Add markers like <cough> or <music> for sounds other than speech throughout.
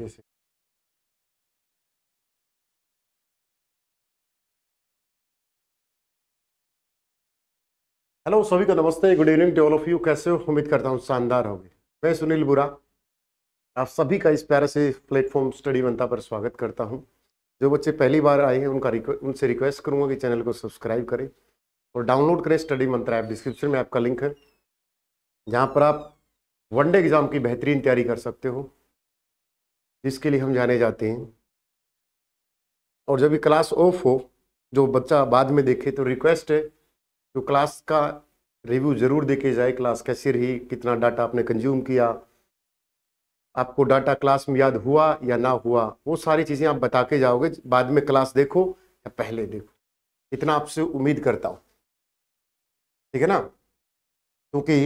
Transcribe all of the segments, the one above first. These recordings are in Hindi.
हेलो सभी को नमस्ते good evening to all of you कैसे हो उम्मीद करता हूँ शानदार गए मैं सुनील बुरा आप सभी का इस प्यारे से प्लेटफॉर्म स्टडी मंता पर स्वागत करता हूँ जो बच्चे पहली बार आए हैं उनका रिक्वे, उनसे रिक्वेस्ट करूँगा कि चैनल को सब्सक्राइब करें और डाउनलोड करें स्टडी मंत्रा ऐप डिस्क्रिप्शन में आपका लिंक है जहाँ पर आप वनडे एग्ज़ाम की बेहतरीन तैयारी कर सकते हो जिसके लिए हम जाने जाते हैं और जब भी क्लास ऑफ हो जो बच्चा बाद में देखे तो रिक्वेस्ट है तो क्लास का रिव्यू ज़रूर देखे जाए क्लास कैसी रही कितना डाटा आपने कंज्यूम किया आपको डाटा क्लास में याद हुआ या ना हुआ वो सारी चीज़ें आप बता के जाओगे बाद में क्लास देखो या पहले देखो इतना आपसे उम्मीद करता हूँ ठीक है ना क्योंकि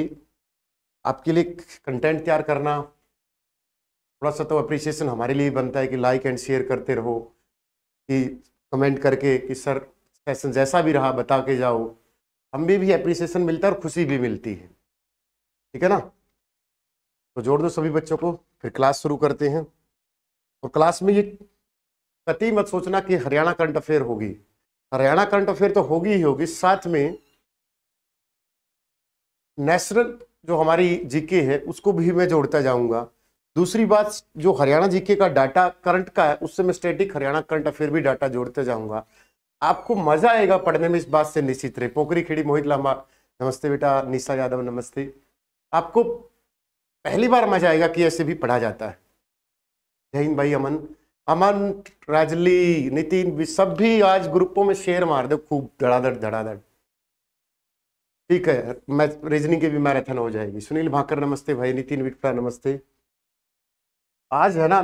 आपके लिए कंटेंट तैयार करना थोड़ा सा तो अप्रिसिएशन हमारे लिए बनता है कि लाइक एंड शेयर करते रहो कि कमेंट करके कि सर सेशन जैसा भी रहा बता के जाओ हम भी भी अप्रिसिएशन मिलता है और खुशी भी मिलती है ठीक है ना तो जोड़ दो सभी बच्चों को फिर क्लास शुरू करते हैं और क्लास में ये कति मत सोचना कि हरियाणा करंट अफेयर होगी हरियाणा करंट अफेयर तो होगी ही होगी साथ में नेशनल जो हमारी जीके है उसको भी मैं जोड़ता जाऊंगा दूसरी बात जो हरियाणा जीके का डाटा करंट का है उससे मैं स्टेटिक हरियाणा करंट अफेयर भी डाटा जोड़ते जाऊंगा आपको मजा आएगा पढ़ने में इस बात से निश्चित रहे पोखरी खेड़ी मोहित लांबा नमस्ते बेटा निशा यादव नमस्ते आपको पहली बार मजा आएगा कि ऐसे भी पढ़ा जाता है जय हिंद भाई अमन अमन राजली नितिन भी सब भी आज ग्रुपों में शेयर मार दो खूब धड़ाधड़ धड़ाधड़ ठीक है मैं रीजनिंग की भी मैराथन हो जाएगी सुनील भाकर नमस्ते भाई नितिन विटपा नमस्ते आज है ना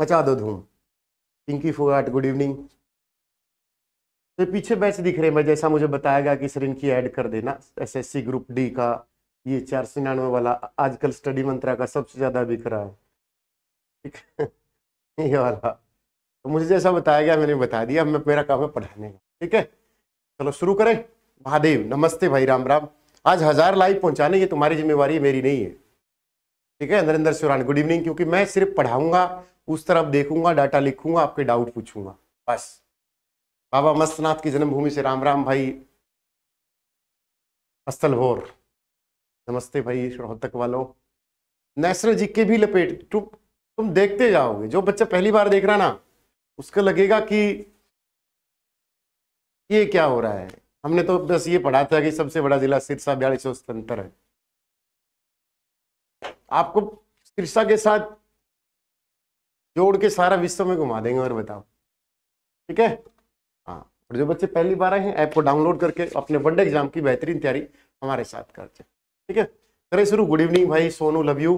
मचा दो धूम पिंकी फोगाट गुड इवनिंग तो पीछे बैच दिख रहे हैं मैं जैसा मुझे बताया गया कि सर इनकी ऐड कर देना एसएससी ग्रुप डी का ये चार सौ निन्यानवे वाला आजकल स्टडी मंत्रा का सबसे ज़्यादा बिक रहा है ठीक है <laughs> ये वाला तो मुझे जैसा बताया गया मैंने बता दिया अब मैं मेरा काम है पढ़ाने का ठीक है चलो शुरू करें महादेव नमस्ते भाई राम राम आज हजार लाइव पहुंचाने की तुम्हारी जिम्मेवारी मेरी नहीं है ठीक है नरेंद्र सुरान गुड इवनिंग क्योंकि मैं सिर्फ पढ़ाऊंगा उस तरफ देखूंगा डाटा लिखूंगा आपके डाउट पूछूंगा बस बाबा मस्तनाथ की जन्मभूमि से राम राम भाई अस्तल भोर नमस्ते भाई रोहतक वालों नेशनल जी के भी लपेट तुम तुम देखते जाओगे जो बच्चा पहली बार देख रहा ना उसको लगेगा कि ये क्या हो रहा है हमने तो बस ये पढ़ा था कि सबसे बड़ा जिला सिरसा बयालीस सौ सतर है आपको सिरसा के साथ जोड़ के सारा विश्व में घुमा देंगे और बताओ ठीक है हाँ और जो बच्चे पहली बार आए हैं ऐप को डाउनलोड करके अपने वनडे एग्जाम की बेहतरीन तैयारी हमारे साथ करते हैं ठीक है करे शुरू गुड इवनिंग भाई Sonu love you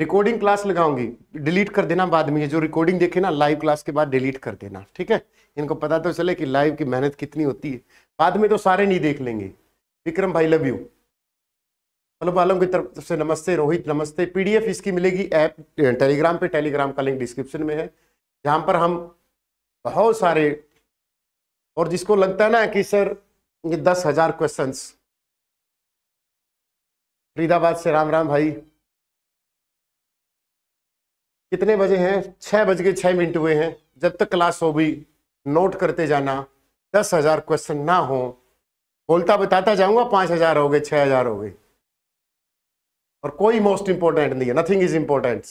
recording class लगाऊंगी डिलीट कर देना बाद में ये जो रिकॉर्डिंग देखे ना लाइव क्लास के बाद डिलीट कर देना ठीक है इनको पता तो चले कि लाइव की मेहनत कितनी होती है बाद में तो सारे नहीं देख लेंगे विक्रम भाई लव यू मतलब आलम की तरफ से नमस्ते रोहित नमस्ते पीडीएफ इसकी मिलेगी ऐप टेलीग्राम पे टेलीग्राम का लिंक डिस्क्रिप्शन में है जहाँ पर हम बहुत सारे और जिसको लगता है ना कि सर ये दस हजार क्वेश्चन फरीदाबाद से राम राम भाई कितने बजे हैं छः बज के छः मिनट हुए हैं जब तक क्लास हो भी नोट करते जाना दस हजार क्वेश्चन ना हो बोलता बताता जाऊंगा पाँच हजार हो गए छः हजार हो गए और कोई मोस्ट इंपॉर्टेंट नहीं है नथिंग इज इंपॉर्टेंट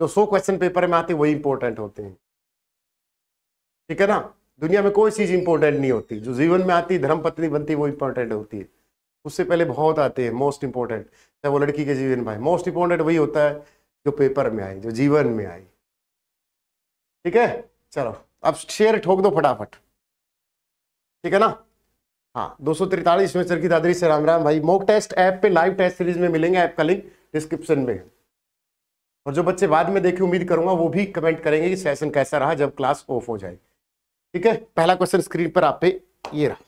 जो सो क्वेश्चन पेपर में आते वही इंपॉर्टेंट होते हैं ठीक है ना दुनिया में कोई चीज इंपॉर्टेंट नहीं होती जो जीवन में आती धर्म पत्नी बनती वो इंपॉर्टेंट होती है उससे पहले बहुत आते हैं मोस्ट इंपॉर्टेंट चाहे वो लड़की के जीवन में आए मोस्ट इंपॉर्टेंट वही होता है जो पेपर में आए जो जीवन में आए ठीक है चलो अब शेयर ठोक दो फटाफट ठीक है ना हाँ दो सौ तिरतालीस में सर की दादरी से राम राम भाई मोक टेस्ट ऐप पे लाइव टेस्ट सीरीज में मिलेंगे ऐप का लिंक डिस्क्रिप्शन में और जो बच्चे बाद में देखे उम्मीद करूंगा वो भी कमेंट करेंगे कि सेशन कैसा रहा जब क्लास ऑफ हो जाए ठीक है पहला क्वेश्चन स्क्रीन पर आप पे ये रहा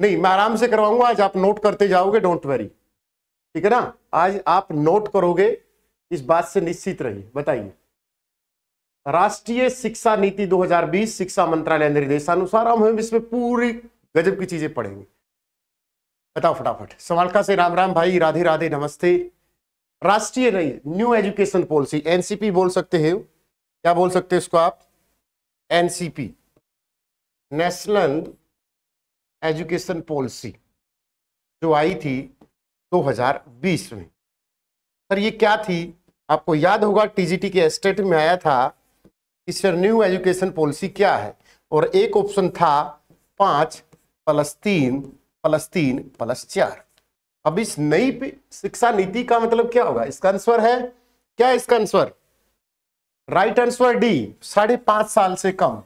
नहीं मैं आराम से करवाऊंगा आज आप नोट करते जाओगे डोंट वेरी ठीक है ना आज आप नोट करोगे इस बात से निश्चित रहिए बताइए राष्ट्रीय शिक्षा नीति 2020 शिक्षा मंत्रालय निर्देशानुसार हम इसमें पूरी गजब की चीजें पढ़ेंगे बताओ फटाफट सवालका से राम राम भाई राधे राधे नमस्ते राष्ट्रीय नहीं न्यू एजुकेशन पॉलिसी एनसीपी बोल सकते हैं क्या बोल सकते हैं इसको आप एनसीपी नेशनल एजुकेशन पॉलिसी जो आई थी 2020 में सर ये क्या थी आपको याद होगा टीजीटी के स्टेट में आया था कि सर न्यू एजुकेशन पॉलिसी क्या है और एक ऑप्शन था पांच प्लस तीन प्लस तीन प्लस चार अब इस नई शिक्षा नीति का मतलब क्या होगा इसका आंसर है क्या इसका आंसर राइट आंसर डी साढ़े पांच साल से कम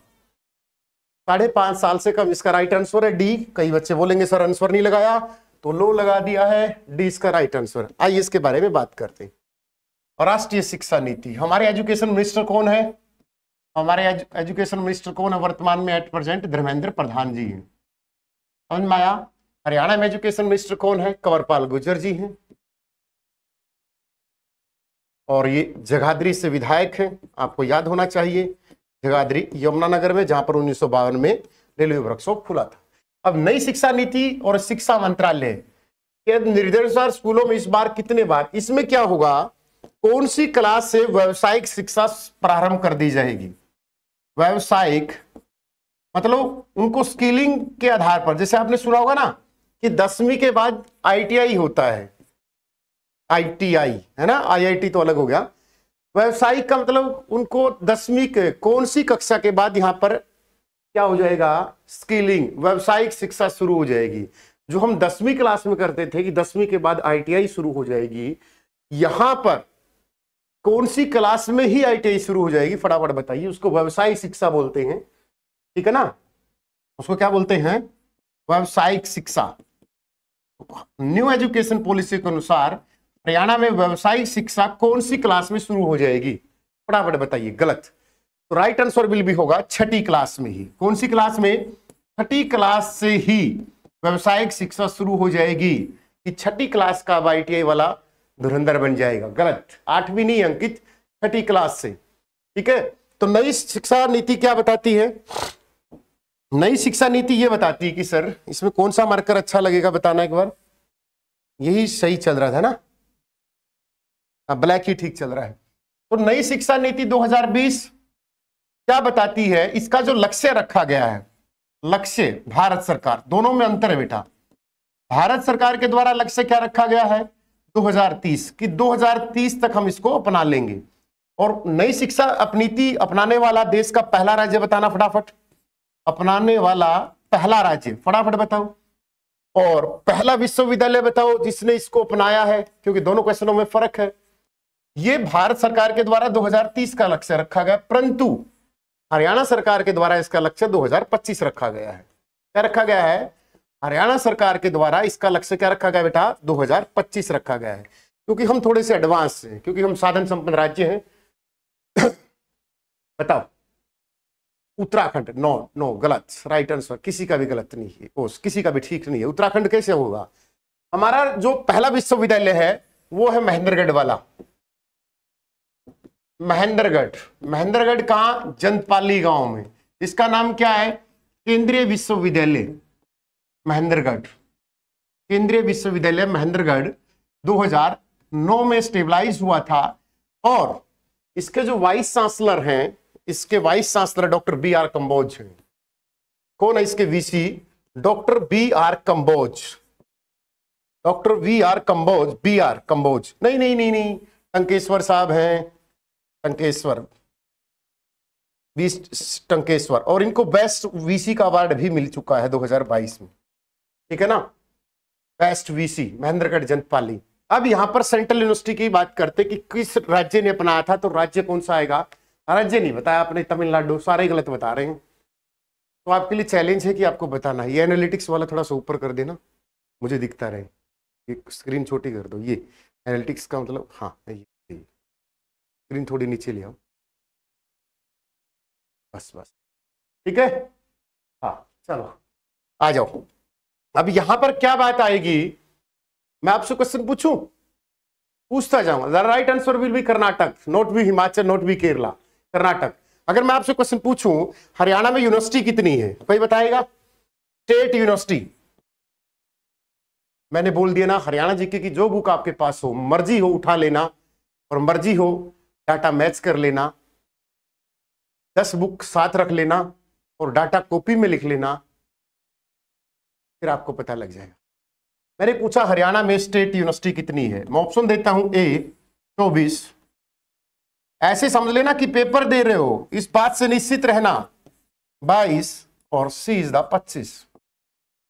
साढ़े पांच साल से कम इसका राइट आंसर है डी कई बच्चे बोलेंगे सर आंसर नहीं लगाया तो लो लगा दिया है डी इसका राइट आंसर आइए इसके बारे में बात करते हैं राष्ट्रीय शिक्षा नीति हमारे एजुकेशन मिनिस्टर कौन है हमारे एज, एजुकेशन मिनिस्टर कौन है वर्तमान में एट प्रेजेंट धर्मेंद्र प्रधान जी हैं समझ में आया हरियाणा में एजुकेशन मिनिस्टर कौन है कंवरपाल गुर्जर जी हैं और ये जगाधरी से विधायक हैं आपको याद होना चाहिए जगाधरी यमुनानगर में जहां पर उन्नीस में रेलवे वर्कशॉप खुला था अब नई शिक्षा नीति और शिक्षा मंत्रालय के निर्देशानुसार स्कूलों में इस बार कितने बार इसमें क्या होगा कौन सी क्लास से व्यावसायिक शिक्षा प्रारंभ कर दी जाएगी व्यवसायिक मतलब उनको स्किलिंग के आधार पर जैसे आपने सुना होगा ना कि दसवीं के बाद आईटीआई होता है आईटीआई है ना आईआईटी तो अलग हो गया व्यावसायिक का मतलब उनको दसवीं के कौन सी कक्षा के बाद यहां पर क्या हो जाएगा स्किलिंग व्यावसायिक शिक्षा शुरू हो जाएगी जो हम दसवीं क्लास में करते थे कि दसवीं के बाद आईटीआई शुरू हो जाएगी यहां पर कौन सी क्लास में ही आईटीआई शुरू हो जाएगी फटाफट बताइए उसको व्यवसायिक शिक्षा बोलते हैं ठीक है ना उसको क्या बोलते हैं व्यावसायिक शिक्षा न्यू एजुकेशन पॉलिसी के अनुसार हरियाणा में व्यावसायिक शिक्षा कौन सी क्लास में शुरू हो जाएगी फटाफट बताइए गलत तो राइट आंसर बिल भी होगा छठी क्लास में ही कौन सी क्लास में छठी क्लास से ही व्यावसायिक शिक्षा शुरू हो जाएगी कि छठी क्लास का आई वाला धुरंधर बन जाएगा गलत आठवीं नहीं अंकित छठी क्लास से ठीक है तो नई शिक्षा नीति क्या बताती है नई शिक्षा नीति ये बताती है कि सर इसमें कौन सा मार्कर अच्छा लगेगा बताना एक बार यही सही चल रहा था ना हाँ ब्लैक ही ठीक चल रहा है तो नई शिक्षा नीति 2020 क्या बताती है इसका जो लक्ष्य रखा गया है लक्ष्य भारत सरकार दोनों में अंतर है बेटा भारत सरकार के द्वारा लक्ष्य क्या रखा गया है 2030 कि 2030 तक हम इसको अपना लेंगे और नई शिक्षा अपनीति अपनाने वाला देश का पहला राज्य बताना फटाफट अपनाने वाला पहला राज्य फटाफट बताओ और पहला विश्वविद्यालय बताओ जिसने इसको अपनाया है क्योंकि दोनों क्वेश्चनों में फर्क है ये भारत सरकार के द्वारा 2030 का लक्ष्य रखा गया परंतु हरियाणा सरकार के द्वारा इसका लक्ष्य 2025 रखा गया है क्या रखा गया है हरियाणा सरकार के द्वारा इसका लक्ष्य क्या रखा गया बेटा 2025 रखा गया है क्योंकि हम थोड़े से एडवांस हैं क्योंकि हम साधन संपन्न राज्य हैं <coughs> बताओ उत्तराखंड नो नो गलत राइट आंसर किसी का भी गलत नहीं है ओस किसी का भी ठीक नहीं है उत्तराखंड कैसे होगा हमारा जो पहला विश्वविद्यालय है वो है महेंद्रगढ़ वाला महेंद्रगढ़ महेंद्रगढ़ कहा जंतपाली गांव में इसका नाम क्या है केंद्रीय विश्वविद्यालय महेंद्रगढ़ केंद्रीय विश्वविद्यालय महेंद्रगढ़ 2009 में स्टेबलाइज हुआ था और इसके जो वाइस चांसलर हैं इसके vice chancellor doctor B R Kamboj हैं कौन है इसके VC doctor B R Kamboj doctor V R Kamboj B R Kamboj नहीं नहीं नहीं नहीं टंकेश्वर साहब हैं टंकेश्वर टंकेश्वर और इनको बेस्ट वीसी का अवार्ड भी मिल चुका है 2022 में ठीक है ना बेस्ट वीसी महेंद्रगढ़ जनपाली अब यहां पर सेंट्रल यूनिवर्सिटी की बात करते कि किस राज्य ने अपनाया था तो राज्य कौन सा आएगा राज्य नहीं बताया आपने तमिलनाडु सारे गलत बता रहे हैं तो आपके लिए चैलेंज है कि आपको बताना है ये एनालिटिक्स वाला थोड़ा सा ऊपर कर देना मुझे दिखता रहे ये स्क्रीन छोटी कर दो ये एनालिटिक्स का मतलब हाँ ये स्क्रीन थोड़ी नीचे ले आओ बस बस ठीक है हाँ चलो आ जाओ अब यहां पर क्या बात आएगी मैं आपसे क्वेश्चन पूछूं पूछता जाऊंगा the right answer will be Karnataka not भी हिमाचल नोट भी केरला कर्नाटक अगर मैं आपसे क्वेश्चन पूछूं हरियाणा में यूनिवर्सिटी कितनी है कोई बताएगा स्टेट यूनिवर्सिटी मैंने बोल दिया ना हरियाणा जीके की जो बुक आपके पास हो मर्जी हो उठा लेना और मर्जी हो डाटा मैच कर लेना दस बुक साथ रख लेना और डाटा कॉपी में लिख लेना फिर आपको पता लग जाएगा मैंने पूछा हरियाणा में स्टेट यूनिवर्सिटी कितनी है मैं ऑप्शन देता हूं ए चौबीस ऐसे समझ लेना कि पेपर दे रहे हो इस बात से निश्चित रहना बाईस और सी इज द पच्चीस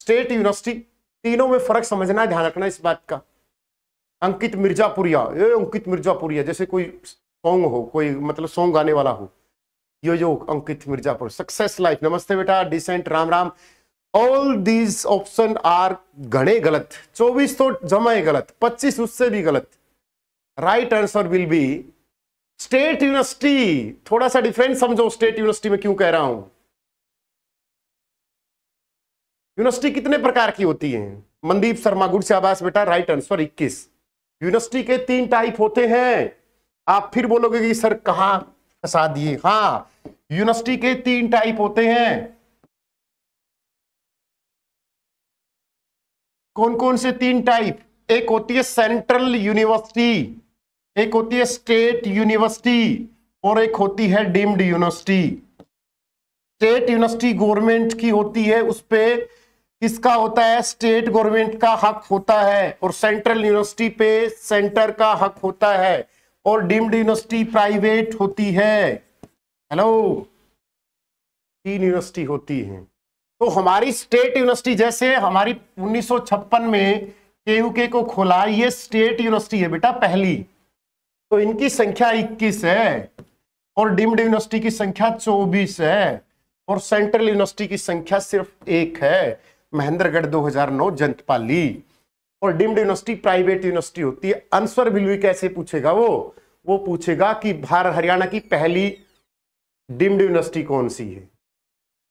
स्टेट यूनिवर्सिटी तीनों में फर्क समझना ध्यान रखना इस बात का अंकित मिर्जापुरिया ये अंकित मिर्जापुरिया जैसे कोई सॉन्ग हो कोई मतलब सॉन्ग गाने वाला हो yo yo Ankit Mirzapur success life नमस्ते बेटा डिसेंट राम राम ऑल दीज ऑप्शन आर घने गलत 24 तो जमा गलत 25 उससे भी गलत right answer will be state university थोड़ा सा डिफरेंस समझो स्टेट यूनिवर्सिटी में क्यों कह रहा हूं यूनिवर्सिटी कितने प्रकार की होती है मंदीप शर्मा गुड से आवास बेटा राइट आंसर 21 यूनिवर्सिटी के तीन टाइप होते हैं आप फिर बोलोगे कि सर कहा फसा दिए हाँ यूनिवर्सिटी के तीन टाइप होते हैं कौन कौन से तीन टाइप एक होती है सेंट्रल यूनिवर्सिटी एक होती है स्टेट यूनिवर्सिटी और एक होती है deemed university state university government की होती है उस पर किसका होता है स्टेट गवर्नमेंट का हक होता है और सेंट्रल यूनिवर्सिटी पे सेंटर का हक होता है और डीम्ड यूनिवर्सिटी प्राइवेट होती है हेलो तीन यूनिवर्सिटी होती है तो हमारी स्टेट यूनिवर्सिटी जैसे हमारी 1956 में केयूके को खोला ये स्टेट यूनिवर्सिटी है बेटा पहली तो इनकी संख्या 21 है और डीम्ड यूनिवर्सिटी की संख्या 24 है और सेंट्रल यूनिवर्सिटी की संख्या सिर्फ एक है महेंद्रगढ़ 2009 जंतपाली और डीम्ड यूनिवर्सिटी प्राइवेट यूनिवर्सिटी होती है आंसर भी कैसे पूछेगा वो वो पूछेगा कि भारत हरियाणा की पहली डीम्ड यूनिवर्सिटी कौन सी है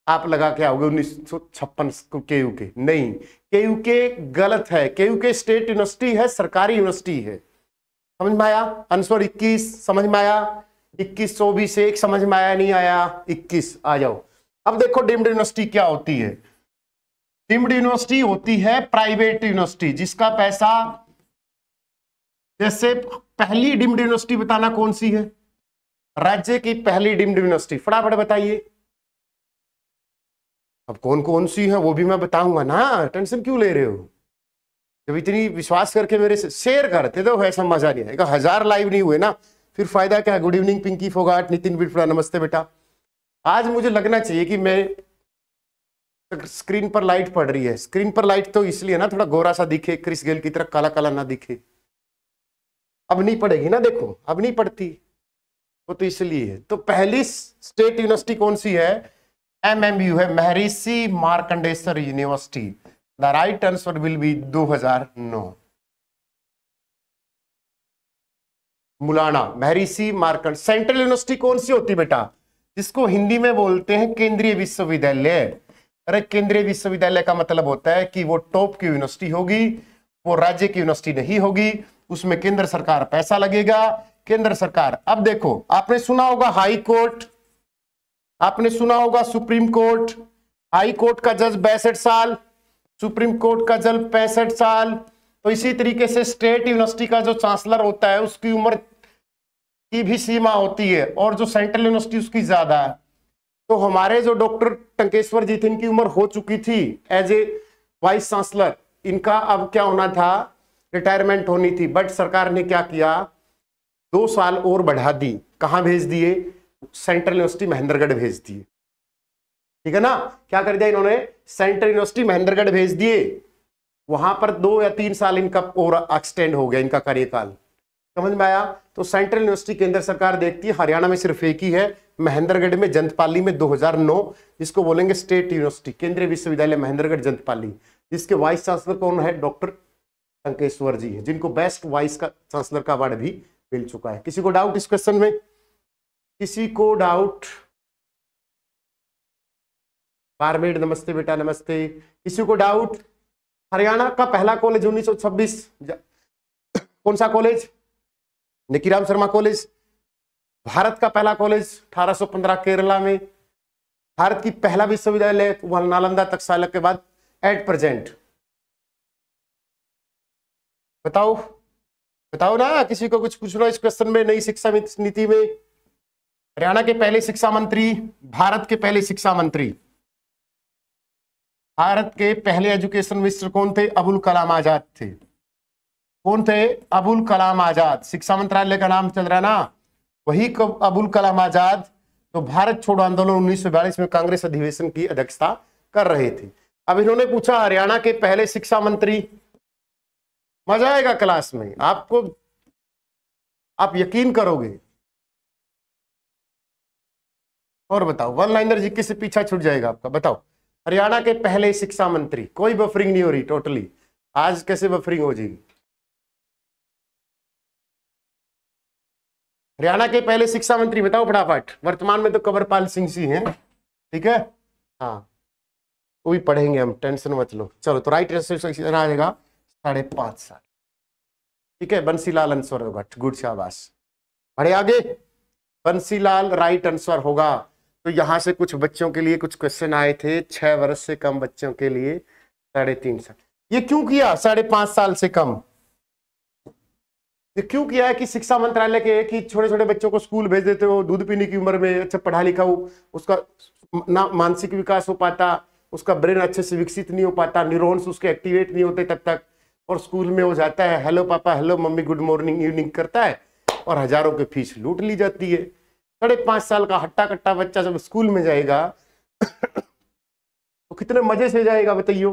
आप लगा के आओगे उन्नीस सौ छप्पन के यू के नहीं के यू के गलत है के यू के स्टेट यूनिवर्सिटी है सरकारी यूनिवर्सिटी है समझ में आया आंसर इक्कीस समझ में आया इक्कीस चौबीस एक समझ में आया नहीं आया इक्कीस आ जाओ अब देखो डीम्ड यूनिवर्सिटी क्या होती है डीम्ड यूनिवर्सिटी होती है प्राइवेट यूनिवर्सिटी जिसका पैसा जैसे पहली डीम्ड यूनिवर्सिटी बताना कौन सी है राज्य की पहली डीम्ड यूनिवर्सिटी फटाफट बताइए अब कौन कौन सी है वो भी मैं बताऊंगा ना टेंशन क्यों ले रहे हो जब इतनी विश्वास करके मेरे से शेयर करते तो वैसा मजा नहीं आएगा हजार लाइव नहीं हुए ना फिर फायदा क्या है गुड इवनिंग पिंकी फोगाट नितिन बिटपुरा नमस्ते बेटा आज मुझे लगना चाहिए कि मैं स्क्रीन पर लाइट पड़ रही है स्क्रीन पर लाइट तो इसलिए ना थोड़ा गोरा सा दिखे क्रिस गेल की तरह काला काला ना दिखे अब नहीं पड़ेगी ना देखो अब नहीं पड़ती वो तो इसलिए है तो पहली स्टेट यूनिवर्सिटी कौन सी है यू है Maharishi Markandeshwar university the right answer will be 2009 Mullana Maharishi Markand central university कौन सी होती बेटा जिसको हिंदी में बोलते हैं केंद्रीय विश्वविद्यालय अरे केंद्रीय विश्वविद्यालय का मतलब होता है कि वो टॉप की यूनिवर्सिटी होगी वो राज्य की यूनिवर्सिटी नहीं होगी उसमें केंद्र सरकार पैसा लगेगा केंद्र सरकार अब देखो आपने सुना होगा हाई कोर्ट आपने सुना होगा सुप्रीम कोर्ट हाई कोर्ट का जज पैंसठ साल सुप्रीम कोर्ट का जज पैंसठ साल तो इसी तरीके से स्टेट यूनिवर्सिटी का जो चांसलर होता है उसकी उम्र की भी सीमा होती है और जो सेंट्रल यूनिवर्सिटी उसकी ज्यादा है तो हमारे जो डॉक्टर टंकेश्वर जी थे इनकी उम्र हो चुकी थी एज ए वाइस चांसलर इनका अब क्या होना था रिटायरमेंट होनी थी बट सरकार ने क्या किया दो साल और बढ़ा दी कहाँ भेज दिए सेंट्रल यूनिवर्सिटी महेंद्रगढ़ भेज दिए ठीक है ना क्या कर दिया इन्होंने सेंट्रल यूनिवर्सिटी महेंद्रगढ़ भेज दिए वहां पर दो या तीन साल इनका और एक्सटेंड हो गया इनका कार्यकाल समझ में आया तो सेंट्रल यूनिवर्सिटी केंद्र सरकार देखती है हरियाणा में सिर्फ एक ही है महेंद्रगढ़ में जंतपाली में 2009 जिसको बोलेंगे स्टेट यूनिवर्सिटी केंद्रीय विश्वविद्यालय महेंद्रगढ़ जंतपाली जिसके वाइस चांसलर कौन है डॉक्टर संकेश्वर जी है जिनको बेस्ट वाइस का चांसलर का अवार्ड भी मिल चुका है किसी को डाउट इस क्वेश्चन में किसी को डाउट बारमेड नमस्ते बेटा नमस्ते किसी को डाउट हरियाणा का पहला कॉलेज 1926 कौन सा कॉलेज निकीराम शर्मा कॉलेज भारत का पहला कॉलेज 1815 केरला में भारत की पहला विश्वविद्यालय नालंदा सालक के बाद एट प्रेजेंट बताओ बताओ ना किसी को कुछ पूछना इस क्वेश्चन में नई शिक्षा नीति में हरियाणा के पहले शिक्षा मंत्री भारत के पहले शिक्षा मंत्री भारत के पहले एजुकेशन मिनिस्टर कौन थे अबुल कलाम आजाद थे कौन थे अबुल कलाम आजाद शिक्षा मंत्रालय का नाम चल रहा ना वही कब अबुल कलाम आजाद तो भारत छोड़ो आंदोलन उन्नीस में कांग्रेस अधिवेशन की अध्यक्षता कर रहे थे अब इन्होंने पूछा हरियाणा के पहले शिक्षा मंत्री मजा आएगा क्लास में आपको आप यकीन करोगे और बताओ वन लाइनर जीके से पीछा छूट जाएगा आपका बताओ हरियाणा के पहले शिक्षा मंत्री कोई बफरिंग नहीं हो रही टोटली आज कैसे बफरिंग हो जाएगी हरियाणा के पहले शिक्षा मंत्री बताओ फटाफट वर्तमान में तो कंवरपाल सिंह जी हैं ठीक है हाँ वो भी पढ़ेंगे हम टेंशन मत लो चलो तो राइट आंसर आ जाएगा साढ़े पांच साल ठीक है बंसीलाल आंसर होगा गुड शाबाश अरे आगे बंसीलाल राइट आंसर होगा तो यहाँ से कुछ बच्चों के लिए कुछ क्वेश्चन आए थे छह वर्ष से कम बच्चों के लिए साढ़े तीन साल ये क्यों किया साढ़े पांच साल से कम ये क्यों किया है कि शिक्षा मंत्रालय के कि छोटे छोटे बच्चों को स्कूल भेज देते हो दूध पीने की उम्र में अच्छा पढ़ा लिखा हो उसका ना मानसिक विकास हो पाता उसका ब्रेन अच्छे से विकसित नहीं हो पाता न्यूरोन्स उसके एक्टिवेट नहीं होते तब तक और स्कूल में हो जाता है hello papa hello mummy good morning evening करता है और हजारों की फीस लूट ली जाती है साढ़े पांच साल का हट्टा कट्टा बच्चा जब स्कूल में जाएगा तो कितने मजे से जाएगा बताइयो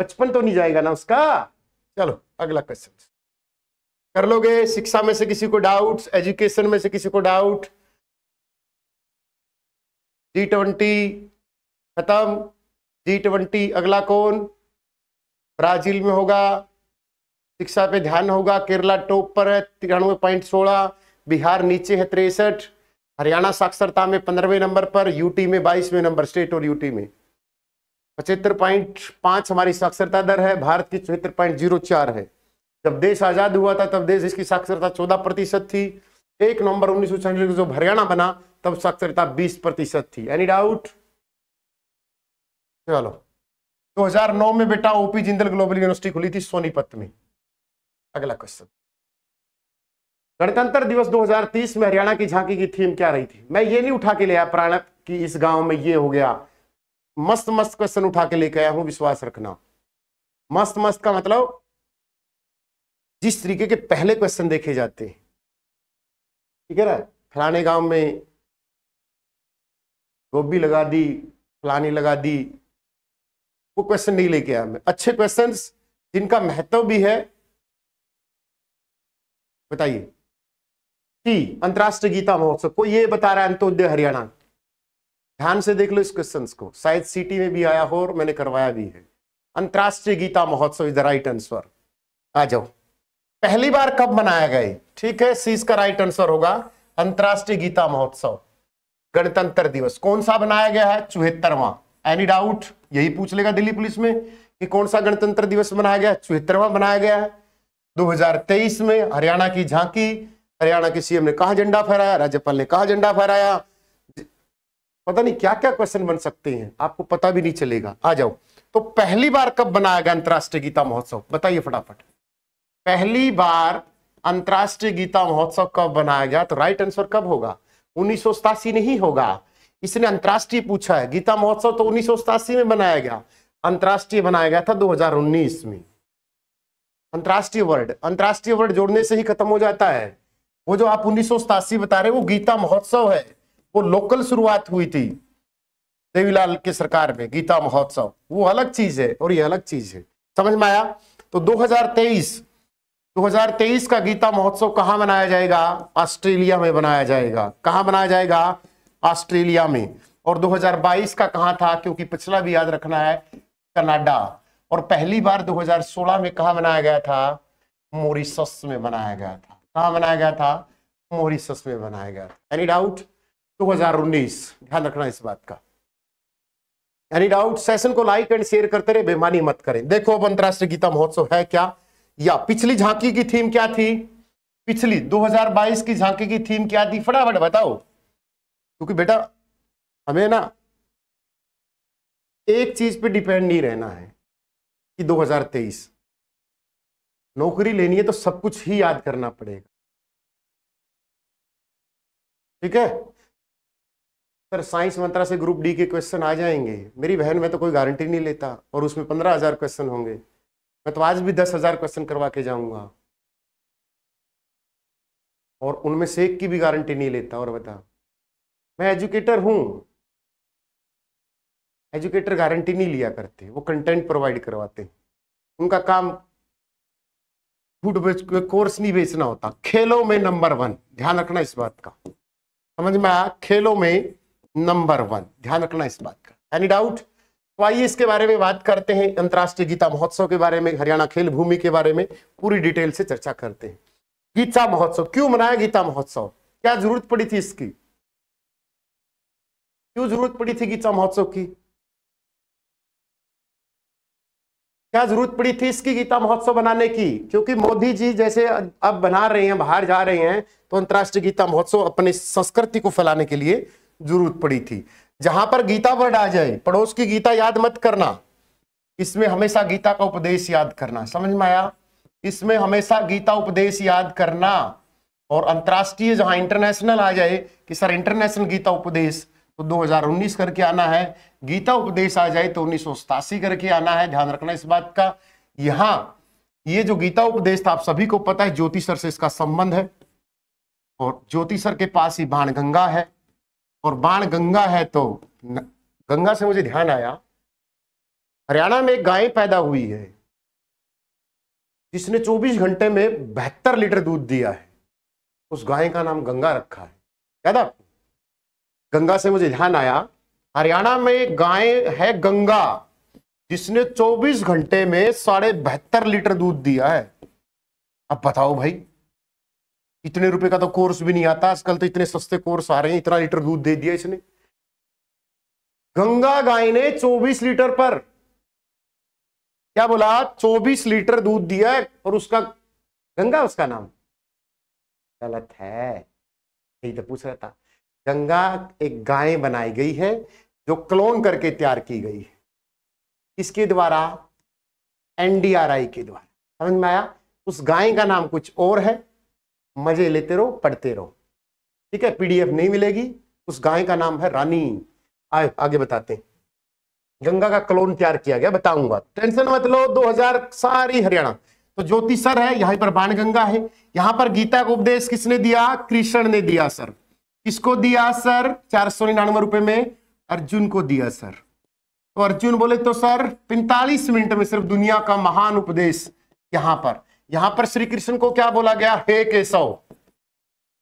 बचपन तो नहीं जाएगा ना उसका चलो अगला क्वेश्चन कर लोगे शिक्षा में से किसी को डाउट एजुकेशन में से किसी को डाउट जी ट्वेंटी खत्म जी ट्वेंटी अगला कौन ब्राजील में होगा शिक्षा पे ध्यान होगा केरला टॉप पर है तिरानवे पॉइंट सोलह बिहार नीचे है तिरसठ हरियाणा साक्षरता में पंद्रहवें नंबर पर यूटी में बाईसवें नंबर स्टेट और यूटी में पचहत्तर पॉइंट पांच हमारी साक्षरता दर है भारत की चौहत्तर पॉइंट जीरो चार है जब देश आजाद हुआ था तब देश इसकी साक्षरता चौदह प्रतिशत थी एक नवंबर उन्नीस को जब हरियाणा बना तब साक्षरता बीस प्रतिशत थी एनी डाउट चलो 2009 में बेटा ओपी जिंदल ग्लोबल यूनिवर्सिटी खुली थी सोनीपत में अगला क्वेश्चन गणतंत्र दिवस 2030 में हरियाणा की झांकी की थीम क्या रही थी मैं ये नहीं उठा के ले आया प्राण की इस गांव में ये हो गया मस्त मस्त क्वेश्चन उठा के लेके आया हूं विश्वास रखना मस्त मस्त का मतलब जिस तरीके के पहले क्वेश्चन देखे जाते हैं ठीक है ना फलाने गांव में गोभी लगा दी फलानी लगा दी वो क्वेश्चन नहीं लेके आया मैं अच्छे क्वेश्चन जिनका महत्व भी है बताइए सी अंतरराष्ट्रीय गीता महोत्सव को ये बता रहा है अंत्योदय हरियाणा ध्यान से देख लो इस क्वेश्चन को शायद सिटी में भी आया हो और मैंने करवाया भी है अंतरराष्ट्रीय Gita Mahotsav is the right answer आ जाओ पहली बार कब मनाया गया ठीक है सी इसका राइट आंसर होगा अंतरराष्ट्रीय गीता महोत्सव गणतंत्र दिवस कौन सा बनाया गया है चौहत्तरवा एनी डाउट यही पूछ लेगा दिल्ली पुलिस में कि कौन सा गणतंत्र दिवस मनाया गया चौहत्तरवा बनाया गया है 2023 में हरियाणा की झांकी हरियाणा के सीएम ने कहा झंडा फहराया राज्यपाल ने कहा झंडा फहराया पता नहीं क्या क्या क्वेश्चन बन सकते हैं आपको पता भी नहीं चलेगा आ जाओ तो पहली बार कब बनाया गया अंतर्राष्ट्रीय गीता महोत्सव बताइए फटाफट पहली बार अंतर्राष्ट्रीय गीता महोत्सव कब बनाया गया तो राइट आंसर कब होगा उन्नीस नहीं होगा इसने अंतर्राष्ट्रीय पूछा है गीता महोत्सव तो उन्नीस में बनाया गया अंतर्राष्ट्रीय बनाया गया था 2019 में अंतर्राष्ट्रीय वर्ड अंतर्राष्ट्रीय वर्ड जोड़ने से ही खत्म हो जाता है वो जो आप उन्नीस बता रहे वो गीता महोत्सव है वो लोकल शुरुआत हुई थी देवीलाल की सरकार में गीता महोत्सव वो अलग चीज है और ये अलग चीज है समझ में आया तो 2023 2023 का गीता महोत्सव कहां मनाया जाएगा ऑस्ट्रेलिया में बनाया जाएगा कहां मनाया जाएगा ऑस्ट्रेलिया में और 2022 का कहा था क्योंकि पिछला भी याद रखना है कनाडा और पहली बार 2016 में कहा मनाया गया था मोरिशस में मनाया गया था कहा बनाया गया था मोरिशस में बनाया गया था एनी डाउट 2019 ध्यान रखना इस बात का एनी डाउट सेशन को लाइक एंड शेयर करते रहे बेमानी मत करें देखो अब अंतरराष्ट्रीय गीता महोत्सव है क्या या पिछली झांकी की थीम क्या थी पिछली 2022 की झांकी की थीम क्या थी फटाफट बताओ क्योंकि बेटा हमें ना एक चीज पे डिपेंड नहीं रहना है कि नौकरी लेनी है तो सब कुछ ही याद करना पड़ेगा ठीक है सर साइंस मंत्रा से ग्रुप डी के क्वेश्चन आ जाएंगे मेरी बहन में तो कोई गारंटी नहीं लेता और उसमें पंद्रह हजार क्वेश्चन होंगे मैं तो आज भी दस हजार क्वेश्चन करवा के जाऊंगा और उनमें से एक की भी गारंटी नहीं लेता और बता मैं एजुकेटर हूं एजुकेटर गारंटी नहीं लिया करते वो कंटेंट प्रोवाइड करवाते उनका काम फूड कोर्स नहीं बेचना होता खेलों में नंबर वन ध्यान रखना इस बात का समझ में आया खेलों में नंबर वन ध्यान रखना इस बात का एनी डाउट तो आइए इसके बारे में बात करते हैं अंतर्राष्ट्रीय गीता महोत्सव के बारे में हरियाणा खेल भूमि के बारे में पूरी डिटेल से चर्चा करते हैं गीता महोत्सव क्यों मनाया गीता महोत्सव क्या जरूरत पड़ी थी इसकी क्यों जरूरत पड़ी थी गीता महोत्सव की क्या जरूरत पड़ी थी इसकी गीता महोत्सव बनाने की क्योंकि मोदी जी जैसे अब बना रहे हैं बाहर जा रहे हैं तो अंतर्राष्ट्रीय गीता महोत्सव अपनी संस्कृति को फैलाने के लिए जरूरत पड़ी थी जहां पर गीता वर्ड आ जाए पड़ोस की गीता याद मत करना इसमें हमेशा गीता का उपदेश याद करना समझ में आया इसमें हमेशा गीता उपदेश याद करना और अंतर्राष्ट्रीय जहां इंटरनेशनल आ जाए कि सर इंटरनेशनल गीता उपदेश तो 2019 करके आना है गीता उपदेश आ जाए तो उन्नीस करके आना है ध्यान रखना इस बात का यहां ये जो गीता उपदेश था आप सभी को पता है ज्योति सर से इसका संबंध है और ज्योति सर के पास ही बाण गंगा है और बाण गंगा है तो गंगा से मुझे ध्यान आया हरियाणा में एक गाय पैदा हुई है जिसने 24 घंटे में बहत्तर लीटर दूध दिया है उस गाय का नाम गंगा रखा है याद आप गंगा से मुझे ध्यान आया हरियाणा में गाय है गंगा जिसने 24 घंटे में साढ़े बहत्तर लीटर दूध दिया है अब बताओ भाई इतने रुपए का तो कोर्स भी नहीं आता आजकल तो इतने सस्ते कोर्स आ रहे हैं इतना लीटर दूध दे दिया इसने गंगा गाय ने 24 लीटर पर क्या बोला 24 लीटर दूध दिया है और उसका गंगा उसका नाम गलत है यही तो पूछ रहा था गंगा एक गाय बनाई गई है जो क्लोन करके तैयार की गई है किसके द्वारा एनडीआरआई के द्वारा समझ में आया उस गाय का नाम कुछ और है मजे लेते रहो पढ़ते रहो ठीक है पीडीएफ नहीं मिलेगी उस गाय का नाम है रानी आए आगे बताते हैं गंगा का क्लोन तैयार किया गया बताऊंगा टेंशन मत लो 2000 सारी हरियाणा तो ज्योति सर है यहाँ पर बाण गंगा है यहां पर गीता का उपदेश किसने दिया कृष्ण ने दिया सर किसको दिया सर चार सौ निन्यानवे रुपए में अर्जुन को दिया सर तो अर्जुन बोले तो सर पैंतालीस मिनट में सिर्फ दुनिया का महान उपदेश यहां पर यहां पर श्री कृष्ण को क्या बोला गया हे केशव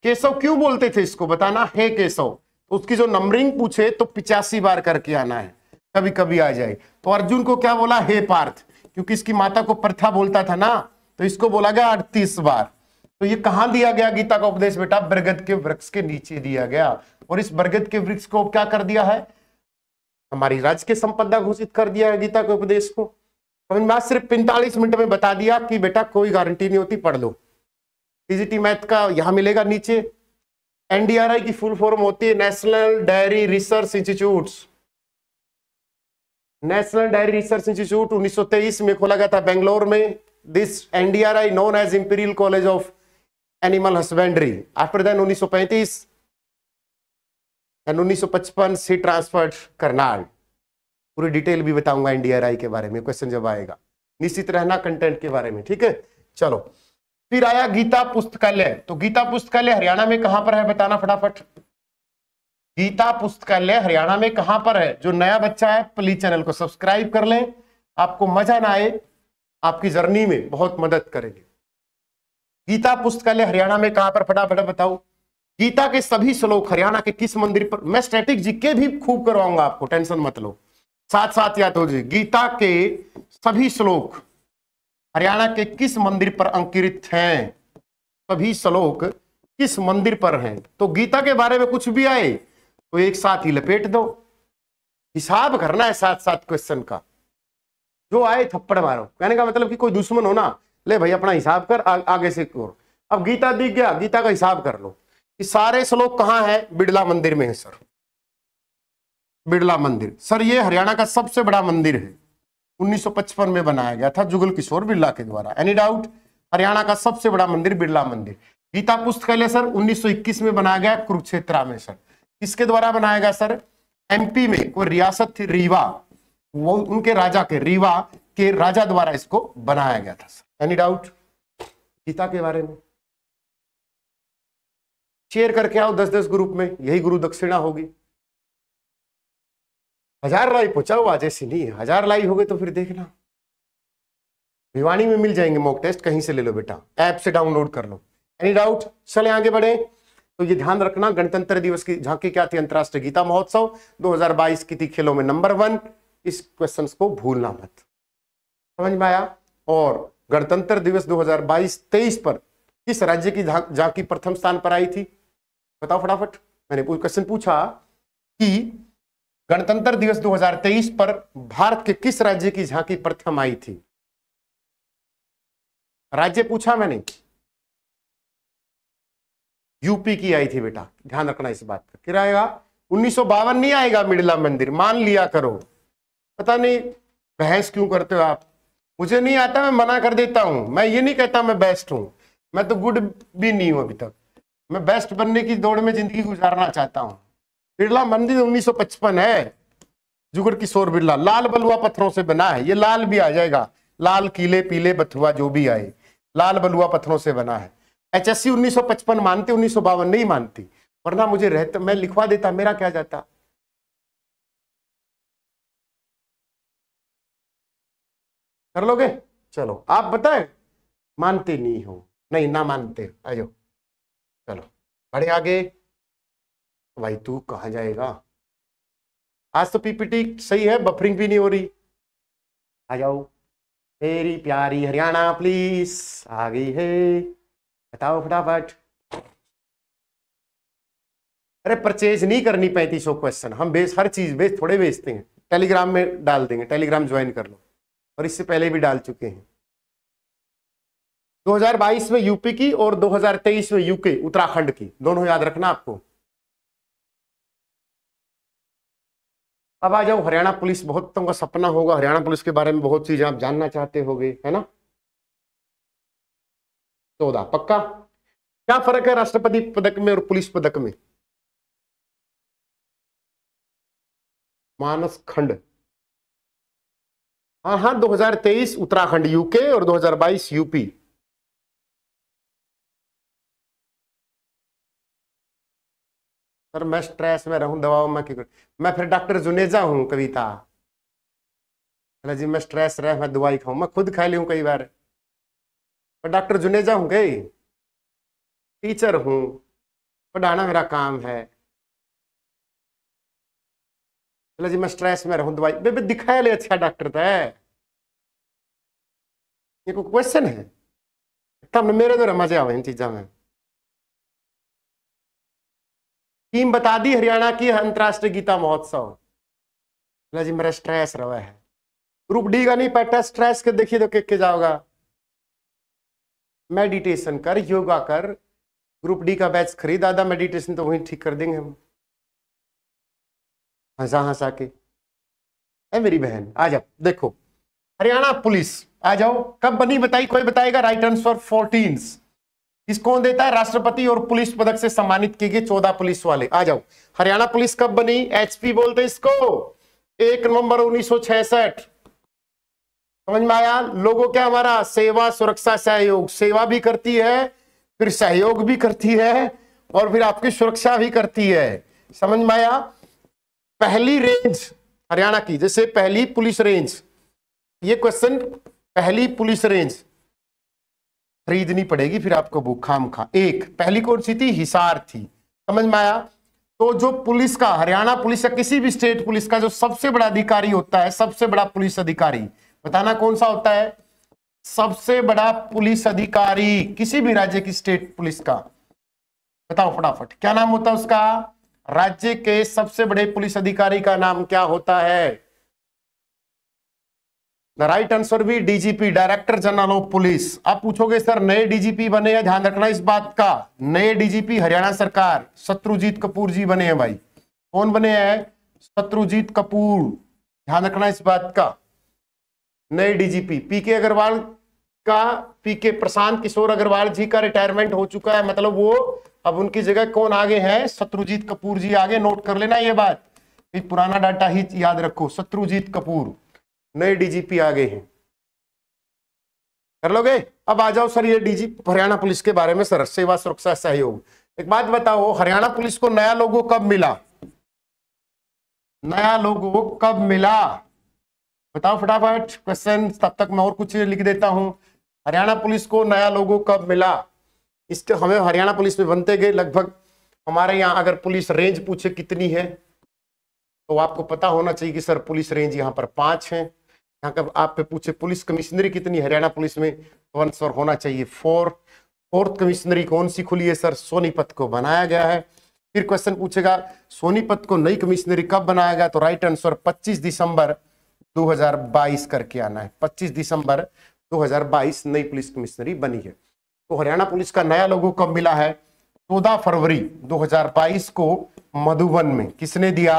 केशव क्यों बोलते थे इसको बताना हे केशव तो उसकी जो नंबरिंग पूछे तो पिचासी बार करके आना है कभी कभी आ जाए तो अर्जुन को क्या बोला हे पार्थ क्योंकि इसकी माता को प्रथा बोलता था ना तो इसको बोला गया अड़तीस बार तो ये कहां दिया गया गीता का उपदेश बेटा बरगद के वृक्ष के नीचे दिया गया और इस बरगद के वृक्ष को क्या कर दिया है हमारी राज्य के संपदा घोषित कर दिया है गीता के उपदेश को हमने सिर्फ पैंतालीस मिनट में बता दिया कि बेटा कोई गारंटी नहीं होती पढ़ लो टीजीटी मैथ का यहां मिलेगा नीचे एनडीआरआई की फुल फॉर्म होती है national dairy research institute national dairy research institute 1923 में खोला गया था बेंगलोर में this NDRI known as imperial college of animal husbandry after then 1935 and 1955 see transferred Karnal पूरी डिटेल भी बताऊंगा एनडीआरआई के बारे में क्वेश्चन जब आएगा निश्चित रहना कंटेंट के बारे में ठीक है चलो फिर आया गीता पुस्तकालय तो गीता पुस्तकालय हरियाणा में कहां पर है बताना फटाफट गीता पुस्तकालय हरियाणा में कहां पर है जो नया बच्चा है प्लीज चैनल को सब्सक्राइब कर लें आपको मजा ना आए आपकी जर्नी में बहुत मदद करेगी गीता पुस्तकालय हरियाणा में कहां पर फटाफट बताओ गीता के सभी श्लोक हरियाणा के किस मंदिर पर मैं स्टैटिक जीके भी खूब करवाऊंगा आपको टेंशन मत लो साथ साथ याद हो जी गीता के सभी श्लोक हरियाणा के किस मंदिर पर अंकित हैं सभी श्लोक किस मंदिर पर हैं तो गीता के बारे में कुछ भी आए तो एक साथ ही लपेट दो हिसाब करना है साथ साथ क्वेश्चन का जो आए थप्पड़ मारो कहने का मतलब कि कोई दुश्मन हो ना ले भाई अपना हिसाब कर आ, आगे से और अब गीता दिख गया गीता का हिसाब कर लो कि सारे श्लोक कहाँ है बिड़ला मंदिर में है सर बिड़ला मंदिर सर ये हरियाणा का सबसे बड़ा मंदिर है 1955 में बनाया गया था जुगल किशोर बिरला के द्वारा एनी डाउट हरियाणा का सबसे बड़ा मंदिर बिरला मंदिर गीता पुस्तकालय सर 1921 में बनाया गया कुरुक्षेत्रा में सर किसके द्वारा बनाया गया सर एमपी में कोई रियासत थी रीवा वो उनके राजा के रीवा के राजा द्वारा इसको बनाया गया था सर एनी डाउट गीता के बारे में शेयर करके आओ दस दस ग्रुप में यही गुरु दक्षिणा होगी हजार लाई पहुंचाओ आज ऐसी नहीं है हजार लाई हो गए तो फिर देखना भिवानी में मिल जाएंगे मॉक टेस्ट कहीं से ले लो बेटा ऐप से डाउनलोड कर लो एनी डाउट चले आगे बढ़े तो ये ध्यान रखना गणतंत्र दिवस की झांकी क्या थी अंतरराष्ट्रीय गीता महोत्सव 2022 की थी खेलों में नंबर वन इस क्वेश्चंस को भूलना मत समझ में आया और गणतंत्र दिवस 2022-23 पर किस राज्य की झांकी प्रथम स्थान पर आई थी बताओ फटाफट मैंने क्वेश्चन पूछा कि गणतंत्र दिवस 2023 पर भारत के किस राज्य की झांकी प्रथम आई थी राज्य पूछा मैंने यूपी की आई थी बेटा ध्यान रखना इस बात का किराएगा उन्नीस नहीं आएगा मिड़ला मंदिर मान लिया करो पता नहीं बहस क्यों करते हो आप मुझे नहीं आता मैं मना कर देता हूँ मैं ये नहीं कहता मैं बेस्ट हूँ मैं तो गुड भी नहीं हूँ अभी तक मैं बेस्ट बनने की दौड़ में जिंदगी गुजारना चाहता हूँ बिरला मंदिर 1955 है जुगर किशोर बिरला लाल बलुआ पत्थरों से बना है ये लाल भी आ जाएगा लाल किले पीले बथुआ जो भी आए लाल बलुआ पत्थरों से बना है एच एस सी उन्नीस मानते उन्नीस नहीं मानती वरना मुझे रहता मैं लिखवा देता मेरा क्या जाता कर लोगे चलो आप बताएं मानते नहीं हो नहीं ना मानते आज चलो बड़े आगे भाई तू कहा जाएगा आज तो पीपीटी सही है बफरिंग भी नहीं हो रही आ जाओ मेरी प्यारी हरियाणा प्लीज आ गई है बताओ फटाफट अरे परचेज नहीं करनी पैंतीस सौ क्वेश्चन हम बेस हर चीज बेस थोड़े बेचते हैं टेलीग्राम में डाल देंगे टेलीग्राम ज्वाइन कर लो और इससे पहले भी डाल चुके हैं 2022 में यूपी की और 2023 में यूके उत्तराखंड की दोनों याद रखना आपको अब आ जाओ हरियाणा पुलिस बहुत का सपना होगा हरियाणा पुलिस के बारे में बहुत चीजें आप जानना चाहते हो है ना चौदह तो पक्का क्या फर्क है राष्ट्रपति पदक में और पुलिस पदक में मानस खंड हाँ हाँ 2023 उत्तराखंड यूके और 2022 यूपी सर मैं स्ट्रेस में रहूं दबाव में क्यों मैं फिर डॉक्टर जुनेजा हूं कविता अरे जी मैं स्ट्रेस रह मैं दवाई खाऊं मैं खुद खा ली हूं कई बार मैं डॉक्टर जुनेजा हूं गई टीचर हूं पढ़ाना मेरा काम है बोला जी मैं स्ट्रेस में रहूं दवाई बेबे दिखाया ले अच्छा डॉक्टर था ये कोई क्वेश्चन है तब मेरे द्वारा मजे आवे इन चीजा में टीम बता दी हरियाणा की अंतरराष्ट्रीय गीता महोत्सव बोला जी मेरा स्ट्रेस रहा है ग्रुप डी का नहीं पैटा स्ट्रेस के देखिए तो के, के जाओगा मेडिटेशन कर योगा कर ग्रुप डी का बैच खरीद आधा मेडिटेशन तो वहीं ठीक कर देंगे हम हंसा हंसा के है मेरी बहन आ जाओ देखो हरियाणा पुलिस आ जाओ कब बनी बताई कोई बताएगा राइट आंसर फोर्टीन इसको कौन देता है राष्ट्रपति और पुलिस पदक से सम्मानित किए गए चौदह पुलिस वाले आ जाओ हरियाणा पुलिस कब बनी एचपी बोलते इसको एक नवंबर उन्नीस समझ में आया लोगों क्या हमारा सेवा सुरक्षा सहयोग सेवा भी करती है फिर सहयोग भी करती है और फिर आपकी सुरक्षा भी करती है समझ में आया पहली रेंज हरियाणा की जैसे पहली पुलिस रेंज ये क्वेश्चन पहली पुलिस रेंज खरीदनी पड़ेगी फिर आपको बुक खाम खा एक पहली कौन सी थी हिसार थी समझ में आया तो जो पुलिस का हरियाणा पुलिस या किसी भी स्टेट पुलिस का जो सबसे बड़ा अधिकारी होता है सबसे बड़ा पुलिस अधिकारी बताना कौन सा होता है सबसे बड़ा पुलिस अधिकारी किसी भी राज्य की स्टेट पुलिस का बताओ फटाफट क्या नाम होता है उसका राज्य के सबसे बड़े पुलिस अधिकारी का नाम क्या होता है द राइट आंसर भी DGP director general of police आप पूछोगे सर नए डीजीपी बने हैं ध्यान रखना इस बात का नए डीजीपी हरियाणा सरकार शत्रुजीत कपूर जी बने हैं भाई कौन बने हैं शत्रुजीत कपूर ध्यान रखना इस बात का नए डीजीपी पीके अग्रवाल का पीके प्रशांत किशोर अग्रवाल जी का रिटायरमेंट हो चुका है मतलब वो अब उनकी जगह कौन आगे है शत्रुजीत कपूर जी आगे नोट कर लेना ये बात ये पुराना डाटा ही याद रखो शत्रुजीत कपूर नए डीजीपी आगे हैं कर लोगे अब आ जाओ सर ये डीजी हरियाणा पुलिस के बारे में सर सेवा सुरक्षा सहयोग एक बात बताओ हरियाणा पुलिस को नया लोगो कब मिला नया लोगो कब मिला बताओ फटाफट क्वेश्चन तब तक मैं और कुछ लिख देता हूं हरियाणा पुलिस को नया लोगो कब मिला इसके हमें हरियाणा पुलिस में बनते गए लगभग हमारे यहाँ अगर पुलिस रेंज पूछे कितनी है तो आपको पता होना चाहिए कि सर पुलिस रेंज यहाँ पर पांच है यहाँ का आप पे पूछे पुलिस कमिश्नरी कितनी हरियाणा पुलिस में तो आंसर होना चाहिए फोर फोर्थ कमिश्नरी कौन सी खुली है सर सोनीपत को बनाया गया है फिर क्वेश्चन पूछेगा सोनीपत को नई कमिश्नरी कब बनाया गया तो राइट आंसर पच्चीस दिसंबर 2022 करके आना है 25 दिसंबर 2022 नई पुलिस कमिश्नरी बनी है तो हरियाणा पुलिस का नया लोगो कब मिला है चौदह फरवरी 2022 को मधुबन में किसने दिया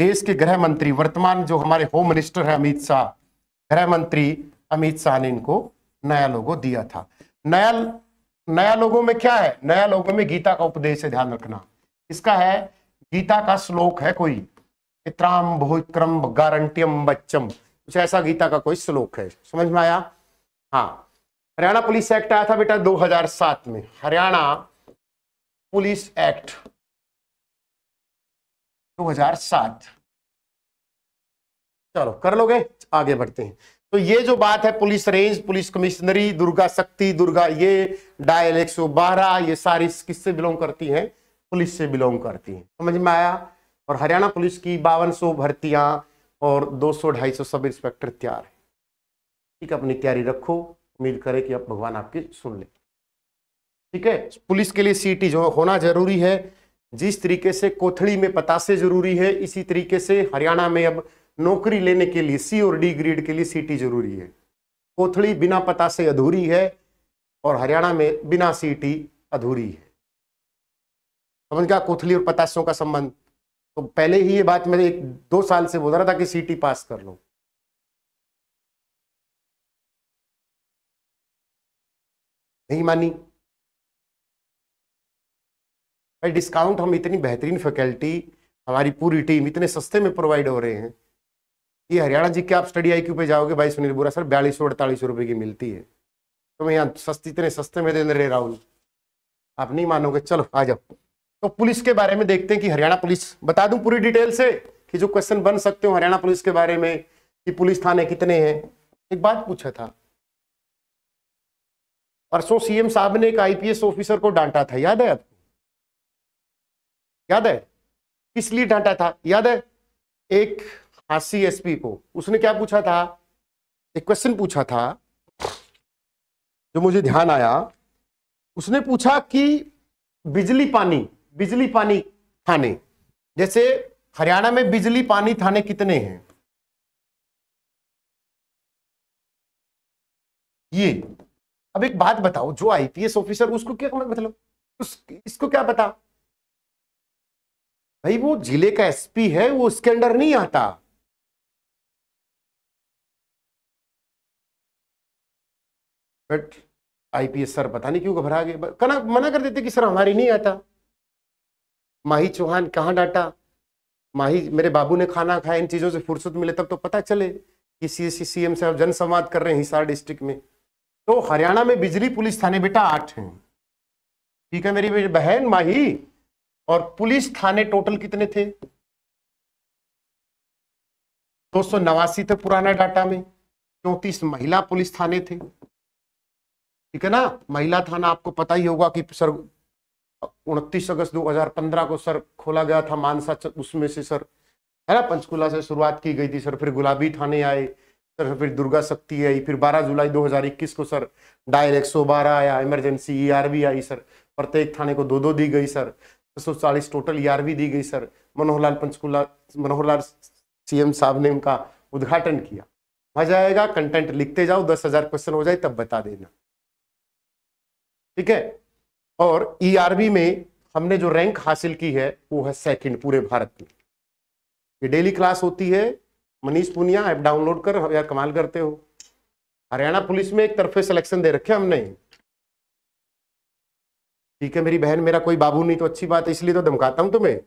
देश के गृह मंत्री वर्तमान जो हमारे होम मिनिस्टर है अमित शाह गृह मंत्री अमित शाह ने इनको नया लोगो दिया था नया नया लोगों में क्या है नया लोगों में गीता का उपदेश है ध्यान रखना इसका है गीता का श्लोक है कोई इतराम भूक्रम गारंटियम बच्चम कुछ ऐसा गीता का कोई श्लोक है समझ में आया हाँ हरियाणा पुलिस एक्ट आया था बेटा 2007 में हरियाणा पुलिस एक्ट 2007 चलो कर लोगे आगे बढ़ते हैं तो ये जो बात है पुलिस रेंज पुलिस कमिश्नरी दुर्गा शक्ति दुर्गा ये डायल बारह ये सारी किससे बिलोंग करती हैं पुलिस से बिलोंग करती हैं समझ में आया और हरियाणा पुलिस की बावन सौ भर्तियां और 200 250 सब इंस्पेक्टर तैयार है ठीक अपनी तैयारी रखो उम्मीद करें कि अब भगवान आपकी सुन ले ठीक है पुलिस के लिए सीटी जो होना जरूरी है जिस तरीके से कोथड़ी में पतासे जरूरी है इसी तरीके से हरियाणा में अब नौकरी लेने के लिए सी और डी ग्रेड के लिए सीटी जरूरी है कोथड़ी बिना पतासे अधूरी है और हरियाणा में बिना सीटी अधूरी है समझ गया कोथली और पतासों का संबंध तो पहले ही ये बात मैं एक दो साल से बोल रहा था कि सीटी पास कर लो नहीं मानी भाई डिस्काउंट हम इतनी बेहतरीन फैकल्टी हमारी पूरी टीम इतने सस्ते में प्रोवाइड हो रहे हैं ये हरियाणा जी के आप स्टडी आई क्यू पे जाओगे भाई सुनील बोरा सर बयालीस सौ अड़तालीस रुपए की मिलती है तो मैं यहाँ सस्ती इतने सस्ते में दे रहे राहुल आप नहीं मानोगे चलो आ जाओ तो पुलिस के बारे में देखते हैं कि हरियाणा पुलिस बता दूं पूरी डिटेल से कि जो क्वेश्चन बन सकते हो हरियाणा पुलिस के बारे में कि पुलिस थाने कितने हैं एक बात पूछा था परसों सीएम साहब ने एक आईपीएस ऑफिसर को डांटा था याद है आपको याद है किस लिए डांटा था याद है एक हासी एसपी को उसने क्या पूछा था एक क्वेश्चन पूछा था जो मुझे ध्यान आया उसने पूछा कि बिजली पानी बिजली पानी थाने जैसे हरियाणा में बिजली पानी थाने कितने हैं ये अब एक बात बताओ जो आईपीएस ऑफिसर उसको क्या मतलब उस, इसको क्या पता भाई वो जिले का एसपी है वो उसके अंडर नहीं आता बट आईपीएस सर पता नहीं क्यों घबरा गए कना मना कर देते कि सर हमारे नहीं आता माही चौहान कहाँ डांटा माही मेरे बाबू ने खाना खाया इन चीजों से फुर्सत मिले तब तो पता चले कि सी सीएम आप जनसंवाद कर रहे हैं हिसार डिस्ट्रिक्ट में तो हरियाणा में बिजली पुलिस थाने बेटा आठ हैं ठीक है मेरी बहन माही और पुलिस थाने टोटल कितने थे दो सौ नवासी थे पुराना डाटा में चौतीस महिला पुलिस थाने थे ठीक है ना महिला थाना आपको पता ही होगा कि सर उनतीस अगस्त 2015 को सर खोला गया था मानसा उसमें से सर है ना पंचकुला से शुरुआत की गई थी सर फिर गुलाबी थाने आए सर फिर दुर्गा शक्ति आई फिर 12 जुलाई 2021 को सर डायल एक आया इमरजेंसी ईआरबी e आई सर प्रत्येक थाने को दो दो दी गई सर सौ चालीस टोटल ईआरबी e दी गई सर मनोहर लाल पंचकूला मनोहर लाल सीएम साहब ने उनका उद्घाटन किया मजा आएगा कंटेंट लिखते जाओ दस हजार क्वेश्चन हो जाए तब बता देना ठीक है और ईआरबी e में हमने जो रैंक हासिल की है वो है सेकंड पूरे भारत में ये डेली क्लास होती है मनीष पुनिया ऐप डाउनलोड कर यार कमाल करते हो हरियाणा पुलिस में एक तरफे सिलेक्शन दे रखे हमने ठीक है मेरी बहन मेरा कोई बाबू नहीं तो अच्छी बात है इसलिए तो धमकाता हूं तुम्हें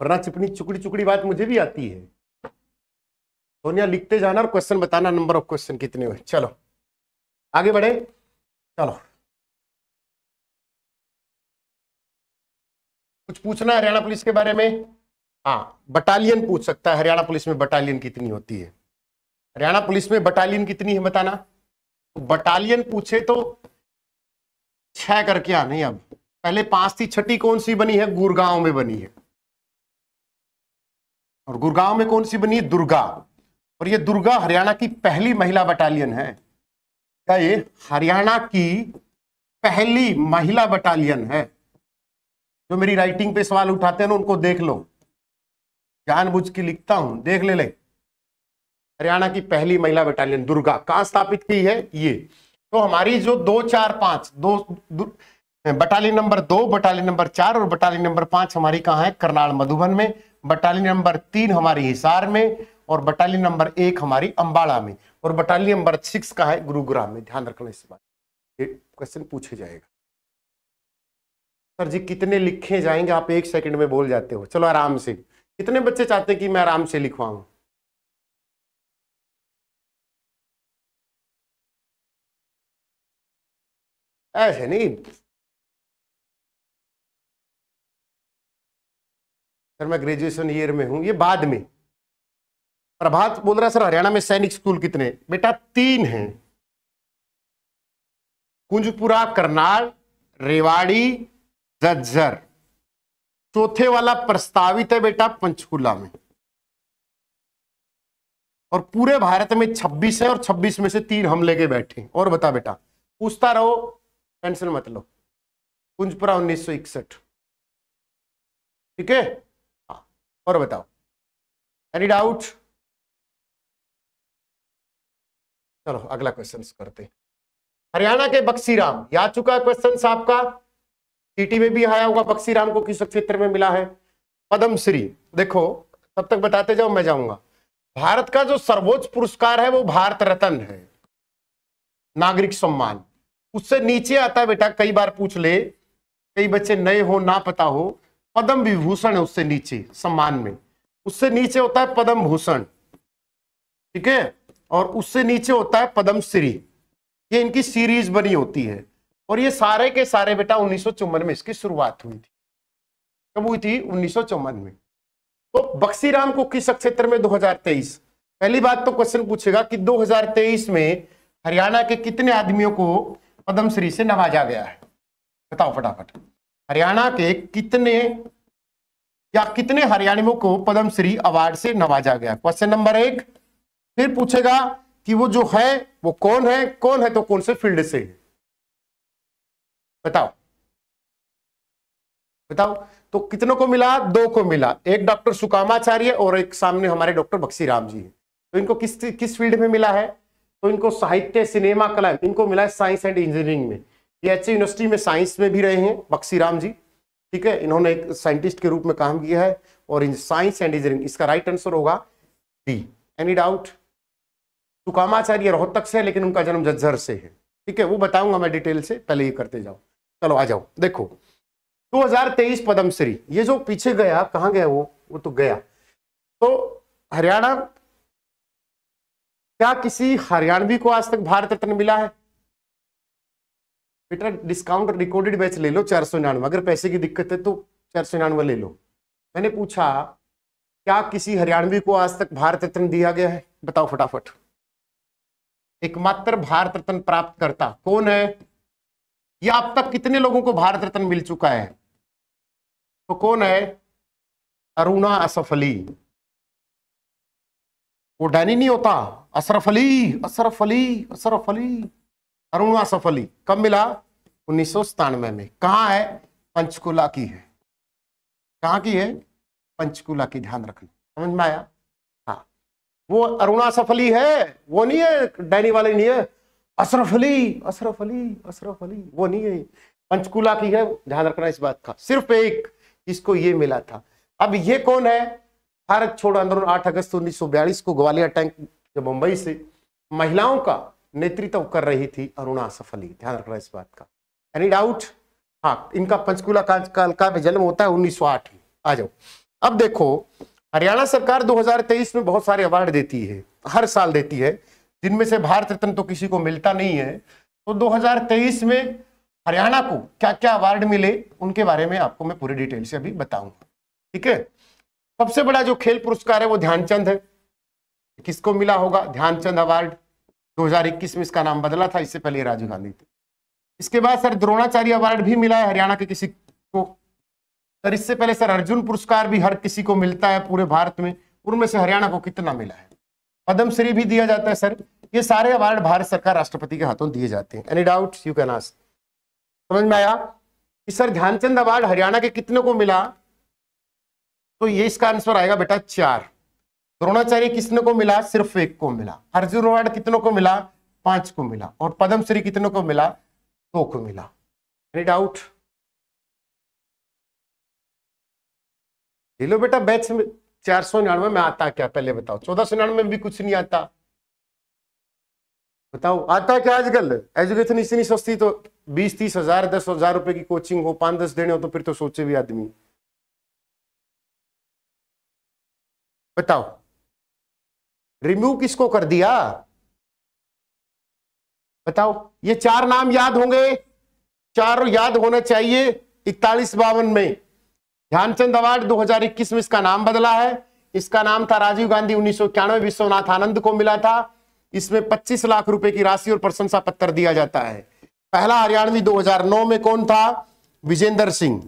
वरना चिपनी चुकड़ी चुकड़ी बात मुझे भी आती है सोनिया लिखते जाना और क्वेश्चन बताना नंबर ऑफ क्वेश्चन कितने हुए चलो आगे बढ़े चलो कुछ पूछना हरियाणा पुलिस के बारे में हाँ बटालियन पूछ सकता है हरियाणा पुलिस में बटालियन कितनी होती है हरियाणा पुलिस में बटालियन कितनी है बताना तो बटालियन पूछे तो छह करके आने अब पहले पांच थी छठी कौन सी बनी है गुरगांव में बनी है और गुरगांव में कौन सी बनी है दुर्गा और ये दुर्गा हरियाणा की पहली महिला बटालियन है क्या ये हरियाणा की पहली महिला बटालियन है जो मेरी राइटिंग पे सवाल उठाते हैं ना उनको देख लो जानबूझ के लिखता हूं देख ले ले हरियाणा की पहली महिला बटालियन दुर्गा कहां स्थापित की है ये तो हमारी जो दो चार पांच दो, बटालियन नंबर दो बटालियन नंबर चार और बटालियन नंबर पांच हमारी कहाँ है करनाल मधुबन में बटालियन नंबर तीन हमारी हिसार में और बटालियन नंबर एक हमारी अंबाड़ा में और बटालियन नंबर सिक्स का है गुरुग्राम में ध्यान रखना इस बात क्वेश्चन पूछे जाएगा सर जी कितने लिखे जाएंगे आप एक सेकंड में बोल जाते हो चलो आराम से कितने बच्चे चाहते हैं कि मैं आराम से लिखवाऊं ऐसे नहीं सर मैं ग्रेजुएशन ईयर में हूं ये बाद में प्रभात बोल रहा है सर हरियाणा में सैनिक स्कूल कितने बेटा तीन हैं कुंजपुरा करनाल रेवाड़ी जज्जर चौथे वाला प्रस्तावित है बेटा पंचकूला में और पूरे भारत में 26 है और 26 में से तीन हम लेके बैठे और बता बेटा पूछता रहो टेंशन मत लो कुंजपुरा उन्नीस सौ इकसठ ठीक है हाँ, और बताओ एनी डाउट चलो अगला क्वेश्चन करते हरियाणा के बक्सीराम या चुका क्वेश्चन आपका सिटी में भी आया होगा बक्सीराम को किस क्षेत्र में मिला है पदम श्री देखो तब तक बताते जाओ मैं जाऊंगा भारत का जो सर्वोच्च पुरस्कार है वो भारत रत्न है नागरिक सम्मान उससे नीचे आता है बेटा कई बार पूछ ले कई बच्चे नए हो ना पता हो पद्म विभूषण है उससे नीचे सम्मान में उससे नीचे होता है पद्म भूषण ठीक है और उससे नीचे होता है पदम श्री ये इनकी सीरीज बनी होती है और ये सारे के सारे बेटा उन्नीस में इसकी शुरुआत हुई थी कब हुई थी उन्नीस में तो बक्सीराम को किस क्षेत्र में 2023 पहली बात तो क्वेश्चन पूछेगा कि 2023 में हरियाणा के कितने आदमियों को पद्मश्री से नवाजा गया है बताओ फटाफट हरियाणा के कितने या कितने हरियाणवियों को पद्मश्री अवार्ड से नवाजा गया क्वेश्चन नंबर एक फिर पूछेगा कि वो जो है वो कौन है कौन है तो कौन से फील्ड से है बताओ बताओ तो कितनों को मिला दो को मिला एक डॉक्टर सुकामाचार्य और एक सामने हमारे डॉक्टर राम जी तो इनको किस किस फील्ड में मिला है तो इनको साहित्य सिनेमा कला इनको मिला है साइंस एंड इंजीनियरिंग में ये अच्छी यूनिवर्सिटी में साइंस में भी रहे हैं बक्सी राम जी ठीक है इन्होंने एक साइंटिस्ट के रूप में काम किया है और इन साइंस एंड इंजीनियरिंग इसका राइट आंसर होगा बी एनी डाउट सुकामाचार्य रोहतक से है लेकिन उनका जन्म जज्जर से है ठीक है वो बताऊंगा मैं डिटेल से पहले ये करते जाऊँ चलो आ जाओ देखो 2023 पद्मश्री ये जो पीछे गया कहा गया वो वो तो गया तो हरियाणा क्या किसी हरियाणवी को आज तक भारत रत्न मिला है बेटा डिस्काउंट रिकॉर्डेड बैच ले लो चार सौ निन्यानवे अगर पैसे की दिक्कत है तो चार सौ निन्यानवे ले लो मैंने पूछा क्या किसी हरियाणवी को आज तक भारत रत्न दिया गया है बताओ फटाफट एकमात्र भारत रत्न प्राप्त करता कौन है या अब तक कितने लोगों को भारत रत्न मिल चुका है तो कौन है अरुणा असफ अली वो डैनी नहीं होता असरफ अली असरफ अली असरफ अली अरुणा असफ अली कब मिला उन्नीस में कहा है पंचकुला की है कहा की है पंचकुला की ध्यान रखना समझ में आया हाँ वो अरुणा असफ अली है वो नहीं है डैनी वाले नहीं है अशरफ अली अशरफ अली अशरफ अली वो नहीं है पंचकूला की है ध्यान रखना इस बात का सिर्फ एक इसको ये मिला था अब ये कौन है भारत छोड़ो आंदोलन 8 अगस्त 1942 को ग्वालियर टैंक जो मुंबई से महिलाओं का नेतृत्व कर रही थी अरुणा आसफ अली ध्यान रखना इस बात का एनी डाउट हाँ इनका पंचकूला काल का में जन्म होता है उन्नीस में आ जाओ अब देखो हरियाणा सरकार 2023 में बहुत सारे अवार्ड देती है हर साल देती है जिनमें से भारत रत्न तो किसी को मिलता नहीं है तो 2023 में हरियाणा को क्या क्या अवार्ड मिले उनके बारे में आपको मैं पूरी डिटेल से अभी बताऊंगा ठीक है सबसे बड़ा जो खेल पुरस्कार है वो ध्यानचंद है किसको मिला होगा ध्यानचंद अवार्ड 2021 में इसका नाम बदला था इससे पहले राजीव गांधी थे इसके बाद सर द्रोणाचार्य अवार्ड भी मिला है हरियाणा के किसी को सर इससे पहले सर अर्जुन पुरस्कार भी हर किसी को मिलता है पूरे भारत में उनमें से हरियाणा को कितना मिला है पद्मश्री भी दिया जाता है सर ये सारे अवार्ड भारत सरकार राष्ट्रपति के हाथों दिए जाते हैं any doubt you can ask समझ में आया कि सर ध्यानचंद अवार्ड हरियाणा के कितने को मिला तो ये इसका आंसर आएगा बेटा चार द्रोणाचार्य किसने को मिला सिर्फ एक को मिला अर्जुन अवार्ड कितनों को मिला पांच को मिला और पद्मश्री कितनों को मिला दो को मिला एनी डाउट ले लो बेटा बैच में चार सौ निन्यानवे में आता क्या पहले बताओ चौदह सौ निन्यानवे में भी कुछ नहीं आता बताओ आता क्या आजकल एजुकेशन इतनी सस्ती तो बीस तीस हजार दस हजार रुपए की कोचिंग हो पांच दस देने हो तो फिर तो सोचे भी आदमी बताओ रिमूव किसको कर दिया बताओ ये चार नाम याद होंगे चार याद होना चाहिए इकतालीस बावन में ध्यानचंद अवार्ड 2021 में इसका नाम बदला है इसका नाम था राजीव गांधी उन्नीस इक्यानवे विश्वनाथ आनंद को मिला था इसमें 25 लाख रुपए की राशि और प्रशंसा पत्र दिया जाता है पहला हरियाणवी 2009 में कौन था विजेंद्र सिंह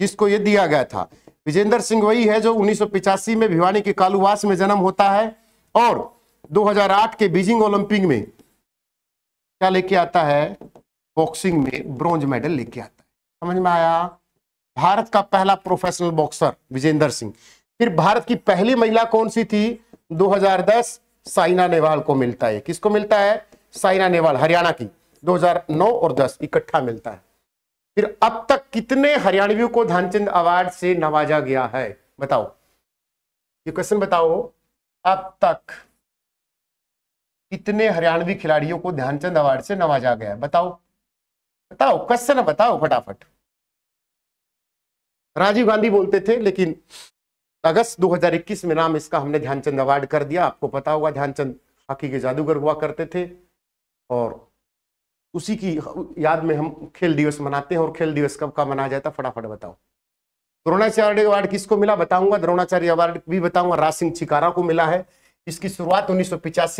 जिसको यह दिया गया था विजेंद्र सिंह वही है जो उन्नीस में भिवानी के कालूवास में जन्म होता है और 2008 के बीजिंग ओलंपिक में क्या लेके आता है बॉक्सिंग में ब्रॉन्ज मेडल लेके आता है समझ में आया भारत का पहला प्रोफेशनल बॉक्सर विजेंद्र सिंह फिर भारत की पहली महिला कौन सी थी 2010 साइना नेहवाल को मिलता है किसको मिलता है साइना नेहवाल हरियाणा की 2009 और 10 इकट्ठा मिलता है फिर अब तक कितने हरियाणवियों को ध्यानचंद अवार्ड से नवाजा गया है बताओ ये क्वेश्चन बताओ अब तक कितने हरियाणवी खिलाड़ियों को ध्यानचंद अवार्ड से नवाजा गया है बताओ बताओ क्वेश्चन बताओ फटाफट राजीव गांधी बोलते थे लेकिन अगस्त 2021 में नाम इसका हमने ध्यानचंद अवार्ड कर दिया आपको पता होगा ध्यानचंद हॉकी के जादूगर हुआ करते थे और उसी की याद में हम खेल दिवस मनाते हैं और खेल दिवस कब का मनाया जाता है फटाफट बताओ द्रोणाचार्य अवार्ड किसको मिला बताऊंगा द्रोणाचार्य अवार्ड भी बताऊंगा राज सिंह छिकारा को मिला है इसकी शुरुआत उन्नीस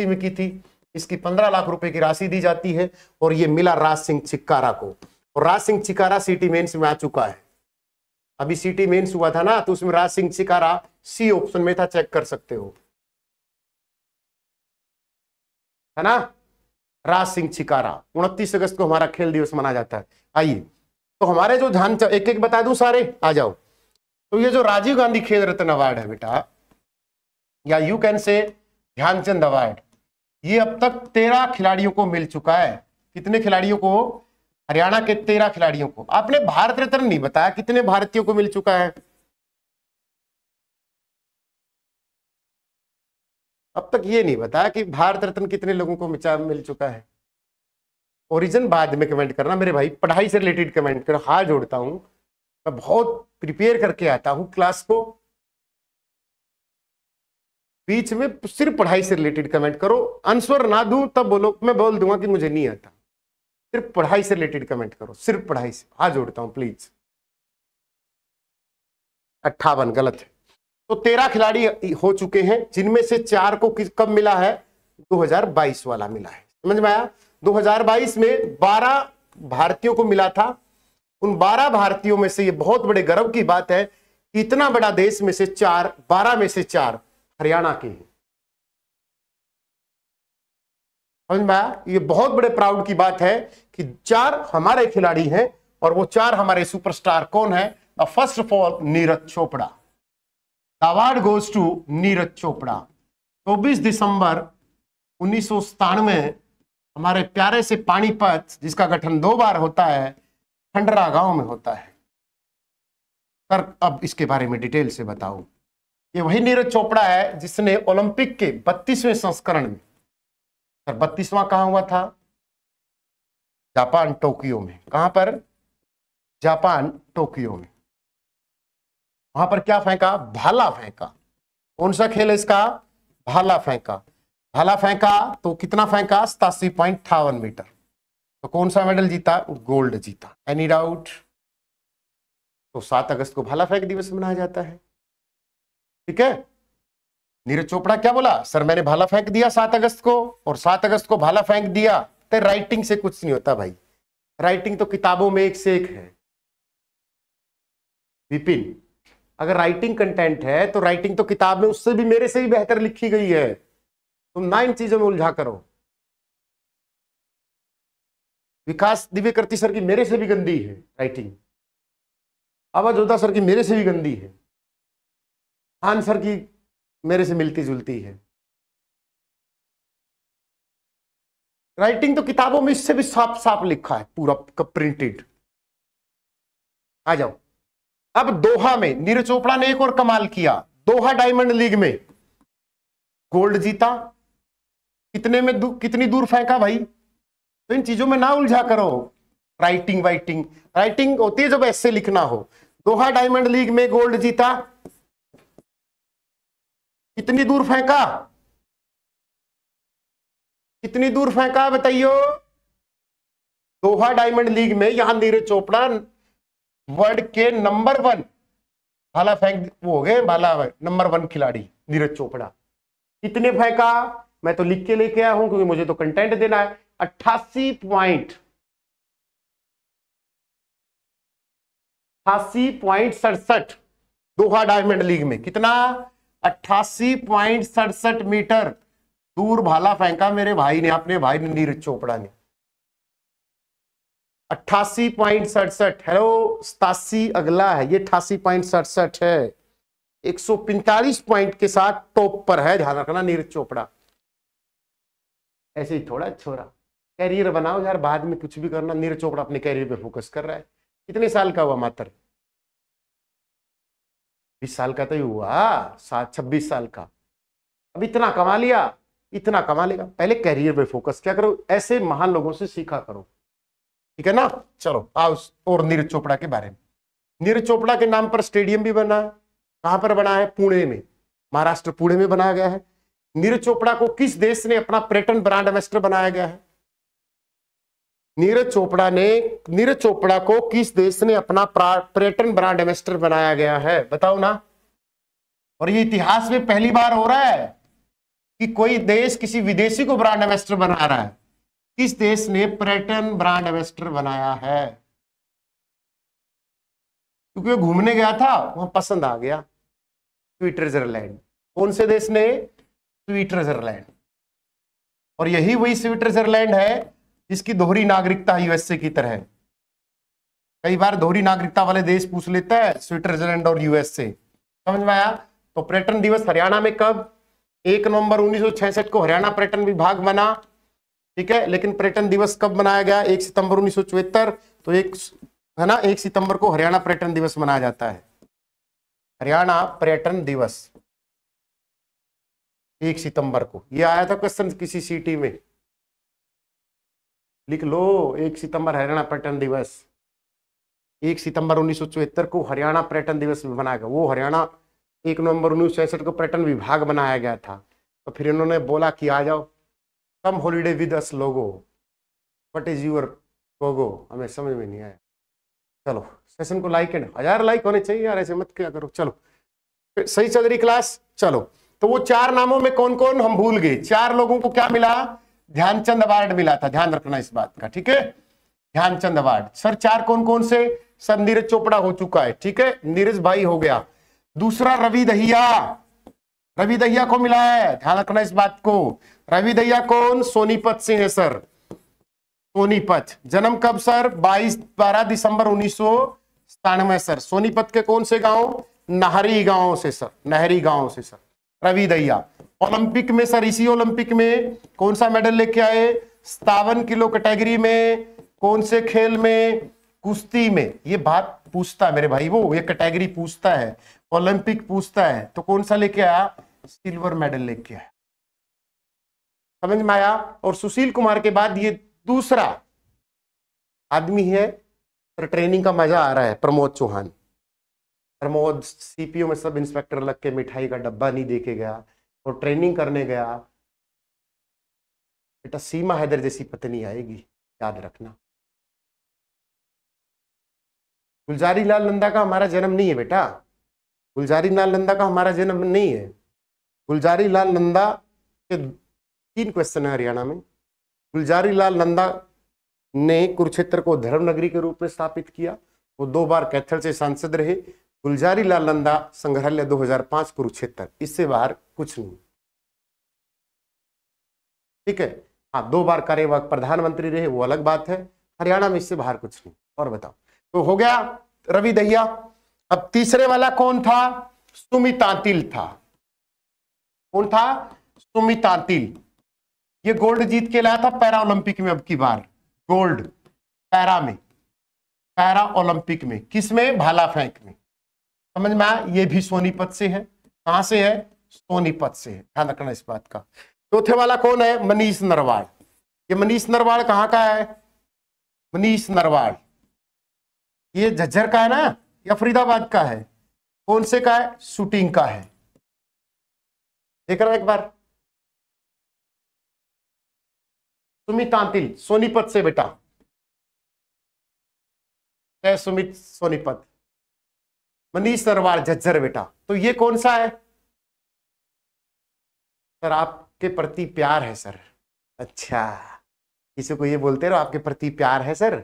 में की थी इसकी पंद्रह लाख रुपए की राशि दी जाती है और ये मिला राज सिंह छिकारा को और राज सिंह छिकारा सिटी मेन्स में आ चुका है अभी सिटी मेंस हुआ था ना तो उसमें राज सिंह सिकारा सी ऑप्शन में था चेक कर सकते हो है ना राज सिंह छिकारा उनतीस अगस्त को हमारा खेल दिवस मनाया जाता है आइए तो हमारे जो ध्यान एक एक बता दूं सारे आ जाओ तो ये जो राजीव गांधी खेल रत्न अवार्ड है बेटा या you can say Dhyanchand award ये अब तक तेरह खिलाड़ियों को मिल चुका है कितने खिलाड़ियों को हरियाणा के तेरह खिलाड़ियों को आपने भारत रत्न नहीं बताया कितने भारतीयों को मिल चुका है अब तक ये नहीं बताया कि भारत रत्न कितने लोगों को मिल चुका है ओरिजिन बाद में कमेंट करना मेरे भाई पढ़ाई से रिलेटेड कमेंट करो हाथ जोड़ता हूं मैं बहुत प्रिपेयर करके आता हूं क्लास को बीच में सिर्फ पढ़ाई से रिलेटेड कमेंट करो आंसर ना दूं तब बोलो मैं बोल दूंगा कि मुझे नहीं आता सिर्फ पढ़ाई से रिलेटेड कमेंट करो सिर्फ पढ़ाई से हाथ जोड़ता हूं प्लीज अट्ठावन गलत है तो तेरह खिलाड़ी हो चुके हैं जिनमें से चार को कब मिला है 2022 वाला मिला है समझ में आया 2022 में 12 भारतीयों को मिला था उन 12 भारतीयों में से ये बहुत बड़े गर्व की बात है इतना बड़ा देश में से चार बारह में से चार हरियाणा के हैं समझ में आया ये बहुत बड़े प्राउड की बात है कि चार हमारे खिलाड़ी हैं और वो चार हमारे सुपरस्टार कौन है first of all Neeraj Chopra award goes to Neeraj Chopra 24 दिसंबर उन्नीस हमारे प्यारे से पानीपत जिसका गठन दो बार होता है खंडरा गांव में होता है सर अब इसके बारे में डिटेल से बताऊं ये वही नीरज चोपड़ा है जिसने ओलंपिक के बत्तीसवें संस्करण में सर बत्तीसवां कहा हुआ था जापान टोक्यो में कहां पर जापान टोक्यो में वहां पर क्या फेंका भाला फेंका कौन सा खेल है इसका भाला फेंका भाला फेंका तो कितना फेंका सतासी पॉइंट अठावन मीटर तो कौन सा मेडल जीता गोल्ड जीता एनी डाउट तो सात अगस्त को भाला फेंक दिवस मनाया जाता है ठीक है नीरज चोपड़ा क्या बोला सर मैंने भाला फेंक दिया सात अगस्त को और सात अगस्त को भाला फेंक दिया तो राइटिंग से कुछ नहीं होता भाई राइटिंग तो किताबों में एक से एक है विपिन अगर राइटिंग कंटेंट है तो राइटिंग तो किताब में उससे भी मेरे से भी बेहतर लिखी गई है तुम ना इन चीजों में उलझा करो विकास दिव्य करती सर की मेरे से भी गंदी है राइटिंग आवाज होता सर की मेरे से भी गंदी है आंसर की मेरे से मिलती जुलती है राइटिंग तो किताबों में इससे भी साफ साफ लिखा है पूरा प्रिंटेड आ जाओ अब दोहा में नीरज चोपड़ा ने एक और कमाल किया दोहा डायमंड लीग में गोल्ड जीता कितने में दू, कितनी दूर फेंका भाई तो इन चीजों में ना उलझा करो राइटिंग वाइटिंग राइटिंग होती है जब ऐसे लिखना हो दोहा डायमंड लीग में गोल्ड जीता कितनी दूर फेंका कितनी दूर फेंका है बताइयो दोहा डायमंड लीग में यहां नीरज चोपड़ा वर्ल्ड के नंबर वन भाला फेंक वो हो गए भाला नंबर वन खिलाड़ी नीरज चोपड़ा कितने फेंका मैं तो लिख के लेके आया हूं क्योंकि मुझे तो कंटेंट देना है अट्ठासी पॉइंट अट्ठासी पॉइंट सड़सठ दोहा डायमंड लीग में कितना अट्ठासी पॉइंट सड़सठ मीटर दूर भाला फेंका मेरे भाई ने अपने भाई नीरज चोपड़ा ने अट्ठासी पॉइंट सड़सठ हेलो सतासी अगला है ये अट्ठासी पॉइंट सड़सठ है एक सौ पैंतालीस पॉइंट के साथ टॉप पर है ध्यान रखना नीरज चोपड़ा ऐसे ही थोड़ा छोरा कैरियर बनाओ यार बाद में कुछ भी करना नीरज चोपड़ा अपने कैरियर पे फोकस कर रहा है कितने साल का हुआ मात्र बीस साल का तो ही हुआ सात छब्बीस साल का अब इतना कमा लिया इतना कमा लेगा पहले कैरियर पे फोकस क्या करो ऐसे महान लोगों से सीखा करो ठीक है ना चलो आओ और नीरज चोपड़ा के बारे में नीरज चोपड़ा के नाम पर स्टेडियम भी बना है कहां पर बना है पुणे में महाराष्ट्र पुणे में बनाया गया है नीरज चोपड़ा को किस देश ने अपना पर्यटन ब्रांड एम्बेसडर बनाया गया है नीरज चोपड़ा ने नीरज चोपड़ा को किस देश ने अपना पर्यटन ब्रांड एम्बेसडर बनाया गया है बताओ ना और ये इतिहास में पहली बार हो रहा है कि कोई देश किसी विदेशी को ब्रांड एम्बेस्टर बना रहा है किस देश ने पर्यटन ब्रांड एम्बेस्टर बनाया है क्योंकि वो घूमने गया था वहां पसंद आ गया स्विट्जरलैंड कौन से देश ने स्विट्जरलैंड और यही वही स्विट्जरलैंड है जिसकी दोहरी नागरिकता यूएसए की तरह कई बार दोहरी नागरिकता वाले देश पूछ लेता है स्विट्जरलैंड और यूएसए समझ में आया तो पर्यटन दिवस हरियाणा में कब एक नवंबर 1966 को हरियाणा पर्यटन विभाग बना ठीक है लेकिन पर्यटन दिवस कब मनाया गया एक सितंबर उन्नीस तो एक है ना एक सितंबर को हरियाणा पर्यटन दिवस मनाया जाता है हरियाणा पर्यटन दिवस एक सितंबर को ये आया था क्वेश्चन किसी सिटी में लिख लो एक सितंबर हरियाणा पर्यटन दिवस एक सितंबर उन्नीस को हरियाणा पर्यटन दिवस मनाया गया वो हरियाणा एक नवंबर उन्नीस सौ को पर्यटन विभाग बनाया गया था तो फिर इन्होंने बोला कि आ जाओ come holiday with us logo what is your logo हमें समझ में नहीं आया चलो सेशन को लाइक एंड हजार लाइक होने चाहिए यार ऐसे मत क्या करो चलो सही चल रही क्लास चलो तो वो चार नामों में कौन कौन हम भूल गए चार लोगों को क्या मिला ध्यानचंद अवार्ड मिला था ध्यान रखना इस बात का ठीक है ध्यानचंद अवार्ड सर चार कौन कौन से सर नीरज चोपड़ा हो चुका है ठीक है नीरज भाई हो गया दूसरा रवि दहिया रवि दहिया को मिला है ध्यान रखना इस बात को रवि दहिया कौन सोनीपत से है सर सोनीपत जन्म कब सर 22 बारह दिसंबर उन्नीस सौ सर सोनीपत के कौन से गांव नहरी गांव से सर नहरी गांव से सर रवि दहिया ओलंपिक में सर इसी ओलंपिक में कौन सा मेडल लेके आए सतावन किलो कैटेगरी में कौन से खेल में कुश्ती में ये बात पूछता है मेरे भाई वो ये कैटेगरी पूछता है ओलंपिक पूछता है तो कौन सा लेके आया सिल्वर मेडल लेके आया समझ में आया और सुशील कुमार के बाद ये दूसरा आदमी है पर ट्रेनिंग का मजा आ रहा है प्रमोद चौहान प्रमोद सीपीओ में सब इंस्पेक्टर लग के मिठाई का डब्बा नहीं देके गया और ट्रेनिंग करने गया बेटा सीमा हैदर जैसी पत्नी आएगी याद रखना गुलजारी लाल नंदा का हमारा जन्म नहीं है बेटा गुलजारी लाल नंदा का हमारा जन्म नहीं है गुलजारी लाल नंदा के तीन क्वेश्चन है हरियाणा में गुलजारी लाल नंदा ने कुरुक्षेत्र को धर्मनगरी के रूप में स्थापित किया वो दो बार कैथल से सांसद रहे गुलजारी लाल नंदा संग्रहालय 2005 कुरुक्षेत्र इससे बाहर कुछ नहीं ठीक है हाँ दो बार कार्यवाहक प्रधानमंत्री रहे वो अलग बात है हरियाणा में इससे बाहर कुछ नहीं और बताओ तो हो गया रवि दहिया अब तीसरे वाला कौन था सुमितांतिल था कौन था सुमितांतिल ये गोल्ड जीत के लाया था पैरा ओलंपिक में अब की बार गोल्ड पैरा में पैरा ओलंपिक में किस में भाला फेंक में समझ में आया ये भी सोनीपत से है कहां से है सोनीपत से है ध्यान रखना इस बात का चौथे तो वाला कौन है मनीष नरवाड़ ये मनीष नरवाड़ कहां का है मनीष नरवाड़ ये झज्जर का है ना या फरीदाबाद का है कौन से का है शूटिंग का है देख रहा एक बार सुमित आंतिल सोनीपत से बेटा है सुमित सोनीपत मनीष सरवार झज्जर बेटा तो ये कौन सा है सर आपके प्रति प्यार है सर अच्छा किसी को ये बोलते रहो आपके प्रति प्यार है सर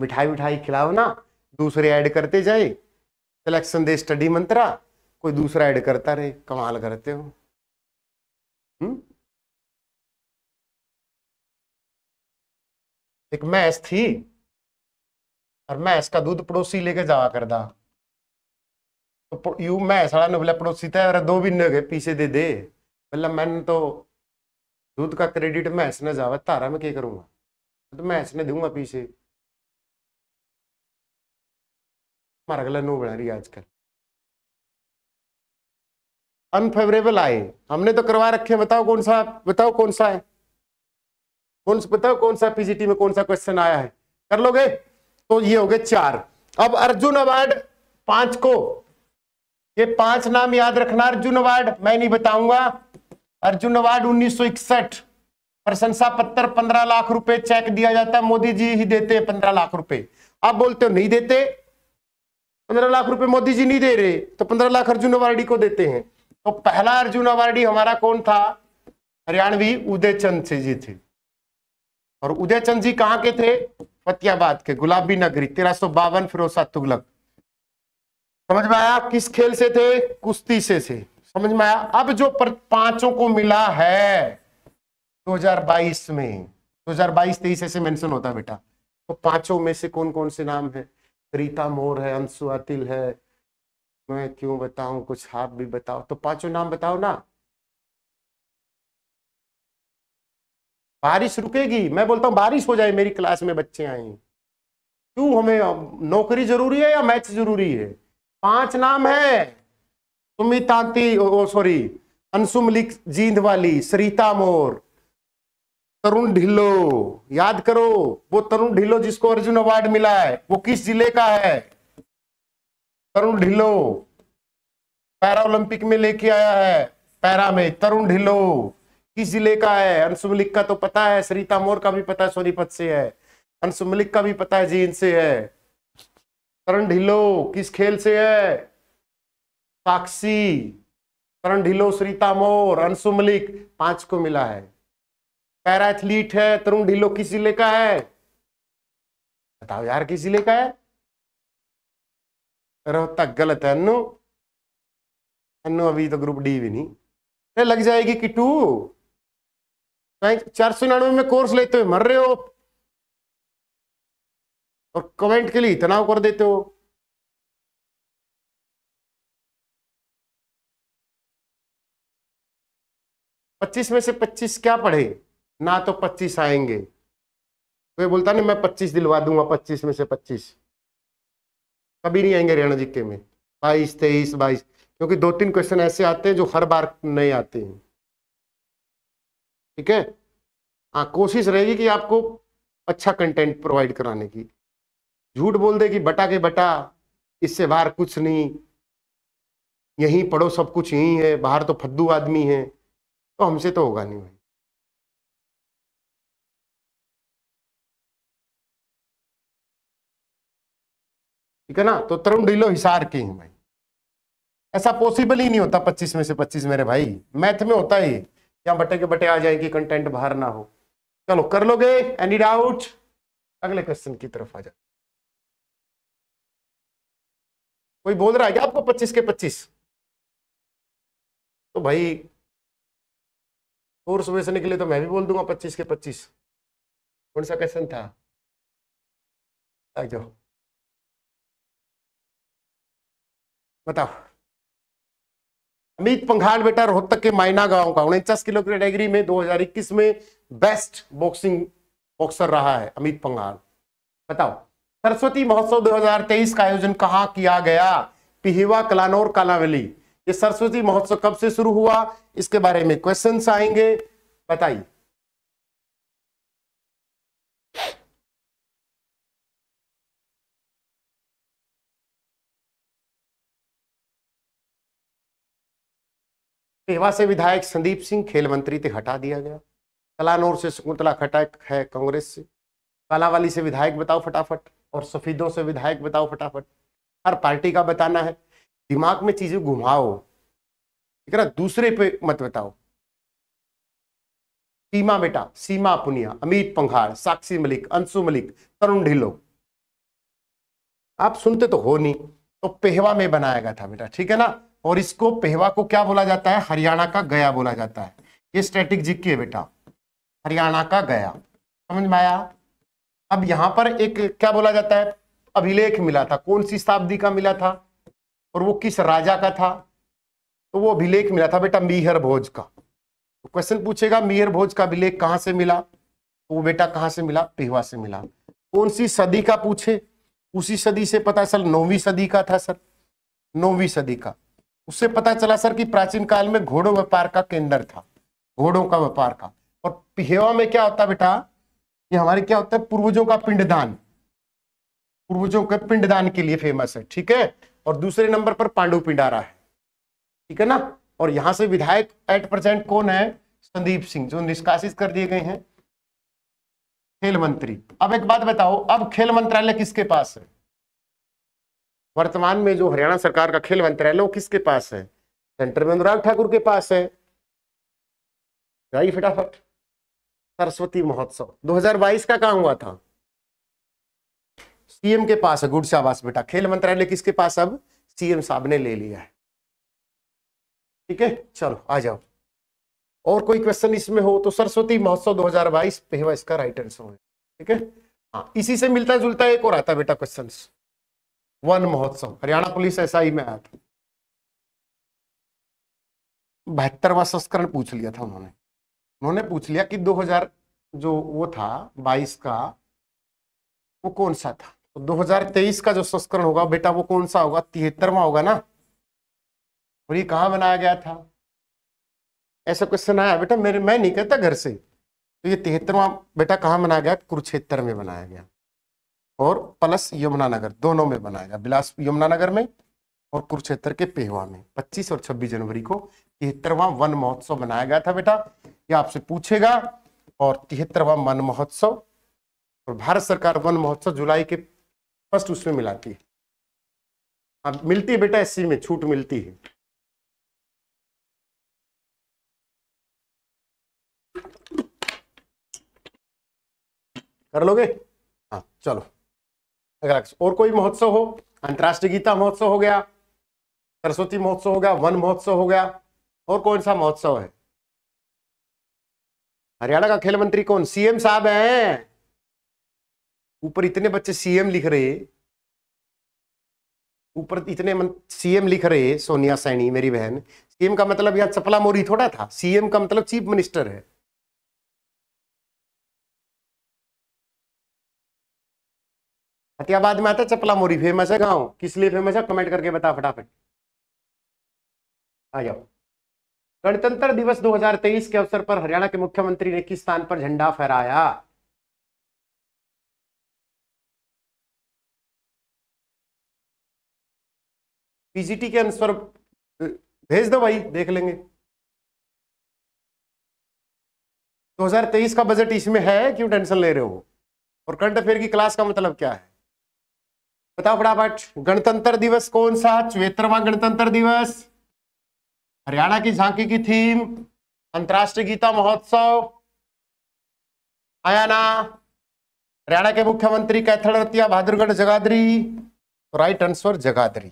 मिठाई मिठाई खिलाओ ना दूसरे ऐड करते जाए सिलेक्शन दे स्टडी मंत्रा कोई दूसरा ऐड करता रहे कमाल करते हो हम्म? एक मैस थी और मैस का दूध पड़ोसी लेके जावा करता तो यू मैस वाला ने बोला पड़ोसी था अरे दो बिन्ने गए पीछे दे दे बोला मैंने तो दूध का क्रेडिट मैस ने जावा तारा में क्या करूंगा तो मैस ने दूंगा पीछे मार्गला नो बना रही है आजकल अनफेवरेबल आए हमने तो करवा रखे हैं बताओ कौन सा बताओ कौन सा है कौन बताओ कौन सा पीजीटी में कौन सा क्वेश्चन आया है कर लोगे तो ये हो गए चार अब अर्जुन अवार्ड पांच को ये पांच नाम याद रखना अर्जुन अवार्ड मैं नहीं बताऊंगा अर्जुन अवार्ड उन्नीस प्रशंसा पत्र पंद्रह लाख रुपए चेक दिया जाता है मोदी जी ही देते हैं पंद्रह लाख रुपए आप बोलते हो नहीं देते पंद्रह लाख रुपए मोदी जी नहीं दे रहे तो पंद्रह लाख अर्जुन अवार्डी को देते हैं तो पहला अर्जुन अवार्डी हमारा कौन था हरियाणवी उदय चंद से जी थे और उदय चंद जी कहाँ के थे फतियाबाद के गुलाबी नगरी तेरह सौ बावन फिरोसा तुगलक समझ में आया किस खेल से थे कुश्ती से थे समझ में आया अब जो पांचों को मिला है 2022 में 2022 हजार बाईस तेईस ऐसे मेंशन होता है बेटा तो पांचों में से कौन कौन से नाम है रीता मोर है अंशु अतिल है मैं क्यों बताऊं कुछ आप भी बताओ तो पांचों नाम बताओ ना बारिश रुकेगी मैं बोलता हूँ बारिश हो जाए मेरी क्लास में बच्चे आए क्यों हमें नौकरी जरूरी है या मैच जरूरी है पांच नाम है सुमित ओ, ओ सॉरी अंशुमलिक जींद वाली सरिता मोर तरुण ढिल्लो याद करो वो तरुण ढिल्लो जिसको अर्जुन अवार्ड मिला है वो किस जिले का है तरुण ढिल्लो पैरा ओलंपिक में लेके आया है पैरा में तरुण ढिल्लो किस जिले का है अंशु मलिक का तो पता है सरिता मोर का भी पता है सोनीपत से है अंशु मलिक का भी पता है जी इनसे है तरुण ढिल्लो किस खेल से है साक्षी तरुण ढिल्लो सरिता मोर अंशु मलिक पांच को मिला है पैरा एथलीट है तरुण ढिल्लो किस जिले का है बताओ यार किस जिले का है रोहतक तो गलत है अनु अनु अभी तो ग्रुप डी भी नहीं लग जाएगी कि टू चार सौ निन्यानवे में कोर्स लेते हुए मर रहे हो और कमेंट के लिए तनाव कर देते हो पच्चीस में से पच्चीस क्या पढ़े ना तो पच्चीस आएंगे तो ये बोलता नहीं मैं पच्चीस दिलवा दूंगा पच्चीस में से पच्चीस कभी नहीं आएंगे हरियाणा जी के में बाईस तेईस बाईस क्योंकि दो तीन क्वेश्चन ऐसे आते हैं जो हर बार नहीं आते हैं ठीक है हाँ कोशिश रहेगी कि आपको अच्छा कंटेंट प्रोवाइड कराने की झूठ बोल दे कि बटा के बटा इससे बाहर कुछ नहीं यहीं पढ़ो सब कुछ यहीं है बाहर तो फद्दू आदमी है तो हमसे तो होगा नहीं भाई ठीक है ना तो तरुण ढीलो हिसार के हैं भाई ऐसा पॉसिबल ही नहीं होता पच्चीस में से पच्चीस मेरे भाई मैथ में होता ही यहां बटे के बटे आ जाएगी कंटेंट बाहर ना हो चलो कर लोगे एनी डाउट अगले क्वेश्चन की तरफ आ जाओ कोई बोल रहा है क्या आपको पच्चीस के पच्चीस तो भाई कोर्स सुबह से निकले तो मैं भी बोल दूंगा पच्चीस के पच्चीस कौन सा क्वेश्चन था आ जाओ बताओ अमित पंघाल बेटा रोहतक के मायना गांव का उनचास किलो कैटेगरी में 2021 में बेस्ट बॉक्सिंग बॉक्सर रहा है अमित पंघाल बताओ सरस्वती महोत्सव 2023 का आयोजन कहाँ किया गया पिहिवा कलानौर कालावली ये सरस्वती महोत्सव कब से शुरू हुआ इसके बारे में क्वेश्चन आएंगे बताइए पेवा से विधायक संदीप सिंह खेल मंत्री से हटा दिया गया कलानोर से शकुंतला खटक है कांग्रेस से कालावाली से विधायक बताओ फटाफट और सफेदों से विधायक बताओ फटाफट हर पार्टी का बताना है दिमाग में चीजें घुमाओ ठीक है ना दूसरे पे मत बताओ सीमा बेटा सीमा पुनिया अमित पंघार साक्षी मलिक अंशु मलिक तरुण ढिलो आप सुनते तो हो नहीं तो पेहवा में बनाया गया था बेटा ठीक है ना और इसको पेहवा को क्या बोला जाता है हरियाणा का गया बोला जाता है ये स्टैटिक जीके है बेटा हरियाणा का गया समझ में आया अब यहां पर एक क्या बोला जाता है अभिलेख मिला था कौन सी शताब्दी का मिला था और वो किस राजा का था तो वो अभिलेख मिला था बेटा मीहर भोज का तो क्वेश्चन पूछेगा मीहर भोज का अभिलेख कहां से मिला तो वो बेटा कहां से मिला पेहवा से मिला कौन सी सदी का पूछे उसी सदी से पता सर नौवीं सदी का था सर नौवीं सदी का उससे पता चला सर कि प्राचीन काल में घोड़ों व्यापार का केंद्र था घोड़ों का व्यापार का और पिहेवा में क्या होता बेटा ये हमारे क्या होता है पूर्वजों का पिंडदान पूर्वजों के पिंडदान के लिए फेमस है ठीक है और दूसरे नंबर पर पांडु पिंडारा है ठीक है ना और यहां से विधायक एट परसेंट कौन है संदीप सिंह जो निष्कासित कर दिए गए हैं खेल मंत्री अब एक बात बताओ अब खेल मंत्रालय किसके पास है वर्तमान में जो हरियाणा सरकार का खेल मंत्रालय वो किसके पास है सेंटर में अनुराग ठाकुर के पास है फटाफट सरस्वती महोत्सव 2022 का कहा हुआ था सीएम के पास है गुड शाबाश बेटा खेल मंत्रालय किसके पास अब सीएम साहब ने ले लिया है ठीक है चलो आ जाओ और कोई क्वेश्चन इसमें हो तो सरस्वती महोत्सव 2022 हजार इसका राइट आंसर ठीक है हाँ इसी से मिलता जुलता एक और आता बेटा क्वेश्चन वन महोत्सव हरियाणा पुलिस एसआई में आया था बहत्तरवा संस्करण पूछ लिया था उन्होंने उन्होंने पूछ लिया कि 2000 जो वो था 22 का वो कौन सा था तो 2023 का जो संस्करण होगा बेटा वो कौन सा होगा तिहत्तरवा होगा ना और ये कहाँ बनाया गया था ऐसा क्वेश्चन आया बेटा मेरे मैं नहीं कहता घर से तो ये तिहत्तरवा बेटा कहाँ बनाया गया कुरुक्षेत्र में बनाया गया और प्लस यमुनानगर दोनों में बनाएगा बिलास यमुनानगर में और कुरुक्षेत्र के पेहवा में 25 और 26 जनवरी को तिहत्तरवा वन महोत्सव मनाया गया था बेटा ये आपसे पूछेगा और तिहत्तरवा वन महोत्सव और भारत सरकार वन महोत्सव जुलाई के फर्स्ट उसमें मिलाती है अब मिलती है बेटा एस में छूट मिलती है कर लोगे हाँ चलो अगर और कोई महोत्सव हो अंतर्राष्ट्रीय गीता महोत्सव हो गया सरस्वती महोत्सव हो गया वन महोत्सव हो गया और कौन सा महोत्सव है हरियाणा का खेल मंत्री कौन सीएम साहब है ऊपर इतने बच्चे सीएम लिख रहे ऊपर इतने सीएम लिख रहे सोनिया सैनी मेरी बहन सीएम का मतलब यार चपला मोरी थोड़ा था सीएम का मतलब चीफ मिनिस्टर है फतियाबाद में आता है चपला मोरी फेमस है गांव किस लिए फेमस है कमेंट करके बता फटाफट आ जाओ गणतंत्र दिवस 2023 के अवसर पर हरियाणा के मुख्यमंत्री ने किस स्थान पर झंडा फहराया पीजीटी के आंसर भेज दो भाई देख लेंगे 2023 का बजट इसमें है क्यों टेंशन ले रहे हो और करंट अफेयर की क्लास का मतलब क्या है बताओ फटाफट गणतंत्र दिवस कौन सा चवेतरवा गणतंत्र दिवस हरियाणा की झांकी की थीम अंतरराष्ट्रीय गीता महोत्सव आया ना हरियाणा के मुख्यमंत्री कैथल रतिया बहादुरगढ़ जगाधरी तो राइट आंसर जगाधरी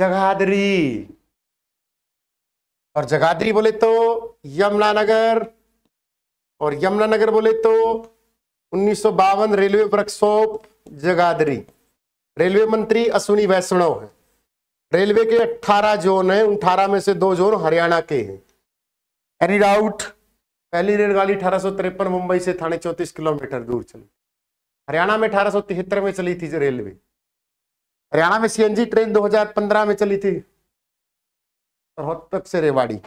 जगाधरी और जगाधरी बोले तो यमुना नगर और यमुना नगर बोले तो उन्नीस रेलवे वर्कशॉप जगाधरी रेलवे मंत्री अश्विनी वैष्णव है रेलवे के 18 जोन है अठारह में से दो जोन हरियाणा के हैं एनी डाउट पहली रेलगाड़ी अठारह मुंबई से थाने चौंतीस किलोमीटर दूर चली हरियाणा में अठारह में चली थी रेलवे हरियाणा में सीएनजी ट्रेन 2015 में चली थी रोहतक से रेवाड़ी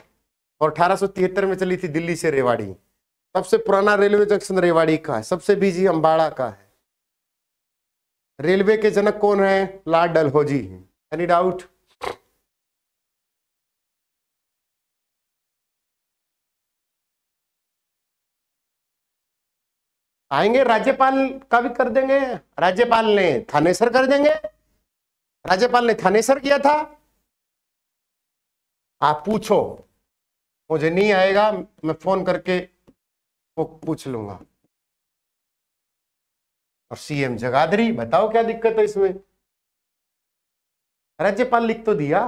और अठारह में चली थी दिल्ली से रेवाड़ी सबसे पुराना रेलवे जंक्शन रेवाड़ी का है सबसे बिजी अंबाड़ा का है रेलवे के जनक कौन है लाल डलहोजी है एनी डाउट आएंगे राज्यपाल का भी कर देंगे राज्यपाल ने थानेसर कर देंगे राज्यपाल ने थानेसर किया था आप पूछो मुझे नहीं आएगा मैं फोन करके को पूछ लूंगा और सीएम जगाधरी बताओ क्या दिक्कत है इसमें राज्यपाल लिख तो दिया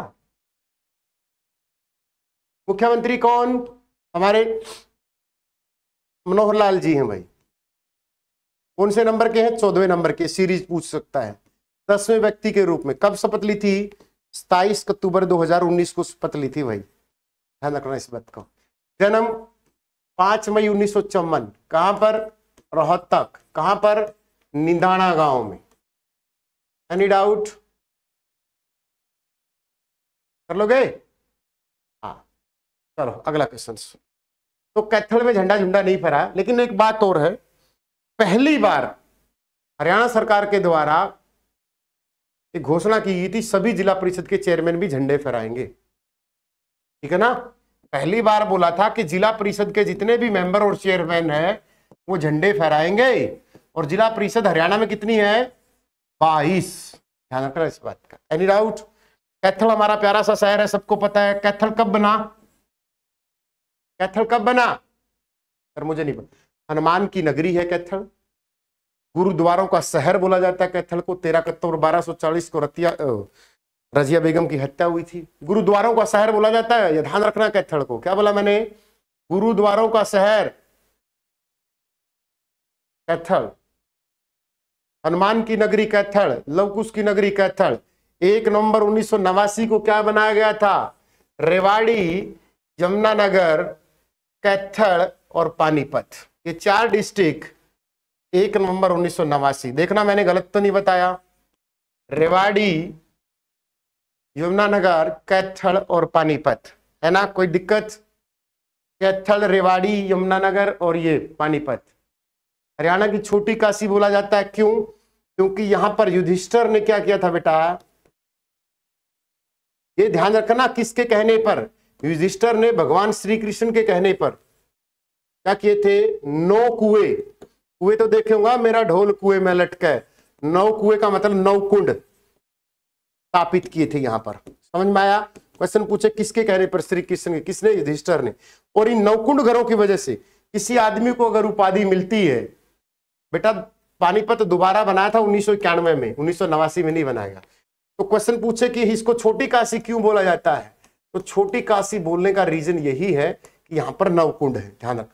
मुख्यमंत्री कौन हमारे मनोहर लाल जी हैं भाई कौन से नंबर के हैं चौदहवें नंबर के सीरीज पूछ सकता है दसवें व्यक्ति के रूप में कब शपथ ली थी सताइस अक्टूबर 2019 को शपथ ली थी भाई ध्यान रखना इस बात को जन्म पांच मई उन्नीस सौ चौवन कहां पर रोहतक कहां पर निंदाणा गांव में एनी डाउट कर लोगे हाँ चलो अगला क्वेश्चन तो कैथल में झंडा झुंडा नहीं फहरा लेकिन एक बात और है पहली बार हरियाणा सरकार के द्वारा घोषणा की गई थी सभी जिला परिषद के चेयरमैन भी झंडे फहराएंगे ठीक है ना पहली बार बोला था कि जिला परिषद के जितने भी मेंबर और चेयरमैन हैं वो झंडे फहराएंगे और जिला परिषद हरियाणा में कितनी है बाईस ध्यान रखना इस बात का एनी डाउट कैथल हमारा प्यारा सा शहर है सबको पता है कैथल कब बना कैथल कब बना सर मुझे नहीं पता हनुमान की नगरी है कैथल गुरुद्वारों का शहर बोला जाता है कैथल को तेरह कत्तर बारह सौ चालीस को रतिया रजिया बेगम की हत्या हुई थी गुरुद्वारों का शहर बोला जाता है यह ध्यान रखना कैथड़ को क्या बोला मैंने गुरुद्वारों का शहर कैथल हनुमान की नगरी कैथल लवकुश की नगरी कैथल एक नवंबर उन्नीस को क्या बनाया गया था रेवाड़ी यमुनानगर कैथल और पानीपत ये चार डिस्ट्रिक्ट एक नवंबर उन्नीस देखना मैंने गलत तो नहीं बताया रेवाड़ी यमुनानगर कैथल और पानीपत है ना कोई दिक्कत कैथल रेवाड़ी यमुनानगर और ये पानीपत हरियाणा की छोटी काशी बोला जाता है क्यों क्योंकि यहां पर युधिष्ठर ने क्या किया था बेटा ये ध्यान रखना किसके कहने पर युधिष्ठर ने भगवान श्री कृष्ण के कहने पर क्या किए थे नौ कुएं कुएं तो देखे होगा मेरा ढोल कुएं में लटका है नौ कुएं का मतलब नौ कुंड स्थापित किए थे यहाँ पर समझ में आया क्वेश्चन पूछे किसके कहने पर श्री कृष्ण किसने युधिष्ठर ने और इन नवकुंड घरों की वजह से किसी आदमी को अगर उपाधि मिलती है बेटा पानीपत दोबारा बनाया था उन्नीस में उन्नीस में नहीं बनाएगा तो क्वेश्चन पूछे कि इसको छोटी काशी क्यों बोला जाता है तो छोटी काशी बोलने का रीजन यही है कि यहां पर नवकुंड है ध्यान रख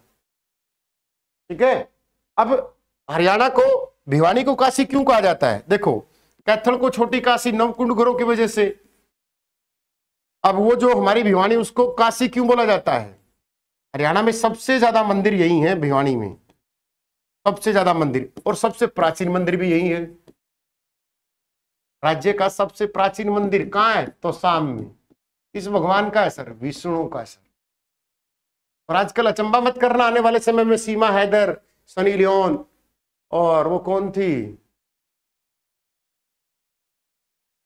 ठीक है अब हरियाणा को भिवानी को काशी क्यों कहा जाता है देखो कैथल को छोटी काशी नवकुंड घरों की वजह से अब वो जो हमारी भिवानी उसको काशी क्यों बोला जाता है हरियाणा में सबसे ज्यादा मंदिर यही है भिवानी में सबसे ज्यादा मंदिर और सबसे प्राचीन मंदिर भी यही है राज्य का सबसे प्राचीन मंदिर कहाँ है तो शाम में इस भगवान का है सर विष्णु का है सर और आजकल अचंबा मत करना आने वाले समय में सीमा हैदर सनी लियोन और वो कौन थी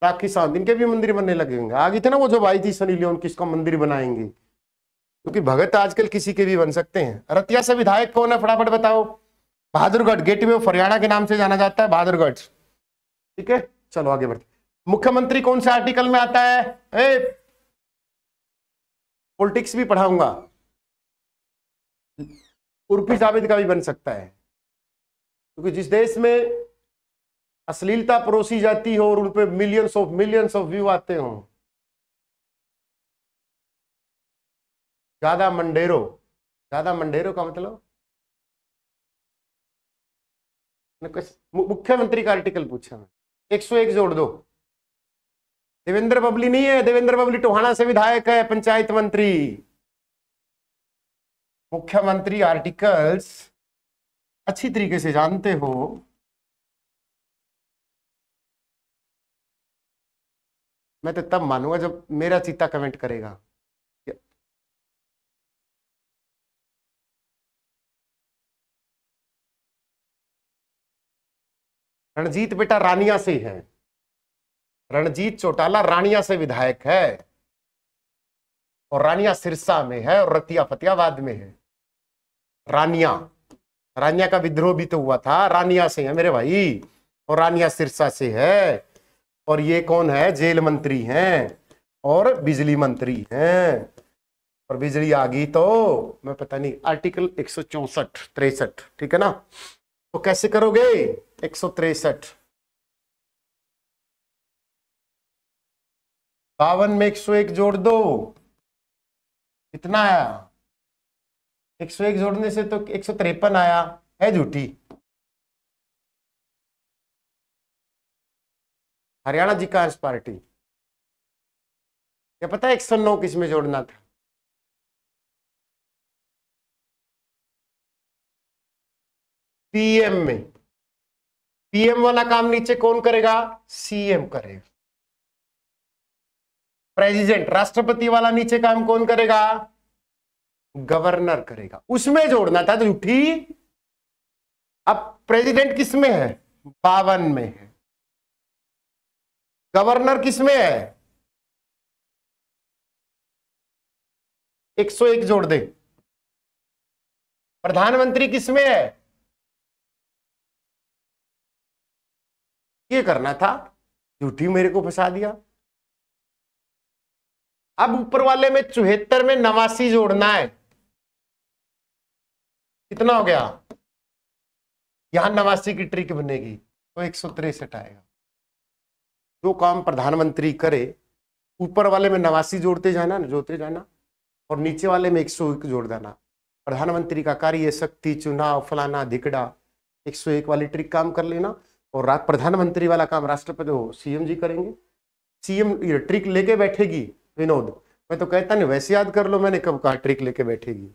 पाकिस्तान इनके भी मंदिर बनने लगेंगे आगे थे ना वो जो भाई थी सनी लियोन किसका मंदिर बनाएंगे क्योंकि तो भगत आजकल किसी के भी बन सकते हैं रतिया से विधायक कौन है फटाफट बताओ बहादुरगढ़ गेट वे फरियाणा के नाम से जाना जाता है बहादुरगढ़ ठीक है चलो आगे बढ़ते मुख्यमंत्री कौन से आर्टिकल में आता है ए पॉलिटिक्स भी पढ़ाऊंगा उर्फी जावेद का भी बन सकता है क्योंकि तो जिस देश में अश्लीलता परोसी जाती हो और उनपे millions of millions of view आते हो ज्यादा मंडेरो ज्यादा मंडेरो का मतलब मुख्यमंत्री का आर्टिकल पूछा मैं 101 जोड़ दो देवेंद्र बबली नहीं है देवेंद्र बबली टोहाना से विधायक है पंचायत मंत्री मुख्यमंत्री आर्टिकल्स अच्छी तरीके से जानते हो मैं तो तब मानूंगा जब मेरा चीता कमेंट करेगा रणजीत बेटा रानिया से है रणजीत चौटाला रानिया से विधायक है और रानिया सिरसा में है और रतिया फतेहाबाद में है रानिया रानिया का विद्रोह भी तो हुआ था रानिया से है मेरे भाई और रानिया सिरसा से है और ये कौन है जेल मंत्री हैं और बिजली मंत्री हैं और बिजली आ गई तो मैं पता नहीं आर्टिकल एक सौ चौसठ तिरसठ ठीक है ना तो कैसे करोगे एक सौ तिरसठ बावन में एक सौ एक जोड़ दो कितना आया एक सौ एक जोड़ने से तो एक सौ तिरपन आया है झूठी हरियाणा विकास पार्टी क्या पता एक सौ नौ किसमें जोड़ना था पीएम में पीएम वाला काम नीचे कौन करेगा सीएम करेगा प्रेसिडेंट राष्ट्रपति वाला नीचे काम कौन करेगा गवर्नर करेगा उसमें जोड़ना था झूठी अब प्रेसिडेंट किसमें है बावन में है गवर्नर किसमें है 101 जोड़ दे प्रधानमंत्री किसमें है ये करना था झूठी मेरे को फंसा दिया अब ऊपर वाले में चौहत्तर में नवासी जोड़ना है कितना हो गया यहां नवासी की ट्रिक बनेगी तो एक सौ तिरसठ आएगा जो काम प्रधानमंत्री करे ऊपर वाले में नवासी जोड़ते जाना जोड़ते जाना और नीचे वाले में एक सौ एक जोड़ देना प्रधानमंत्री का कार्य शक्ति चुनाव फलाना धिकड़ा एक सौ एक वाली ट्रिक काम कर लेना और प्रधानमंत्री वाला काम राष्ट्रपति हो सीएम जी करेंगे सीएम ये ट्रिक लेके बैठेगी विनोद मैं तो कहता नहीं वैसे याद कर लो मैंने कब कहा ट्रिक लेके बैठेगी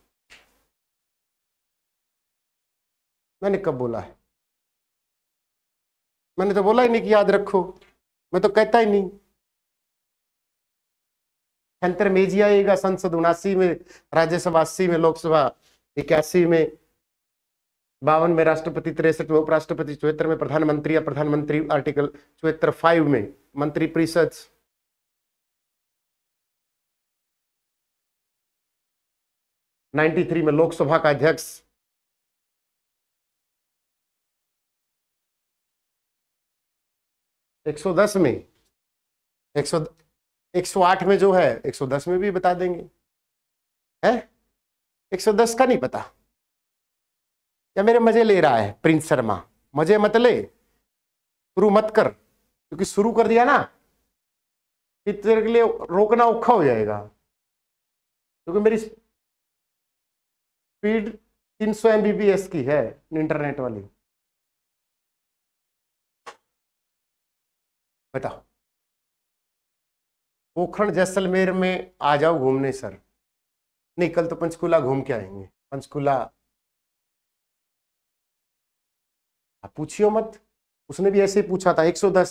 मैंने कब बोला है मैंने तो बोला ही नहीं कि याद रखो मैं तो कहता ही नहीं खंतर मेजी आएगा संसद उनासी में राज्यसभा अस्सी में लोकसभा इक्यासी में बावन में राष्ट्रपति तिरसठ में उपराष्ट्रपति चौहत्तर में प्रधानमंत्री या प्रधानमंत्री आर्टिकल चौहत्तर फाइव में मंत्री परिषद नाइन्टी थ्री में लोकसभा का अध्यक्ष 110 में 100 108 में जो है 110 में भी बता देंगे है 110 का नहीं पता क्या मेरे मजे ले रहा है प्रिंस शर्मा मजे मत ले शुरू मत कर क्योंकि शुरू कर दिया ना फिर तेरे के लिए रोकना औखा हो जाएगा क्योंकि मेरी स्पीड 300 एमबीबीएस की है इंटरनेट वाली बताओ पोखरण जैसलमेर में आ जाओ घूमने सर नहीं कल तो पंचकूला घूम के आएंगे पंचकूला आप पूछियो मत उसने भी ऐसे ही पूछा था 110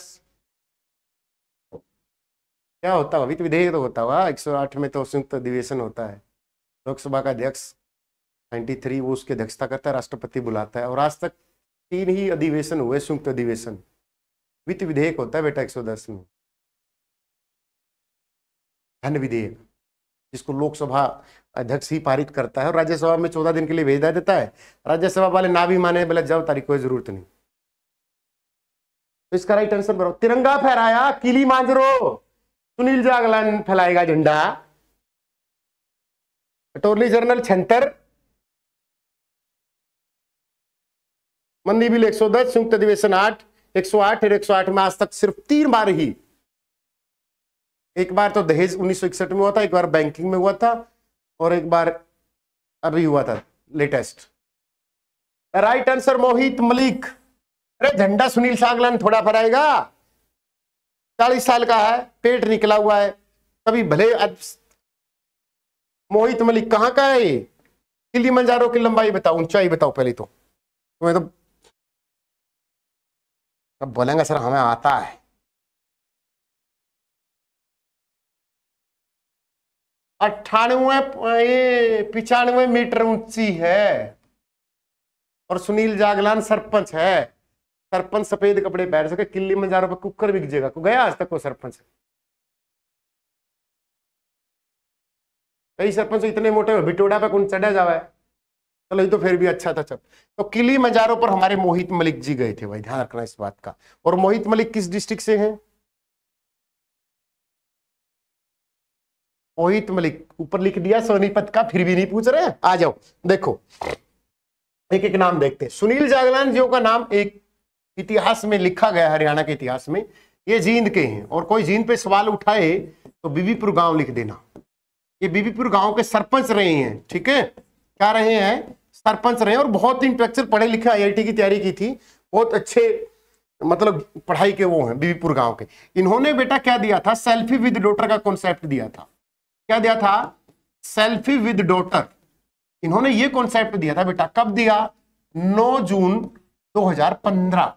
क्या होता हुआ वित्त तो विधेयक तो होता हुआ 108 में तो संयुक्त अधिवेशन होता है लोकसभा का अध्यक्ष 93 वो उसकी अध्यक्षता करता है राष्ट्रपति बुलाता है और आज तक तीन ही अधिवेशन हुए संयुक्त अधिवेशन वित्त विधेयक होता है बेटा एक सौ दस में धन विधेयक जिसको लोकसभा अध्यक्ष ही पारित करता है और राज्यसभा में चौदह दिन के लिए भेजा देता है राज्यसभा वाले ना भी माने बोले जब तारीख कोई जरूरत नहीं तो इसका राइट आंसर बनाओ तिरंगा फहराया किली मांजरो सुनील जागलान फैलाएगा झंडा अटोर्नी जनरल छंतर मंदी बिल एक सौ दस संयुक्त अधिवेशन आठ एक सौ 108 और आठ में आज तक सिर्फ तीन बार ही एक बार तो दहेज उन्नीस में हुआ था एक बार बैंकिंग में हुआ था और एक बार अभी हुआ था latest right answer Mohit Malik अरे झंडा सुनील सागलन थोड़ा फराएगा चालीस साल का है पेट निकला हुआ है कभी भले मोहित मलिक कहां का है ये किली मंजारों की लंबाई बताओ ऊंचाई बताओ पहले तो तुम्हें तो तब बोलेंगे सर हमें आता है अट्ठानवे पिचानवे मीटर ऊंची है और सुनील जागलान सरपंच है सरपंच सफेद कपड़े पहन सके किल्ली में जा पर कुकर बिक जाएगा गया आज तक वो सरपंच कई सरपंच इतने मोटे बिटोड़ा पे कौन चढ़ा जावा है चलो ये तो फिर भी अच्छा था चल तो किली मजारों पर हमारे मोहित मलिक जी गए थे भाई ध्यान रखना इस बात का और मोहित मलिक किस डिस्ट्रिक्ट से हैं मोहित मलिक ऊपर लिख दिया सोनीपत का फिर भी नहीं पूछ रहे आ जाओ देखो एक एक नाम देखते सुनील जागलान जी का नाम एक इतिहास में लिखा गया हरियाणा के इतिहास में ये जींद के हैं और कोई जींद पे सवाल उठाए तो बीबीपुर गांव लिख देना ये बीबीपुर गांव के सरपंच रहे हैं ठीक है क्या रहे हैं सरपंच रहे और बहुत ही इंटेलेक्चुअल पढ़े लिखे आईआईटी की तैयारी की थी बहुत अच्छे मतलब पढ़ाई के वो हैं बीबीपुर गांव के इन्होंने बेटा क्या दिया था सेल्फी विद डॉटर का कॉन्सेप्ट दिया था क्या दिया था सेल्फी विद डॉटर इन्होंने ये कॉन्सेप्ट दिया था बेटा कब दिया 9 जून 2015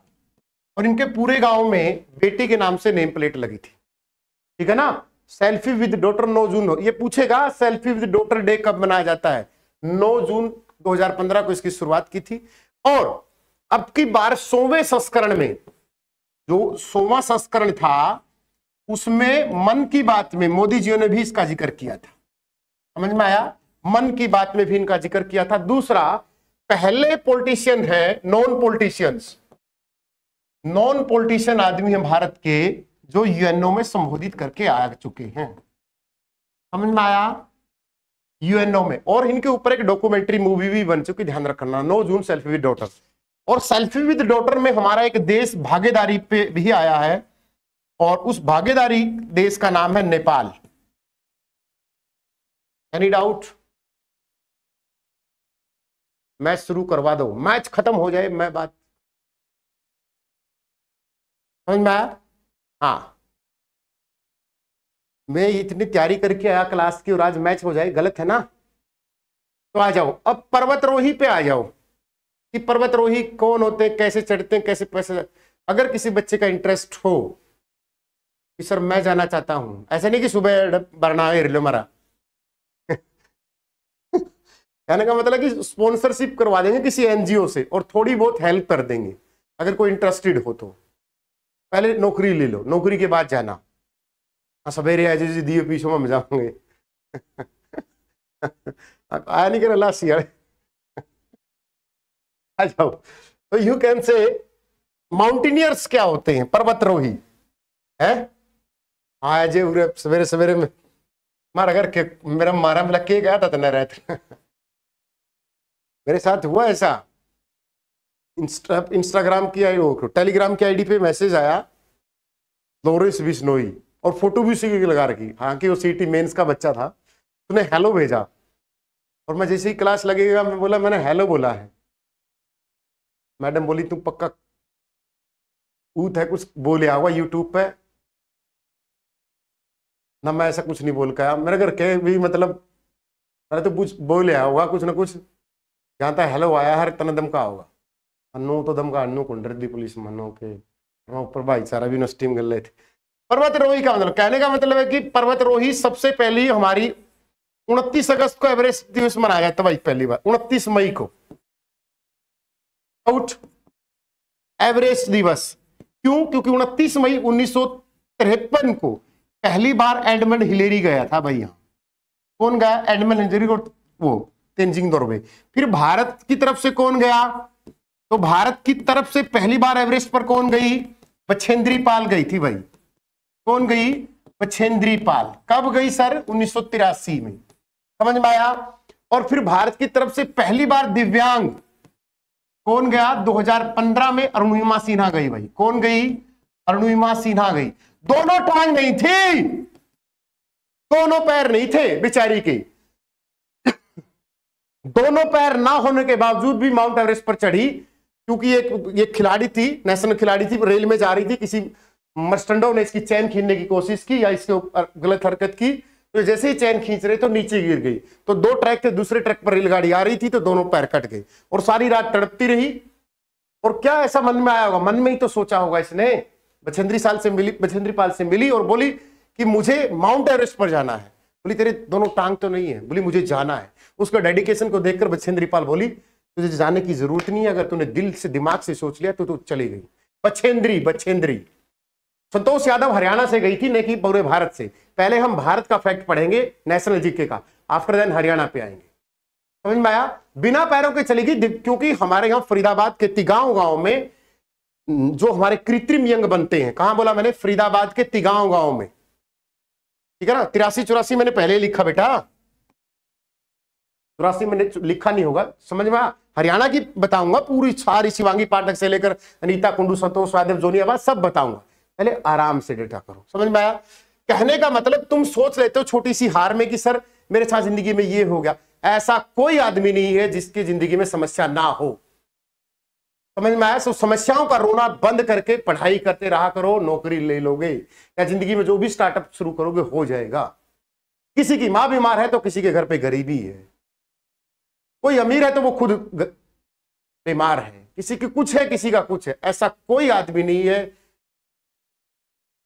और इनके पूरे गांव में बेटी के नाम से नेम प्लेट लगी थी ठीक है ना सेल्फी विद डॉटर 9 जून ये पूछेगा सेल्फी विद डॉटर डे कब मनाया जाता है नौ जून 2015 को इसकी शुरुआत की थी और अब की बार सोवे संस्करण में जो सोवा संस्करण था उसमें मन की बात में मोदी जी ने भी इसका जिक्र किया था समझ में आया मन की बात में भी इनका जिक्र किया था दूसरा पहले पोलिटिशियन है नॉन पोलिटिशियंस नॉन पोलिटिशियन आदमी है भारत के जो यूएनओ में संबोधित करके आ चुके हैं समझ में आया यूएनओ में और इनके ऊपर एक डॉक्यूमेंट्री मूवी भी बन चुकी ध्यान रखना नो जून सेल्फी विद डॉटर और सेल्फी विद डॉटर में हमारा एक देश भागीदारी पे भी आया है और उस भागीदारी देश का नाम है नेपाल एनी डाउट मैच शुरू करवा दो मैच खत्म हो जाए मैं बात समझ में आया हाँ मैं इतनी तैयारी करके आया क्लास की और आज मैच हो जाए गलत है ना तो आ जाओ अब पर्वतरोही पे आ जाओ कि पर्वतरोही कौन होते हैं कैसे चढ़ते हैं कैसे पैसे अगर किसी बच्चे का इंटरेस्ट हो कि सर मैं जाना चाहता हूं ऐसा नहीं कि सुबह बरना लो मरा कहने का मतलब कि स्पॉन्सरशिप करवा देंगे किसी एनजीओ से और थोड़ी बहुत हेल्प कर देंगे अगर कोई इंटरेस्टेड हो तो पहले नौकरी ले लो नौकरी के बाद जाना हाँ, आ सबेरे आएजे दियो पीछो में मजा होंगे आया नहीं कर लासी ईयर आ जाओ तो यू कैन से माउंटेनियर्स क्या होते हैं पर्वतरोही है हाँ, आए जे उरे सवेरे सवेरे में मार अगर के मेरा मारा में मतलब लग गया था तो न रहता मेरे साथ हुआ ऐसा इंस्टा इंस्टाग्राम की आई टेलीग्राम की आईडी पे मैसेज आया लोरिस बिश्नोई और फोटो भी उसी की लगा रखी हालांकि वो सी टी का बच्चा था उसने हेलो भेजा और मैं जैसे ही क्लास लगेगा मैं बोला मैंने हेलो बोला है मैडम बोली तू पक्का ऊत है कुछ बोले हुआ यूट्यूब पे ना मैं ऐसा कुछ नहीं बोल पाया मेरे घर के भी मतलब मैंने तो कुछ बोले होगा कुछ ना कुछ जहाँ तक हेलो आया हर तना दमका होगा अनु तो दमका अनु कुंडर दी पुलिस मनो के हाँ, ऊपर भाईचारा भी में गल रहे थे पर्वतरोही का मतलब कहने का मतलब है कि पर्वतरोही सबसे पहली हमारी उनतीस अगस्त को एवरेस्ट दिवस मनाया जाता भाई पहली बार उनतीस मई को आउट एवरेस्ट दिवस क्यों क्योंकि उनतीस मई उन्नीस को पहली बार एडमंड हिलेरी गया था भाई यहां कौन गया एडमंड हिलेरी को वो तेंजिंग दौरबे फिर भारत की तरफ से कौन गया तो भारत की तरफ से पहली बार एवरेस्ट पर कौन गई बछेंद्री पाल गई थी भाई कौन गई मछेंद्री पाल कब गई सर उन्नीस में समझ में आया और फिर भारत की तरफ से पहली बार दिव्यांग कौन गया 2015 में अरुणिमा सिन्हा गई भाई कौन गई अरुणिमा सिन्हा गई दोनों टांग नहीं थी दोनों पैर नहीं थे बेचारी के दोनों पैर ना होने के बावजूद भी माउंट एवरेस्ट पर चढ़ी क्योंकि एक ये खिलाड़ी थी नेशनल खिलाड़ी थी रेल में जा रही थी किसी मस्टंडो ने इसकी चैन खींचने की कोशिश की या इसके ऊपर गलत हरकत की तो जैसे ही चैन खींच रहे तो नीचे गिर गई तो दो ट्रैक थे दूसरे ट्रैक पर रेलगाड़ी आ रही थी तो दोनों पैर कट गए और सारी रात तड़पती रही और क्या ऐसा मन में आया होगा मन में ही तो सोचा होगा इसने बछेंद्री साल से मिली बछेंद्री पाल से मिली और बोली कि मुझे माउंट एवरेस्ट पर जाना है बोली तेरे दोनों टांग तो नहीं है बोली मुझे जाना है उसका डेडिकेशन को देखकर बछेंद्री पाल बोली तुझे जाने की जरूरत नहीं है अगर तूने दिल से दिमाग से सोच लिया तो तू चली गई बछेंद्री बछेंद्री संतोष यादव हरियाणा से गई थी न कि पूरे भारत से पहले हम भारत का फैक्ट पढ़ेंगे नेशनल जीके का आफ्टर देन हरियाणा पे आएंगे समझ में आया बिना पैरों के चलेगी क्योंकि हमारे यहाँ फरीदाबाद के तिगांव गांव में जो हमारे कृत्रिम यंग बनते हैं कहा बोला मैंने फरीदाबाद के तिगांव गांव में ठीक है ना तिरासी चौरासी मैंने पहले लिखा बेटा चौरासी मैंने लिखा नहीं होगा समझ में आया हरियाणा की बताऊंगा पूरी सारी शिवांगी पाठक से लेकर अनिता कुंडू संतोष यादव जोनी आवाज सब बताऊंगा पहले आराम से डेटा करो समझ में आया कहने का मतलब तुम सोच लेते हो छोटी सी हार में कि सर मेरे साथ जिंदगी में ये हो गया ऐसा कोई आदमी नहीं है जिसकी जिंदगी में समस्या ना हो समझ में आया सो समस्याओं का रोना बंद करके पढ़ाई करते रहा करो नौकरी ले लोगे या जिंदगी में जो भी स्टार्टअप शुरू करोगे हो जाएगा किसी की मां बीमार है तो किसी के घर पे गरीबी है कोई अमीर है तो वो खुद बीमार है किसी की कुछ है किसी का कुछ है ऐसा कोई आदमी नहीं है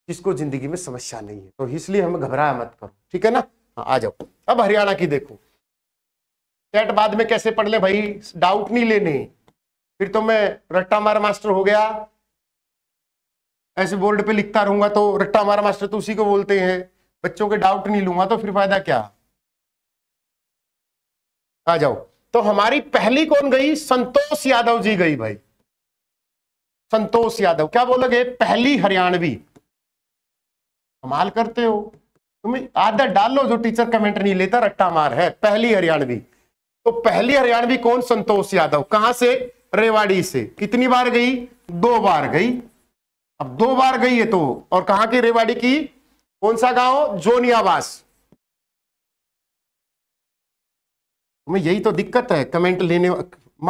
जिसको जिंदगी में समस्या नहीं है तो इसलिए हमें घबराया मत करो ठीक है ना हाँ आ जाओ अब हरियाणा की देखो टेट बाद में कैसे पढ़ ले भाई डाउट नहीं लेने फिर तो मैं रट्टा मार मास्टर हो गया ऐसे बोर्ड पे लिखता रहूंगा तो रट्टा मार मास्टर तो उसी को बोलते हैं बच्चों के डाउट नहीं लूंगा तो फिर फायदा क्या आ जाओ तो हमारी पहली कौन गई संतोष यादव जी गई भाई संतोष यादव क्या बोलोगे पहली हरियाणवी कमाल करते हो तुम आदत डाल लो जो टीचर कमेंट नहीं लेता रट्टा मार है पहली हरियाणवी तो पहली हरियाणवी कौन संतोष यादव कहां से रेवाड़ी से कितनी बार गई दो बार गई अब दो बार गई है तो और कहा की रेवाड़ी की कौन सा गांव जोनियावास तुम्हें यही तो दिक्कत है कमेंट लेने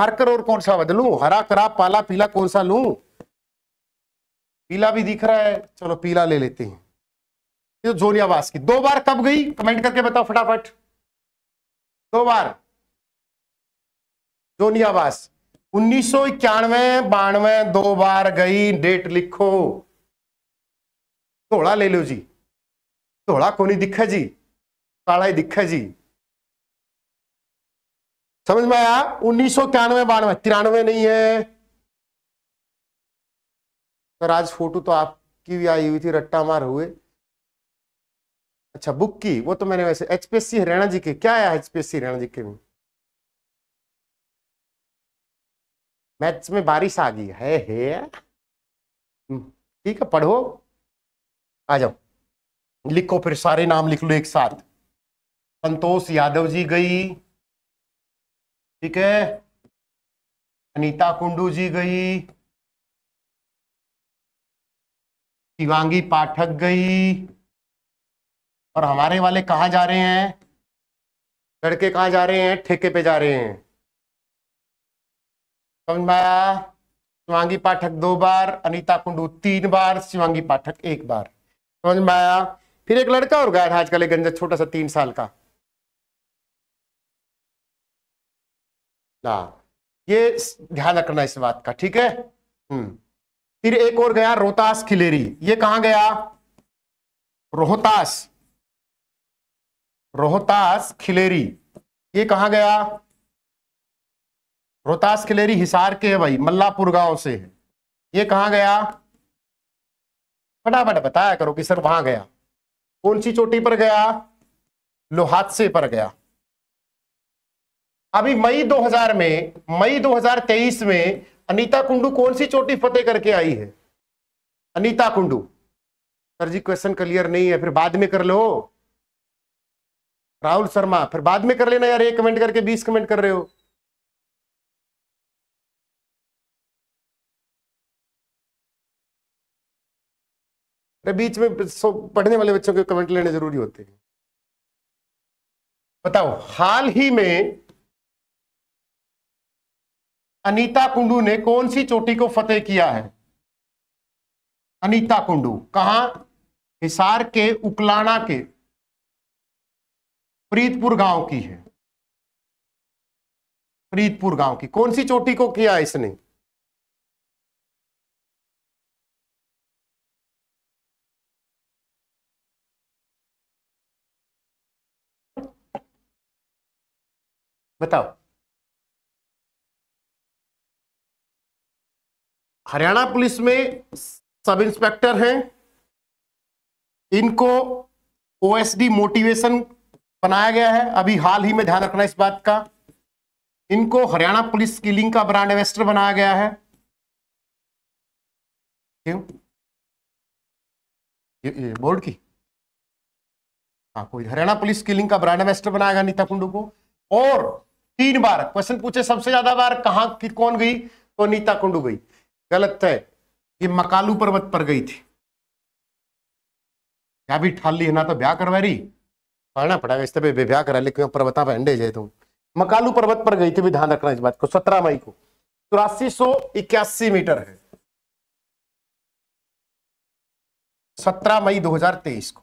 मार्कर और कौन सा बदलू हरा करा पाला पीला कौन सा लू पीला भी दिख रहा है चलो पीला ले लेते हैं ये की जोनिया दो बार कब गई कमेंट करके बताओ फटाफट दो बार जोनिया वास उन्नीस सौ इक्यानवे बानवे दो बार गई डेट लिखो धोड़ा ले लो जी धोड़ा को नहीं दिखा जी काला ही दिखा जी समझ में आया उन्नीस सौ इक्यानवे बानवे तिरानवे नहीं है सर आज फोटो तो आपकी भी आई हुई थी रट्टा मार हुए अच्छा बुक की वो तो मैंने वैसे एचपीएससी हरियाणा जी के क्या आया एचपीएससी हरियाणा जी के में मैथ्स में बारिश आ गई है हे हम्म, ठीक है पढ़ो आ जाओ लिखो फिर सारे नाम लिख लो एक साथ संतोष यादव जी गई ठीक है अनीता कुंडू जी गई शिवांगी पाठक गई और हमारे वाले कहा जा रहे हैं लड़के कहा जा रहे हैं ठेके पे जा रहे हैं समझ में आया शिवांगी पाठक दो बार अनीता कुंडू तीन बार शिवांगी पाठक एक बार समझ में आया फिर एक लड़का और गायड आजकल एक गंजा छोटा सा तीन साल का ना ये ध्यान रखना इस बात का ठीक है हम्म फिर एक और गया रोहतास खिलेरी ये कहा गया रोहतास रोहतास खिलेरी ये कहा गया रोहतास खिलेरी हिसार के है भाई मल्लापुर गांव से है ये कहा गया फटाफट बताया करो कि सर वहां गया कौन सी चोटी पर गया लोहादसे पर गया अभी मई 2000 में मई 2023 में अनीता कुंडू कौन सी चोटी फतेह करके आई है Anita Kundu sir ji question clear नहीं है फिर बाद में कर लो राहुल शर्मा फिर बाद में कर लेना यार एक कमेंट करके बीस कमेंट कर रहे हो बीच में पढ़ने वाले बच्चों के कमेंट लेने जरूरी होते हैं बताओ हाल ही में अनीता कुंडू ने कौन सी चोटी को फतेह किया है अनीता कुंडू कहा हिसार के उकलाना के प्रीतपुर गांव की है प्रीतपुर गांव की कौन सी चोटी को किया इसने बताओ हरियाणा पुलिस में सब इंस्पेक्टर हैं इनको ओएसडी मोटिवेशन बनाया गया है अभी हाल ही में ध्यान रखना इस बात का इनको हरियाणा पुलिस की लिंक का ब्रांड एम्बेसडर बनाया गया है क्यों ये, ये बोर्ड की हाँ कोई हरियाणा पुलिस की लिंक का ब्रांड एम्बेसडर बनाया गया नीता कुंडू को और तीन बार क्वेश्चन पूछे सबसे ज्यादा बार कहा की कौन गई तो नीता कुंडू गई गलत है ये मकालू पर्वत पर गई थी क्या भी ठाली है ना तो ब्याह करवा रही पढ़ना पड़ेगा इस तरह विवाह करा लेकिन पर्वत पर जाए तुम मकालू पर्वत पर गई थी भी ध्यान रखना इस बात को सत्रह मई को चौरासी सौ इक्यासी मीटर है सत्रह मई तेईस को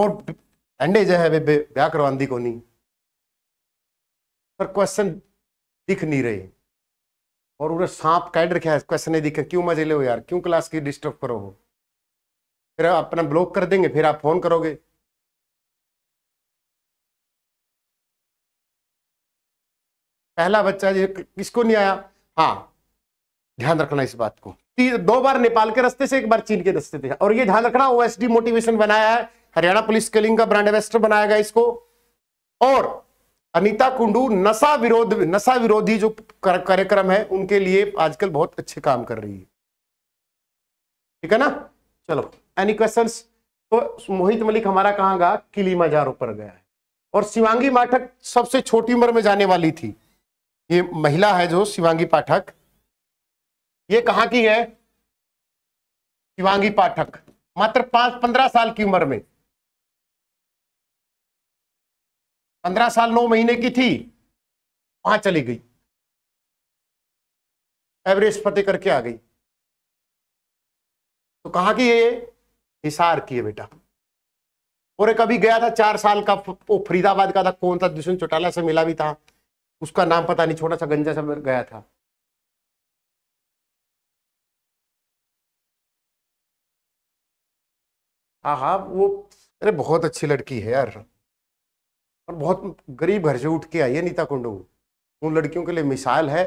और अंडे जो है ब्याह करवांदी को नहीं पर क्वेश्चन दिख नहीं रहे और उन्हें सांप कैड रखे है क्वेश्चन नहीं दिखे क्यों मजे ले हो यार क्यों क्लास की डिस्टर्ब करो हो फिर आप अपना ब्लॉक कर देंगे फिर आप फोन करोगे पहला बच्चा ये किसको नहीं आया हाँ ध्यान रखना इस बात को दो बार नेपाल के रस्ते से एक बार चीन के रस्ते से और ये ध्यान रखना ओएसडी मोटिवेशन बनाया है हरियाणा पुलिस कलिंग का ब्रांड एम्बेस्टर बनाया गया इसको और अनीता कुंडू नशा विरोध नशा विरोधी जो कार्यक्रम है उनके लिए आजकल बहुत अच्छे काम कर रही है ठीक है ना चलो एनी क्वेश्चन तो मोहित मलिक हमारा कहाँ गया मजारों पर गया है और शिवांगी माठक सबसे छोटी उम्र में जाने वाली थी ये महिला है जो शिवांगी पाठक ये कहाँ की है शिवांगी पाठक मात्र पांच पंद्रह साल की उम्र में पंद्रह साल नौ महीने की थी वहां चली गई एवरेस्ट फतेह करके आ गई तो कहा की ये हिसार की है बेटा और एक अभी गया था चार साल का वो फरीदाबाद का था कौन था दुष्यंत चौटाला से मिला भी था उसका नाम पता नहीं छोटा सा गंजा सा गया था हाँ हाँ वो अरे बहुत अच्छी लड़की है यार और बहुत गरीब घर से उठ के आई है नीता कुंडू उन लड़कियों के लिए मिसाल है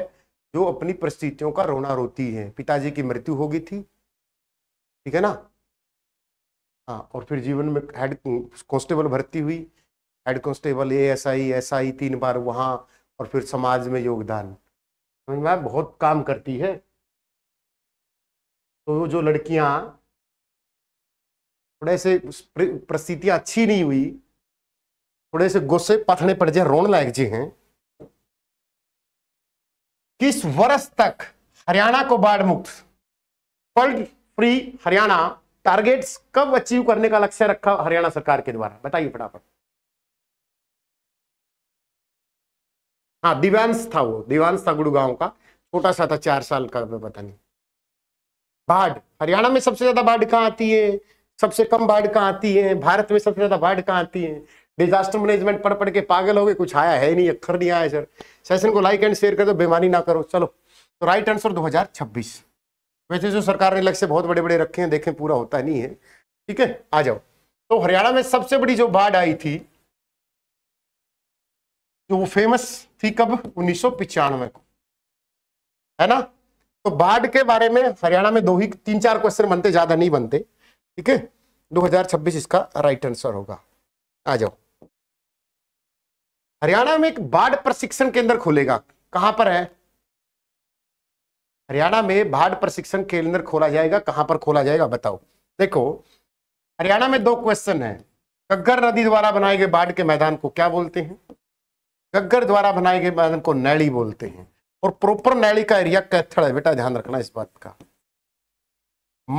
जो अपनी परिस्थितियों का रोना रोती है पिताजी की मृत्यु हो गई थी ठीक है ना हाँ और फिर जीवन में हेड कांस्टेबल भर्ती हुई head constable A S I S I तीन बार वहाँ और फिर समाज में योगदान समझ में बहुत काम करती है तो जो लड़कियां थोड़े से परिस्थितियां अच्छी नहीं हुई थोड़े से गुस्से पथने पड़ जाए रोन लायक जी हैं किस वर्ष तक हरियाणा को बाढ़ मुक्त वर्ल्ड फ्री हरियाणा टारगेट्स कब अचीव करने का लक्ष्य रखा हरियाणा सरकार के द्वारा बताइए फटाफट हाँ दिव्यांश था वो दिव्यांश था गुड़गांव का छोटा सा था चार साल का पता नहीं बाढ़ हरियाणा में सबसे ज्यादा बाढ़ कहाँ आती है सबसे कम बाढ़ कहाँ आती है भारत में सबसे ज्यादा बाढ़ कहाँ आती है डिजास्टर मैनेजमेंट पढ़ पढ़ के पागल हो गए कुछ आया है नहीं अक्खर नहीं आया सर सेशन को लाइक एंड शेयर कर दो बेमानी ना करो चलो तो राइट आंसर 2026 वैसे जो तो सरकार ने लक्ष्य बहुत बड़े बड़े रखे हैं देखें पूरा होता नहीं है ठीक है आ जाओ तो हरियाणा में सबसे बड़ी जो बाढ़ आई थी जो वो फेमस थी कब उन्नीस को है ना तो बाढ़ के बारे में हरियाणा में दो ही तीन चार क्वेश्चन बनते ज्यादा नहीं बनते ठीक है 2026 इसका राइट आंसर होगा आ जाओ हरियाणा में एक बाढ़ प्रशिक्षण केंद्र खोलेगा कहां पर है हरियाणा में बाढ़ प्रशिक्षण केंद्र खोला जाएगा कहां पर खोला जाएगा बताओ देखो हरियाणा में दो क्वेश्चन है कग्गर नदी द्वारा बनाए गए बाढ़ के मैदान को क्या बोलते हैं गग्गर द्वारा बनाए गए बांध को नैली बोलते हैं और प्रॉपर नैली का एरिया कैथड़ है बेटा ध्यान रखना इस बात का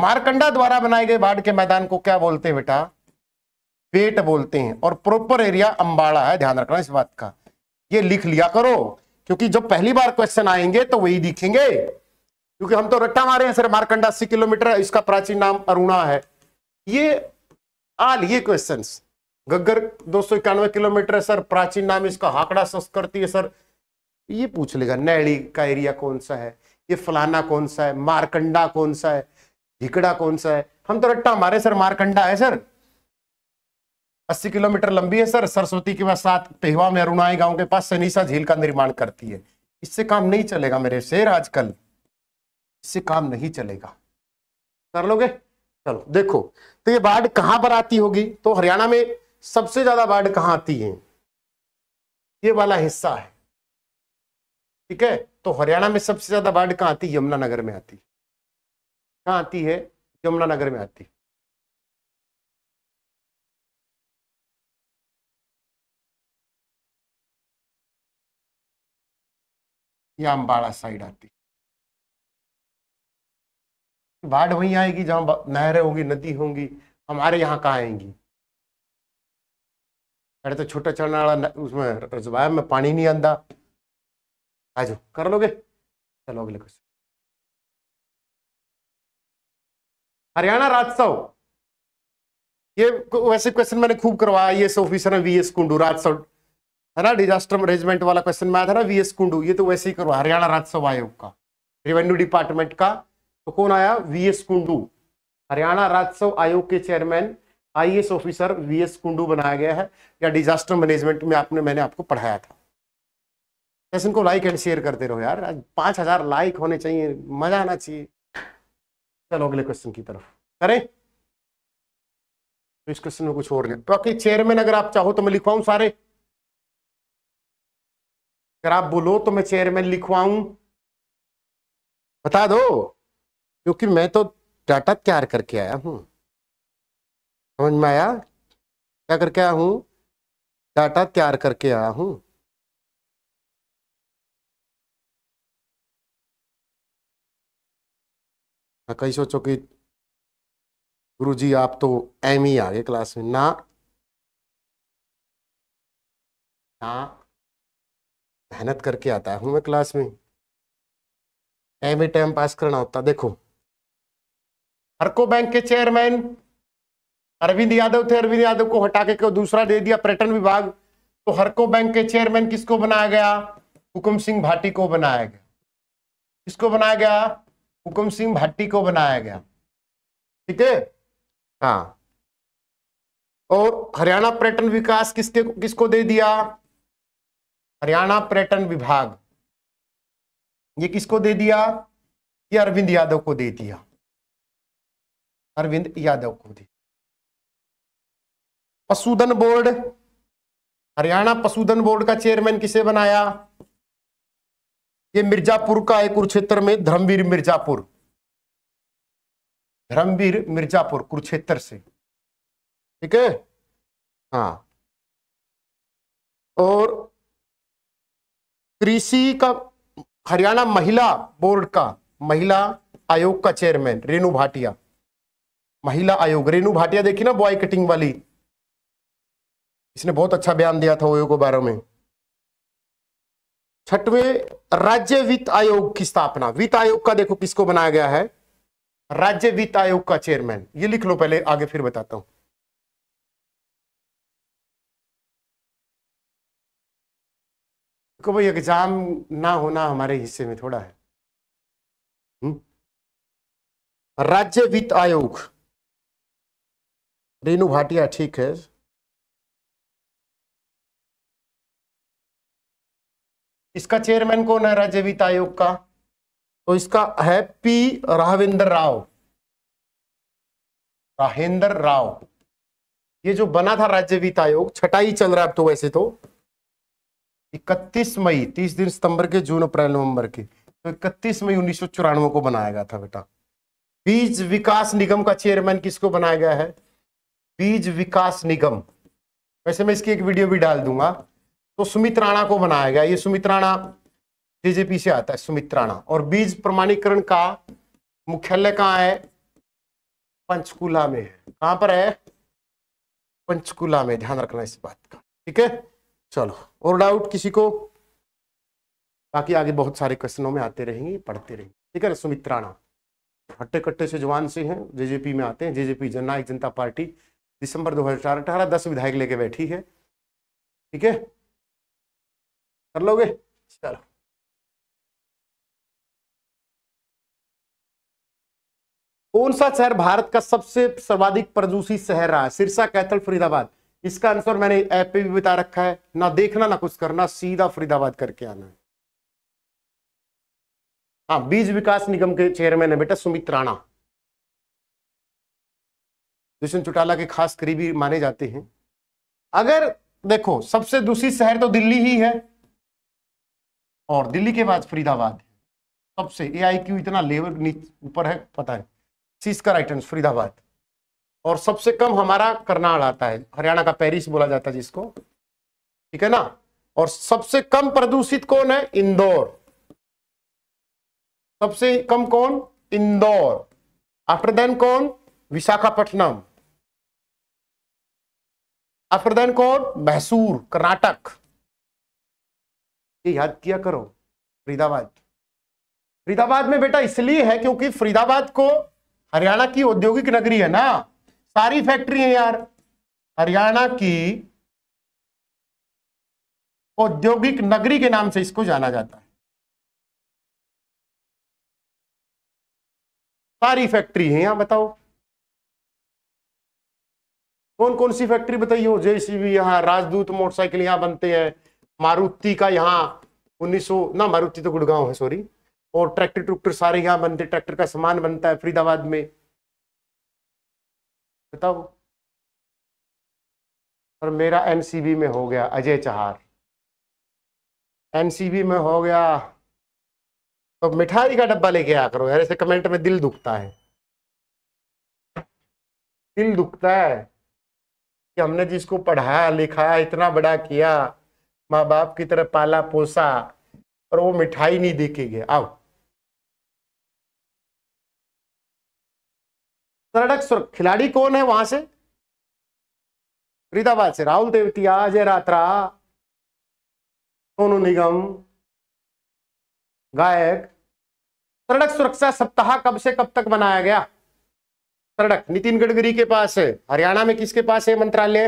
मारकंडा द्वारा बनाए गए बाढ़ के मैदान को क्या बोलते हैं बेटा पेट बोलते हैं और प्रॉपर एरिया अंबाड़ा है ध्यान रखना इस बात का ये लिख लिया करो क्योंकि जब पहली बार क्वेश्चन आएंगे तो वही दिखेंगे क्योंकि हम तो रट्टा मारे हैं सर मारकंडा अस्सी किलोमीटर इसका प्राचीन नाम अरुणा है ये आ लिए क्वेश्चन गग्गर दो किलोमीटर है सर प्राचीन नाम इसका हाकड़ा संस्कृति है सर ये पूछ लेगा नैड़ी का एरिया कौन सा है ये फलाना कौन सा है मारकंडा कौन सा है हिकड़ा कौन सा है हम तो रट्टा मारे सर मारकंडा है सर अस्सी किलोमीटर लंबी है सर सरस्वती के पास सात पेहवा में अरुणाई गांव के पास सनीसा झील का निर्माण करती है इससे काम नहीं चलेगा मेरे शेर आजकल इससे काम नहीं चलेगा कर लोगे चलो देखो तो ये बाढ़ कहां पर आती होगी तो हरियाणा में सबसे ज्यादा बाढ़ कहां आती है ये वाला हिस्सा है ठीक है तो हरियाणा में सबसे ज्यादा बाढ़ कहां आती है यमुनानगर में आती कहां आती है यमुनानगर में आती या अम्बाड़ा साइड आती बाढ़ वहीं आएगी जहां नहरें होंगी नदी होंगी हमारे यहां कहां आएंगी अरे तो छोटा चढ़ने वाला उसमें रजवाया में पानी नहीं आंदा आ जाओ कर लोगे चलो अगले क्वेश्चन हरियाणा राजस्व ये वैसे क्वेश्चन मैंने खूब करवाया ये ऑफिसर है वीएस कुंडू राजस्व है ना डिजास्टर मैनेजमेंट वाला क्वेश्चन में आया था ना वीएस कुंडू ये तो वैसे ही करवा हरियाणा राजस्व आयोग का रेवेन्यू डिपार्टमेंट का तो कौन आया वीएस कुंडू हरियाणा राजस्व आयोग के chairman IAS officer VS Kundu बनाया गया है या डिजास्टर मैनेजमेंट में आपने मैंने आपको पढ़ाया था सेशन को लाइक एंड शेयर करते रहो यार पांच हजार लाइक होने चाहिए मजा आना चाहिए चलो अगले क्वेश्चन की तरफ करें तो इस क्वेश्चन में कुछ और नहीं बाकी चेयरमैन अगर आप चाहो तो मैं लिखवाऊं सारे अगर आप बोलो तो मैं चेयरमैन लिखवाऊं बता दो क्योंकि मैं तो डाटा तैयार करके आया हूं समझ में आया क्या करके आया हूं डाटा तैयार करके आया हूं कई सोचो कि गुरु जी आप तो एम ही आ गए क्लास में ना ना मेहनत करके आता हूं मैं क्लास में एम ही टाइम पास करना होता देखो हरको बैंक के चेयरमैन अरविंद यादव थे अरविंद यादव को हटा के दूसरा दे दिया पर्यटन विभाग तो हरको बैंक के चेयरमैन किसको बनाया गया हुकुम सिंह भाटी को बनाया गया किसको बनाया गया हुकुम सिंह भाटी को बनाया गया ठीक है हाँ और हरियाणा पर्यटन विकास किसके किसको दे दिया हरियाणा पर्यटन विभाग ये किसको दे दिया ये अरविंद यादव को दे दिया अरविंद यादव को दे पशुधन बोर्ड हरियाणा पशुधन बोर्ड का चेयरमैन किसे बनाया ये मिर्जापुर का है कुरुक्षेत्र में धर्मवीर मिर्जापुर धर्मवीर मिर्जापुर कुरुक्षेत्र से ठीक है हाँ और कृषि का हरियाणा महिला बोर्ड का महिला आयोग का चेयरमैन रेणु भाटिया महिला आयोग रेणु भाटिया देखी ना बॉय कटिंग वाली इसने बहुत अच्छा बयान दिया था ओयो के बारे में छठवें राज्य वित्त आयोग की स्थापना वित्त आयोग का देखो किसको बनाया गया है राज्य वित्त आयोग का चेयरमैन ये लिख लो पहले आगे फिर बताता हूं देखो भाई एग्जाम ना होना हमारे हिस्से में थोड़ा है हम्म? राज्य वित्त आयोग रेणु भाटिया ठीक है इसका चेयरमैन कौन है राज्य वित्त आयोग का तो इसका है पी राहविंदर राव राहेंद्र राव ये जो बना था राज्य वित्त आयोग छटाई चल रहा है अब तो वैसे तो 31 मई 30 दिन सितंबर के जून अप्रैल नवंबर के तो 31 मई उन्नीस को बनाया गया था बेटा बीज विकास निगम का चेयरमैन किसको बनाया गया है बीज विकास निगम वैसे मैं इसकी एक वीडियो भी डाल दूंगा तो सुमित राणा को बनाया गया ये सुमित राणा जेजेपी से आता है सुमित राणा और बीज प्रमाणीकरण का मुख्यालय कहाँ है पंचकुला में है कहां पर है पंचकुला में ध्यान रखना इस बात का ठीक है चलो और डाउट किसी को बाकी आगे बहुत सारे क्वेश्चनों में आते रहेंगे पढ़ते रहेंगे ठीक है सुमित राणा हट्टे कट्टे से जवान से हैं जेजेपी में आते हैं जेजेपी जननायक जनता पार्टी दिसंबर दो 2018 10 विधायक लेके बैठी है ठीक है कर लोगे चलो कौन सा शहर भारत का सबसे सर्वाधिक प्रदूषित शहर रहा है सिरसा कैथल फरीदाबाद इसका आंसर मैंने ऐप पे भी बता रखा है ना देखना ना कुछ करना सीधा फरीदाबाद करके आना है हाँ बीज विकास निगम के चेयरमैन है बेटा सुमित राणा दुष्यंत चौटाला के खास करीबी माने जाते हैं अगर देखो सबसे दूषित शहर तो दिल्ली ही है और दिल्ली के बाद फरीदाबाद है सबसे ए आई क्यू इतना लेवल ऊपर है पता है सीस का राइट आंसर फरीदाबाद और सबसे कम हमारा करनाल आता है हरियाणा का पेरिस बोला जाता है जिसको ठीक है ना और सबसे कम प्रदूषित कौन है इंदौर सबसे कम कौन इंदौर आफ्टर देन कौन विशाखापट्टनम आफ्टर देन कौन मैसूर कर्नाटक ये याद किया करो फरीदाबाद फरीदाबाद में बेटा इसलिए है क्योंकि फरीदाबाद को हरियाणा की औद्योगिक नगरी है ना सारी फैक्ट्री है यार हरियाणा की औद्योगिक नगरी के नाम से इसको जाना जाता है सारी फैक्ट्री है यहां बताओ कौन कौन सी फैक्ट्री बताइए जेसीबी यहां राजदूत मोटरसाइकिल यहां बनते हैं मारुति का यहाँ 1900 ना मारुति तो गुड़गांव है सॉरी और ट्रैक्टर ट्रुक्टर सारे यहाँ बनते ट्रैक्टर का सामान बनता है फरीदाबाद में बताओ और मेरा एनसीबी में हो गया अजय चहार एनसीबी में हो गया तो मिठाई का डब्बा लेके आया करो यार ऐसे कमेंट में दिल दुखता है दिल दुखता है कि हमने जिसको पढ़ाया लिखाया इतना बड़ा किया माँ बाप की तरह पाला पोसा और वो मिठाई नहीं देखे गए आओ सड़क सुर खिलाड़ी कौन है वहां से फरीदाबाद से राहुल देवतिया अजय रात्रा सोनू निगम गायक सड़क सुरक्षा सप्ताह कब से कब तक बनाया गया सड़क नितिन गडकरी के पास है हरियाणा में किसके पास है मंत्रालय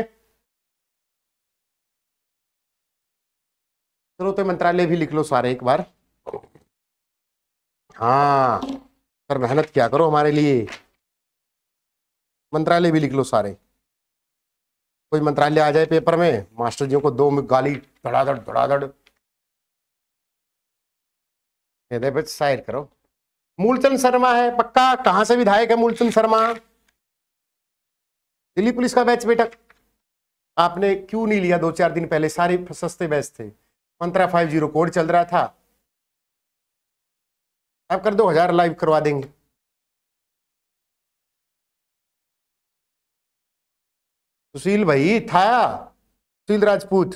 स्रोत तो मंत्रालय भी लिख लो सारे एक बार हाँ सर मेहनत क्या करो हमारे लिए मंत्रालय भी लिख लो सारे कोई मंत्रालय आ जाए पेपर में मास्टर जी को दो गाली धड़ाधड़ धड़ाधड़ शायर करो मूलचंद शर्मा है पक्का कहां से विधायक है मूलचंद शर्मा दिल्ली पुलिस का बैच बेटा आपने क्यों नहीं लिया दो चार दिन पहले सारे सस्ते बैच थे पंद्रह फाइव जीरो कोड चल रहा था अब कर दो हजार लाइव करवा देंगे सुशील भाई था सुशील राजपूत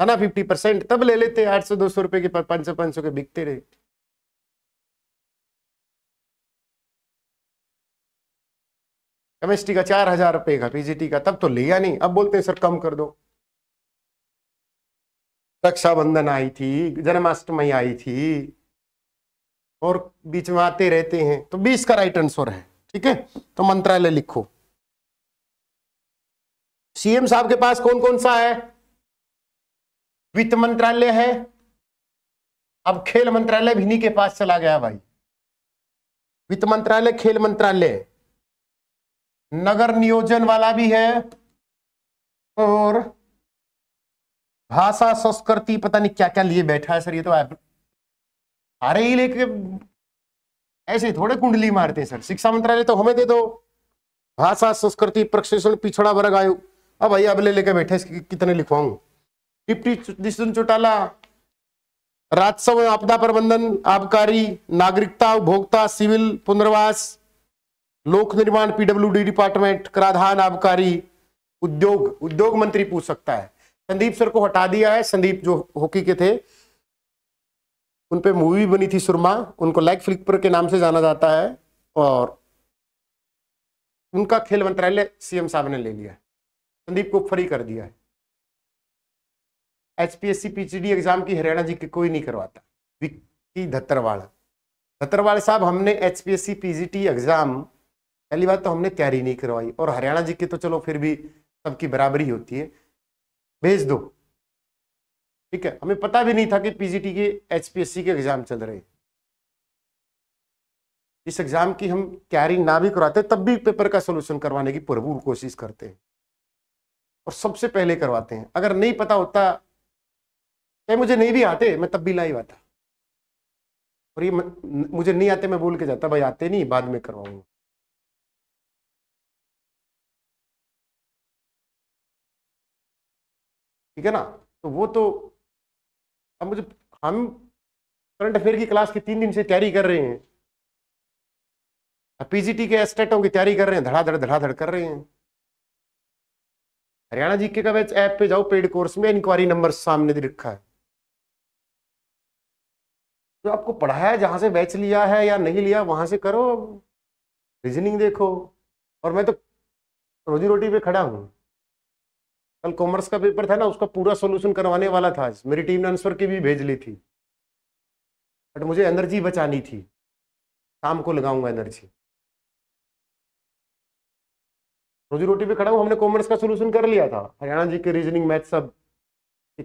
था ना फिफ्टी परसेंट तब ले लेते आठ सौ दो सौ रुपए के पांच सौ पांच सौ के बिकते रहे केमिस्ट्री का चार हजार रुपए का पीजीटी का तब तो लिया नहीं अब बोलते हैं सर कम कर दो रक्षाबंधन आई थी जन्माष्टमी आई थी और बीच में आते रहते हैं तो बीस का राइट आंसर है ठीक है तो मंत्रालय लिखो सीएम साहब के पास कौन कौन सा है वित्त मंत्रालय है अब खेल मंत्रालय भी नहीं के पास चला गया भाई वित्त मंत्रालय खेल मंत्रालय नगर नियोजन वाला भी है और भाषा संस्कृति पता नहीं क्या क्या लिए बैठा है सर ये तो आप अरे ही लेके ऐसे थोड़े कुंडली मारते हैं सर शिक्षा मंत्रालय तो हमें दे दो भाषा संस्कृति प्रशिक्षण पिछड़ा वर्ग आयु अब भाई अब ले लेके बैठे कितने लिखवाऊ डिप्टी दिशुन चौटाला राजस्व आपदा प्रबंधन आबकारी नागरिकता उपभोक्ता सिविल पुनर्वास लोक निर्माण पीडब्ल्यूडी डिपार्टमेंट कराधान आबकारी उद्योग उद्योग मंत्री पूछ सकता है संदीप सर को हटा दिया है संदीप जो हॉकी के थे उन पे मूवी बनी थी सुरमा उनको लाइक फ्लिपर के नाम से जाना जाता है और उनका खेल मंत्रालय सीएम साहब ने ले लिया संदीप को फ्री कर दिया है एचपीएससी पीजीडी एग्जाम की हरियाणा जी के कोई नहीं करवाता विक्की धत्तरवाड़ धत्तरवाड़ साहब हमने एचपीएससी पीजीटी एग्जाम पहली बात तो हमने तैयारी नहीं करवाई और हरियाणा जी की तो चलो फिर भी सबकी बराबरी होती है भेज दो ठीक है हमें पता भी नहीं था कि पीजीटी के एचपीएससी के एग्जाम चल रहे इस एग्जाम की हम कैरी ना भी कराते तब भी पेपर का सोल्यूशन करवाने की भरपूर कोशिश करते हैं और सबसे पहले करवाते हैं अगर नहीं पता होता चाहे मुझे नहीं भी आते मैं तब भी लाइव आता और ये मुझे नहीं आते मैं बोल के जाता भाई आते नहीं बाद में करवाऊंगा ठीक है ना तो वो तो अब मुझे हम करंट अफेयर की क्लास की तीन दिन से तैयारी कर रहे हैं पीजीटी के एस्टेटों की तैयारी कर रहे हैं धड़ाधड़ धड़ाधड़ कर रहे हैं हरियाणा जीके का बैच ऐप पे जाओ पेड कोर्स में इंक्वायरी नंबर सामने दे रखा है जो तो आपको पढ़ाया जहां से बैच लिया है या नहीं लिया वहां से करो रीजनिंग देखो और मैं तो रोजी रोटी पे खड़ा हूं कल कॉमर्स का पेपर था ना उसका पूरा सोल्यूशन करवाने वाला था मेरी टीम ने आंसर की भी भेज ली थी बट मुझे एनर्जी बचानी थी शाम को लगाऊंगा एनर्जी रोजी रोटी पे खड़ा हूँ हमने कॉमर्स का सोल्यूशन कर लिया था हरियाणा जी के रीजनिंग मैथ सब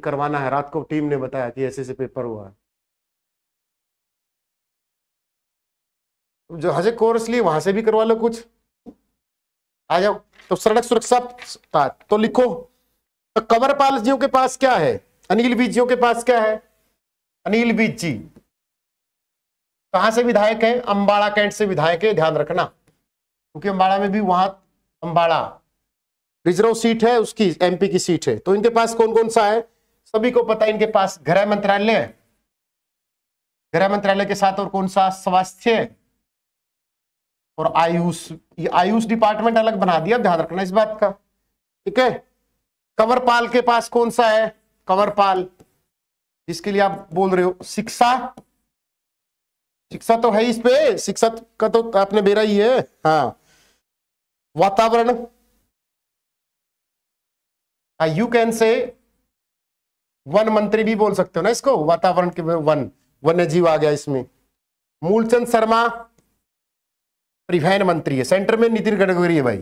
करवाना है रात को टीम ने बताया कि ऐसे ऐसे पेपर हुआ है जो हजे कोर्स लिए वहां से भी करवा लो कुछ आ जाओ तो सड़क सुरक्षा तो लिखो तो कंवरपाल जी के पास क्या है अनिल बीज जी के पास क्या है अनिल बीज जी कहां से विधायक है अंबाड़ा कैंट से विधायक है ध्यान रखना क्योंकि तो अंबाड़ा में भी वहां अंबाड़ा रिजर्व सीट है उसकी एमपी की सीट है तो इनके पास कौन कौन सा है सभी को पता है इनके पास गृह मंत्रालय है गृह मंत्रालय के साथ और कौन सा स्वास्थ्य और आयुष आयुष डिपार्टमेंट अलग बना दिया ध्यान रखना इस बात का ठीक है कंवरपाल के पास कौन सा है कंवरपाल जिसके लिए आप बोल रहे हो शिक्षा शिक्षा तो है इस पे शिक्षा का तो आपने बेरा ही है हाँ वातावरण यू कैन से वन मंत्री भी बोल सकते हो ना इसको वातावरण के वन वन्य जीव आ गया इसमें मूलचंद शर्मा परिवहन मंत्री है सेंटर में नितिन गडकरी है भाई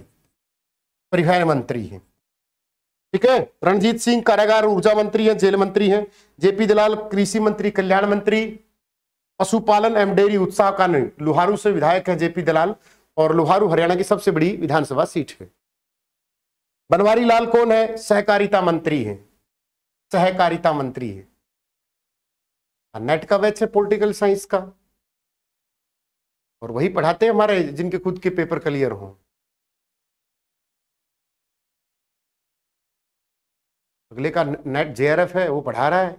परिवहन मंत्री है ठीक है रणजीत सिंह कारागार ऊर्जा मंत्री हैं जेल मंत्री हैं जेपी दलाल कृषि मंत्री कल्याण मंत्री पशुपालन एवं डेयरी उत्साह का लोहारू से विधायक हैं जेपी दलाल और लोहारू हरियाणा की सबसे बड़ी विधानसभा सीट है बनवारी लाल कौन है सहकारिता मंत्री है सहकारिता मंत्री है नेट का बैच है पॉलिटिकल साइंस का और वही पढ़ाते हैं हमारे जिनके खुद के पेपर क्लियर हों अगले का नेट जे है वो पढ़ा रहा है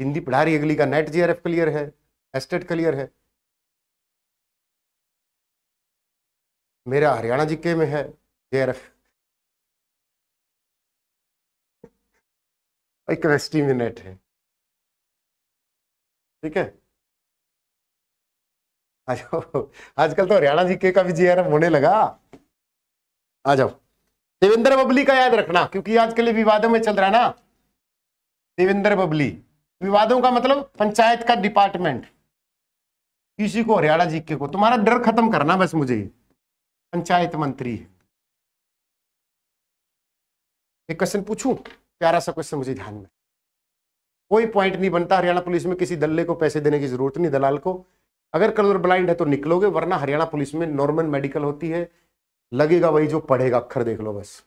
हिंदी पढ़ा रही अगली का नेट जे क्लियर है एस्टेट क्लियर है मेरा हरियाणा जिक्के में है जे एक केमिस्ट्री में नेट है ठीक है आ जाओ आजकल तो हरियाणा जीके का भी जी होने लगा आ जाओ देवेंद्र बबली का याद रखना क्योंकि आज के लिए विवादों में चल रहा है ना देवेंद्र बबली विवादों का मतलब पंचायत का डिपार्टमेंट किसी को हरियाणा जीके को तुम्हारा डर खत्म करना बस मुझे पंचायत मंत्री एक क्वेश्चन पूछू प्यारा सा क्वेश्चन मुझे ध्यान में कोई पॉइंट नहीं बनता हरियाणा पुलिस में किसी दल्ले को पैसे देने की जरूरत नहीं दलाल को अगर कलर ब्लाइंड है तो निकलोगे वरना हरियाणा पुलिस में नॉर्मल मेडिकल होती है लगेगा वही जो पढ़ेगा अक्षर देख लो बस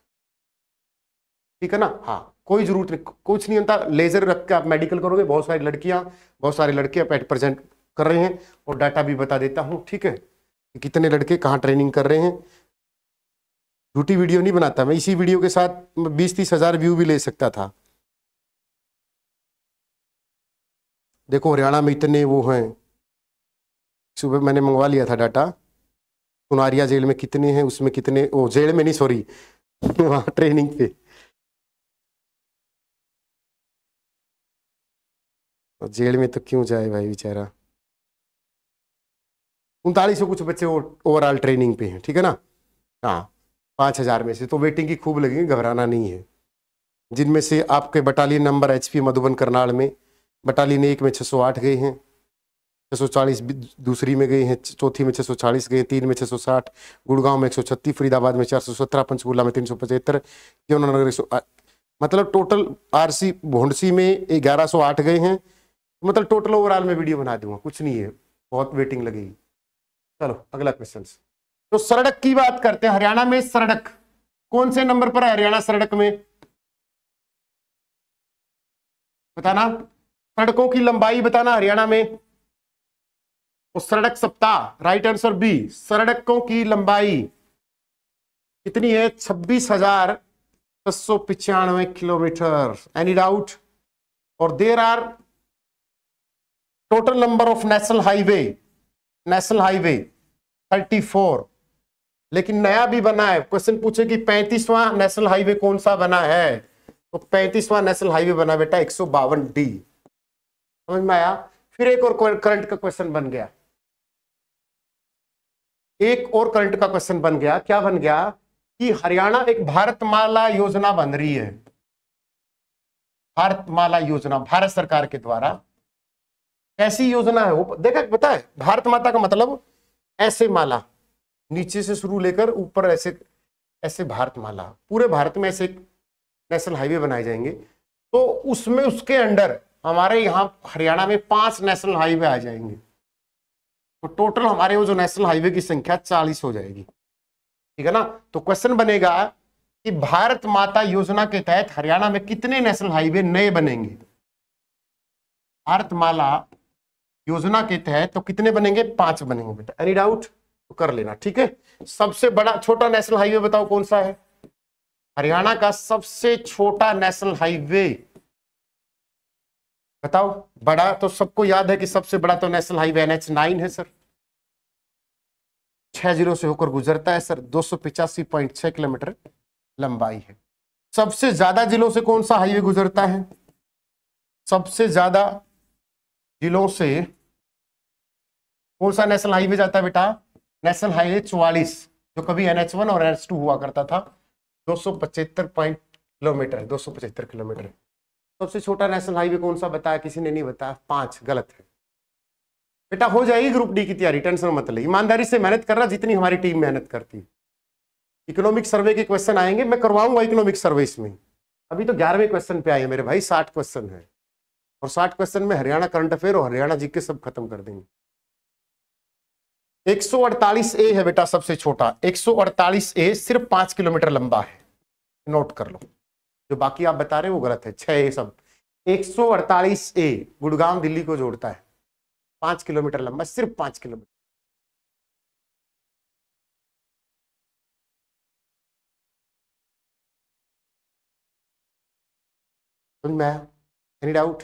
ठीक है ना हाँ कोई जरूरत नहीं कुछ नहीं होता लेजर रख के आप मेडिकल करोगे बहुत सारी लड़कियां बहुत सारे लड़के एट प्रेजेंट कर रहे हैं और डाटा भी बता देता हूँ ठीक है कितने लड़के कहाँ ट्रेनिंग कर रहे हैं झूठी वीडियो नहीं बनाता मैं इसी वीडियो के साथ बीस तीस हजार व्यू भी ले सकता था देखो हरियाणा में इतने वो हैं सुबह मैंने मंगवा लिया था डाटा कुनारिया जेल में कितने हैं उसमें कितने ओ जेल में नहीं सॉरी वहां ट्रेनिंग पे जेल में तो क्यों जाए भाई बेचारा उनतालीस कुछ बच्चे ओवरऑल ट्रेनिंग पे हैं ठीक है ना हाँ पांच हज़ार में से तो वेटिंग की खूब लगेगी घबराना नहीं है जिनमें से आपके battalion number HP Madhuban Karnal में बटालियन एक में 608 गए हैं 640 दूसरी में गई हैं चौथी में 640 गई तीन में 660 गुड़गांव में 136 फरीदाबाद में 417 पंचकूला में तीन सौ पचहत्तर यमुनानगर एक मतलब टोटल आरसी भोंडसी में आठ गए हैं मतलब टोटल ओवरऑल में वीडियो बना दूंगा कुछ नहीं है बहुत वेटिंग लगेगी चलो अगला क्वेश्चन तो सड़क की बात करते हैं हरियाणा में सड़क कौन से नंबर पर है हरियाणा सड़क में बताना सड़कों की लंबाई बताना हरियाणा में और सड़क सप्ताह राइट आंसर बी सड़कों की लंबाई कितनी है छब्बीस हजार सौ पिचानवे किलोमीटर एनी डाउट और there are total number of national highway national highway thirty four लेकिन नया भी बना है क्वेश्चन पूछे कि पैंतीसवां नेशनल हाईवे कौन सा बना है तो पैंतीसवां नेशनल हाईवे बना बेटा एक सौ बावन डी समझ में आया फिर एक और करंट का क्वेश्चन बन गया एक और करंट का क्वेश्चन बन गया क्या बन गया कि हरियाणा एक भारतमाला योजना बन रही है भारतमाला योजना भारत सरकार के द्वारा कैसी योजना है वो देखा बताए भारत माता का मतलब ऐसे माला नीचे से शुरू लेकर ऊपर ऐसे ऐसे भारत माला पूरे भारत में ऐसे नेशनल हाईवे बनाए जाएंगे तो उसमें उसके अंडर हमारे यहाँ हरियाणा में पांच नेशनल हाईवे आ जाएंगे तो टोटल हमारे वो जो नेशनल हाईवे की संख्या चालीस हो जाएगी ठीक है ना तो क्वेश्चन बनेगा कि भारत माता योजना के तहत हरियाणा में कितने नेशनल हाईवे नए बनेंगे भारत माला योजना के तहत तो कितने बनेंगे पांच बनेंगे बेटा एनी डाउट तो कर लेना ठीक है सबसे बड़ा छोटा नेशनल हाईवे बताओ कौन सा है हरियाणा का सबसे छोटा नेशनल हाईवे बताओ बड़ा तो सबको याद है कि सबसे बड़ा तो national highway N H nine है सर छह जीरो से होकर गुजरता है सर दो सौ पिचासी पॉइंट छह किलोमीटर लंबाई है सबसे ज्यादा जिलों से कौन सा हाईवे गुजरता है सबसे ज्यादा जिलों से कौन सा नेशनल हाईवे जाता है बेटा नेशनल हाईवे चौवालीस जो कभी एन एच वन और एन एच टू हुआ करता था दो सौ पचहत्तर पॉइंट किलोमीटर दो सौ पचहत्तर किलोमीटर सबसे छोटा नेशनल हाईवे कौन सा बताया किसी ने नहीं बताया पांच गलत है बेटा हो जाएगी ग्रुप डी की तैयारी टेंशन मत ले ईमानदारी से मेहनत कर रहा जितनी हमारी टीम मेहनत करती है इकोनॉमिक सर्वे के क्वेश्चन आएंगे मैं करवाऊंगा इकोनॉमिक सर्वे इसमें अभी तो ग्यारहवें क्वेश्चन पे आए मेरे भाई साठ क्वेश्चन है और साठ क्वेश्चन में हरियाणा करंट अफेयर और हरियाणा जी के सब खत्म कर देंगे एक ए है बेटा सबसे छोटा एक ए सिर्फ पांच किलोमीटर लंबा है नोट कर लो जो बाकी आप बता रहे हो वो गलत है छह ए सब एक अड़तालीस ए गुड़गांव दिल्ली को जोड़ता है पांच किलोमीटर लंबा सिर्फ पांच किलोमीटर समझ में आया any doubt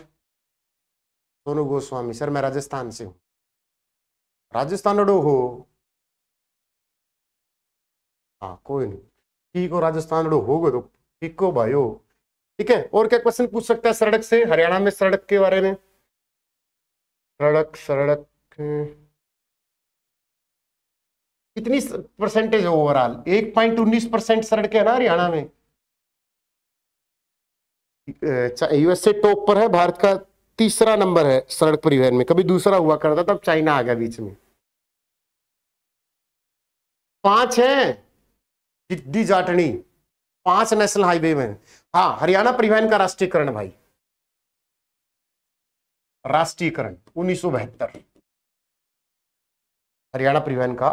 Sonu Goswami sir मैं राजस्थान से हूं राजस्थान अडो हो हाँ कोई नहीं ठीक हो राजस्थान अडो हो गए तो इको बायो ठीक है और क्या क्वेश्चन पूछ सकता है सड़क से हरियाणा में सड़क के बारे में सड़क सड़क कितनी परसेंटेज है ओवरऑल एक पॉइंट उन्नीस परसेंट सड़क है ना हरियाणा में यूएसए अच्छा, टॉप पर है भारत का तीसरा नंबर है सड़क परिवहन में कभी दूसरा हुआ करता तब चाइना आ गया बीच में पांच है जिद्दी जाटनी पांच नेशनल हाईवे में हाँ हरियाणा परिवहन का राष्ट्रीयकरण भाई राष्ट्रीयकरण उन्नीस हरियाणा परिवहन का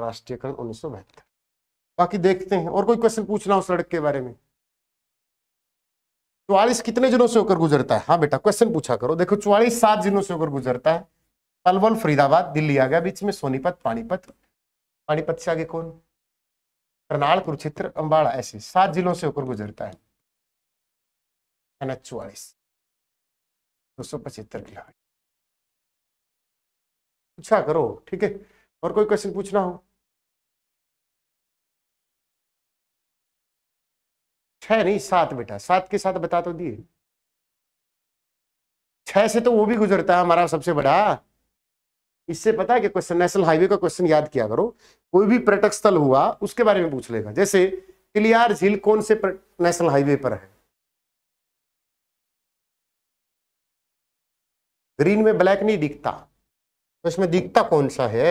राष्ट्रीयकरण उन्नीस बाकी देखते हैं और कोई क्वेश्चन पूछना हो सड़क के बारे में चौवालीस कितने जिलों से होकर गुजरता है हाँ बेटा क्वेश्चन पूछा करो देखो चौवालीस सात जिलों से होकर गुजरता है पलवल फरीदाबाद दिल्ली आ गया बीच में सोनीपत पानीपत पानीपत से आगे कौन करनाल कुरुक्षेत्र अम्बाड़ा ऐसे सात जिलों से होकर गुजरता है एन एच चौवालीस दो सौ पचहत्तर किलोमीटर पूछा करो ठीक है और कोई क्वेश्चन पूछना हो छह नहीं सात बेटा सात के साथ बता तो दिए छह से तो वो भी गुजरता है हमारा सबसे बड़ा इससे पता है कि क्वेश्चन नेशनल हाईवे का क्वेश्चन याद किया करो कोई भी पर्यटक स्थल हुआ उसके बारे में पूछ लेगा जैसे तिलियार झील कौन से नेशनल हाईवे पर है ग्रीन में ब्लैक नहीं दिखता तो इसमें दिखता कौन सा है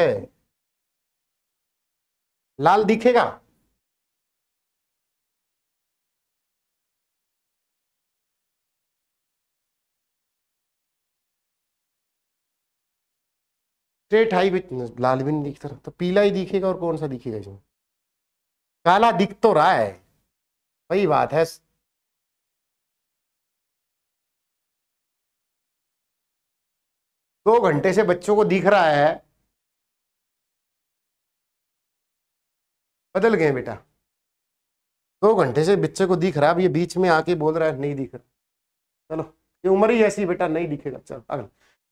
लाल दिखेगा स्ट्रेट भी लाल भी नहीं दिख रहा तो पीला ही दिखेगा और कौन सा दिखेगा इसमें काला दिख तो रहा है वही बात है दो घंटे से बच्चों को दिख रहा है बदल गए बेटा दो घंटे से बच्चे को दिख रहा है अब ये बीच में आके बोल रहा है नहीं दिख रहा चलो ये उम्र ही ऐसी बेटा नहीं दिखेगा चलो अगला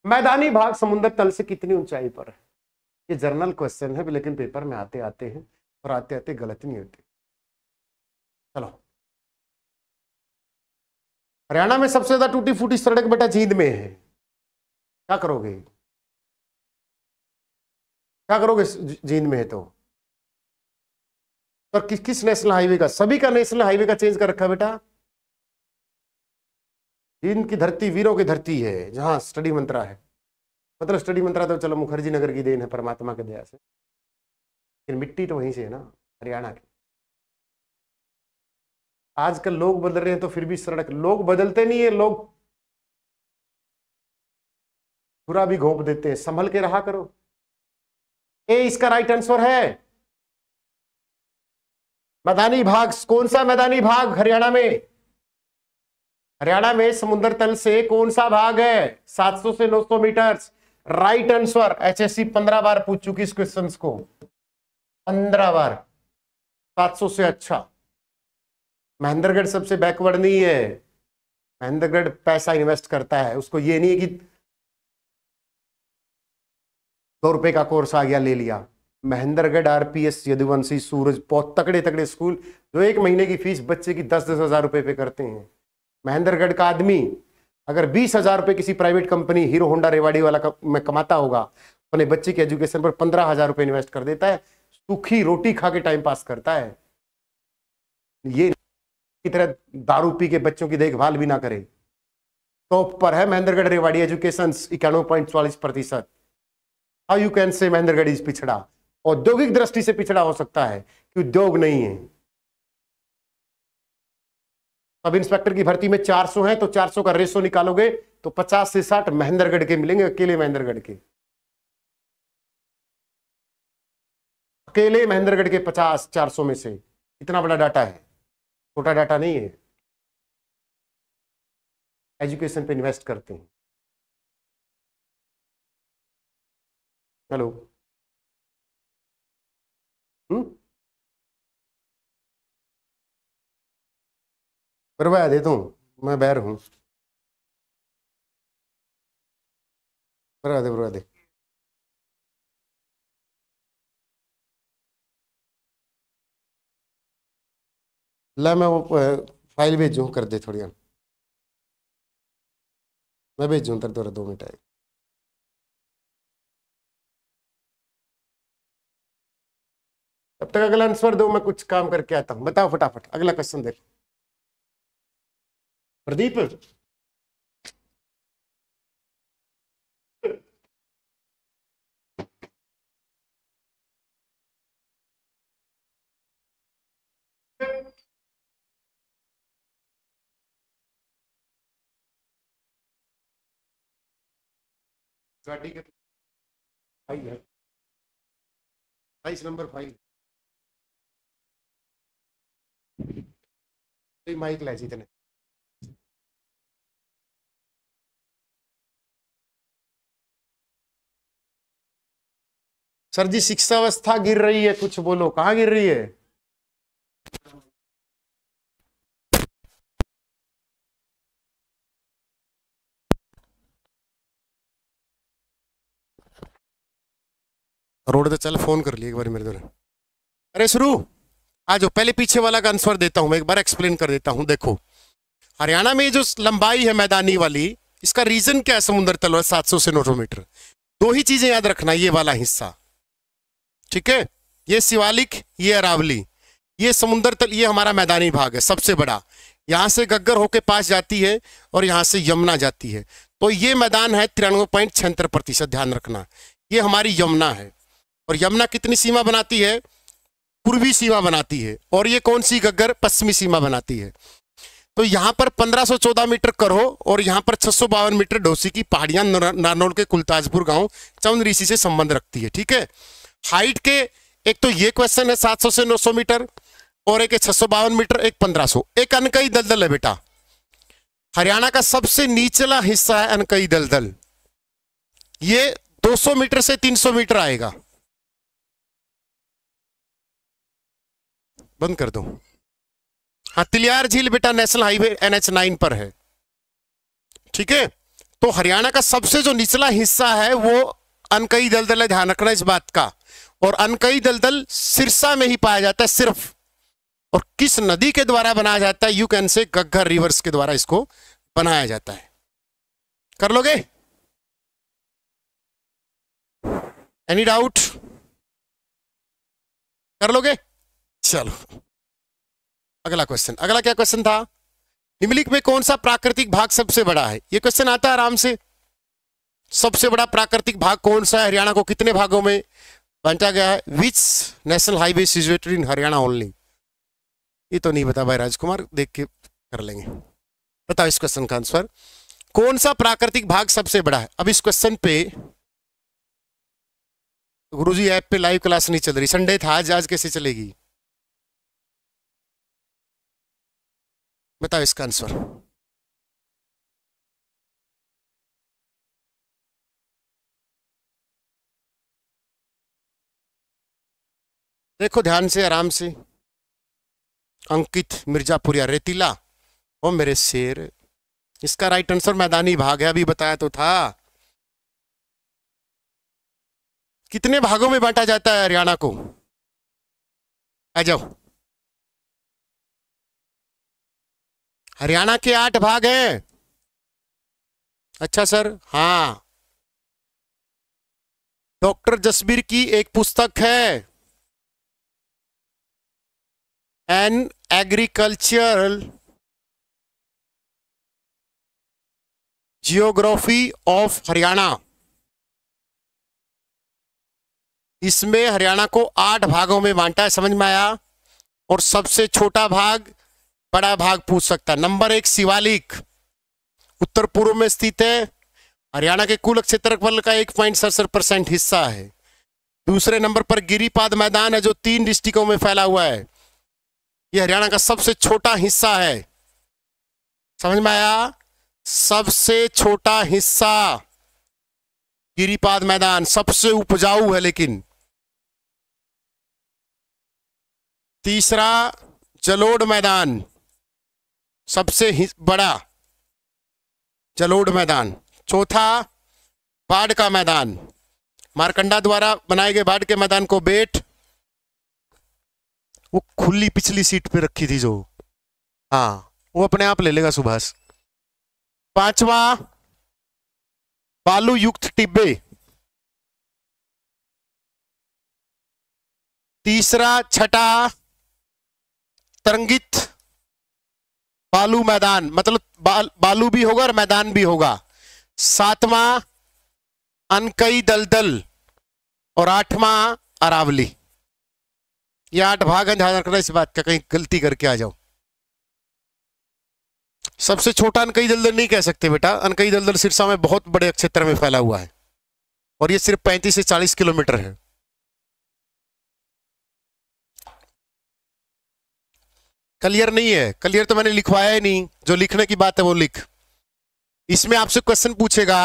मैदानी भाग समुद्र तल से कितनी ऊंचाई पर है ये जर्नल क्वेश्चन है लेकिन पेपर में आते आते हैं और आते आते गलत नहीं होते चलो हरियाणा में सबसे ज्यादा टूटी फूटी सड़क बेटा जींद में है क्या करोगे क्या करोगे जींद में है तो पर तो किस किस नेशनल हाईवे का सभी का नेशनल हाईवे का चेंज कर रखा बेटा हिंद की धरती वीरों की धरती है जहां स्टडी मंत्रा है मतलब स्टडी मंत्रा तो चलो मुखर्जी नगर की देन है परमात्मा के दया से लेकिन मिट्टी तो वहीं से है ना हरियाणा की आजकल लोग बदल रहे हैं तो फिर भी सड़क लोग बदलते नहीं है लोग पूरा भी घोप देते हैं संभल के रहा करो ए इसका राइट आंसर है मैदानी भाग कौन सा मैदानी भाग हरियाणा में हरियाणा में समुद्र तल से कौन सा भाग है 700 से 900 मीटर राइट आंसर एचएससी 15 बार पूछ चुकी इस क्वेश्चन को 15 बार 700 से अच्छा महेंद्रगढ़ सबसे बैकवर्ड नहीं है महेंद्रगढ़ पैसा इन्वेस्ट करता है उसको ये नहीं है कि दो रुपए का कोर्स आ गया ले लिया महेंद्रगढ़ आरपीएस यदुवंशी सूरज बहुत तकड़े तकड़े स्कूल जो एक महीने की फीस बच्चे की दस दस हजार रुपए पे करते हैं महेंद्रगढ़ का आदमी अगर बीस हजार रुपये किसी private company Hero Honda Rewari वाला में कमाता होगा तो अपने बच्चे के एजुकेशन पर पंद्रह हजार रुपये इन्वेस्ट कर देता है सूखी रोटी खा के टाइम पास करता है ये की तरह दारू पी के बच्चों की देखभाल भी ना करे टॉप तो पर है महेंद्रगढ़ रेवाड़ी एजुकेशन इक्यानवे पॉइंट चालीस प्रतिशत how you can say Mahendragarh is पिछड़ा औद्योगिक दृष्टि से पिछड़ा हो सकता है कि उद्योग नहीं है सब इंस्पेक्टर की भर्ती में 400 है तो 400 का रेशो निकालोगे तो 50 से 60 महेंद्रगढ़ के मिलेंगे अकेले महेंद्रगढ़ के अकेले महेंद्रगढ़ के 50 400 में से इतना बड़ा डाटा है छोटा डाटा नहीं है एजुकेशन पे इन्वेस्ट करते हैं हेलो हम्म बरवा दे तू मैं बैर हूं बरवा दे दे ला मैं वो फाइल भेजू कर दे थोड़ी मैं भेजू तेरे दो मिनट आएगा तब तक अगला आंसर दो मैं कुछ काम करके आता हूँ बताओ फटाफट अगला क्वेश्चन देखो प्रदीप गाड़ी के है नंबर फाइल माइक लाए इतने सर जी व्यवस्था गिर रही है कुछ बोलो कहाँ गिर रही है रोड चल फोन कर लिया एक बार मेरे दोनों अरे शुरू आ जाओ पहले पीछे वाला का आंसर देता हूं मैं एक बार एक्सप्लेन कर देता हूं देखो हरियाणा में जो लंबाई है मैदानी वाली इसका रीजन क्या है समुद्र तल सात सौ से नौ सौ मीटर दो ही चीजें याद रखना ये वाला हिस्सा ठीक है ये शिवालिक ये अरावली ये समुन्द्र तल ये हमारा मैदानी भाग है सबसे बड़ा यहाँ से गग्गर होके पास जाती है और यहाँ से यमुना जाती है तो ये मैदान है तिरानवे पॉइंट छहत्तर प्रतिशत ध्यान रखना ये हमारी यमुना है और यमुना कितनी सीमा बनाती है पूर्वी सीमा बनाती है और ये कौन सी गग्गर पश्चिमी सीमा बनाती है तो यहाँ पर 1514 मीटर करो और यहाँ पर छह मीटर डोसी की पहाड़ियां नारनौल के कुलताजपुर गांव चौंद ऋषि से संबंध रखती है ठीक है हाइट के एक तो ये क्वेश्चन है 700 से 900 मीटर और एक छह सौ मीटर एक 1500 एक अनकई दलदल है बेटा हरियाणा का सबसे निचला हिस्सा है अनकई दलदल ये 200 मीटर से 300 मीटर आएगा बंद कर दो हाँ तिलियार झील बेटा नेशनल हाईवे एनएच नाइन पर है ठीक है तो हरियाणा का सबसे जो निचला हिस्सा है वो अनकई दलदल है ध्यान रखना इस बात का और अनकई दलदल सिरसा में ही पाया जाता है सिर्फ और किस नदी के द्वारा बनाया जाता है यू कैन से गग्घर रिवर्स के द्वारा इसको बनाया जाता है कर लोगे एनी डाउट कर लोगे चलो अगला क्वेश्चन अगला क्या क्वेश्चन था हिमलिक में कौन सा प्राकृतिक भाग सबसे बड़ा है यह क्वेश्चन आता है आराम से सबसे बड़ा प्राकृतिक भाग कौन सा है हरियाणा को कितने भागों में बांटा गया है which national highway situated in Haryana only ये तो नहीं बता भाई राजकुमार देख के कर लेंगे बताओ इस क्वेश्चन का आंसर कौन सा प्राकृतिक भाग सबसे बड़ा है अब इस क्वेश्चन पे गुरुजी ऐप पे लाइव क्लास नहीं चल रही संडे था आज आज कैसे चलेगी बताओ इसका आंसर देखो ध्यान से आराम से अंकित मिर्जापुरिया रेतीला ओ मेरे शेर इसका राइट आंसर मैदानी भाग है अभी बताया तो था कितने भागों में बांटा जाता है हरियाणा को आ जाओ हरियाणा के आठ भाग हैं अच्छा सर हाँ डॉक्टर जसबीर की एक पुस्तक है an agricultural geography of Haryana इसमें हरियाणा को आठ भागों में बांटा है समझ में आया और सबसे छोटा भाग बड़ा भाग पूछ सकता है नंबर एक शिवालिक उत्तर पूर्व में स्थित है हरियाणा के कुल क्षेत्रफल का एक पॉइंट सड़सठ परसेंट हिस्सा है दूसरे नंबर पर गिरीपाद मैदान है जो तीन डिस्ट्रिक्टों में फैला हुआ है ये हरियाणा का सबसे छोटा हिस्सा है समझ में आया सबसे छोटा हिस्सा गिरीपाद मैदान सबसे उपजाऊ है लेकिन तीसरा जलोड मैदान सबसे बड़ा जलोड मैदान चौथा बाढ़ का मैदान मारकंडा द्वारा बनाए गए बाढ़ के मैदान को बेट वो खुली पिछली सीट पे रखी थी जो हाँ वो अपने आप ले लेगा सुभाष पांचवा बालू युक्त टिब्बे तीसरा छठा तरंगित बालू मैदान मतलब बाल, बालू भी होगा और मैदान भी होगा सातवां अनकई दलदल और आठवां अरावली ये आठ भाग है ध्यान रखना इस बात का कहीं गलती करके आ जाओ सबसे छोटा अनकई दलदल नहीं कह सकते बेटा अनकई दलदल सिरसा में बहुत बड़े क्षेत्र में फैला हुआ है और ये सिर्फ पैंतीस से चालीस किलोमीटर है क्लियर नहीं है क्लियर तो मैंने लिखवाया ही नहीं जो लिखने की बात है वो लिख इसमें आपसे क्वेश्चन पूछेगा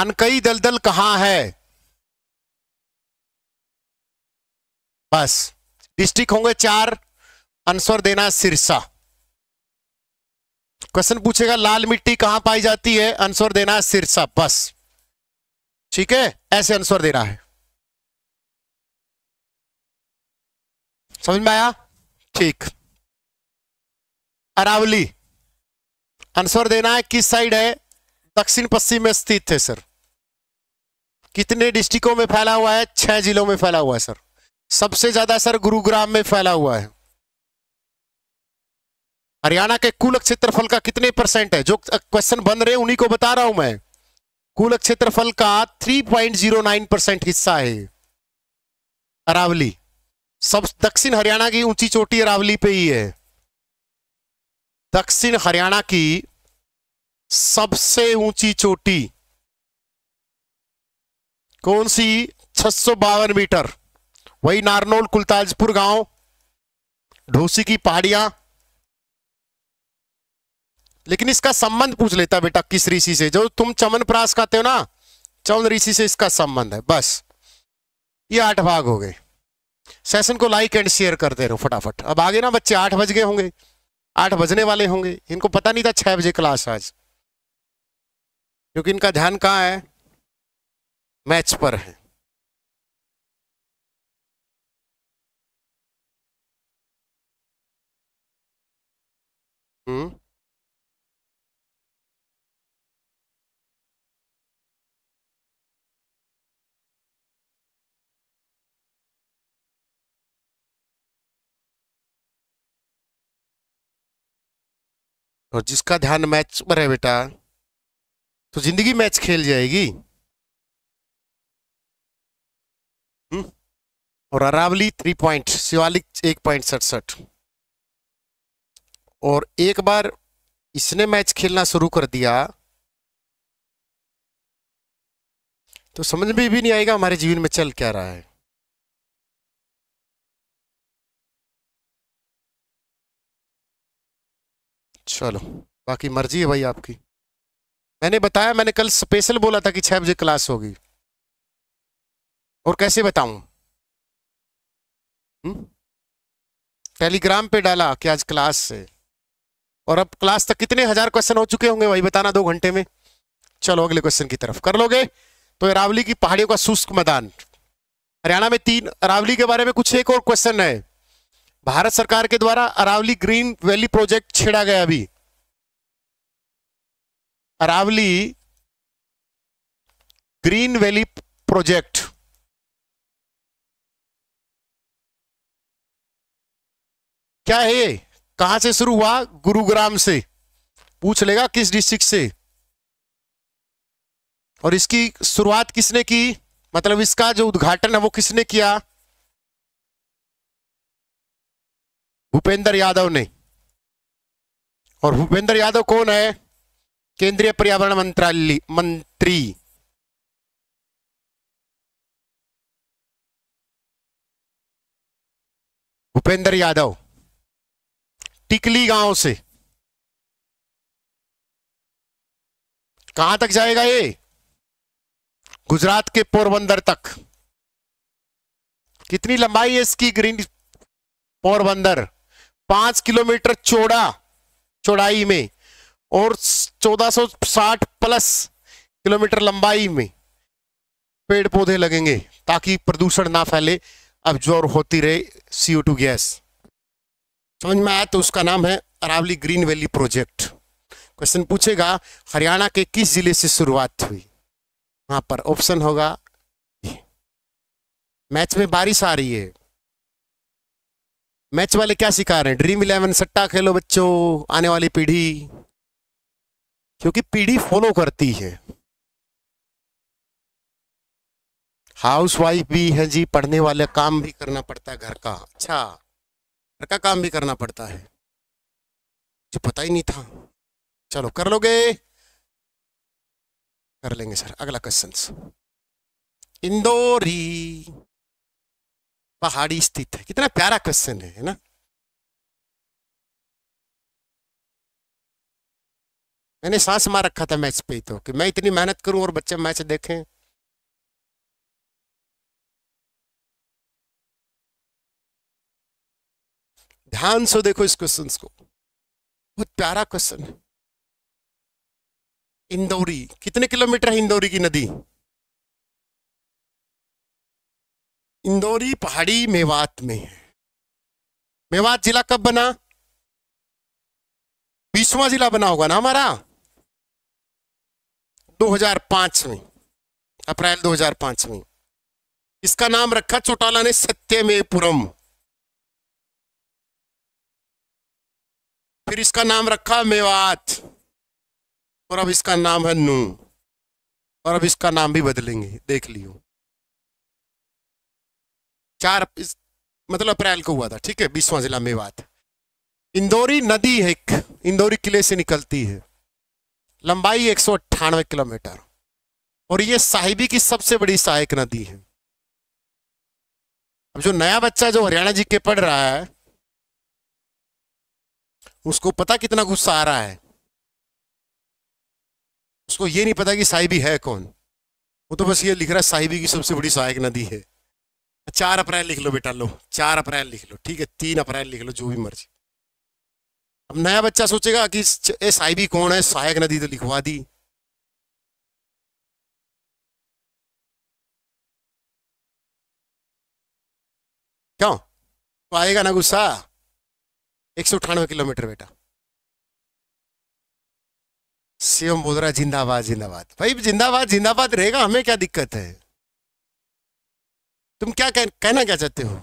अनकई दलदल कहाँ है बस डिस्ट्रिक्ट होंगे चार आंसर देना सिरसा क्वेश्चन पूछेगा लाल मिट्टी कहां पाई जाती है आंसर देना सिरसा बस ठीक है ऐसे आंसर देना है समझ में आया ठीक अरावली आंसर देना है किस साइड है दक्षिण पश्चिम में स्थित है सर कितने डिस्ट्रिक्टों में फैला हुआ है छह जिलों में फैला हुआ है सर सबसे ज्यादा असर गुरुग्राम में फैला हुआ है हरियाणा के कुल क्षेत्रफल का कितने परसेंट है जो क्वेश्चन बन रहे उन्हीं को बता रहा हूं मैं कुल क्षेत्रफल का 3.09 परसेंट हिस्सा है अरावली सब दक्षिण हरियाणा की ऊंची चोटी अरावली पे ही है दक्षिण हरियाणा की सबसे ऊंची चोटी कौन सी छह मीटर वही नारनोल कुलताजपुर गांव ढोसी की पहाड़ियां लेकिन इसका संबंध पूछ लेता बेटा किस ऋषि से जो तुम चमन प्रास कहते हो ना चमन ऋषि से इसका संबंध है बस ये आठ भाग हो गए सेशन को लाइक एंड शेयर करते रहो फटाफट अब आगे ना बच्चे आठ बज गए होंगे आठ बजने वाले होंगे इनको पता नहीं था छह बजे क्लास आज क्योंकि इनका ध्यान कहाँ है मैच पर है Hmm? और जिसका ध्यान मैच पर है बेटा तो जिंदगी मैच खेल जाएगी हुँ? हम्म? और अरावली थ्री पॉइंट शिवालिक एक पॉइंट सड़सठ और एक बार इसने मैच खेलना शुरू कर दिया तो समझ में भी, भी नहीं आएगा हमारे जीवन में चल क्या रहा है चलो बाकी मर्जी है भाई आपकी मैंने बताया मैंने कल स्पेशल बोला था कि छह बजे क्लास होगी और कैसे बताऊं टेलीग्राम हम्म? पे डाला कि आज क्लास से और अब क्लास तक कितने हजार क्वेश्चन हो चुके होंगे वही बताना दो घंटे में चलो अगले क्वेश्चन की तरफ कर लोगे तो अरावली की पहाड़ियों का शुष्क मैदान हरियाणा में तीन अरावली के बारे में कुछ एक और क्वेश्चन है भारत सरकार के द्वारा अरावली ग्रीन वैली प्रोजेक्ट छेड़ा गया अभी अरावली ग्रीन वैली प्रोजेक्ट क्या है ये कहा से शुरू हुआ गुरुग्राम से पूछ लेगा किस डिस्ट्रिक्ट से और इसकी शुरुआत किसने की मतलब इसका जो उद्घाटन है वो किसने किया भूपेंद्र यादव ने और भूपेंद्र यादव कौन है केंद्रीय पर्यावरण मंत्रालय मंत्री भूपेंद्र यादव टिकली गांव से कहां तक जाएगा ये गुजरात के पोरबंदर तक कितनी लंबाई है इसकी ग्रीन पोरबंदर पांच किलोमीटर चौड़ा चौड़ाई में और 1460 प्लस किलोमीटर लंबाई में पेड़ पौधे लगेंगे ताकि प्रदूषण ना फैले अब जोर होती रहे सीओ टू गैस समझ में आया तो उसका नाम है Aravalli green valley project question पूछेगा हरियाणा के किस जिले से शुरुआत हुई वहां पर ऑप्शन होगा मैच में बारिश आ रही है मैच वाले क्या सिखा रहे हैं ड्रीम इलेवन सट्टा खेलो बच्चों आने वाली पीढ़ी क्योंकि पीढ़ी फॉलो करती है हाउस वाइफ भी है जी पढ़ने वाले काम भी करना पड़ता है घर का अच्छा घर का काम भी करना पड़ता है जो पता ही नहीं था चलो कर लोगे कर लेंगे सर अगला क्वेश्चन इंदौरी पहाड़ी स्थित है कितना प्यारा क्वेश्चन है ना मैंने सांस मार रखा था मैच पे तो कि मैं इतनी मेहनत करूं और बच्चे मैच देखें ध्यान से देखो इस क्वेश्चन को बहुत प्यारा क्वेश्चन है इंदौरी कितने किलोमीटर है इंदौरी की नदी इंदौरी पहाड़ी मेवात में है मेवात जिला कब बना बीसवा जिला बना होगा ना हमारा 2005 में अप्रैल 2005 में इसका नाम रखा चौटाला ने सत्यमेवपुरम फिर इसका नाम रखा मेवात और अब इसका नाम है नू और अब इसका नाम भी बदलेंगे देख लियो चार इस, मतलब अप्रैल को हुआ था ठीक है बीसवां जिला मेवात इंदौरी नदी है एक इंदौरी किले से निकलती है लंबाई एक किलोमीटर और ये साहिबी की सबसे बड़ी सहायक नदी है अब जो नया बच्चा जो हरियाणा जी के पढ़ रहा है उसको पता कितना गुस्सा आ रहा है उसको ये नहीं पता कि साहिबी है कौन वो तो बस ये लिख रहा है साहिबी की सबसे बड़ी सहायक नदी है चार अप्रैल लिख लो बेटा लो चार अप्रैल लिख लो ठीक है तीन अप्रैल लिख लो जो भी मर्जी अब नया बच्चा सोचेगा कि ए साहिबी कौन है सहायक नदी तो लिखवा दी क्यों तो आएगा ना गुस्सा एक सौ अठानवे किलोमीटर बेटा शिवम बोल रहा जिंदाबाद जिंदाबाद भाई जिंदाबाद जिंदाबाद रहेगा हमें क्या दिक्कत है तुम क्या कह, कहना क्या चाहते हो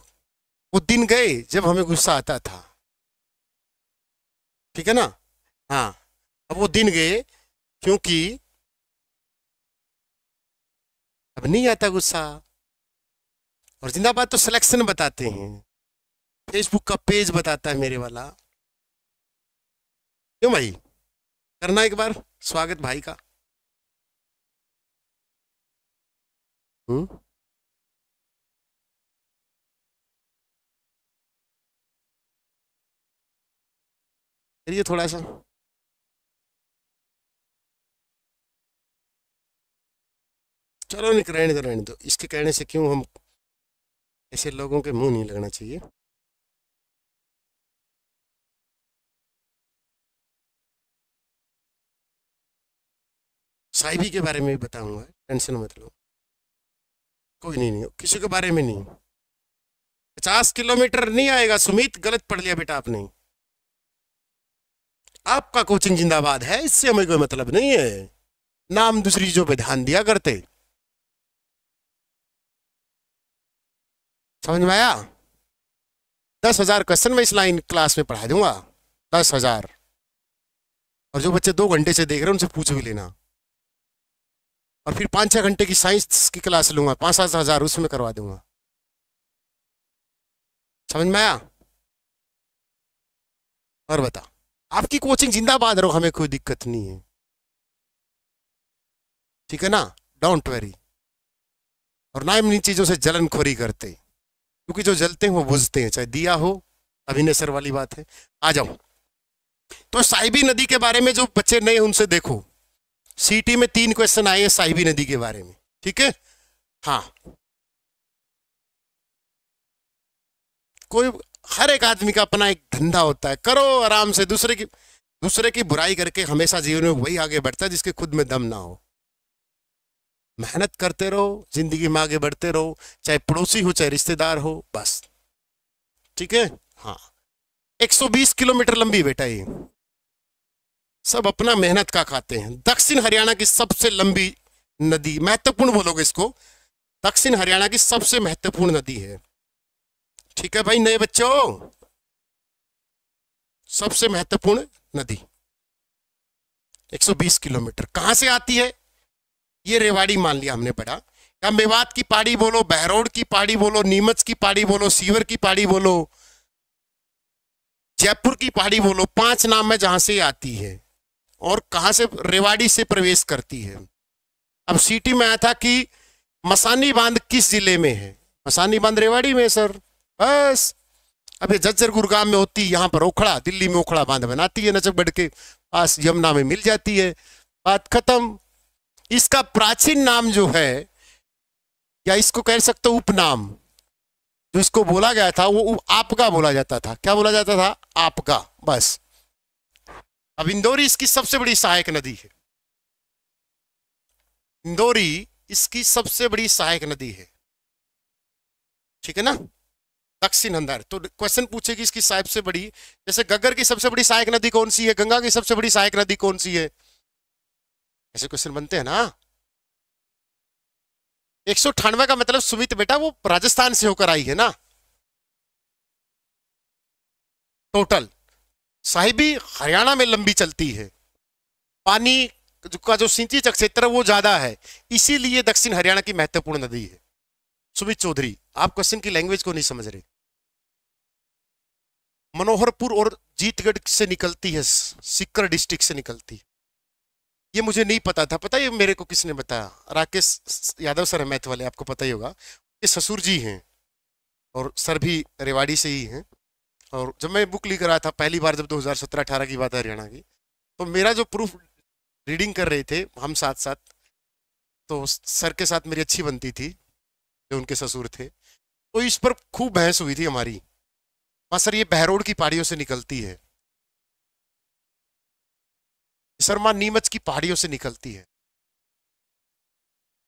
वो दिन गए जब हमें गुस्सा आता था ठीक है ना हाँ अब वो दिन गए क्योंकि अब नहीं आता गुस्सा और जिंदाबाद तो सिलेक्शन बताते हैं फेसबुक का पेज बताता है मेरे वाला क्यों भाई करना एक बार स्वागत भाई का हुँ? हम्म? करिए थोड़ा सा चलो निक रहने दो रहने दो इसके कहने से क्यों हम ऐसे लोगों के मुंह नहीं लगना चाहिए साहिबी के बारे में भी बताऊंगा टेंशन मत लो कोई नहीं नहीं किसी के बारे में नहीं पचास किलोमीटर नहीं आएगा सुमित गलत पढ़ लिया बेटा आपने आपका कोचिंग जिंदाबाद है इससे हमें कोई मतलब नहीं है नाम दूसरी चीजों पर ध्यान दिया करते समझ में आया दस हजार क्वेश्चन में इस लाइन क्लास में पढ़ा दूंगा दस हजार और जो बच्चे दो घंटे से देख रहे हैं उनसे पूछ भी लेना और फिर पाँच छः घंटे की साइंस की क्लास लूँगा पाँच सात हज़ार उसमें करवा दूंगा समझ में आया और बता आपकी कोचिंग जिंदाबाद रहो हमें कोई दिक्कत नहीं है ठीक है ना डोंट वेरी और ना इन चीज़ों से जलनखोरी करते क्योंकि जो जलते हैं वो बुझते हैं चाहे दिया हो अभी सर वाली बात है आ जाओ तो साहिबी नदी के बारे में जो बच्चे नए उनसे देखो सीटी में तीन क्वेश्चन आए हैं साहिबी नदी के बारे में ठीक है हाँ कोई हर एक आदमी का अपना एक धंधा होता है करो आराम से दूसरे की दूसरे की बुराई करके हमेशा जीवन में वही आगे बढ़ता है जिसके खुद में दम ना हो मेहनत करते रहो जिंदगी में आगे बढ़ते रहो चाहे पड़ोसी हो चाहे रिश्तेदार हो बस ठीक है हाँ 120 किलोमीटर लंबी बेटा ये सब अपना मेहनत का खाते हैं दक्षिण हरियाणा की सबसे लंबी नदी महत्वपूर्ण बोलोगे इसको दक्षिण हरियाणा की सबसे महत्वपूर्ण नदी है ठीक है भाई नए बच्चों सबसे महत्वपूर्ण नदी 120 किलोमीटर कहां से आती है ये रेवाड़ी मान लिया हमने पढ़ा या मेवात की पहाड़ी बोलो बहरोड की पहाड़ी बोलो नीमच की पहाड़ी बोलो सीवर की पहाड़ी बोलो जयपुर की पहाड़ी बोलो पांच नाम है जहां से आती है और कहा से रेवाड़ी से प्रवेश करती है अब सिटी में आया था कि मसानी बांध किस जिले में है मसानी बांध रेवाड़ी में सर बस अभी जज्जर गुरुगाम में होती यहां पर ओखड़ा दिल्ली में ओखड़ा बांध बनाती है नचक बढ़ के पास यमुना में मिल जाती है बात खत्म इसका प्राचीन नाम जो है या इसको कह सकते उपनाम जो इसको बोला गया था वो आपका बोला जाता था क्या बोला जाता था आपका बस अब इंदौरी इसकी सबसे बड़ी सहायक नदी है इंदौरी इसकी सबसे बड़ी सहायक नदी है ठीक है ना दक्षिण अंदर तो क्वेश्चन पूछेगी इसकी सबसे बड़ी जैसे गगर की सबसे बड़ी सहायक नदी कौन सी है गंगा की सबसे बड़ी सहायक नदी कौन सी है ऐसे क्वेश्चन बनते हैं ना एक सौ अठानवे का मतलब सुमित बेटा वो राजस्थान से होकर आई है ना टोटल साहिबी हरियाणा में लंबी चलती है पानी का जो सिंचित क्षेत्र वो ज्यादा है इसीलिए दक्षिण हरियाणा की महत्वपूर्ण नदी है सुमित चौधरी आप क्वेश्चन की लैंग्वेज को नहीं समझ रहे मनोहरपुर और जीतगढ़ से निकलती है सिक्कर डिस्ट्रिक्ट से निकलती है ये मुझे नहीं पता था पता ये मेरे को किसने बताया राकेश यादव सर मैथ वाले आपको पता ही होगा ये ससुर जी हैं और सर भी रेवाड़ी से ही हैं और जब मैं बुक लिख रहा था पहली बार जब 2017-18 की बात है हरियाणा की तो मेरा जो प्रूफ रीडिंग कर रहे थे हम साथ साथ तो सर के साथ मेरी अच्छी बनती थी जो उनके ससुर थे तो इस पर खूब बहस हुई थी हमारी हाँ सर ये बहरोड की पहाड़ियों से निकलती है सर माँ नीमच की पहाड़ियों से निकलती है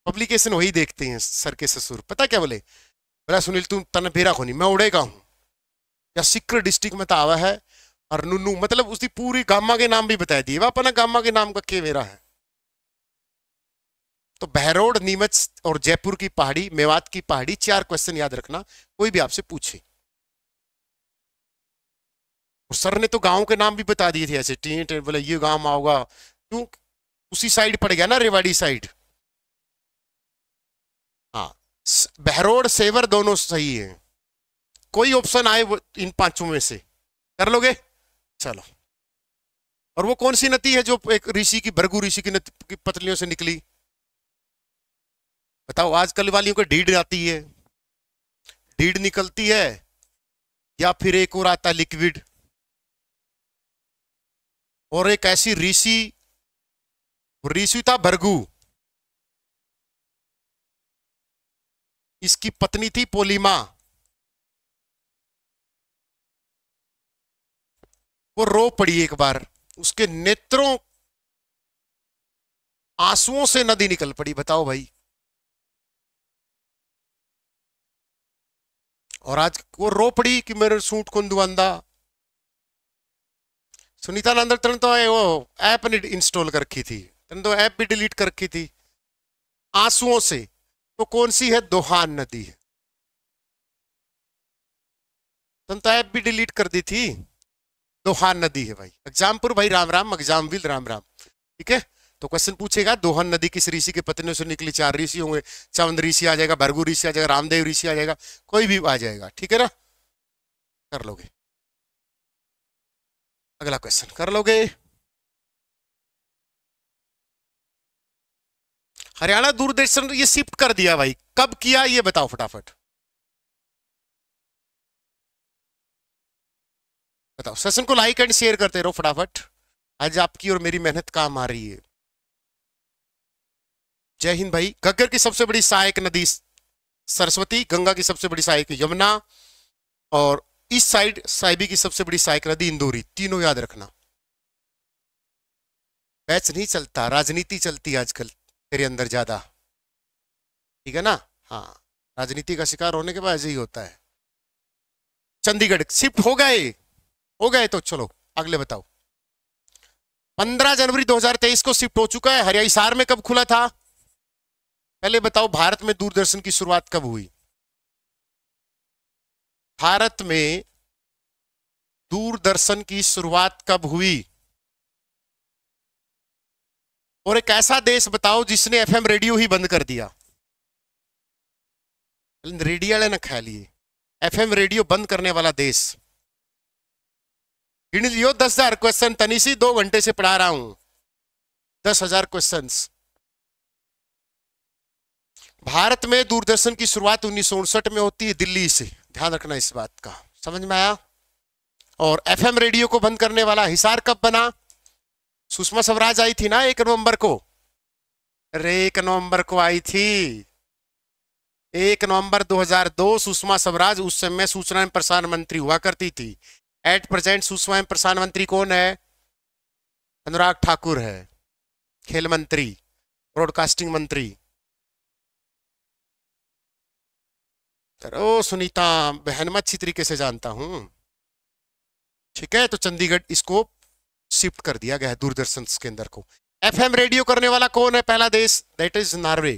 पब्लिकेशन वही देखते हैं सर के ससुर पता क्या बोले बोला सुनील तुम तनभेरा खोनी मैं उड़ेगा हूं या सिकर डिस्ट्रिक्ट में तो आवा है और नुनू मतलब उसकी पूरी गामा के नाम भी बता दिए वह अपना गामा के नाम का के मेरा है तो बहरोड नीमच और जयपुर की पहाड़ी मेवात की पहाड़ी चार क्वेश्चन याद रखना कोई भी आपसे पूछे सर ने तो गांव के नाम भी बता दिए थे ऐसे टी टे बोले ये गांव आओगा क्यों उसी साइड पड़ गया ना रेवाड़ी साइड हाँ बहरोड सेवर दोनों सही है कोई ऑप्शन आए इन पांचों में से कर लोगे चलो और वो कौन सी नदी है जो एक ऋषि की भरगु ऋषि की की पतलियों से निकली बताओ आजकल वालियों को ढीढ़ आती है डीड निकलती है या फिर एक और आता लिक्विड और एक ऐसी ऋषि ऋषि था भरगु इसकी पत्नी थी पोलिमा वो रो पड़ी एक बार उसके नेत्रों आंसुओं से नदी निकल पड़ी बताओ भाई और आज वो रो पड़ी कि मेरे सूट कुंदू दुआ सुनीता नंदर तन तो वो ऐप ने इंस्टॉल कर रखी थी तन तो ऐप भी डिलीट कर रखी थी आंसुओं से तो कौन सी है दोहान नदी है तन तो ऐप भी डिलीट कर दी थी दोहान नदी है भाई एग्जामपुर भाई राम राम विल राम राम ठीक है तो क्वेश्चन पूछेगा दोहन नदी किस ऋषि के पत्नियों से निकली चार ऋषि होंगे चवंद ऋषि आ जाएगा भरगु ऋषि आ जाएगा रामदेव ऋषि आ जाएगा कोई भी आ जाएगा ठीक है ना कर लोगे अगला क्वेश्चन कर लोगे हरियाणा दूरदर्शन ये शिफ्ट कर दिया भाई कब किया ये बताओ फटाफट बताओ सेशन को लाइक एंड शेयर करते रहो फटाफट आज आपकी और मेरी मेहनत काम आ रही है जय हिंद भाई गग्गर की सबसे बड़ी सहायक नदी सरस्वती गंगा की सबसे बड़ी सहायक यमुना और इस साइड साइबी की सबसे बड़ी सहायक नदी इंदौरी तीनों याद रखना बैच नहीं चलता राजनीति चलती आजकल तेरे अंदर ज्यादा ठीक है ना हाँ राजनीति का शिकार होने के बाद ऐसे ही होता है चंडीगढ़ शिफ्ट हो गए हो गए तो चलो अगले बताओ 15 जनवरी 2023 को शिफ्ट हो चुका है हरियाईसार में कब खुला था पहले बताओ भारत में दूरदर्शन की शुरुआत कब हुई भारत में दूरदर्शन की शुरुआत कब हुई और एक ऐसा देश बताओ जिसने एफएम रेडियो ही बंद कर दिया रेडियो ना खा लिए एफएम रेडियो बंद करने वाला देश यो दस हजार क्वेश्चन तनिशी दो घंटे से पढ़ा रहा हूं दस हजार क्वेश्चन भारत में दूरदर्शन की शुरुआत उन्नीस में होती है दिल्ली से ध्यान रखना इस बात का समझ में आया और एफएम रेडियो को बंद करने वाला हिसार कब बना सुषमा स्वराज आई थी ना एक नवंबर को अरे एक नवंबर को आई थी एक नवंबर 2002 सुषमा स्वराज उस समय सूचना एवं प्रसारण मंत्री हुआ करती थी एट प्रेजेंट सुस्वयं प्रसारण मंत्री कौन है अनुराग ठाकुर है खेल मंत्री ब्रॉडकास्टिंग मंत्री ओ सुनीता बहन मैं अच्छी तरीके से जानता हूं ठीक है तो चंडीगढ़ इसको शिफ्ट कर दिया गया है दूरदर्शन के अंदर को एफएम रेडियो करने वाला कौन है पहला देश that is Norway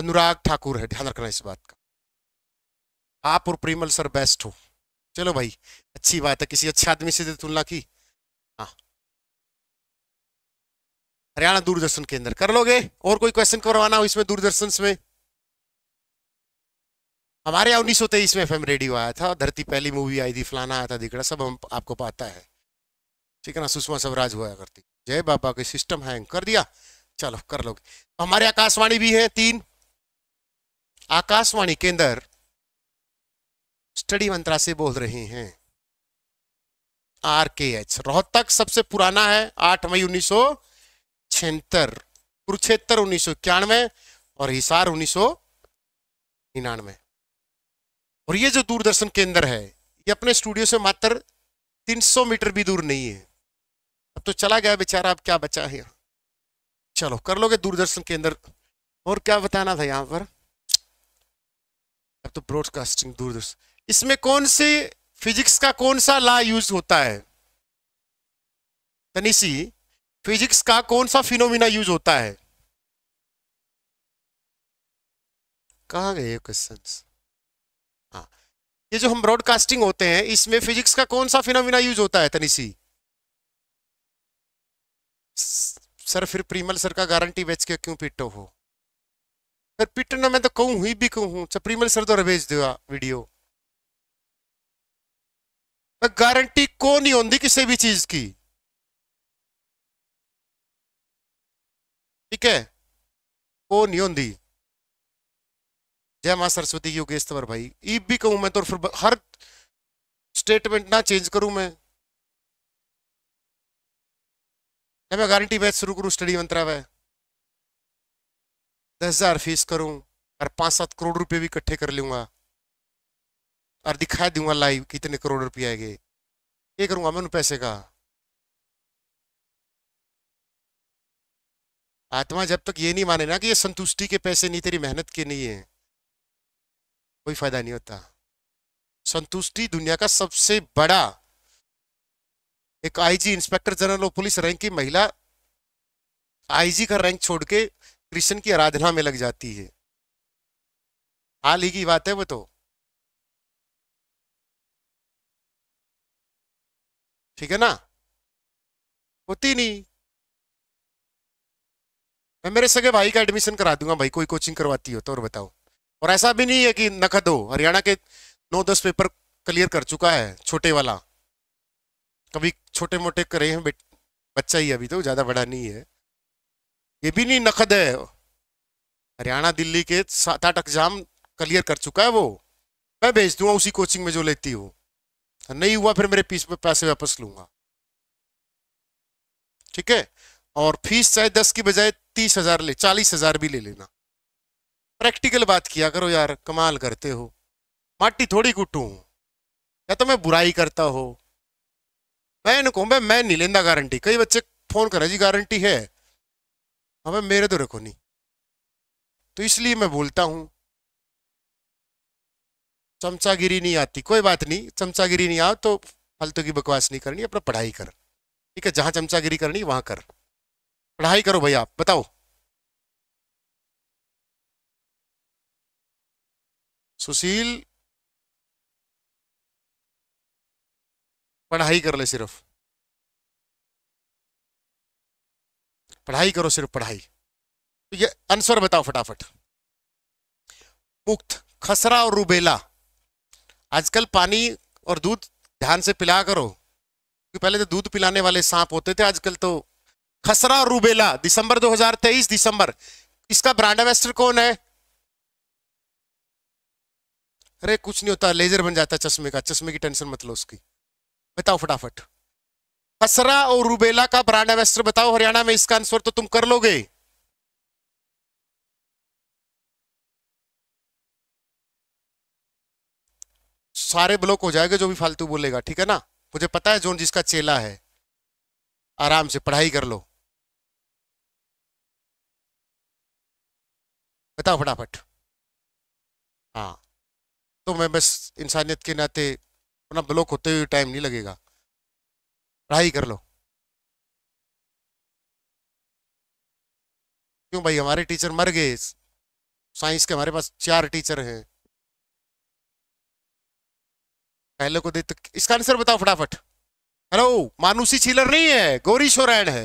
Anurag Thakur है ध्यान रखना इस बात का आप और प्रीमल सर बेस्ट हो चलो भाई अच्छी बात है किसी अच्छे आदमी से तो तुलना की हाँ हरियाणा दूरदर्शन के अंदर कर लोगे और कोई क्वेश्चन करवाना हो इसमें दूरदर्शन में हमारे यहाँ उन्नीस सौ तेईस में एफ रेडियो आया था धरती पहली मूवी आई थी फलाना आया था दिखड़ा सब हम आपको पता है ठीक है ना सुषमा स्वराज हुआ करती जय बाबा के सिस्टम हैंग कर दिया चलो कर लोगे हमारे आकाशवाणी भी है तीन आकाशवाणी के अंदर स्टडी मंत्रा से बोल रहे हैं आर के एच रोहतक सबसे पुराना है आठ मई उन्नीस सौ छिहत्तर कुरुक्षेत्र उन्नीस सौ इक्यानवे और हिसार उन्नीस सौ निन्यानवे और ये जो दूरदर्शन केंद्र है ये अपने स्टूडियो से मात्र 300 मीटर भी दूर नहीं है अब तो चला गया बेचारा अब क्या बचा है चलो कर लोगे दूरदर्शन केंद्र और क्या बताना था यहाँ पर अब तो ब्रॉडकास्टिंग दूरदर्शन इसमें कौन से फिजिक्स का कौन सा ला यूज होता है तनिसी फिजिक्स का कौन सा फिनोमिना यूज होता है कहा गए क्वेश्चन हाँ, ये जो हम ब्रॉडकास्टिंग होते हैं इसमें फिजिक्स का कौन सा फिनोमिना यूज होता है तनिषी सर फिर प्रीमल सर का गारंटी बेच के क्यों पिटो हो फिर पिटना मैं तो कहूं हुई भी कहूँ प्रीमल सर तो भेज दिया वीडियो गारंटी को नहीं होती किसी भी चीज की ठीक है को नहीं होती जय मां सरस्वती योगेश तंवर भाई ईब भी कहूं मैं तो फिर हर स्टेटमेंट ना चेंज करूं मैं या मैं गारंटी बैच शुरू करूं स्टडी मंत्रा वह दस हजार फीस करूं और पांच सात करोड़ रुपए भी इकट्ठे कर लूंगा और दिखा दूंगा लाइव कितने करोड़ रुपया गए ये करूंगा मैं उन पैसे का आत्मा जब तक ये नहीं माने ना कि ये संतुष्टि के पैसे नहीं तेरी मेहनत के नहीं है कोई फायदा नहीं होता संतुष्टि दुनिया का सबसे बड़ा एक आईजी इंस्पेक्टर जनरल और पुलिस रैंक की महिला आईजी का रैंक छोड़ के कृष्ण की आराधना में लग जाती है हाल ही की बात है वो तो ठीक है ना होती नहीं मैं मेरे सगे भाई का एडमिशन करा दूंगा भाई कोई कोचिंग करवाती हो तो और बताओ और ऐसा भी नहीं है कि नकद हो हरियाणा के नौ दस पेपर क्लियर कर चुका है छोटे वाला कभी छोटे मोटे करे हैं बच्चा ही अभी तो ज्यादा बड़ा नहीं है ये भी नहीं नकद है हरियाणा दिल्ली के सात आठ एग्जाम क्लियर कर चुका है वो मैं भेज दूंगा उसी कोचिंग में जो लेती हूँ नहीं हुआ फिर मेरे पीस पैसे वापस लूंगा ठीक है और फीस चाहे दस की बजाय तीस हजार ले चालीस हजार भी ले लेना प्रैक्टिकल बात किया करो यार कमाल करते हो माटी थोड़ी कुटू या तो मैं बुराई करता हो मैं इन्हें भाई मैं नहीं लेंदा गारंटी कई बच्चे फोन करें जी गारंटी है हमें हाँ, मेरे तो रखो नहीं तो इसलिए मैं बोलता हूँ चमचागिरी नहीं आती कोई बात नहीं चमचागिरी नहीं आओ तो फालतू की बकवास नहीं करनी अपना पढ़ाई कर ठीक है जहां चमचागिरी करनी वहां कर पढ़ाई करो भैया बताओ सुशील पढ़ाई कर ले सिर्फ पढ़ाई करो सिर्फ पढ़ाई तो ये आंसर बताओ फटाफट मुक्त खसरा और रूबेला आजकल पानी और दूध ध्यान से पिला करो क्योंकि पहले तो दूध पिलाने वाले सांप होते थे आजकल तो खसरा और रूबेला दिसंबर 2023 दिसंबर इसका ब्रांड एम्बेसडर कौन है अरे कुछ नहीं होता लेजर बन जाता चश्मे का चश्मे की टेंशन मत लो उसकी बताओ फटाफट खसरा और रूबेला का ब्रांड एम्बेसडर बताओ हरियाणा में इसका आंसर तो तुम कर लोगे सारे ब्लॉक हो जाएंगे जो भी फालतू बोलेगा ठीक है ना मुझे पता है जोन जिसका चेला है आराम से पढ़ाई कर लो बताओ फटाफट हाँ तो मैं बस इंसानियत के नाते अपना ब्लॉक होते हुए टाइम नहीं लगेगा पढ़ाई कर लो क्यों भाई हमारे टीचर मर गए साइंस के हमारे पास चार टीचर हैं पहले को दे तो इसका आंसर बताओ फटाफट हेलो मानुसी छीलर नहीं है गौरी सोरैन है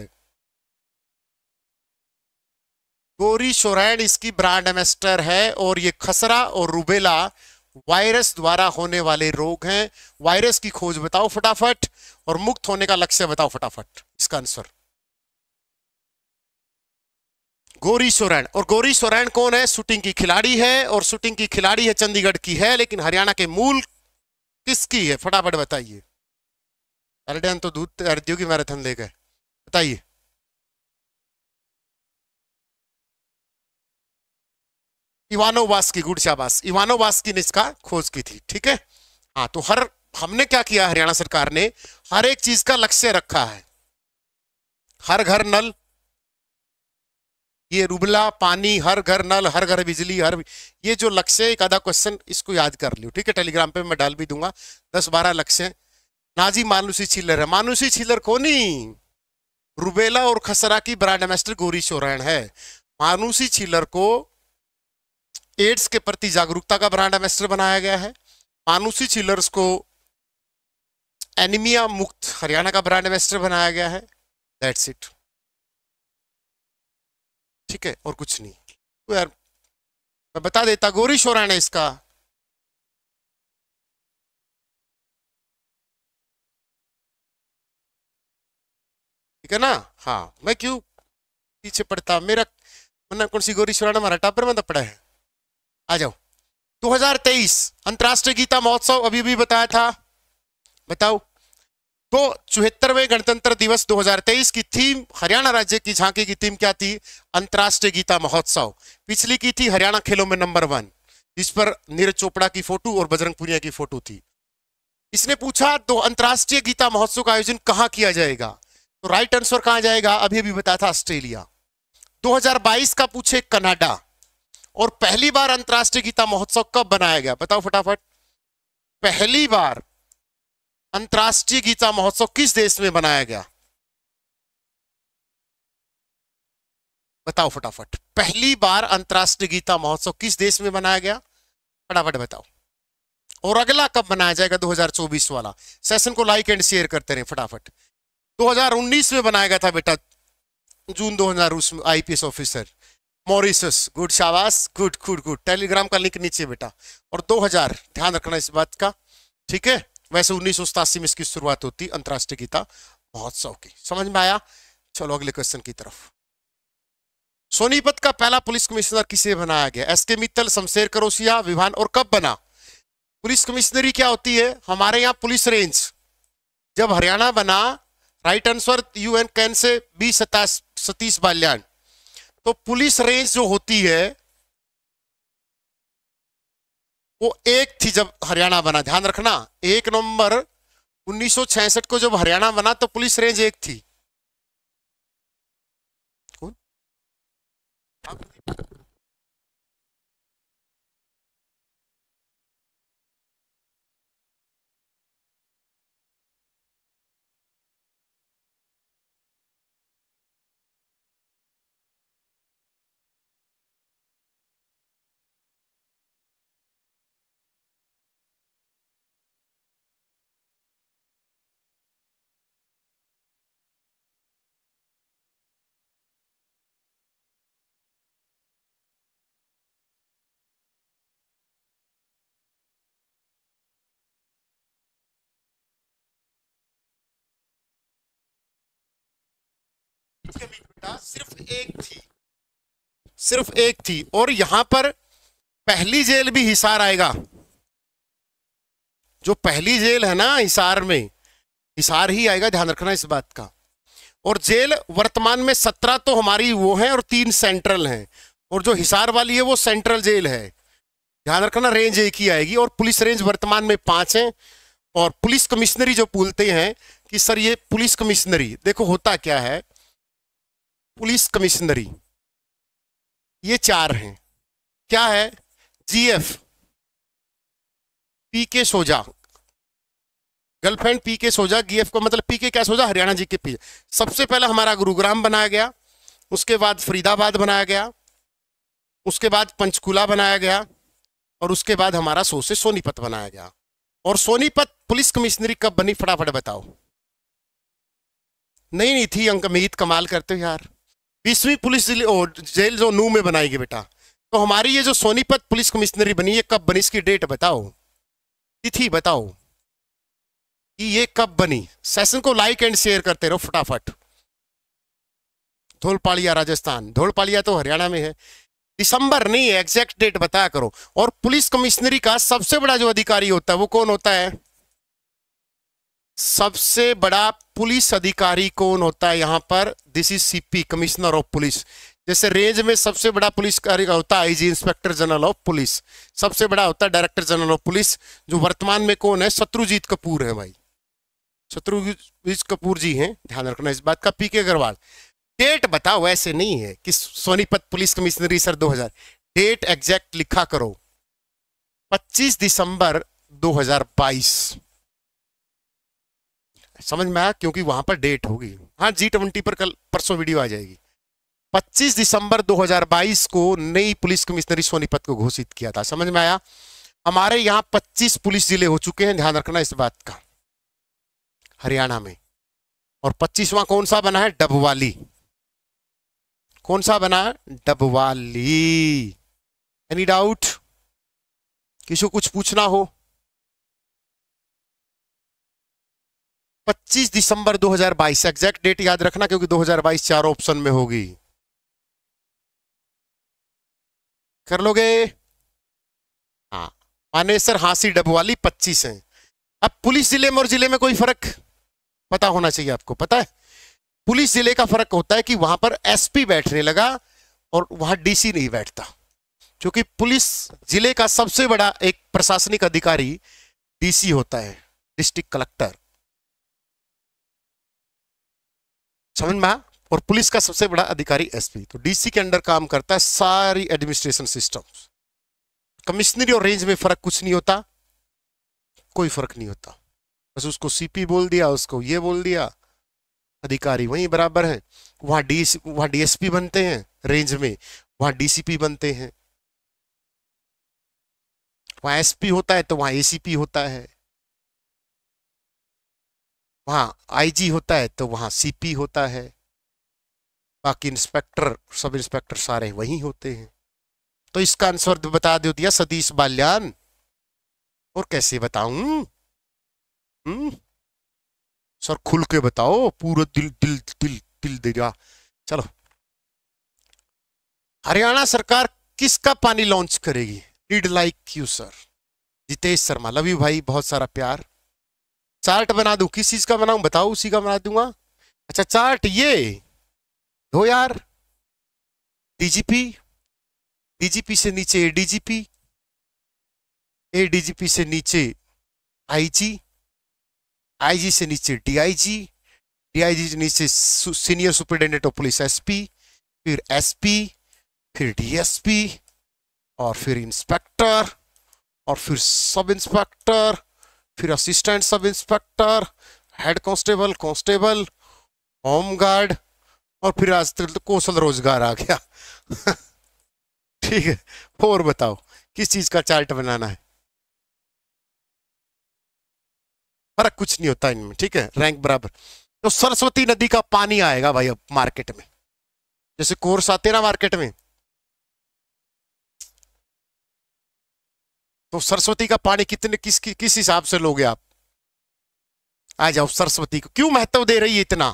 गौरी सोरैन इसकी ब्रांड एम्बेसडर है और ये खसरा और रूबेला वायरस द्वारा होने वाले रोग हैं वायरस की खोज बताओ फटाफट और मुक्त होने का लक्ष्य बताओ फटाफट इसका आंसर गौरी सोरेन और गौरी सोरेन कौन है शूटिंग की खिलाड़ी है और शूटिंग की खिलाड़ी है चंडीगढ़ की है लेकिन हरियाणा के मूल किसकी है फटाफट बताइए अरेडियन तो दूध अर्द्योगी मैराथन ले गए बताइए इवानो वास्की गुड इवानोवास इवानो वास्की ने इसका खोज की थी ठीक है हाँ तो हर हमने क्या किया हरियाणा सरकार ने हर एक चीज का लक्ष्य रखा है हर घर नल ये रुबला पानी हर घर नल हर घर बिजली हर ये जो लक्ष्य एक आधा क्वेश्चन इसको याद कर लियो ठीक है टेलीग्राम पे मैं डाल भी दूंगा दस बारह लक्ष्य नाजी मानुसी छिलर है मानुसी को नहीं रुबेला और खसरा की ब्रांड एम्बेसडर गौरी सोरायण है मानुसी छिलर को एड्स के प्रति जागरूकता का ब्रांड एम्बेसडर बनाया गया है मानुसी छिलर को एनीमिया मुक्त हरियाणा का ब्रांड एम्बेसडर बनाया गया है दैट्स इट ठीक है और कुछ नहीं तो यार मैं बता देता गोरी शोरान है इसका ठीक है ना हाँ मैं क्यों पीछे पड़ता मेरा मना कौन सी गोरी शोरान हमारा टापर में तो पड़ा है आ जाओ 2023 अंतर्राष्ट्रीय गीता महोत्सव अभी भी बताया था बताओ तो चौहत्तरवें गणतंत्र दिवस 2023 की थीम हरियाणा राज्य की झांकी की थीम क्या थी अंतर्राष्ट्रीय गीता महोत्सव पिछली की थी हरियाणा खेलों में नंबर वन जिस पर नीरज चोपड़ा की फोटो और बजरंग पुनिया की फोटो थी इसने पूछा तो अंतर्राष्ट्रीय गीता महोत्सव का आयोजन कहाँ किया जाएगा तो राइट आंसर कहाँ जाएगा अभी अभी बताया था ऑस्ट्रेलिया 2022 का पूछे कनाडा और पहली बार अंतर्राष्ट्रीय गीता महोत्सव कब बनाया गया बताओ फटाफट पहली बार अंतर्राष्ट्रीय गीता महोत्सव किस देश में मनाया गया बताओ फटाफट पहली बार अंतर्राष्ट्रीय गीता महोत्सव किस देश में मनाया गया फटाफट बताओ और अगला कब मनाया जाएगा 2024 वाला सेशन को लाइक एंड शेयर करते रहे फटाफट 2019 में बनाया गया था बेटा जून 2019 में आईपीएस ऑफिसर मॉरिसस गुड शाबाश गुड गुड गुड टेलीग्राम का लिंक नीचे बेटा और 2000 ध्यान रखना इस बात का ठीक है वैसे उन्नीस में इसकी शुरुआत होती अंतर्राष्ट्रीय गीता महोत्सव की समझ में आया चलो अगले क्वेश्चन की तरफ सोनीपत का पहला पुलिस कमिश्नर किसे बनाया गया एस के मित्तल शमशेर करोसिया विभान और कब बना पुलिस कमिश्नरी क्या होती है हमारे यहाँ पुलिस रेंज जब हरियाणा बना राइट आंसर यू एन can say B Satish Balyan तो पुलिस रेंज जो होती है वो एक थी जब हरियाणा बना ध्यान रखना एक नवंबर 1966 को जब हरियाणा बना तो पुलिस रेंज एक थी कौन उसके बीच बेटा सिर्फ एक थी सिर्फ एक थी और यहां पर पहली जेल भी हिसार आएगा जो पहली जेल है ना हिसार में हिसार ही आएगा ध्यान रखना इस बात का और जेल वर्तमान में सत्रह तो हमारी वो है और तीन सेंट्रल हैं और जो हिसार वाली है वो सेंट्रल जेल है ध्यान रखना रेंज एक ही आएगी और पुलिस रेंज वर्तमान में पांच है और पुलिस कमिश्नरी जो बोलते हैं कि सर ये पुलिस कमिश्नरी देखो होता क्या है पुलिस कमिश्नरी ये चार हैं क्या है जीएफ पी के सोजा गर्लफ्रेंड पी के सोजा जीएफ का मतलब पी के क्या सोजा हरियाणा जी के पी सबसे पहला हमारा गुरुग्राम बनाया गया उसके बाद फरीदाबाद बनाया गया उसके बाद पंचकुला बनाया गया और उसके बाद हमारा सो से सोनीपत बनाया गया और सोनीपत पुलिस कमिश्नरी कब बनी फटाफट बताओ नहीं नहीं थी अंक कमाल करते हो यार बीसवीं पुलिस जिले जेल जो नू में बनाई गई बेटा तो हमारी ये जो सोनीपत पुलिस कमिश्नरी बनी है कब बनी इसकी डेट बताओ तिथि बताओ कि ये कब बनी सेशन को लाइक एंड शेयर करते रहो फटाफट धोलपालिया राजस्थान धोलपालिया तो हरियाणा में है दिसंबर नहीं एग्जैक्ट डेट बताया करो और पुलिस कमिश्नरी का सबसे बड़ा जो अधिकारी होता है वो कौन होता है सबसे बड़ा पुलिस अधिकारी कौन होता है यहाँ पर this is CP commissioner of police जैसे रेंज में सबसे बड़ा पुलिस होता है IG inspector general of police सबसे बड़ा होता है डायरेक्टर जनरल ऑफ पुलिस जो वर्तमान में कौन है शत्रुजीत कपूर है भाई शत्रुजीत कपूर जी हैं ध्यान रखना इस बात का पी के अग्रवाल डेट बताओ ऐसे नहीं है कि सोनीपत पुलिस कमिश्नरी सर दो डेट एग्जैक्ट लिखा करो पच्चीस दिसंबर दो समझ में आया क्योंकि वहां पर डेट होगी हाँ जी ट्वेंटी पर कल परसों वीडियो आ जाएगी 25 दिसंबर 2022 को नई पुलिस कमिश्नरी सोनीपत को घोषित किया था समझ में आया हमारे यहाँ 25 पुलिस जिले हो चुके हैं ध्यान रखना इस बात का हरियाणा में और 25वां कौन सा बना है डबवाली कौन सा बना है डबवाली एनी डाउट किसी कुछ पूछना हो 25 दिसंबर 2022 एग्जैक्ट डेट याद रखना क्योंकि 2022 चार ऑप्शन में होगी कर लोगे हाँ मानेसर हाँसी डबवाली 25 है अब पुलिस जिले में और जिले में कोई फर्क पता होना चाहिए आपको पता है पुलिस जिले का फर्क होता है कि वहां पर एसपी बैठने लगा और वहां डीसी नहीं बैठता क्योंकि पुलिस जिले का सबसे बड़ा एक प्रशासनिक अधिकारी डीसी होता है डिस्ट्रिक्ट कलेक्टर समझ में और पुलिस का सबसे बड़ा अधिकारी एसपी तो डीसी के अंडर काम करता है सारी एडमिनिस्ट्रेशन सिस्टम कमिश्नरी और रेंज में फर्क कुछ नहीं होता कोई फर्क नहीं होता बस उसको सीपी बोल दिया उसको ये बोल दिया अधिकारी वहीं बराबर है वहां डी वहां डीएसपी बनते हैं रेंज में वहां डीसीपी बनते हैं वहां एसपी होता है तो वहां एसीपी होता है वहाँ आईजी होता है तो वहाँ सीपी होता है बाकी इंस्पेक्टर सब इंस्पेक्टर सारे वही होते हैं तो इसका आंसर बता दो दिया सतीश बाल्यान और कैसे बताऊं हम्म? सर खुल के बताओ पूरा दिल दिल दिल दिल दे जा चलो हरियाणा सरकार किसका पानी लॉन्च करेगी did like you sir Jitesh Sharma love you भाई बहुत सारा प्यार चार्ट बना दू किस चीज का बनाऊ बताओ उसी का बना दूंगा अच्छा चार्ट ये दो यार डीजीपी डीजीपी से नीचे ए डीजीपी ए डीजीपी से नीचे आईजी आईजी से नीचे डीआईजी डीआईजी से नीचे senior superintendent of police SP फिर एसपी फिर डीएसपी और फिर इंस्पेक्टर और फिर सब इंस्पेक्टर फिर assistant sub inspector head constable constable home guard और फिर आज तक तो कौशल रोजगार आ गया <laughs> ठीक है और बताओ किस चीज का चार्ट बनाना है फर्क कुछ नहीं होता इनमें ठीक है रैंक बराबर तो सरस्वती नदी का पानी आएगा भाई अब मार्केट में जैसे कोर्स आते ना मार्केट में तो सरस्वती का पानी कितने किस किस हिसाब से लोगे आप आ जाओ सरस्वती को क्यों महत्व दे रही है इतना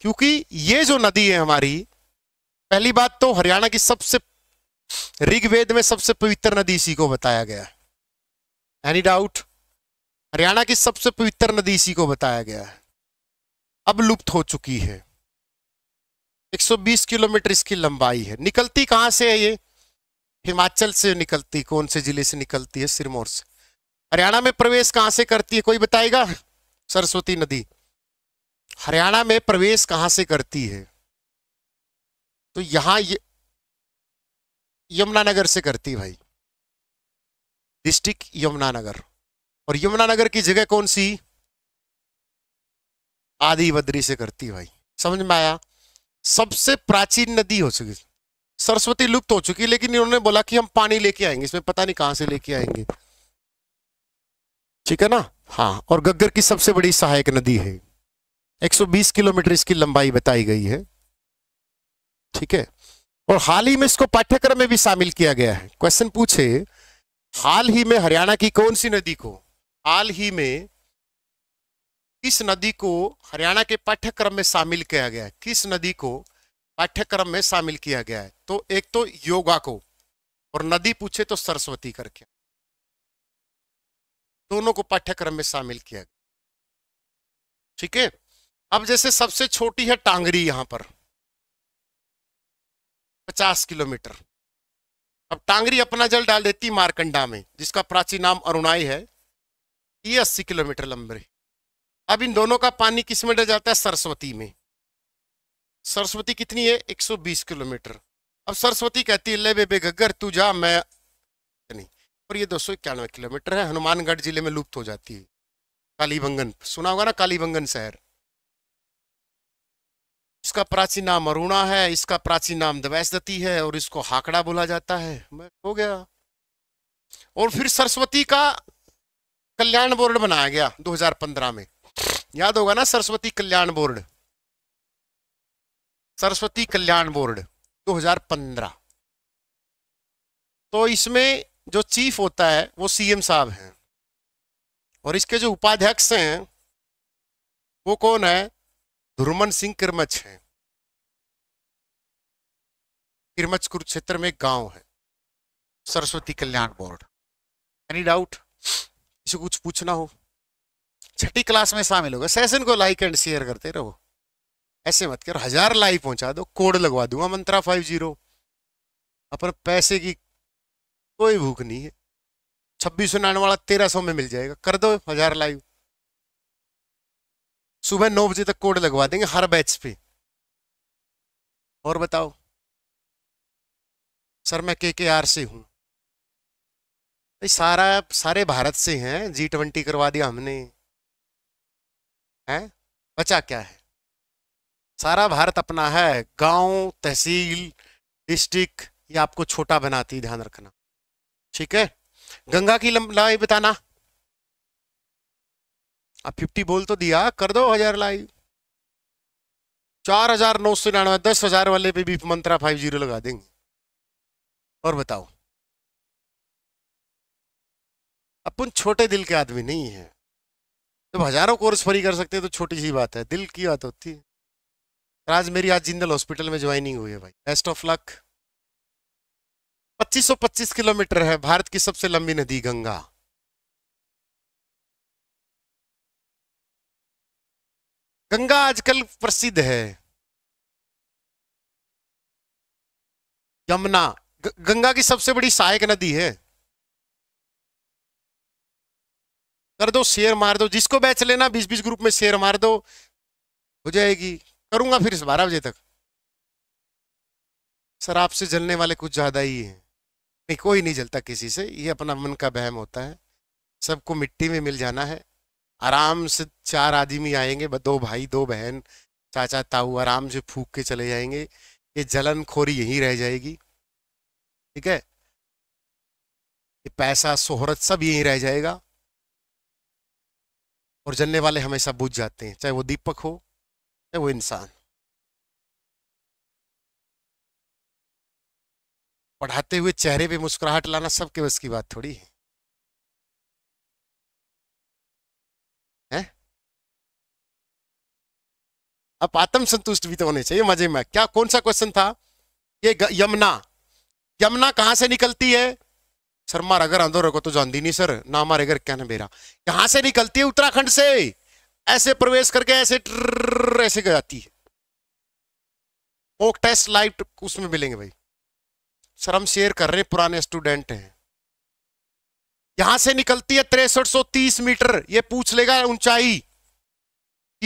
क्योंकि ये जो नदी है हमारी पहली बात तो हरियाणा की सबसे ऋग्वेद में सबसे पवित्र नदी इसी को बताया गया है एनी डाउट हरियाणा की सबसे पवित्र नदी इसी को बताया गया है अब लुप्त हो चुकी है 120 किलोमीटर इसकी लंबाई है निकलती कहां से है ये हिमाचल से निकलती कौन से जिले से निकलती है सिरमौर से हरियाणा में प्रवेश कहां से करती है कोई बताएगा सरस्वती नदी हरियाणा में प्रवेश कहां से करती है तो यहां ये यमुनानगर से करती भाई डिस्ट्रिक्ट यमुनानगर और यमुनानगर की जगह कौन सी आदि बद्री से करती भाई समझ में आया सबसे प्राचीन नदी हो सकती सरस्वती लुप्त हो चुकी है लेकिन इन्होंने बोला कि हम पानी लेके आएंगे इसमें पता नहीं कहां से लेके आएंगे ठीक है ना हाँ और गग्गर की सबसे बड़ी सहायक नदी है 120 किलोमीटर इसकी लंबाई बताई गई है ठीक है और हाल ही में इसको पाठ्यक्रम में भी शामिल किया गया है क्वेश्चन पूछे हाल ही में हरियाणा की कौन सी नदी को हाल ही में किस नदी को हरियाणा के पाठ्यक्रम में शामिल किया गया है किस नदी को पाठ्यक्रम में शामिल किया गया है तो एक तो योगा को और नदी पूछे तो सरस्वती करके दोनों को पाठ्यक्रम में शामिल किया गया ठीक है अब जैसे सबसे छोटी है टांगरी यहां पर पचास किलोमीटर अब टांगरी अपना जल डाल देती मारकंडा में जिसका प्राचीन नाम अरुणाई है ये अस्सी किलोमीटर लंबे अब इन दोनों का पानी किस में डल जाता है सरस्वती में सरस्वती कितनी है 120 किलोमीटर अब सरस्वती कहती है ले बेबे गग्गर तू जा मैं नहीं और ये दो सौ इक्यानवे किलोमीटर है हनुमानगढ़ जिले में लुप्त हो जाती है कालीबंगन सुना होगा ना कालीबंगन शहर इसका प्राचीन नाम अरुणा है इसका प्राचीन नाम दवैसदती है और इसको हाकड़ा बोला जाता है मैं हो गया और फिर सरस्वती का कल्याण बोर्ड बनाया गया 2015 में याद होगा ना सरस्वती कल्याण बोर्ड सरस्वती कल्याण बोर्ड 2015 तो इसमें जो चीफ होता है वो सीएम साहब हैं और इसके जो उपाध्यक्ष हैं वो कौन है धुरमन सिंह किरमच हैं किरमच कुरुक्षेत्र में गांव है Saraswati Kalyan board any doubt इसे कुछ पूछना हो छठी क्लास में शामिल होगा सेशन को लाइक एंड शेयर करते रहो ऐसे मत कर हजार लाइव पहुंचा दो कोड लगवा दूंगा मंत्रा फाइव जीरो अपन पैसे की कोई भूख नहीं है छब्बीस सौ नारायण वाला तेरह सौ में मिल जाएगा कर दो हजार लाइव सुबह नौ बजे तक कोड लगवा देंगे हर बैच पे और बताओ सर मैं के के आर से हूं भाई सारा सारे भारत से हैं जी ट्वेंटी करवा दिया हमने हैं बचा क्या है सारा भारत अपना है गांव तहसील डिस्ट्रिक्ट ये आपको छोटा बनाती ध्यान रखना ठीक है गंगा की लंबाई बताना आप फिफ्टी बोल तो दिया कर दो हजार लाइव चार हजार नौ सौ निन्यानवे दस हजार वाले पे भी मंत्रा फाइव जीरो लगा देंगे और बताओ अपन छोटे दिल के आदमी नहीं है जब हजारों कोर्स फ्री कर सकते हैं तो छोटी सी बात है दिल की बात होती है राज मेरी आज जिंदल हॉस्पिटल में ज्वाइनिंग हुई है भाई बेस्ट ऑफ लक 2525 किलोमीटर है भारत की सबसे लंबी नदी गंगा गंगा आजकल प्रसिद्ध है यमुना गंगा की सबसे बड़ी सहायक नदी है कर दो शेयर मार दो जिसको बेच लेना बीस बीस ग्रुप में शेयर मार दो हो जाएगी करूंगा फिर इस बारह बजे तक सर आपसे जलने वाले कुछ ज़्यादा ही हैं नहीं कोई नहीं जलता किसी से ये अपना मन का बहम होता है सबको मिट्टी में मिल जाना है आराम से चार आदमी आएंगे दो भाई दो बहन चाचा ताऊ आराम से फूक के चले जाएंगे ये जलन खोरी यहीं रह जाएगी ठीक है ये पैसा शोहरत सब यहीं रह जाएगा और जलने वाले हमेशा बुझ जाते हैं चाहे वो दीपक हो है वो इंसान पढ़ाते हुए चेहरे पे मुस्कुराहट लाना सबके बस की बात थोड़ी है हैं? अब आत्म संतुष्ट भी तो होने चाहिए मजे में क्या कौन सा क्वेश्चन था ये यमुना यमुना कहां से निकलती है सर मार अगर अंदर रखो तो जानती नहीं सर ना हमारे घर क्या ना मेरा कहां से निकलती है उत्तराखंड से ऐसे प्रवेश करके ऐसे ट्र ऐसे जाती है टेस्ट लाइव उसमें मिलेंगे भाई सर हम शेयर कर रहे पुराने स्टूडेंट हैं यहां से निकलती है तिरसठ मीटर ये पूछ लेगा ऊंचाई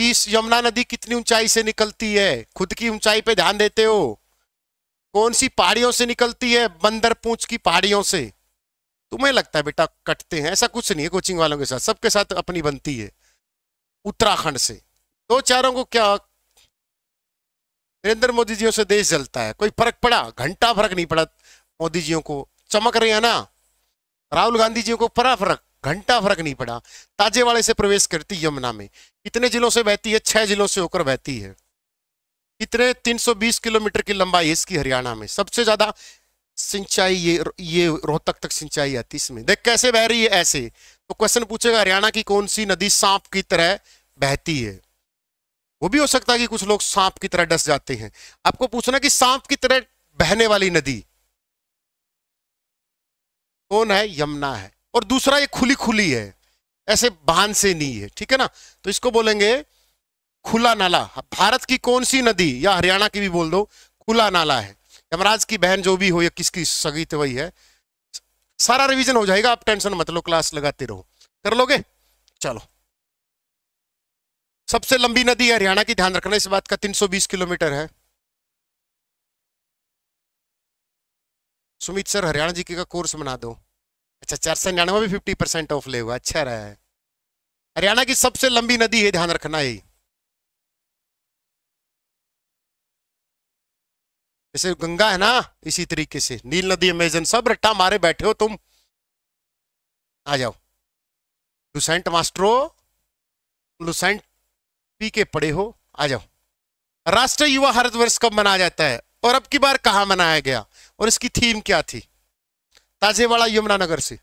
इस यमुना नदी कितनी ऊंचाई से निकलती है खुद की ऊंचाई पे ध्यान देते हो कौन सी पहाड़ियों से निकलती है बंदर पूछ की पहाड़ियों से तुम्हें लगता है बेटा कटते हैं ऐसा कुछ नहीं है कोचिंग वालों के साथ सबके साथ अपनी बनती है उत्तराखंड से दो चारों को क्या नरेंद्र मोदी जी से देश जलता है कोई फर्क पड़ा घंटा फर्क नहीं पड़ा मोदी जियों को चमक रहे हैं ना राहुल गांधी जी को पड़ा फर्क घंटा फर्क नहीं पड़ा वाले से प्रवेश करती यमुना में कितने जिलों से बहती है छह जिलों से होकर बहती है कितने 320 किलोमीटर की लंबाई इसकी हरियाणा में सबसे ज्यादा सिंचाई ये ये रोहतक तक सिंचाई आती इसमें देख कैसे बह रही है ऐसे तो क्वेश्चन पूछेगा हरियाणा की कौन सी नदी सांप की तरह बहती है वो भी हो सकता है कि कुछ लोग सांप की तरह डस जाते हैं आपको पूछना कि सांप की तरह बहने वाली नदी कौन है यमुना है और दूसरा ये खुली खुली है ऐसे बांध से नहीं है ठीक है ना तो इसको बोलेंगे खुला नाला भारत की कौन सी नदी या हरियाणा की भी बोल दो खुला नाला है यमराज की बहन जो भी हो या किसकी सगी तो वही है सारा रिवीजन हो जाएगा आप टेंशन मत लो क्लास लगाते रहो कर लोगे चलो सबसे लंबी नदी हरियाणा की ध्यान रखना इस बात का 320 किलोमीटर है सुमित सर हरियाणा जी का कोर्स बना दो अच्छा चार सौ निन्यानवे भी फिफ्टी परसेंट ऑफ ले हुआ अच्छा रहा है हरियाणा की सबसे लंबी नदी है ध्यान रखना यही जैसे गंगा है ना इसी तरीके से नील नदी अमेजन सब रट्टा मारे बैठे हो तुम आ जाओ लुसेंट मास्टरो लुसेंट पी के पड़े हो आ जाओ राष्ट्रीय युवा भारत वर्ष कब मनाया जाता है और अब की बार कहा मनाया गया और इसकी थीम क्या थी ताजेवाड़ा यमुनानगर से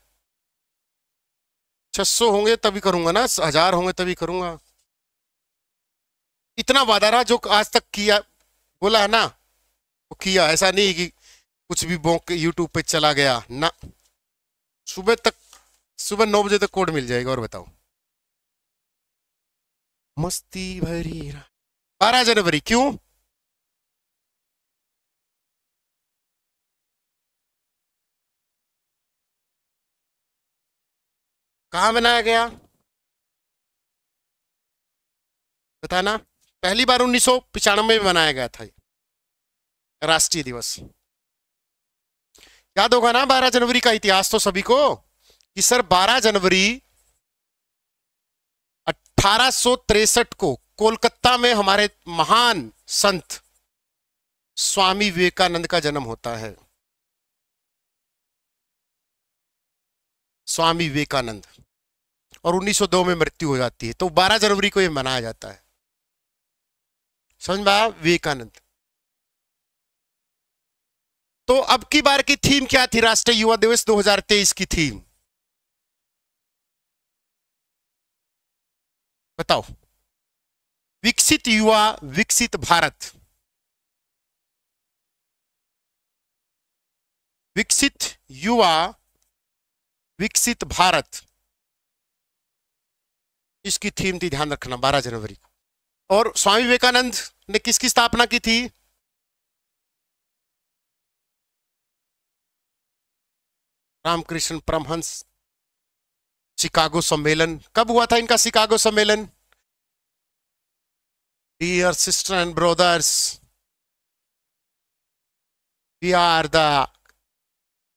600 होंगे तभी करूंगा ना हजार होंगे तभी करूंगा इतना वादा रहा जो आज तक किया बोला है ना वो किया ऐसा नहीं कि कुछ भी बोंक यूट्यूब पे चला गया ना सुबह तक सुबह नौ बजे तक कोड मिल जाएगा और बताओ मस्ती भरी बारह जनवरी क्यों कहा बनाया गया बताना पहली बार उन्नीस सौ में बनाया गया था राष्ट्रीय दिवस याद होगा ना 12 जनवरी का इतिहास तो सभी को कि सर 12 जनवरी 1863 को कोलकाता में हमारे महान संत स्वामी विवेकानंद का जन्म होता है स्वामी विवेकानंद और 1902 में मृत्यु हो जाती है तो 12 जनवरी को यह मनाया जाता है समझ में आया विवेकानंद तो अब की बार की थीम क्या थी राष्ट्रीय युवा दिवस 2023 की थीम बताओ विकसित युवा विकसित भारत विकसित युवा विकसित भारत इसकी थीम थी ध्यान रखना 12 जनवरी और स्वामी विवेकानंद ने किसकी स्थापना की थी रामकृष्ण परमहंस शिकागो सम्मेलन कब हुआ था इनका शिकागो सम्मेलन dear sister and brothers we are the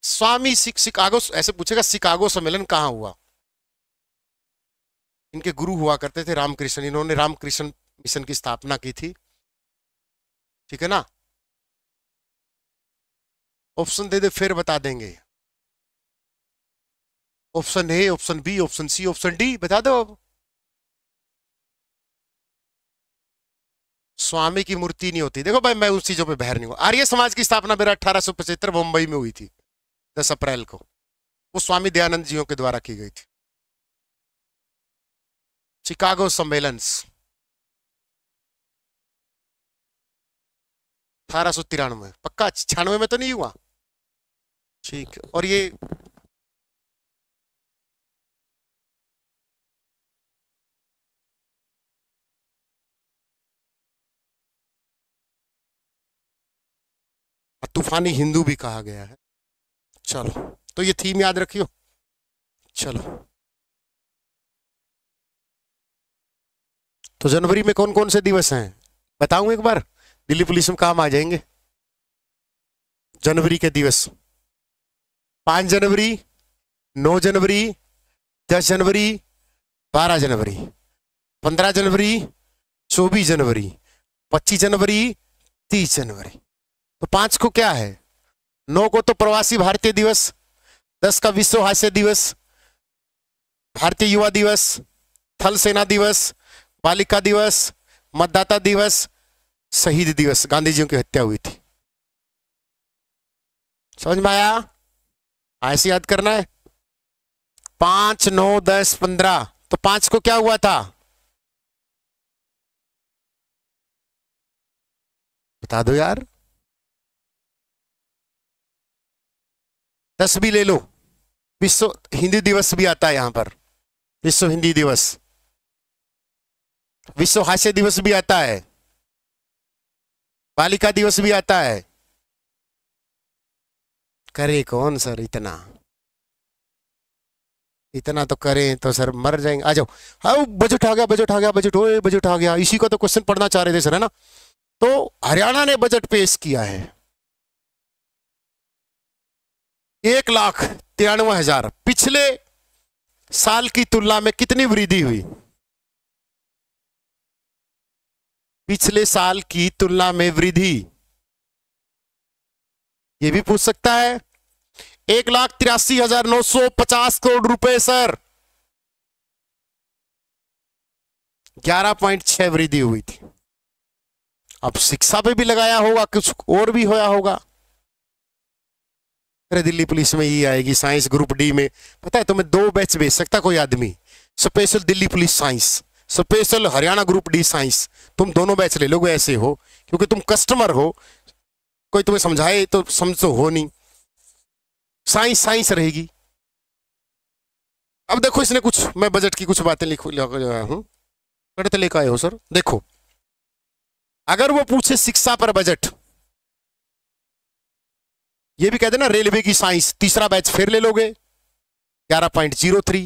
Swami Chicago ऐसे पूछेगा शिकागो सम्मेलन कहां हुआ इनके गुरु हुआ करते थे रामकृष्ण इन्होंने रामकृष्ण मिशन की स्थापना की थी ठीक है ना ऑप्शन दे दे फिर बता देंगे option A option B option C option D बता दो अब स्वामी की मूर्ति नहीं होती देखो भाई मैं उस चीजों पे बहर नहीं हूं आर्य समाज की स्थापना मेरा अठारह मुंबई में हुई थी दस अप्रैल को वो स्वामी दयानंद जियों के द्वारा की गई थी शिकागो सम्मेलन अठारह सौ तिरानवे पक्का छियानवे में तो नहीं हुआ ठीक और ये और तूफानी हिंदू भी कहा गया है चलो तो ये थीम याद रखियो चलो तो जनवरी में कौन कौन से दिवस हैं बताऊं एक बार दिल्ली पुलिस में काम आ जाएंगे जनवरी के दिवस पांच जनवरी नौ जनवरी दस जनवरी बारह जनवरी पंद्रह जनवरी चौबीस जनवरी पच्चीस जनवरी तीस जनवरी तो पांच को क्या है नौ को तो प्रवासी भारतीय दिवस दस का विश्व हास्य दिवस भारतीय युवा दिवस थल सेना दिवस बालिका दिवस मतदाता दिवस शहीद दिवस गांधी जी की हत्या हुई थी समझ में आया हाँ, ऐसे याद करना है पांच नौ दस पंद्रह तो पांच को क्या हुआ था बता दो यार दस भी ले लो विश्व हिंदी दिवस भी आता है यहाँ पर विश्व हिंदी दिवस विश्व हास्य दिवस भी आता है बालिका दिवस भी आता है करे कौन सर इतना इतना तो करें तो सर मर जाएंगे आ जाओ हाउ बजट आ गया बजट आ गया बजट ओए बजट आ गया इसी का तो क्वेश्चन पढ़ना चाह रहे थे सर है ना तो हरियाणा ने बजट पेश किया है एक लाख तिरानवे हजार पिछले साल की तुलना में कितनी वृद्धि हुई पिछले साल की तुलना में वृद्धि यह भी पूछ सकता है एक लाख तिरासी हजार नौ सौ पचास करोड़ रुपए सर ग्यारह पॉइंट छह वृद्धि हुई थी अब शिक्षा पे भी लगाया होगा कुछ और भी होया होगा फिर दिल्ली पुलिस में ही आएगी साइंस ग्रुप डी में पता है तो मैं दो बैच भेज सकता कोई आदमी special Delhi police science special Haryana group D science तुम दोनों बैच ले लोगे ऐसे हो क्योंकि तुम कस्टमर हो कोई तुम्हें समझाए तो समझो हो नहीं साइंस साइंस रहेगी अब देखो इसने कुछ मैं बजट की कुछ बातें लिख हूँ करते लेकर आए हो सर देखो अगर वो पूछे शिक्षा पर बजट ये भी कहते ना रेलवे की साइंस तीसरा बैच फिर ले लोगे ग्यारह पॉइंट जीरो थ्री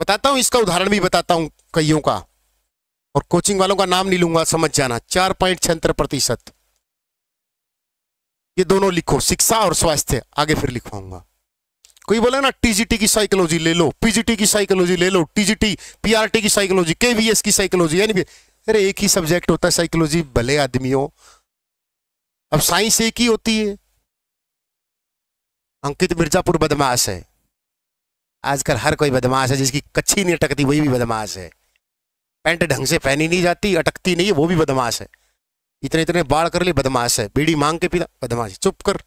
बताता हूं इसका उदाहरण भी बताता हूं कईयों का और कोचिंग वालों का नाम नहीं लूंगा समझ जाना चार पॉइंट छहत्तर प्रतिशत ये दोनों लिखो शिक्षा और स्वास्थ्य आगे फिर लिखवाऊंगा कोई बोला ना टीजीटी की साइकोलॉजी ले लो पीजीटी की साइकोलॉजी ले लो टीजीटी पीआरटी की साइकोलॉजी केवीएस की साइकोलॉजी यानी अरे एक ही सब्जेक्ट होता है साइकोलॉजी भले आदमियों अब साइंस एक ही होती है अंकित मिर्जापुर बदमाश है आजकल हर कोई बदमाश है जिसकी कच्ची नहीं अटकती वही भी बदमाश है पैंट ढंग से पहनी नहीं जाती अटकती नहीं है वो भी बदमाश है इतने इतने बाढ़ कर ले बदमाश है बीड़ी मांग के पीला बदमाश चुप कर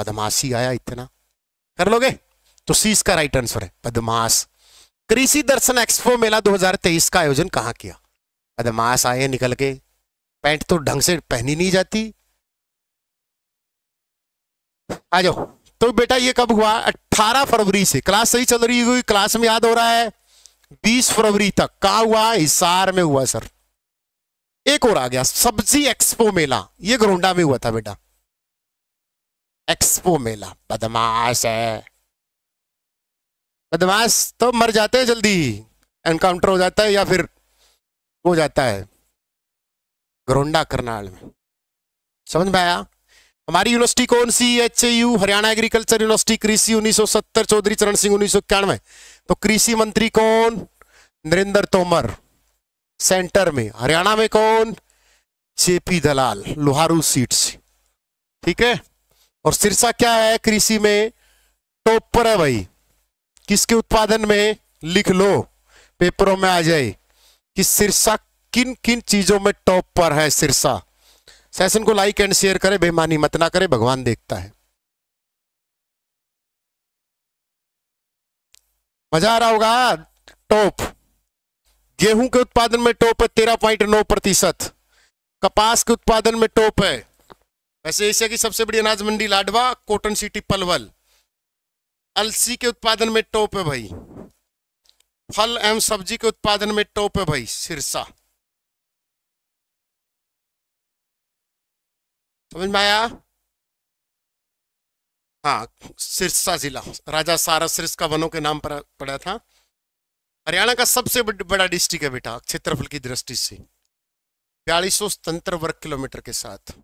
बदमाशी आया इतना कर लोगे तो सी इसका राइट आंसर है बदमाश कृषि दर्शन एक्सपो मेला 2023 का आयोजन कहाँ किया बदमाश आए निकल के पैंट तो ढंग से पहनी नहीं जाती आ जाओ तो बेटा ये कब हुआ 18 फरवरी से क्लास सही चल रही हुई क्लास में याद हो रहा है 20 फरवरी तक कहा हुआ हिसार में हुआ सर एक और आ गया सब्जी एक्सपो मेला ये ग्रोंडा में हुआ था बेटा एक्सपो मेला बदमाश है बदमाश तो मर जाते हैं जल्दी एनकाउंटर हो जाता है या फिर हो जाता है ग्रोंडा करनाल में समझ में आया हमारी यूनिवर्सिटी कौन C H U Haryana agriculture university कृषि 1970 चौधरी चरण सिंह उन्नीस तो कृषि मंत्री कौन नरेंद्र तोमर सेंटर में हरियाणा में कौन जेपी दलाल लोहारू सीट से ठीक है और सिरसा क्या है कृषि में टॉप पर है भाई किसके उत्पादन में लिख लो पेपरों में आ जाए कि सिरसा किन किन चीजों में टॉप पर है सिरसा सेशन को लाइक एंड शेयर करें बेमानी मत ना करें भगवान देखता है मजा आ रहा होगा टॉप गेहूं के उत्पादन में टॉप है तेरह पॉइंट नौ प्रतिशत कपास के उत्पादन में टॉप है वैसे एशिया की सबसे बड़ी अनाज मंडी लाडवा कॉटन सिटी पलवल अलसी के उत्पादन में टॉप है भाई फल एवं सब्जी के उत्पादन में टॉप है भाई सिरसा समझ में आया हाँ सिरसा जिला राजा सारा सिरस का वनों के नाम पर पड़ा था हरियाणा का सबसे बड़ा डिस्ट्रिक्ट है बेटा क्षेत्रफल की दृष्टि से बयालीस सौ वर्ग किलोमीटर के साथ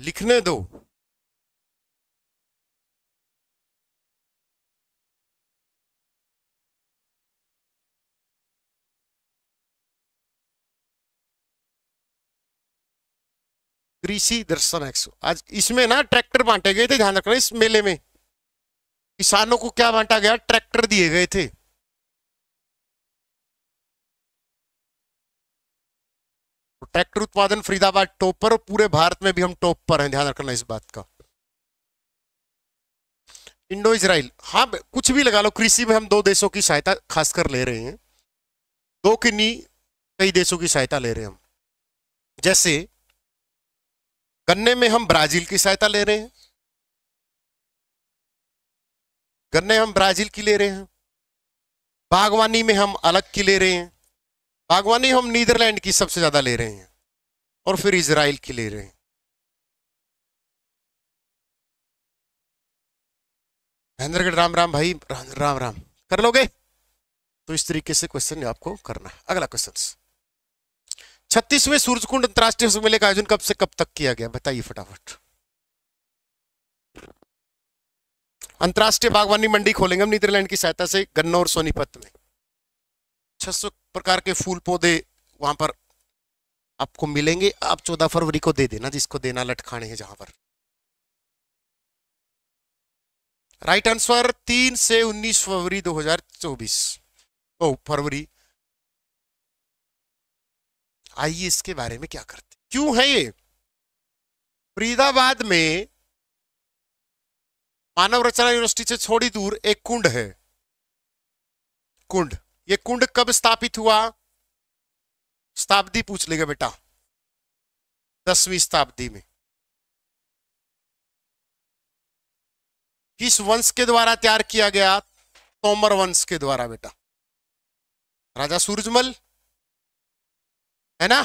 लिखने दो कृषि दर्शन एक्सो आज इसमें ना ट्रैक्टर बांटे गए थे ध्यान रखना इस मेले में किसानों को क्या बांटा गया ट्रैक्टर दिए गए थे तो ट्रैक्टर उत्पादन फरीदाबाद टॉप पर और पूरे भारत में भी हम टॉप पर हैं ध्यान रखना इस बात का इंडो इजराइल हाँ कुछ भी लगा लो कृषि में हम दो देशों की सहायता खासकर ले रहे हैं दो किन्नी कई देशों की सहायता ले रहे हैं हम जैसे गन्ने में हम ब्राजील की सहायता ले रहे हैं गन्ने हम ब्राजील की ले रहे हैं बागवानी में हम अलग की ले रहे हैं बागवानी हम नीदरलैंड की सबसे ज्यादा ले रहे हैं और फिर इसराइल की ले रहे हैं महेंद्रगढ़ राम राम भाई राम राम कर लोगे तो इस तरीके से क्वेश्चन आपको करना है अगला क्वेश्चन छत्तीसवें कुंड अंतर्राष्ट्रीय सम्मेलन का आयोजन कब से कब तक किया गया बताइए फटाफट अंतर्राष्ट्रीय बागवानी मंडी खोलेंगे हम नीदरलैंड की सहायता से गन्ना और सोनीपत में 600 प्रकार के फूल पौधे वहां पर आपको मिलेंगे आप 14 फरवरी को दे देना जिसको देना लटखाने हैं जहां पर राइट आंसर तीन से उन्नीस फरवरी 2024 ओ फरवरी आइए इसके बारे में क्या करते क्यों है ये फरीदाबाद में मानव रचना यूनिवर्सिटी से थोड़ी दूर एक कुंड है कुंड ये कुंड कब स्थापित हुआ शताब्दी पूछ लेगा बेटा दसवीं शताब्दी में किस वंश के द्वारा तैयार किया गया तोमर वंश के द्वारा बेटा राजा सूरजमल है ना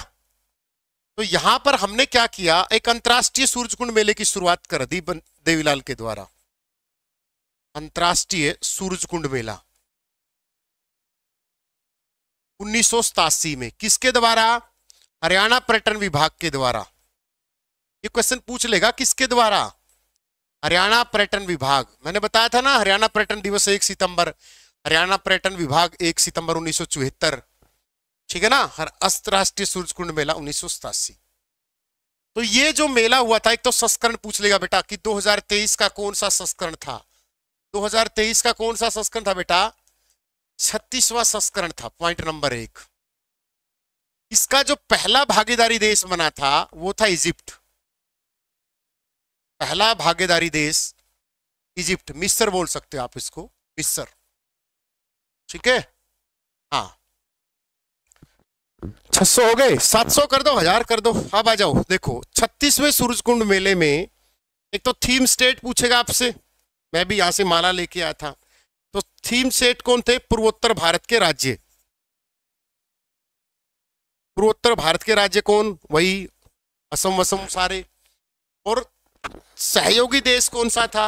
तो यहां पर हमने क्या किया एक अंतर्राष्ट्रीय कुंड मेले की शुरुआत कर दी देवीलाल के द्वारा अंतर्राष्ट्रीय कुंड मेला उन्नीस में किसके द्वारा हरियाणा पर्यटन विभाग के द्वारा ये क्वेश्चन पूछ लेगा किसके द्वारा हरियाणा पर्यटन विभाग मैंने बताया था ना हरियाणा पर्यटन दिवस एक सितंबर हरियाणा पर्यटन विभाग एक सितंबर उन्नीस ठीक है ना हर राष्ट्रीय सूर्य कुंड मेला उन्नीस तो ये जो मेला हुआ था एक तो संस्करण पूछ लेगा बेटा कि 2023 का कौन सा संस्करण था 2023 का कौन सा संस्करण था बेटा छत्तीसवां संस्करण था पॉइंट नंबर एक इसका जो पहला भागीदारी देश बना था वो था इजिप्ट पहला भागीदारी देश इजिप्ट मिस्र बोल सकते हो आप इसको मिस्र ठीक है हाँ छह हो गए सात सौ कर दो हजार कर दो अब आ जाओ देखो छत्तीसवें सूरज कुंड मेले में एक तो थीम स्टेट पूछेगा आपसे मैं भी यहां से माला लेके आया था तो थीम स्टेट कौन थे पूर्वोत्तर भारत के राज्य पूर्वोत्तर भारत के राज्य कौन वही असम वसम सारे और सहयोगी देश कौन सा था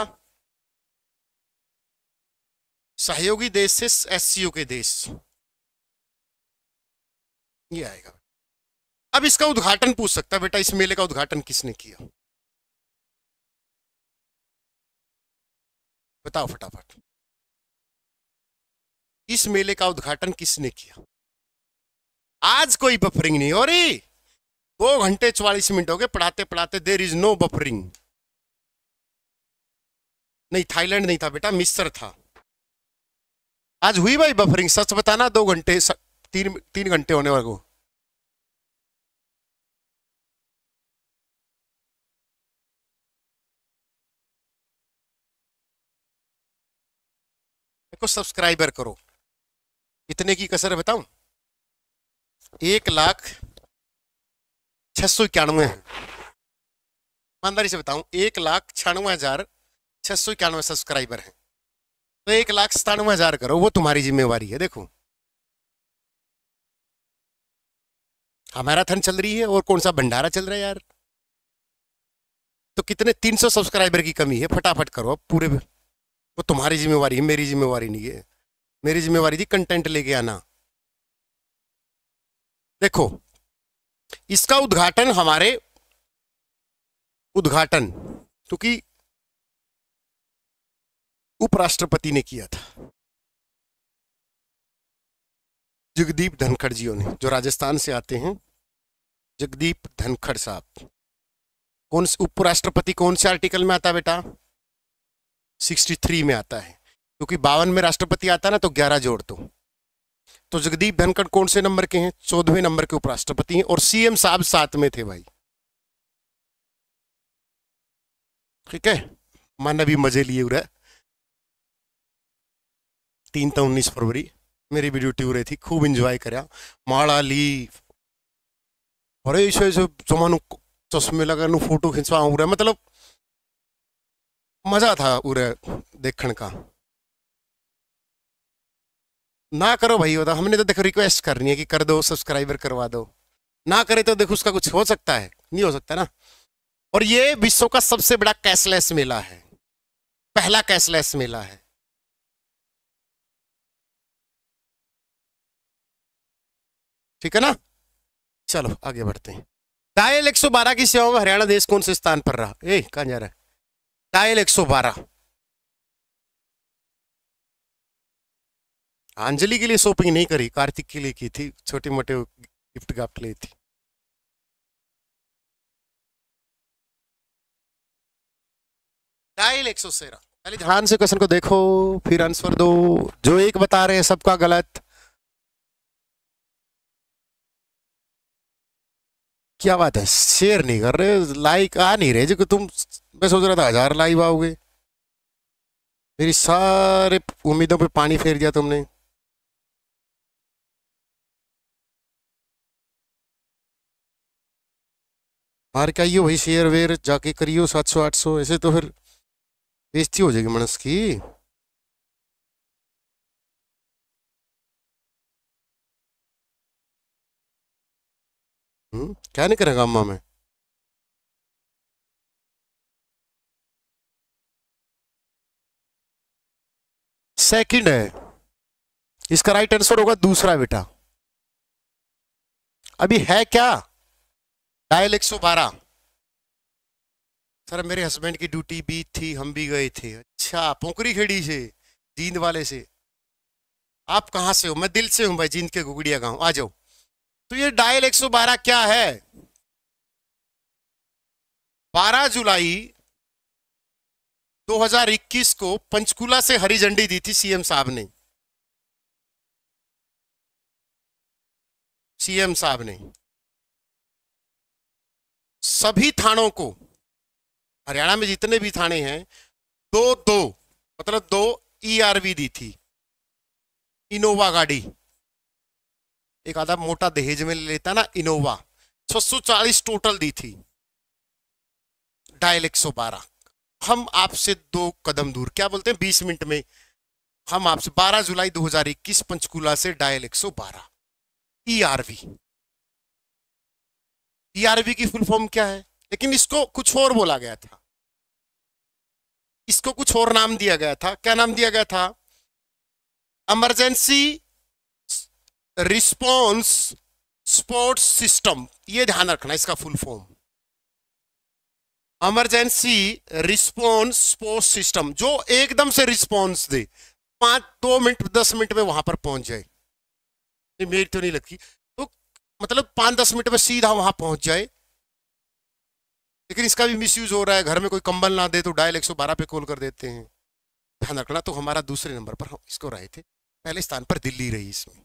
सहयोगी देश से एस के देश ये आएगा अब इसका उद्घाटन पूछ सकता बेटा इस मेले का उद्घाटन किसने किया बताओ फटाफट इस मेले का उद्घाटन किसने किया आज कोई बफरिंग नहीं हो रही दो घंटे चौवालीस मिनट हो गए पढ़ाते पढ़ाते देर इज नो बफरिंग नहीं थाईलैंड नहीं था बेटा मिस्र था आज हुई भाई बफरिंग सच बताना दो घंटे तीन तीन घंटे होने वाले को सब्सक्राइबर करो इतने की कसर बताऊं एक लाख छह सौ इक्यानवे है ईमानदारी से बताऊं एक लाख छियानवे हजार छह सौ इक्यानवे सब्सक्राइबर हैं तो एक लाख सतानवे हजार करो वो तुम्हारी जिम्मेवारी है देखो हमारा हाँ, थन चल रही है और कौन सा भंडारा चल रहा है यार तो कितने 300 सब्सक्राइबर की कमी है फटाफट करो अब पूरे वो तुम्हारी जिम्मेवारी है मेरी जिम्मेवारी नहीं है मेरी जिम्मेवारी थी कंटेंट लेके आना देखो इसका उद्घाटन हमारे उद्घाटन क्योंकि उपराष्ट्रपति ने किया था जगदीप धनखड़ जी ने जो राजस्थान से आते हैं जगदीप धनखड़ साहब कौन उपराष्ट्रपति कौन से आर्टिकल में आता बेटा 63 में आता है क्योंकि बावन में राष्ट्रपति आता ना तो 11 जोड़ दो तो, जगदीप धनखड़ कौन से नंबर के हैं चौदहवें नंबर के उपराष्ट्रपति हैं और सीएम साहब सात में थे भाई ठीक है मान अभी मजे लिए उ तीन तो उन्नीस फरवरी मेरी वीडियो टिव रही थी खूब इंजॉय कर माड़ा ली अरे ऐसे ऐसे चश्मे लगा फोटो खिंचवा उरे मतलब मजा था उरे देखण का ना करो भाई होता तो हमने तो देखो रिक्वेस्ट करनी है कि कर दो सब्सक्राइबर करवा दो ना करे तो देखो उसका कुछ हो सकता है नहीं हो सकता ना और ये विश्व का सबसे बड़ा कैशलेस मेला है पहला कैशलेस मेला है ठीक है ना चलो आगे बढ़ते हैं डायल 112 की सेवा में हरियाणा देश कौन से स्थान पर रहा ए कहा जा रहा है डायल 112 अंजलि के लिए शॉपिंग नहीं करी कार्तिक के लिए की थी छोटे मोटे गिफ्ट गाफ्ट ली थी टाइल एक सौ तेरह पहले ध्यान से क्वेश्चन को देखो फिर आंसर दो जो एक बता रहे हैं सबका गलत क्या बात है शेयर नहीं कर रहे लाइक आ नहीं रहे जो तुम मैं सोच रहा था हजार लाइव आओगे मेरी सारे उम्मीदों पे पानी फेर दिया तुमने बाहर के आइयो भाई शेयर वेयर जाके करियो सात सौ आठ सौ ऐसे तो फिर बेस्ती हो जाएगी मनस की हम्म, क्या नहीं करेगा अम्मा में सेकंड है इसका राइट आंसर होगा दूसरा बेटा अभी है क्या डायल एक सौ बारह सर मेरे हस्बैंड की ड्यूटी भी थी हम भी गए थे अच्छा पोखरी खेड़ी से जींद वाले से आप कहां से हो मैं दिल से हूं भाई जींद के गुगड़िया गाँव आ जाओ तो ये डायल 112 क्या है 12 जुलाई 2021 को पंचकुला से हरी झंडी दी थी सीएम साहब ने सीएम साहब ने सभी थानों को हरियाणा में जितने भी थाने हैं दो दो मतलब दो ईआरवी e दी थी इनोवा गाड़ी एक आधा मोटा दहेज में लेता ना इनोवा चालीस टोटल दी थी डायल बारह हम आपसे दो कदम दूर क्या बोलते हैं बीस मिनट में हम आपसे 12 जुलाई 2021 पंचकूला से डायल 112 ईआरवी ईआरवी की फुल फॉर्म क्या है लेकिन इसको कुछ और बोला गया था इसको कुछ और नाम दिया गया था क्या नाम दिया गया था इमरजेंसी रिस्पॉन्स स्पोर्ट्स सिस्टम ये ध्यान रखना इसका full form emergency response sports system जो एकदम से रिस्पॉन्स दे पांच दो मिनट दस मिनट में वहां पर पहुंच जाए मेरी तो नहीं लगती तो मतलब पांच दस मिनट में सीधा वहां पहुंच जाए लेकिन इसका भी मिसयूज हो रहा है घर में कोई कंबल ना दे तो डायल बारह पे कॉल कर देते हैं ध्यान रखना तो हमारा दूसरे नंबर पर हम इसको रहे थे पहले स्थान पर दिल्ली रही इसमें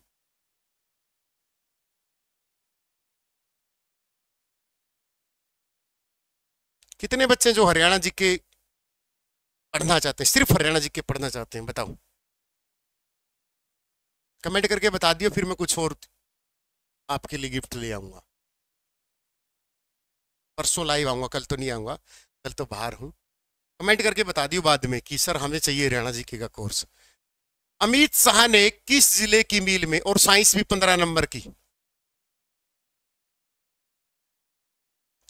कितने बच्चे हैं जो हरियाणा जी के पढ़ना चाहते हैं सिर्फ हरियाणा जी के पढ़ना चाहते हैं बताओ कमेंट करके बता दियो फिर मैं कुछ और आपके लिए गिफ्ट ले आऊंगा परसों लाइव आऊंगा कल तो नहीं आऊंगा कल तो बाहर हूं कमेंट करके बता दियो बाद में कि सर हमें चाहिए हरियाणा जी के का कोर्स अमित शाह ने किस जिले की मील में और साइंस भी पंद्रह नंबर की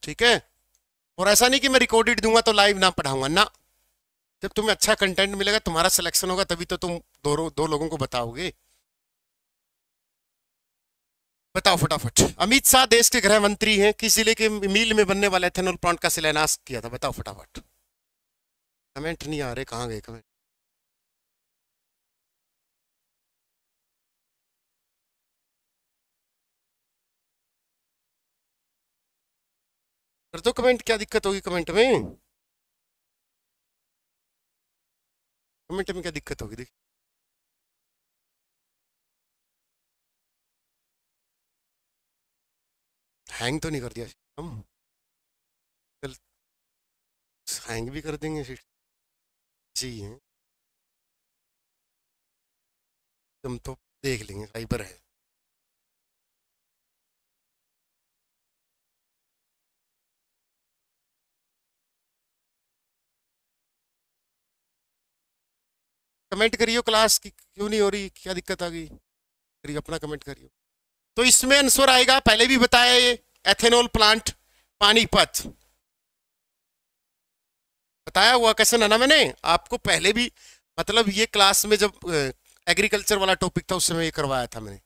ठीक है और ऐसा नहीं कि मैं रिकॉर्डेड दूंगा तो लाइव ना पढ़ाऊंगा ना जब तुम्हें अच्छा कंटेंट मिलेगा तुम्हारा सिलेक्शन होगा तभी तो तुम दो, दो लोगों को बताओगे बताओ फटाफट अमित शाह देश के गृह मंत्री हैं किस जिले के मिल में बनने वाले एथेनॉल प्लांट का शिलान्यास किया था बताओ फटाफट कमेंट नहीं आ रहे कहाँ गए कमेंट कर दो कमेंट क्या दिक्कत होगी कमेंट में कमेंट में क्या दिक्कत होगी देख हैंग तो नहीं कर दिया हम कल हैंग भी कर देंगे जी हैं तुम तो देख लेंगे साइबर है कमेंट करियो क्लास की क्यों नहीं हो रही क्या दिक्कत आ गई करियो अपना कमेंट करियो तो इसमें आंसर आएगा पहले भी बताया ये एथेनॉल प्लांट पानीपत बताया हुआ कैसे है ना मैंने आपको पहले भी मतलब ये क्लास में जब एग्रीकल्चर वाला टॉपिक था उस समय ये करवाया था मैंने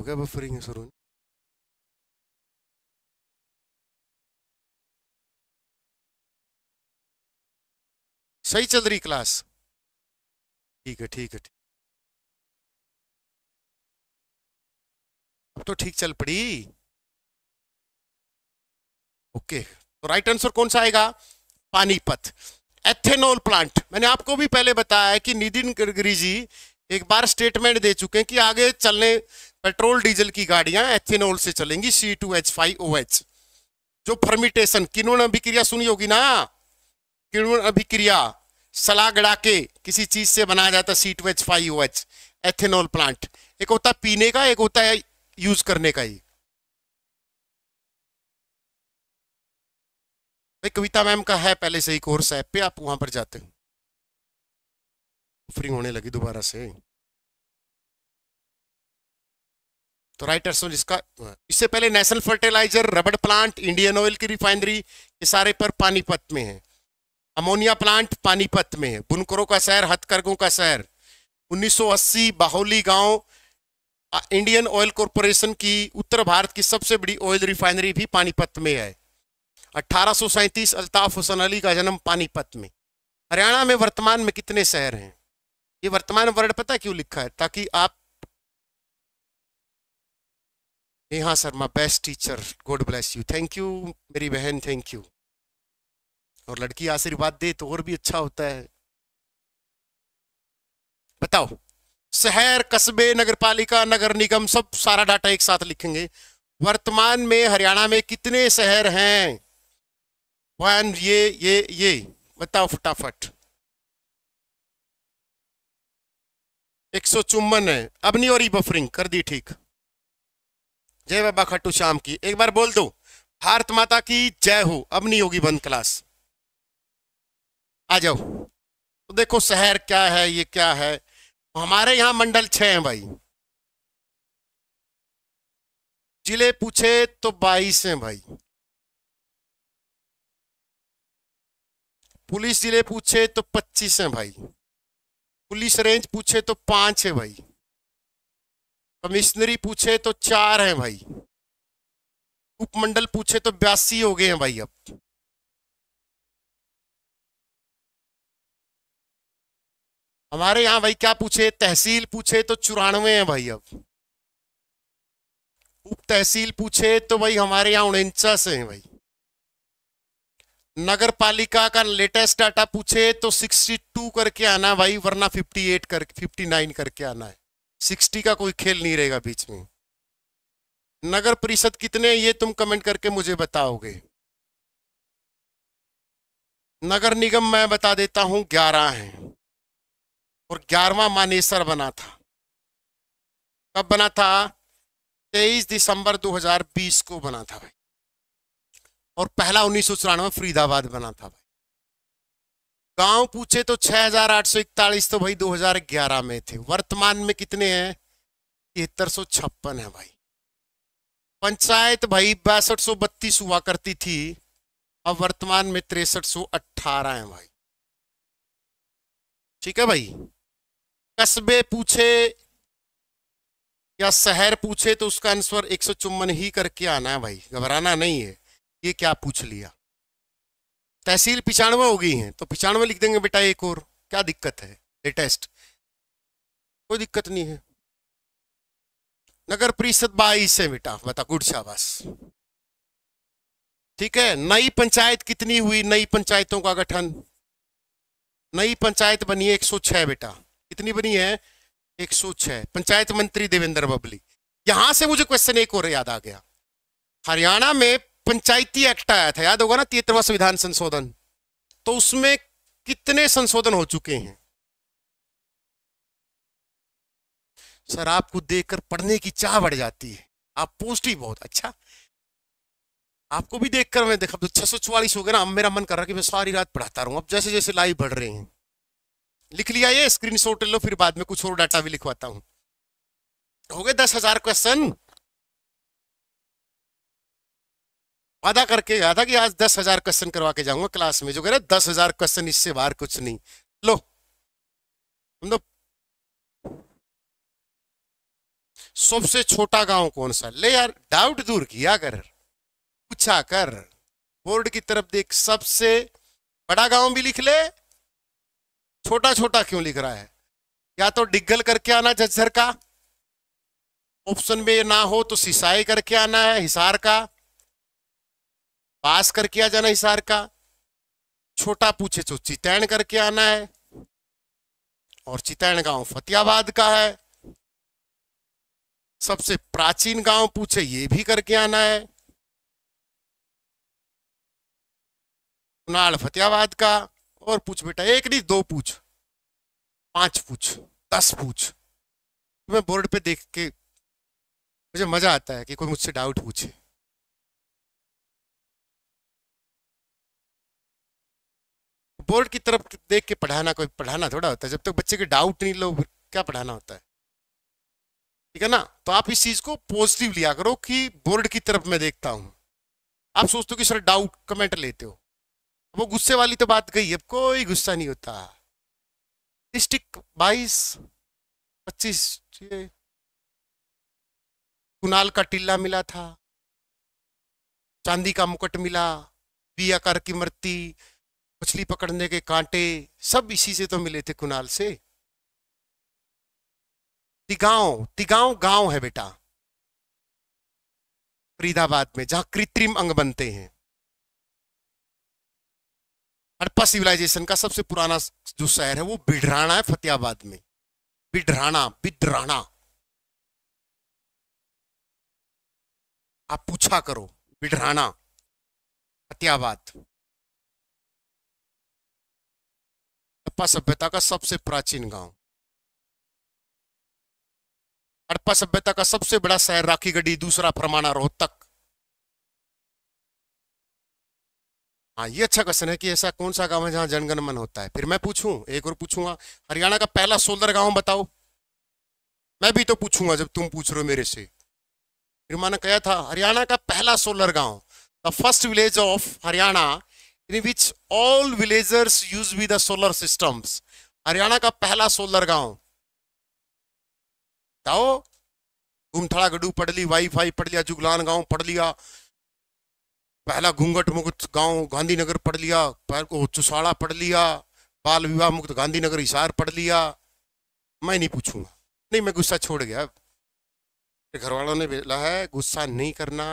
हो गया बफरिंग है सही चल रही क्लास ठीक है ठीक है ठीक अब तो ठीक चल पड़ी ओके तो राइट आंसर कौन सा आएगा पानीपत एथेनॉल प्लांट मैंने आपको भी पहले बताया है कि नितिन गडकरी जी एक बार स्टेटमेंट दे चुके हैं कि आगे चलने पेट्रोल डीजल की गाड़ियां एथेनॉल से चलेंगी C two H five O H जो फर्मिटेशन किण्वन अभिक्रिया सुनी होगी ना किण्वन अभिक्रिया सला गड़ा के किसी चीज से बनाया जाता है C two H five H ethanol plant एक होता है पीने का एक होता है यूज करने का ही भाई कविता मैम का है पहले से ही कोर्स है पे आप वहां पर जाते हो फ्री होने लगी दोबारा से तो राइटर्स जिसका इससे पहले नेशनल फर्टिलाइजर रबड़ प्लांट इंडियन ऑयल की रिफाइनरी ये सारे पर पानीपत में है अमोनिया प्लांट पानीपत में बुनकरों का शहर हथकरघों का शहर 1980 बाहुली गांव इंडियन ऑयल कॉरपोरेशन की उत्तर भारत की सबसे बड़ी ऑयल रिफाइनरी भी पानीपत में है अट्ठारह अल्ताफ हुसैन अली का जन्म पानीपत में हरियाणा में वर्तमान में कितने शहर हैं ये वर्तमान वर्ड पता क्यों लिखा है ताकि आप Neha Sharma best teacher God bless you thank you मेरी बहन थैंक यू और लड़की आशीर्वाद दे तो और भी अच्छा होता है बताओ शहर कस्बे नगर पालिका नगर निगम सब सारा डाटा एक साथ लिखेंगे वर्तमान में हरियाणा में कितने शहर हैं वन ये ये ये बताओ फटाफट एक सौ चुम्बन है अब नहीं और बफरिंग कर दी ठीक जय बाबा खट्टू शाम की एक बार बोल दो भारत माता की जय हो अब नहीं होगी बंद क्लास आ जाओ तो देखो शहर क्या है ये क्या है हमारे यहाँ मंडल छह हैं भाई जिले पूछे तो बाईस हैं भाई पुलिस जिले पूछे तो पच्चीस हैं भाई पुलिस रेंज पूछे तो पांच है भाई कमिश्नरी पूछे तो चार हैं भाई उपमंडल पूछे तो बयासी हो गए हैं भाई अब हमारे यहाँ भाई क्या पूछे तहसील पूछे तो चौरानवे है भाई अब उप तहसील पूछे तो भाई हमारे यहाँ उनचास है भाई नगर पालिका का लेटेस्ट डाटा पूछे तो 62 करके आना भाई वरना 58 कर 59 करके आना है 60 का कोई खेल नहीं रहेगा बीच में नगर परिषद कितने ये तुम कमेंट करके मुझे बताओगे नगर निगम मैं बता देता हूं ग्यारह हैं और ग्यारहवा मानेसर बना था कब बना था 23 दिसंबर 2020 को बना था भाई और पहला उन्नीस सौ फरीदाबाद बना था भाई गांव पूछे तो 6,841 तो भाई 2011 में थे वर्तमान में कितने हैं तिहत्तर सौ छप्पन है भाई पंचायत भाई बासठ सौ बत्तीस हुआ करती थी अब वर्तमान में तिरसठ सौ अट्ठारह है भाई ठीक है भाई कस्बे पूछे या शहर पूछे तो उसका आंसर एक ही करके आना है भाई घबराना नहीं है ये क्या पूछ लिया तहसील पिचानवे हो गई है तो पिचानवे लिख देंगे बेटा एक और क्या दिक्कत है लेटेस्ट कोई दिक्कत नहीं है नगर परिषद बाईस है बेटा बता गुड शाबाश ठीक है नई पंचायत कितनी हुई नई पंचायतों का गठन नई पंचायत बनी है छह बेटा कितनी बनी है एक सौ छह पंचायत मंत्री देवेंद्र बबली यहां से मुझे क्वेश्चन एक और याद आ गया हरियाणा में पंचायती एक्ट आया था याद होगा ना तेतरवा संविधान संशोधन तो उसमें कितने संशोधन हो चुके हैं सर आपको देखकर पढ़ने की चाह बढ़ जाती है आप पोस्ट ही बहुत अच्छा आपको भी देखकर मैं देखा तो छह सौ चौवालीस हो गया ना अब मेरा मन कर रहा है कि मैं सारी रात पढ़ाता रहूं अब जैसे जैसे लाइव बढ़ रहे हैं लिख लिया ये स्क्रीन शॉट लो फिर बाद में कुछ और डाटा भी लिखवाता हूं हो गए दस हजार क्वेश्चन वादा करके गया था कि आज दस हजार क्वेश्चन करवा के जाऊंगा क्लास में जो कह रहे दस हजार क्वेश्चन इससे बाहर कुछ नहीं लो हम लोग सबसे छोटा गांव कौन सा ले यार डाउट दूर किया कर पूछा कर बोर्ड की तरफ देख सबसे बड़ा गांव भी लिख ले छोटा छोटा क्यों लिख रहा है या तो डिग्गल करके आना झज्जर का ऑप्शन में ना हो तो सिसाई करके आना है हिसार का पास करके आ जाना हिसार का छोटा पूछे तो चितैन करके आना है और चितैन गांव फतेहाबाद का है सबसे प्राचीन गांव पूछे ये भी करके आना है कुनाल फतेहाबाद का और पूछ बेटा एक नहीं दो पूछ पांच पूछ दस पूछ तो मैं बोर्ड पे देख के मुझे मजा आता है कि कोई मुझसे डाउट पूछे बोर्ड की तरफ देख के पढ़ाना कोई पढ़ाना थोड़ा होता है जब तक तो बच्चे के डाउट नहीं लो क्या पढ़ाना होता है ठीक है ना तो आप इस चीज को पॉजिटिव लिया करो कि बोर्ड की तरफ मैं देखता हूं आप सोचते हो कि सर डाउट कमेंट लेते हो वो गुस्से वाली तो बात गई अब कोई गुस्सा नहीं होता डिस्ट्रिक्ट बाईस पच्चीस कुनाल का टिल्ला मिला था चांदी का मुकुट मिला बी आकार की मृत्यु मछली पकड़ने के कांटे सब इसी से तो मिले थे कुनाल से तिगांव तिगांव गांव है बेटा फरीदाबाद में जहां कृत्रिम अंग बनते हैं हड़प्पा सिविलाइजेशन का सबसे पुराना जो शहर है वो बिढराना है फतेहाबाद में बिढराना बिद्राना आप पूछा करो बिढराना फतेहाबाद हड़प्पा सभ्यता का सबसे प्राचीन गांव हड़प्पा सभ्यता का सबसे बड़ा शहर गढ़ी दूसरा फरमाना रोहतक हाँ ये अच्छा क्वेश्चन है कि ऐसा कौन सा गांव है जहां जनगणमन होता है फिर मैं पूछूं एक और पूछूंगा हरियाणा का पहला सोलर गांव बताओ मैं भी तो पूछूंगा जब तुम पूछ रहे हो मेरे से फिर मैंने कहा था हरियाणा का पहला सोलर गांव the first village of Haryana in which all villagers use with solar system Haryana का पहला सोलर गांव बताओ घूमथड़ा गडू पढ़ ली वाई फाई पढ़ लिया जुगलान गांव पढ़ लिया पहला घूंघट मुक्त गांव गांधीनगर पढ़ लिया पैर को चुसाड़ा पढ़ लिया बाल विवाह मुक्त गांधीनगर इशार पढ़ लिया मैं नहीं पूछूंगा नहीं मैं गुस्सा छोड़ गया घर वालों ने बोला है गुस्सा नहीं करना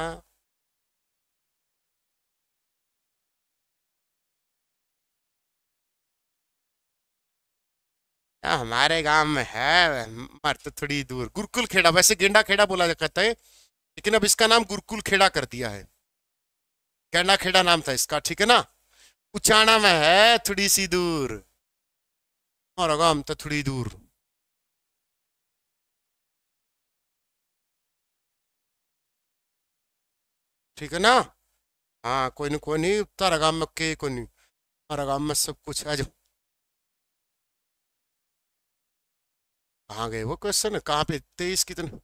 आ, हाँ, हमारे गांव में है मर तो थोड़ी दूर गुरकुल खेड़ा वैसे गेंडा खेड़ा बोला जाता है लेकिन अब इसका नाम गुरकुल खेड़ा कर दिया है कैंडा खेड़ा नाम था इसका ठीक है ना उचाणा में है थोड़ी सी दूर और गांव तो थोड़ी दूर ठीक है ना हाँ कोई नहीं कोई नहीं तारा गांव में के कोई नहीं हमारा गांव में सब कुछ है जो कहाँ गए वो क्वेश्चन कहाँ पे तेईस कितने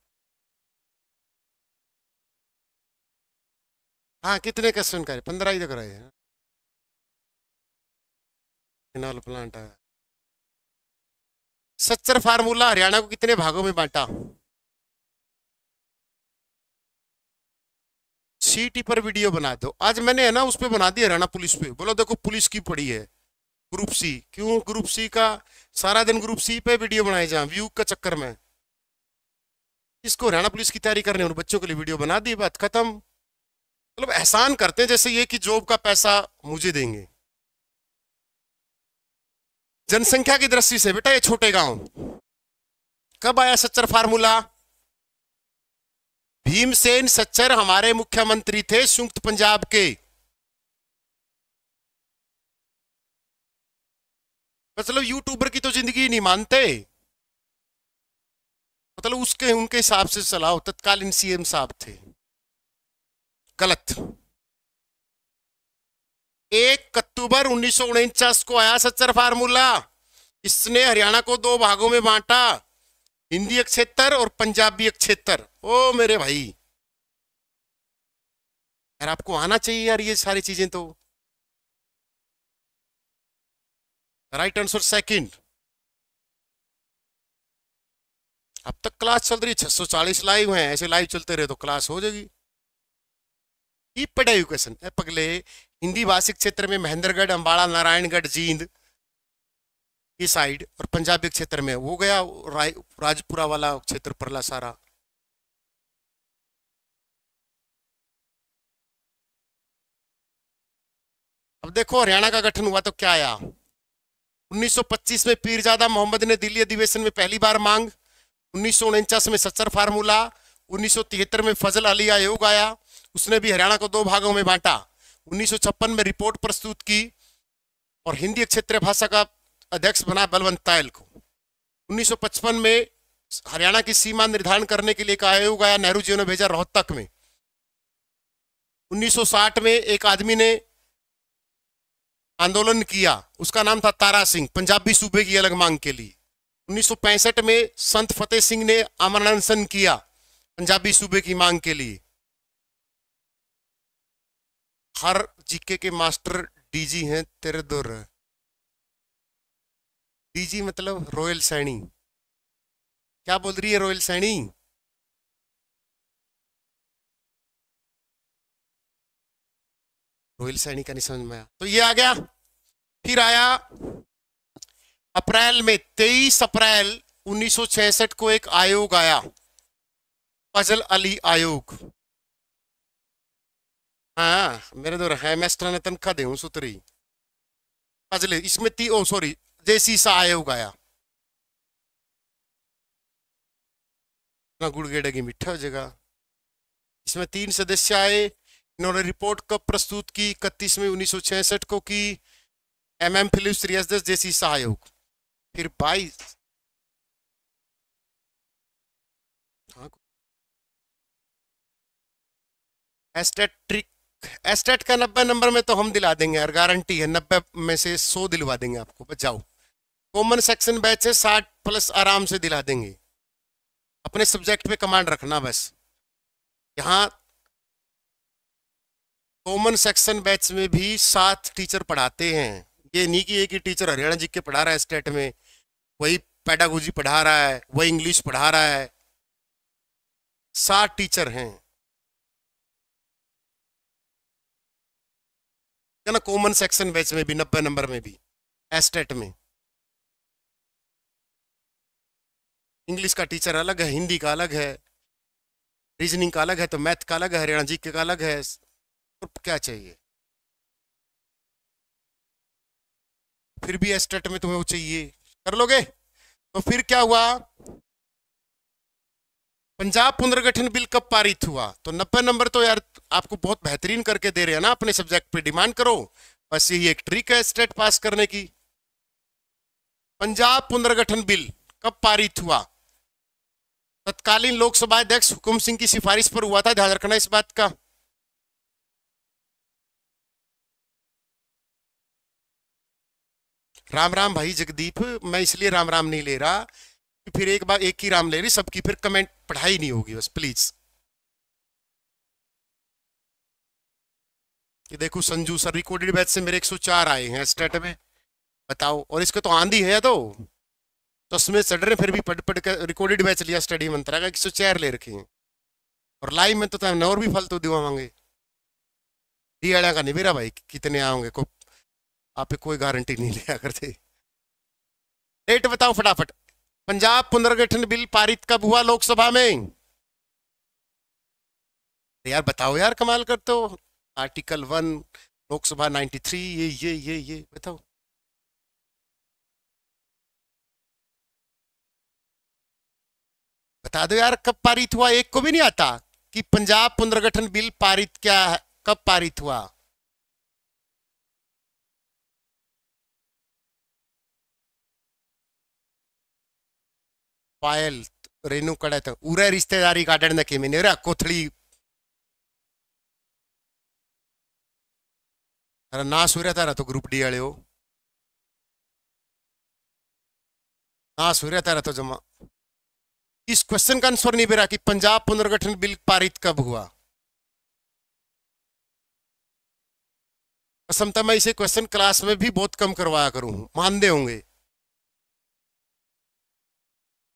हाँ कितने क्वेश्चन करे पंद्रह ही तो कराए हैं phenol plant Sachar formula Haryana को कितने भागों में बांटा सीटी पर वीडियो बना दो आज मैंने है ना उस पर बना दी हरियाणा पुलिस पे बोलो देखो पुलिस की पड़ी है ग्रुप सी क्यों ग्रुप सी का सारा दिन ग्रुप सी पे वीडियो बनाए जाए व्यू का चक्कर में इसको हरियाणा पुलिस की तैयारी करने उन बच्चों के लिए वीडियो बना दी बात खत्म मतलब एहसान करते हैं जैसे ये कि जॉब का पैसा मुझे देंगे जनसंख्या की दृष्टि से बेटा ये छोटे गांव कब आया सच्चर फार्मूला भीमसेन सच्चर हमारे मुख्यमंत्री थे संयुक्त पंजाब के मतलब यूट्यूबर की तो जिंदगी नहीं मानते मतलब उसके उनके हिसाब से चलाओ तत्कालीन सीएम साहब थे गलत एक अक्टूबर उन्नीस को आया सच्चर फार्मूला इसने हरियाणा को दो भागों में बांटा हिंदी क्षेत्र और पंजाबी क्षेत्र ओ मेरे भाई यार आपको आना चाहिए यार ये सारी चीजें तो राइट आंसर सेकंड अब तक क्लास चल रही है 640 लाइव हैं ऐसे लाइव चलते रहे तो क्लास हो जाएगी ही क्वेश्चन है पगले हिंदी भाषिक क्षेत्र में महेंद्रगढ़ अम्बाड़ा नारायणगढ़ जींद ये साइड और पंजाबी क्षेत्र में हो गया राय राजपुरा वाला क्षेत्र परला सारा अब देखो हरियाणा का गठन हुआ तो क्या आया 1925 में पीरजादा मोहम्मद ने दिल्ली अधिवेशन में पहली बार मांग उन्नीस में सच्चर फार्मूला उन्नीस में फजल अली आयोग आया उसने भी हरियाणा को दो भागों में बांटा उन्नीस में रिपोर्ट प्रस्तुत की और हिंदी क्षेत्रीय भाषा का अध्यक्ष बना बलवंत तायल को 1955 में हरियाणा की सीमा निर्धारण करने के लिए एक आयोग आया नेहरू जी ने भेजा रोहतक में 1960 में एक आदमी ने आंदोलन किया उसका नाम था तारा सिंह पंजाबी सूबे की अलग मांग के लिए 1965 में संत फतेह सिंह ने आमरण किया पंजाबी सूबे की मांग के लिए हर जीके के मास्टर डीजी हैं तेरे दुर डीजी मतलब रॉयल सैनी क्या बोल रही है रॉयल सैनी रॉयल सैनी का नहीं समझ में आया तो ये आ गया फिर आया अप्रैल में तेईस अप्रैल 1966 को एक आयोग आया फजल अली आयोग हाँ, हाँ मेरे तो है मैस्टर ने तनखा दे सुतरी पजले इसमें ती ओ सॉरी देसी सा आए उगाया ना गुड़ गेड़ा की मिठा जगह इसमें तीन सदस्य आए इन्होंने रिपोर्ट कब प्रस्तुत की इकतीस में उन्नीस को की एम एम फिलिप्स रियासदस जैसी सहयोग फिर बाईस एस्टेट्रिक हाँ, एस्टेट का नब्बे नंबर में तो हम दिला देंगे यार गारंटी है नब्बे में से सौ दिलवा देंगे आपको बचाओ कॉमन सेक्शन बैच है साठ प्लस आराम से दिला देंगे अपने सब्जेक्ट पे कमांड रखना बस यहाँ कॉमन सेक्शन बैच में भी सात टीचर पढ़ाते हैं ये नहीं कि एक ही टीचर हरियाणा जी के पढ़ा रहा है स्टेट में वही पैडागोजी पढ़ा रहा है वही इंग्लिश पढ़ा रहा है सात टीचर हैं है ना कॉमन सेक्शन बैच में भी नब्बे नंबर में भी एस्टेट e में इंग्लिश का टीचर अलग है हिंदी का अलग है रीजनिंग का अलग है तो मैथ का अलग है हरियाणा जी का अलग है तो क्या चाहिए फिर भी एस्टेट e में तुम्हें वो चाहिए कर लोगे तो फिर क्या हुआ पंजाब पुनर्गठन बिल कब पारित हुआ तो नब्बे नंबर तो यार आपको बहुत बेहतरीन करके दे रहे हैं ना अपने सब्जेक्ट पे डिमांड करो बस यही एक ट्रिक है स्टेट पास करने की पंजाब पुनर्गठन बिल कब पारित हुआ तत्कालीन लोकसभा अध्यक्ष हुकुम सिंह की सिफारिश पर हुआ था ध्यान रखना इस बात का राम राम भाई जगदीप मैं इसलिए राम राम नहीं ले रहा फिर एक बार एक ही राम ले रही सबकी फिर कमेंट पढ़ाई नहीं होगी बस प्लीज कि देखो संजू सर रिकॉर्डेड बैच से मेरे 104 आए हैं स्टेट में बताओ और इसके तो आंधी है तो चश्मे तो चढ़ रहे फिर भी पढ़ पढ़ कर रिकॉर्डेड बैच लिया स्टडी मंत्रा का एक सौ ले रखे हैं और लाइव में तो तुम तो और भी फालतू तो दिवा मांगे डी अड़ा का नहीं मेरा भाई कितने आओगे को आप कोई गारंटी नहीं लिया करते डेट बताओ फटाफट पंजाब पुनर्गठन बिल पारित कब हुआ लोकसभा में यार बताओ यार कमाल करते हो आर्टिकल वन लोकसभा थ्री ये ये ये ये बताओ बता दो यार कब पारित हुआ एक को भी नहीं आता कि पंजाब पुनर्गठन बिल पारित क्या है कब पारित हुआ पायल रेणु कड़ा था तो, उरे रिश्तेदारी गार्डन न केमी कोथड़ी અરે ના સૂર્ય તારા તો ગ્રુપ ડી અળ્યો ना सूर्य तारा तो जमा इस क्वेश्चन का आंसर नहीं बेरा कि पंजाब पुनर्गठन बिल पारित कब हुआ असमता मैं इसे क्वेश्चन क्लास में भी बहुत कम करवाया करूं हूं मानदे होंगे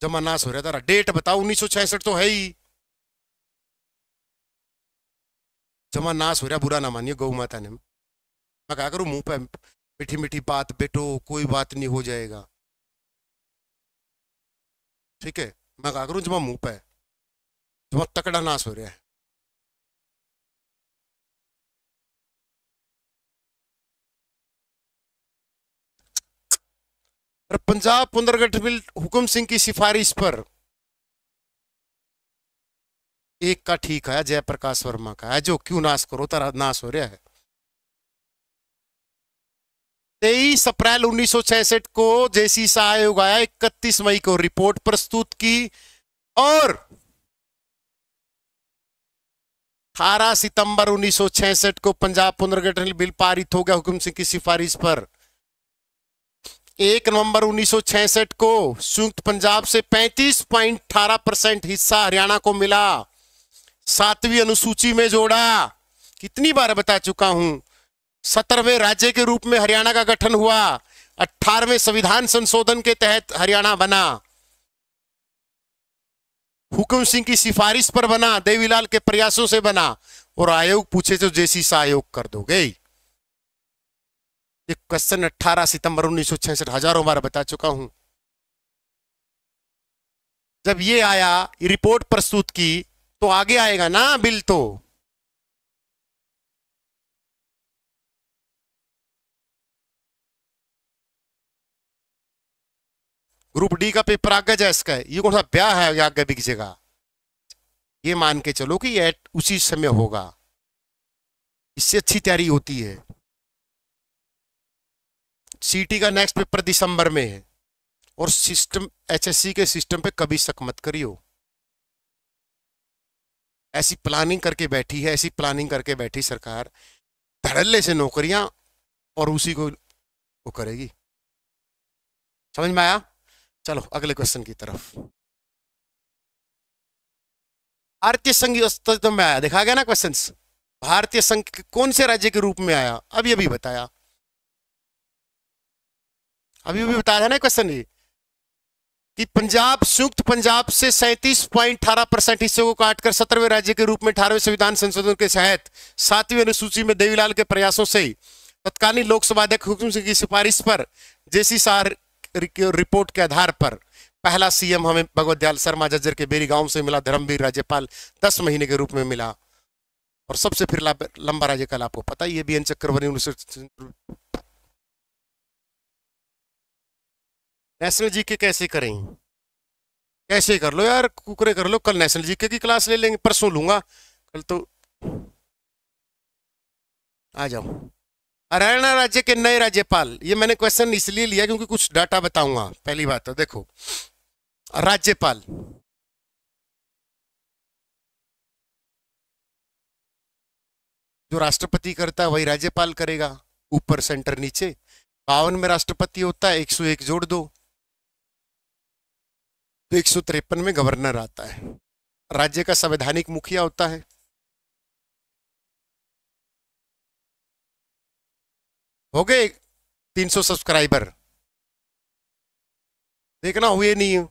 जमा ना सूर्य तारा डेट बताओ उन्नीस तो है ही जमा ना सूर्य बुरा ना मानिए गौ माता ने मैं क्या करूँ मुंह पे मीठी मीठी बात बेटो कोई बात नहीं हो जाएगा ठीक है मैं क्या करूँ जमा मुंह पे जमा तकड़ा नाश हो रहा है और पंजाब पुनर्गठन हुकुम सिंह की सिफारिश पर एक का ठीक आया जयप्रकाश वर्मा का है जो क्यों नाश करो तारा नाश हो रहा है तेईस अप्रैल उन्नीस को जेसी शाह आयोग आया इकतीस मई को रिपोर्ट प्रस्तुत की और 18 सितंबर उन्नीस को पंजाब पुनर्गठन बिल पारित हो गया हुकुम सिंह की सिफारिश पर एक नवंबर उन्नीस को संयुक्त पंजाब से 35.18 परसेंट हिस्सा हरियाणा को मिला सातवीं अनुसूची में जोड़ा कितनी बार बता चुका हूं सत्रहवें राज्य के रूप में हरियाणा का गठन हुआ अठारहवें संविधान संशोधन के तहत हरियाणा बना हुकुम सिंह की सिफारिश पर बना देवीलाल के प्रयासों से बना और आयोग पूछे तो जैसी सा आयोग कर दोगे ये क्वेश्चन 18 सितंबर उन्नीस हजारों बार बता चुका हूं जब ये आया ये रिपोर्ट प्रस्तुत की तो आगे आएगा ना बिल तो ग्रुप डी का पेपर आगे जाए इसका है ये कौन सा ब्याह है आगे बिक जगह ये मान के चलो कि ये उसी समय होगा इससे अच्छी तैयारी होती है सीटी का नेक्स्ट पेपर दिसंबर में है और सिस्टम एचएससी के सिस्टम पे कभी शक मत करियो ऐसी प्लानिंग करके बैठी है ऐसी प्लानिंग करके बैठी सरकार धड़ल्ले से नौकरियां और उसी को वो करेगी समझ में आया चलो अगले क्वेश्चन की तरफ भारतीय संघ अस्तित्व तो में आया देखा गया ना क्वेश्चन भारतीय संघ कौन से राज्य के रूप में आया अभी अभी बताया अभी अभी बताया था ना क्वेश्चन ये कि पंजाब संयुक्त पंजाब से सैंतीस पॉइंट अठारह परसेंट हिस्से को काटकर सत्रहवें राज्य के रूप में अठारहवें संविधान संशोधन के तहत सातवीं अनुसूची में देवीलाल के प्रयासों से तत्कालीन लोकसभा अध्यक्ष हुक्म सिंह की सिफारिश पर जेसी सार रिपोर्ट के आधार पर पहला सीएम हमें भगवत दयाल शर्मा जज्जर के बेरी गांव से मिला धर्मवीर राज्यपाल दस महीने के रूप में मिला और सबसे फिर लंबा राज्यकाल आपको पता ही है B N Chakraborty national G K कैसे करें कैसे कर लो यार कुकरे कर लो कल नेशनल जीके की क्लास ले लेंगे परसों लूंगा कल तो आ जाओ हरियाणा राज्य के नए राज्यपाल ये मैंने क्वेश्चन इसलिए लिया क्योंकि कुछ डाटा बताऊंगा पहली बात तो देखो राज्यपाल जो राष्ट्रपति करता है वही राज्यपाल करेगा ऊपर सेंटर नीचे बावन में राष्ट्रपति होता है एक सौ एक जोड़ दो तो एक सौ तिरपन में गवर्नर आता है राज्य का संवैधानिक मुखिया होता है हो गए 300 सब्सक्राइबर देखना हुए नहीं हूं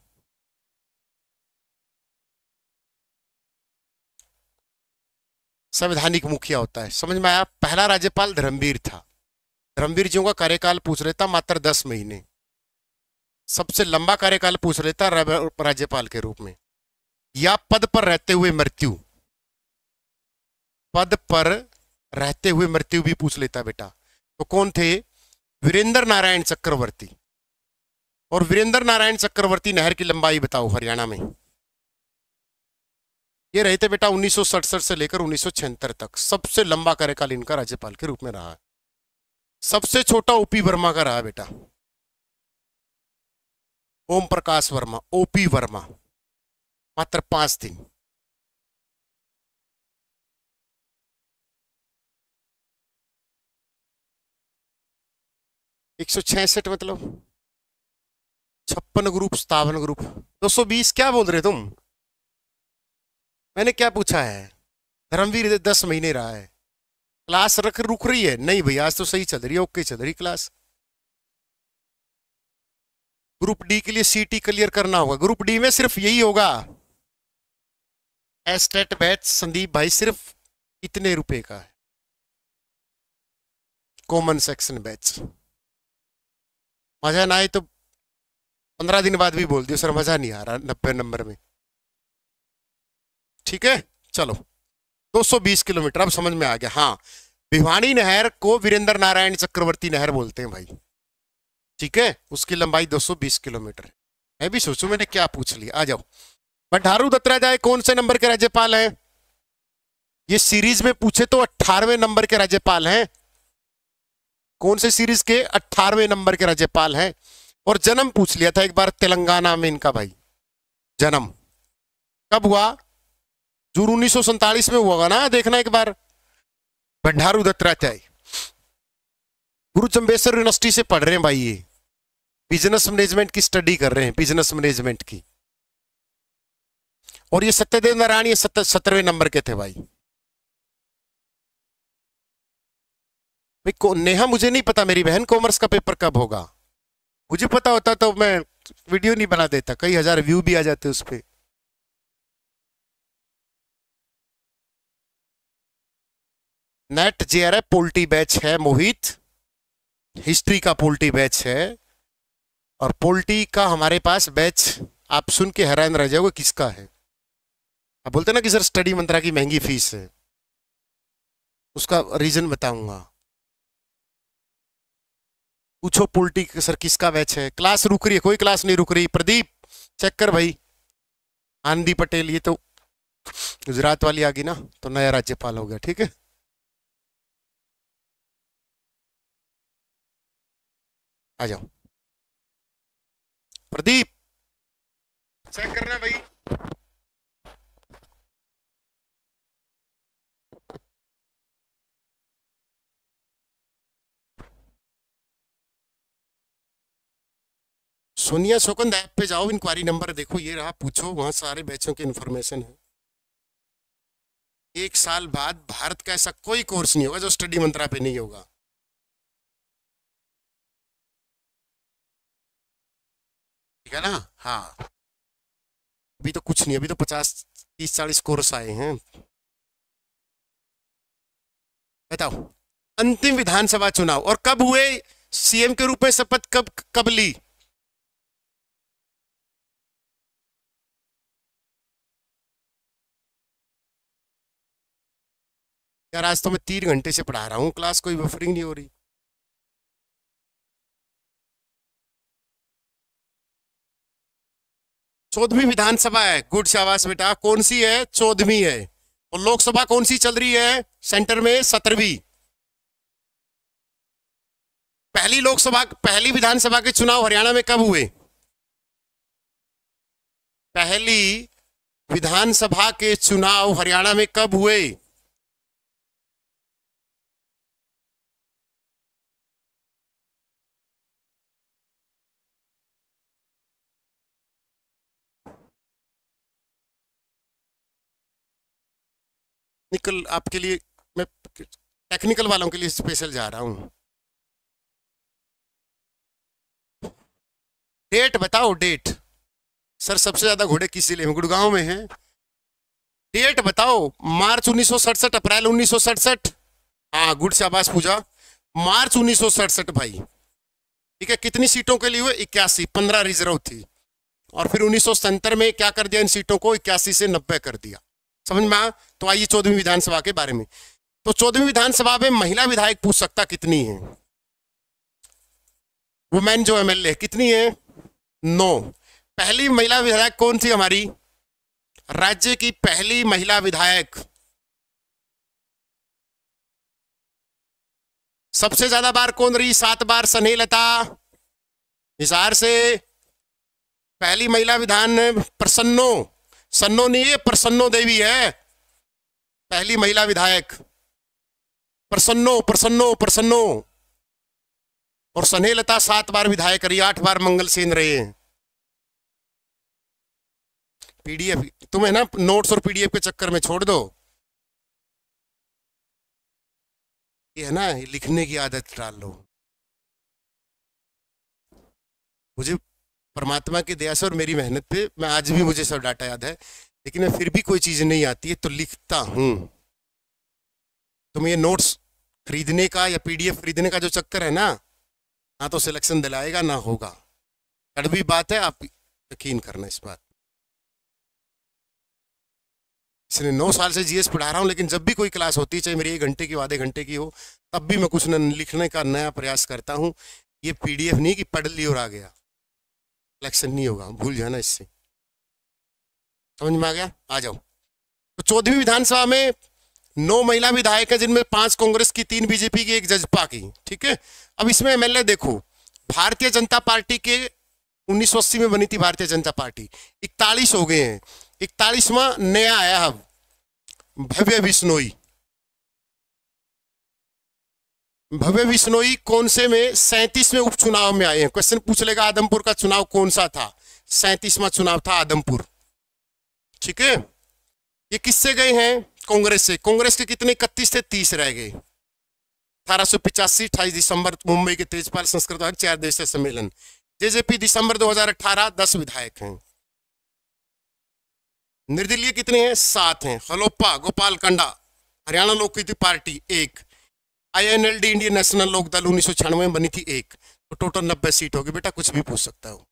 संवैधानिक मुखिया होता है समझ में आया पहला राज्यपाल धर्मवीर था धर्मवीर जी का कार्यकाल पूछ रहे था मात्र दस महीने सबसे लंबा कार्यकाल पूछ रहे था राज्यपाल के रूप में या पद पर रहते हुए मृत्यु पद पर रहते हुए मृत्यु भी पूछ लेता बेटा तो कौन थे वीरेंद्र नारायण चक्रवर्ती और वीरेंद्र नारायण चक्रवर्ती नहर की लंबाई बताओ हरियाणा में ये रहे थे बेटा उन्नीस से लेकर उन्नीस तक सबसे लंबा कार्यकाल इनका राज्यपाल के रूप में रहा सबसे छोटा ओपी वर्मा का रहा बेटा ओम प्रकाश वर्मा ओपी वर्मा मात्र पांच दिन एक सौ छियासठ मतलब छप्पन ग्रुप सतावन ग्रुप 220 क्या बोल रहे तुम मैंने क्या पूछा है धर्मवीर दस महीने रहा है क्लास रख रुक रही है नहीं भैया आज तो सही चल रही है ओके चल रही क्लास ग्रुप डी के लिए सीटी क्लियर करना होगा ग्रुप डी में सिर्फ यही होगा एस्टेट बैच संदीप भाई सिर्फ इतने रुपए का है कॉमन सेक्शन बैच मज़ा ना आए तो पंद्रह दिन बाद भी बोल दियो सर मज़ा नहीं आ रहा नब्बे नंबर में ठीक है चलो 220 किलोमीटर अब समझ में आ गया हाँ भिवानी नहर को वीरेंद्र नारायण चक्रवर्ती नहर बोलते हैं भाई ठीक है उसकी लंबाई 220 किलोमीटर है मैं भी सोचू मैंने क्या पूछ लिया आ जाओ भंडारू दत्तराजाय कौन से नंबर के राज्यपाल हैं ये सीरीज में पूछे तो अट्ठारहवें नंबर के राज्यपाल हैं कौन से सीरीज के अठारवे नंबर के राज्यपाल हैं और जन्म पूछ लिया था एक बार तेलंगाना में इनका भाई जन्म कब हुआ जून उन्नीस में हुआ ना देखना एक बार भंडारू दत्तात्याय गुरु चंबेश्वर यूनिवर्सिटी से पढ़ रहे हैं भाई ये बिजनेस मैनेजमेंट की स्टडी कर रहे हैं बिजनेस मैनेजमेंट की और ये सत्यदेव नारायण ये सत्रहवें नंबर के थे भाई नेहा मुझे नहीं पता मेरी बहन कॉमर्स का पेपर कब होगा मुझे पता होता तो मैं वीडियो नहीं बना देता कई हजार व्यू भी आ जाते उस पर net J R polity batch है मोहित हिस्ट्री का पोल्टी बैच है और पोल्टी का हमारे पास बैच आप सुन के हैरान रह जाओगे किसका है आप बोलते ना कि सर स्टडी मंत्रा की महंगी फीस है उसका रीजन बताऊंगा पूछो पोल्टी सर किसका बैच है क्लास रुक रही है कोई क्लास नहीं रुक रही प्रदीप चेक कर भाई आनंदी पटेल ये तो गुजरात वाली आ गई ना तो नया राज्यपाल हो गया ठीक है आ जाओ प्रदीप चेक करना भाई सोनिया सोकंद ऐप पे जाओ इंक्वायरी नंबर देखो ये रहा पूछो वहां सारे बैचों की इन्फॉर्मेशन है एक साल बाद भारत का ऐसा कोई कोर्स नहीं होगा जो स्टडी मंत्रा पे नहीं होगा ठीक है ना हाँ अभी तो कुछ नहीं अभी तो पचास तीस चालीस कोर्स आए हैं बताओ अंतिम विधानसभा चुनाव और कब हुए सीएम के रूप में शपथ कब कब ली यार आज तो मैं तीन घंटे से पढ़ा रहा हूँ क्लास कोई बफरिंग नहीं हो रही चौदहवीं विधानसभा है गुड शाबाश बेटा कौन सी है चौदहवीं है और लोकसभा कौन सी चल रही है सेंटर में सत्रहवीं पहली लोकसभा पहली विधानसभा के चुनाव हरियाणा में कब हुए पहली विधानसभा के चुनाव हरियाणा में कब हुए टेक्निकल आपके लिए मैं टेक्निकल वालों के लिए स्पेशल जा रहा हूं डेट बताओ डेट सर सबसे ज्यादा घोड़े किस जिले में गुड़गांव में है डेट बताओ मार्च उन्नीस अप्रैल उन्नीस सौ हाँ गुड शाबाश पूजा मार्च उन्नीस भाई ठीक है कितनी सीटों के लिए हुए इक्यासी पंद्रह रिजर्व थी और फिर उन्नीस में क्या कर दिया इन सीटों को इक्यासी से नब्बे कर दिया समझ में आया तो आइए चौदहवीं विधानसभा के बारे में तो चौदहवीं विधानसभा में महिला विधायक पूछ सकता कितनी है वुमेन जो एमएलए कितनी है नो पहली महिला विधायक कौन सी हमारी राज्य की पहली महिला विधायक सबसे ज्यादा बार कौन रही सात बार सने लता हिसार से पहली महिला विधान प्रसन्नो सन्नो नहीं है प्रसन्नो देवी है पहली महिला विधायक प्रसन्नो प्रसन्नो प्रसन्नो और सनेलता सात बार विधायक रही आठ बार मंगल सेन रहे पीडीएफ तुम्हें ना नोट्स और पीडीएफ के चक्कर में छोड़ दो ये है ना लिखने की आदत डाल लो मुझे परमात्मा की दया से और मेरी मेहनत पे मैं आज भी मुझे सब डाटा याद है लेकिन मैं फिर भी कोई चीज़ नहीं आती है तो लिखता हूं तुम ये नोट्स खरीदने का या पीडीएफ खरीदने का जो चक्कर है ना ना तो सिलेक्शन दिलाएगा ना होगा कड़वी बात है आप यकीन करना इस बात इसलिए नौ साल से जीएस पढ़ा रहा हूं लेकिन जब भी कोई क्लास होती है चाहे मेरी एक घंटे की आधे घंटे की हो तब भी मैं कुछ न लिखने का नया प्रयास करता हूँ ये पीडीएफ नहीं कि पढ़ ली और आ गया इलेक्शन नहीं होगा भूल जाना इससे समझ में आ गया आ जाओ तो चौदहवीं विधानसभा में नौ महिला विधायक है जिनमें पांच कांग्रेस की तीन बीजेपी की एक जजपा की ठीक है अब इसमें एमएलए देखो भारतीय जनता पार्टी के उन्नीस में बनी थी भारतीय जनता पार्टी इकतालीस हो गए हैं इकतालीसवा नया आया अब भव्य बिश्नोई भव्य विश्नोई कौन से में सैंतीसवें उपचुनाव में आए हैं क्वेश्चन पूछ लेगा आदमपुर का चुनाव कौन सा था सैंतीसवा चुनाव था आदमपुर ठीक है ये किससे गए हैं कांग्रेस से कांग्रेस के कितने इकतीस थे तीस रह गए अठारह सौ पिचासी अठाईस दिसंबर मुंबई के तेजपाल संस्कृत चार देश सम्मेलन जेजेपी दिसंबर 2018 दस विधायक हैं निर्दलीय कितने हैं सात हैं हलोपा गोपाल कंडा हरियाणा लोक पार्टी एक आईएनएलडी इंडियन नेशनल लोक दल उन्नीस में बनी थी एक तो टोटल नब्बे सीट होगी बेटा कुछ भी पूछ सकता हूँ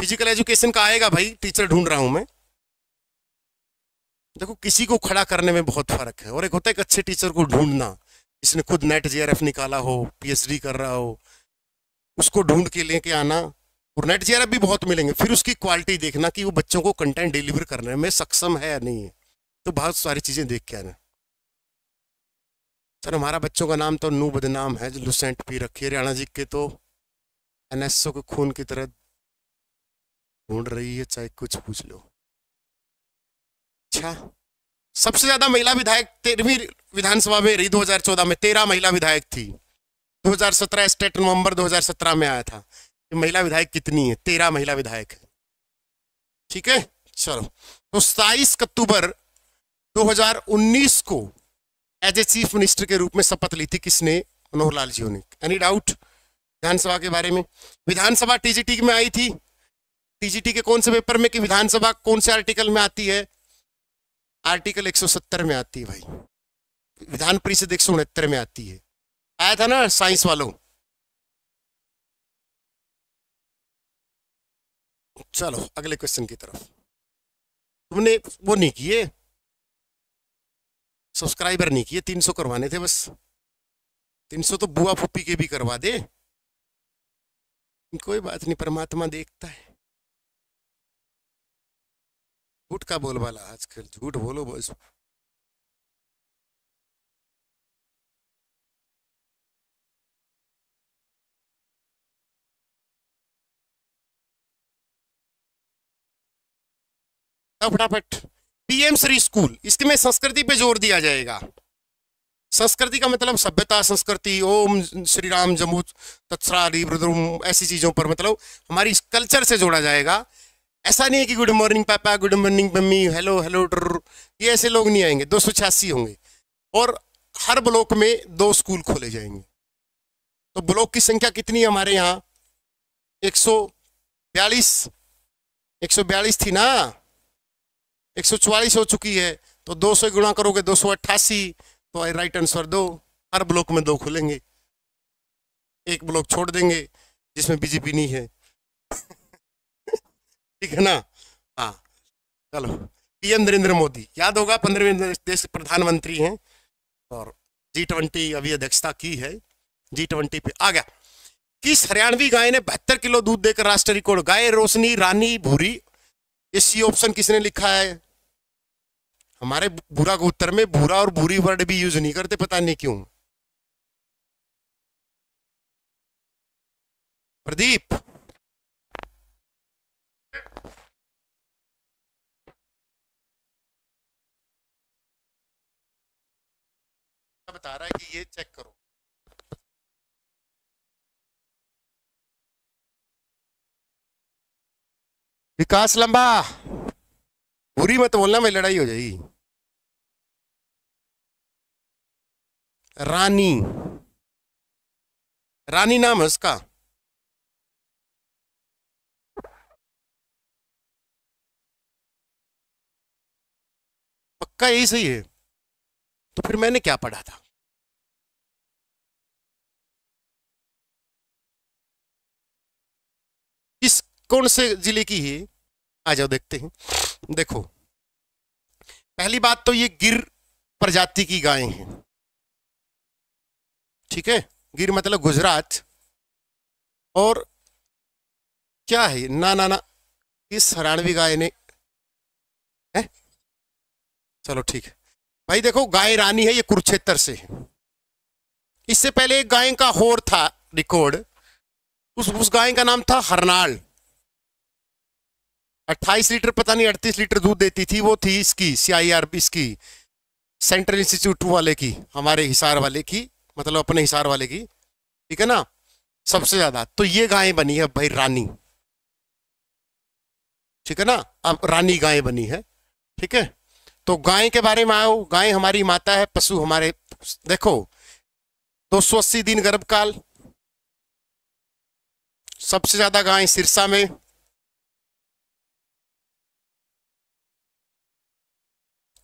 फिजिकल एजुकेशन का आएगा भाई टीचर ढूंढ रहा हूं मैं देखो किसी को खड़ा करने में बहुत फर्क है और एक होता है एक अच्छे टीचर को ढूंढना इसने खुद नेट जेआरएफ निकाला हो पीएचडी कर रहा हो उसको ढूंढ के लेके आना और नेट जेआरएफ भी बहुत मिलेंगे फिर उसकी क्वालिटी देखना कि वो बच्चों को कंटेंट डिलीवर करने में सक्षम है या नहीं है तो बहुत सारी चीज़ें देख के आना सर हमारा बच्चों का नाम तो नू बदनाम है जो लुसेंट पी रखी है हरियाणा जी के तो एन एस ओ के खून की तरह ढूंढ रही है चाहे कुछ पूछ लो अच्छा सबसे ज्यादा महिला विधायक तेरहवीं विधानसभा में रही 2014 में तेरह महिला विधायक थी 2017 स्टेट नवंबर 2017 में आया था महिला विधायक कितनी है तेरह महिला विधायक है ठीक है चलो तो सताइस अक्टूबर 2019 को एज ए चीफ मिनिस्टर के रूप में शपथ ली थी किसने मनोहर लाल जी ने एनी डाउट विधानसभा के बारे में विधानसभा टीजीटी में आई थी टीजीटी के कौन से पेपर में कि विधानसभा कौन से आर्टिकल में आती है आर्टिकल 170 में आती है भाई विधान परिषद एक में आती है आया था ना साइंस वालों चलो अगले क्वेश्चन की तरफ तुमने वो नहीं किए सब्सक्राइबर नहीं किए तीन सौ करवाने थे बस तीन सौ तो बुआ फूफी के भी करवा दे कोई बात नहीं परमात्मा देखता है झूठ का बोलबाला आजकल झूठ बोलो बस हाँ, फटाफट पीएम श्री स्कूल इसमें संस्कृति पे जोर दिया जाएगा संस्कृति का मतलब सभ्यता संस्कृति ओम श्री राम जम्मू तत्सरारी ब्रद्रुम ऐसी चीज़ों पर मतलब हमारी कल्चर से जोड़ा जाएगा ऐसा नहीं है कि गुड मॉर्निंग पापा गुड मॉर्निंग मम्मी हेलो हेलो डर ये ऐसे लोग नहीं आएंगे दो होंगे और हर ब्लॉक में दो स्कूल खोले जाएंगे तो ब्लॉक की संख्या कितनी है हमारे यहाँ एक सौ बयालीस एक सौ बयालीस थी ना एक हो चुकी है तो 200 गुणा करोगे दो तो राइट आंसर दो हर ब्लॉक में दो खुलेंगे एक ब्लॉक छोड़ देंगे जिसमें बीजेपी नहीं है <laughs> ठीक है ना हाँ चलो पीएम नरेंद्र मोदी याद होगा पंद्रहवें देश प्रधानमंत्री हैं और जी ट्वेंटी अभी अध्यक्षता की है जी ट्वेंटी पे आ गया किस हरियाणवी गाय ने बहत्तर किलो दूध देकर राष्ट्रीय रिकॉर्ड गाय रोशनी रानी भूरी इसी ऑप्शन किसने लिखा है हमारे बुरा उत्तर में बुरा और बुरी वर्ड भी यूज नहीं करते पता नहीं क्यों प्रदीप बता रहा है कि ये चेक करो विकास लंबा बुरी मत बोलना मैं लड़ाई हो जाएगी रानी रानी नाम है उसका पक्का यही सही है तो फिर मैंने क्या पढ़ा था किस कौन से जिले की है आ जाओ देखते हैं देखो पहली बात तो ये गिर प्रजाति की गाय हैं ठीक है गिर मतलब गुजरात और क्या है ना ना ना इस हराणवी गाय ने है चलो ठीक है भाई देखो गाय रानी है ये कुरुक्षेत्र से है इससे पहले एक गाय का होर था रिकॉर्ड उस उस गाय का नाम था हरनाल अट्ठाईस लीटर पता नहीं अड़तीस लीटर दूध देती थी वो थी इसकी सी इसकी सेंट्रल इंस्टीट्यूट वाले की हमारे हिसार वाले की मतलब अपने हिसार वाले की ठीक है ना सबसे ज्यादा तो ये गायें बनी है भाई रानी ठीक है ना अब रानी गायें बनी है ठीक है तो गाय के बारे में आओ गाय हमारी माता है पशु हमारे देखो अस्सी दिन गर्भकाल सबसे ज्यादा गाय सिरसा में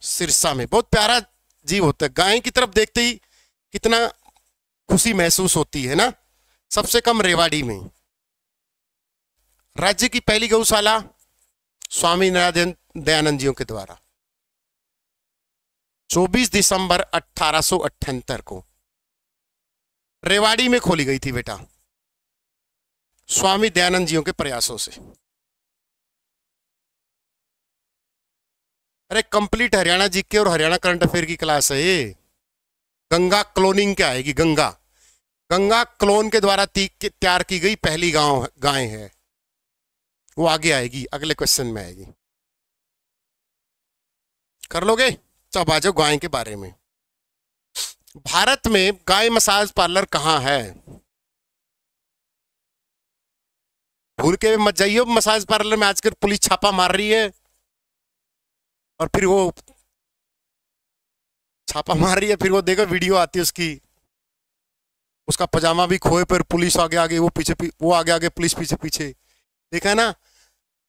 सिरसा में बहुत प्यारा जीव होता है गाय की तरफ देखते ही कितना खुशी महसूस होती है ना सबसे कम रेवाड़ी में राज्य की पहली गौशाला स्वामी दयानंद जीओ के द्वारा 24 दिसंबर अठारह को रेवाड़ी में खोली गई थी बेटा स्वामी दयानंद जीओ के प्रयासों से अरे कंप्लीट हरियाणा जीके और हरियाणा करंट अफेयर की क्लास है ये गंगा क्लोनिंग क्या आएगी गंगा गंगा क्लोन के द्वारा तैयार की गई पहली गांव गाय है वो आगे आएगी अगले क्वेश्चन में आएगी कर लोगे तब आ जाओ गाय के बारे में भारत में गाय मसाज पार्लर कहाँ है भूल के मत जाइए मसाज पार्लर में आजकल पुलिस छापा मार रही है और फिर वो छापा <laughs> मार रही है फिर वो देखो वीडियो आती है उसकी उसका पजामा भी खोए पर पुलिस आगे आगे वो पीछे पी, वो आगे आगे पुलिस पीछे पीछे देखा है ना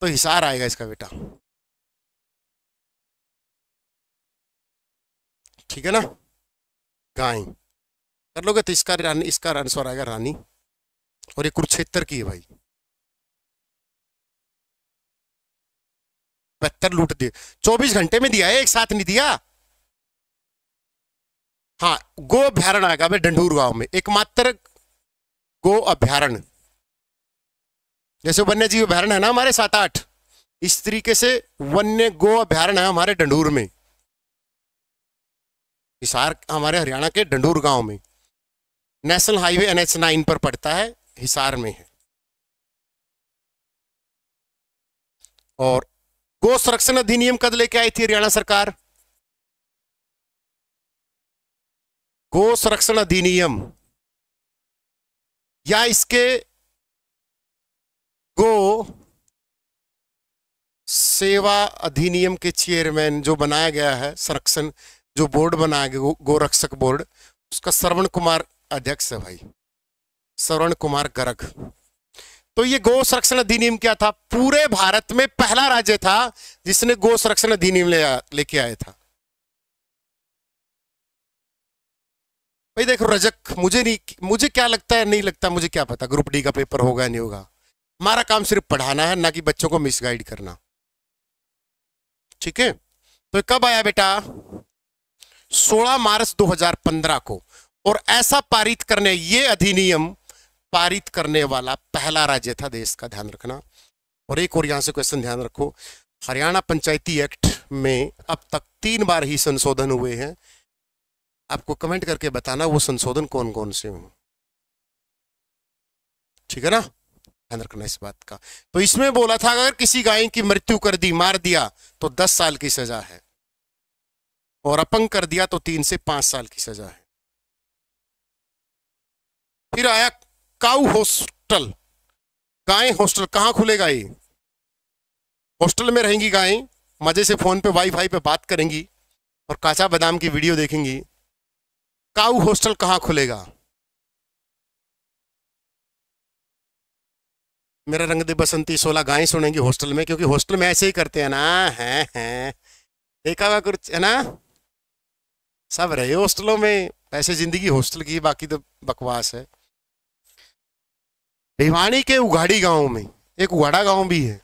तो हिसार आएगा इसका बेटा ठीक है ना गाय कर लोगे तो इसका रानी इसका आंसर आएगा रानी और ये कुरुक्षेत्र की है भाई पत्थर लूट दिए चौबीस घंटे में दिया है एक साथ नहीं दिया हाँ गो अभ्यारण अभ्यारण्य मैं डंडूर गांव में एकमात्र गो अभ्यारण जैसे वन्य जीव अभ्यारण है ना हमारे सात आठ इस तरीके से वन्य गो अभ्यारण है हमारे डंडूर में हिसार हमारे हरियाणा के डंडूर गांव में नेशनल हाईवे एनएच नाइन पर पड़ता है हिसार में है और गो संरक्षण अधिनियम कद लेके आई थी हरियाणा सरकार गो संरक्षण अधिनियम या इसके गो सेवा अधिनियम के चेयरमैन जो बनाया गया है संरक्षण जो बोर्ड बनाया गया गोरक्षक बोर्ड उसका श्रवण कुमार अध्यक्ष है भाई श्रवण कुमार गर्ग तो ये गौ संरक्षण अधिनियम क्या था पूरे भारत में पहला राज्य था जिसने गौ संरक्षण अधिनियम ले लेके आया था भाई देखो रजक मुझे नहीं मुझे क्या लगता है नहीं लगता मुझे क्या पता ग्रुप डी का पेपर होगा नहीं होगा हमारा काम सिर्फ पढ़ाना है ना कि बच्चों को मिसगाइड करना ठीक है तो कब आया बेटा 16 मार्च 2015 को और ऐसा पारित करने ये अधिनियम पारित करने वाला पहला राज्य था देश का ध्यान रखना और एक और यहां से क्वेश्चन ध्यान रखो हरियाणा पंचायती एक्ट में अब तक तीन बार ही संशोधन हुए हैं आपको कमेंट करके बताना वो संशोधन कौन कौन से हों ठीक है ना ध्यान रखना इस बात का तो इसमें बोला था अगर किसी गाय की मृत्यु कर दी मार दिया तो दस साल की सजा है और अपंग कर दिया तो तीन से पांच साल की सजा है फिर आया काउ हॉस्टल गाय हॉस्टल कहाँ खुलेगा ये हॉस्टल में रहेंगी गायें मज़े से फ़ोन पे वाईफाई पे बात करेंगी और काचा बादाम की वीडियो देखेंगी काऊ हॉस्टल कहाँ खुलेगा मेरा रंग दे बसंती सोलह गायें सुनेंगी हॉस्टल में क्योंकि हॉस्टल में ऐसे ही करते हैं ना है हैं देखा हुआ कुछ है ना सब रहे हॉस्टलों में ऐसे ज़िंदगी हॉस्टल की बाकी तो बकवास है भिवानी के उघाड़ी गांव में एक उघाड़ा गांव भी है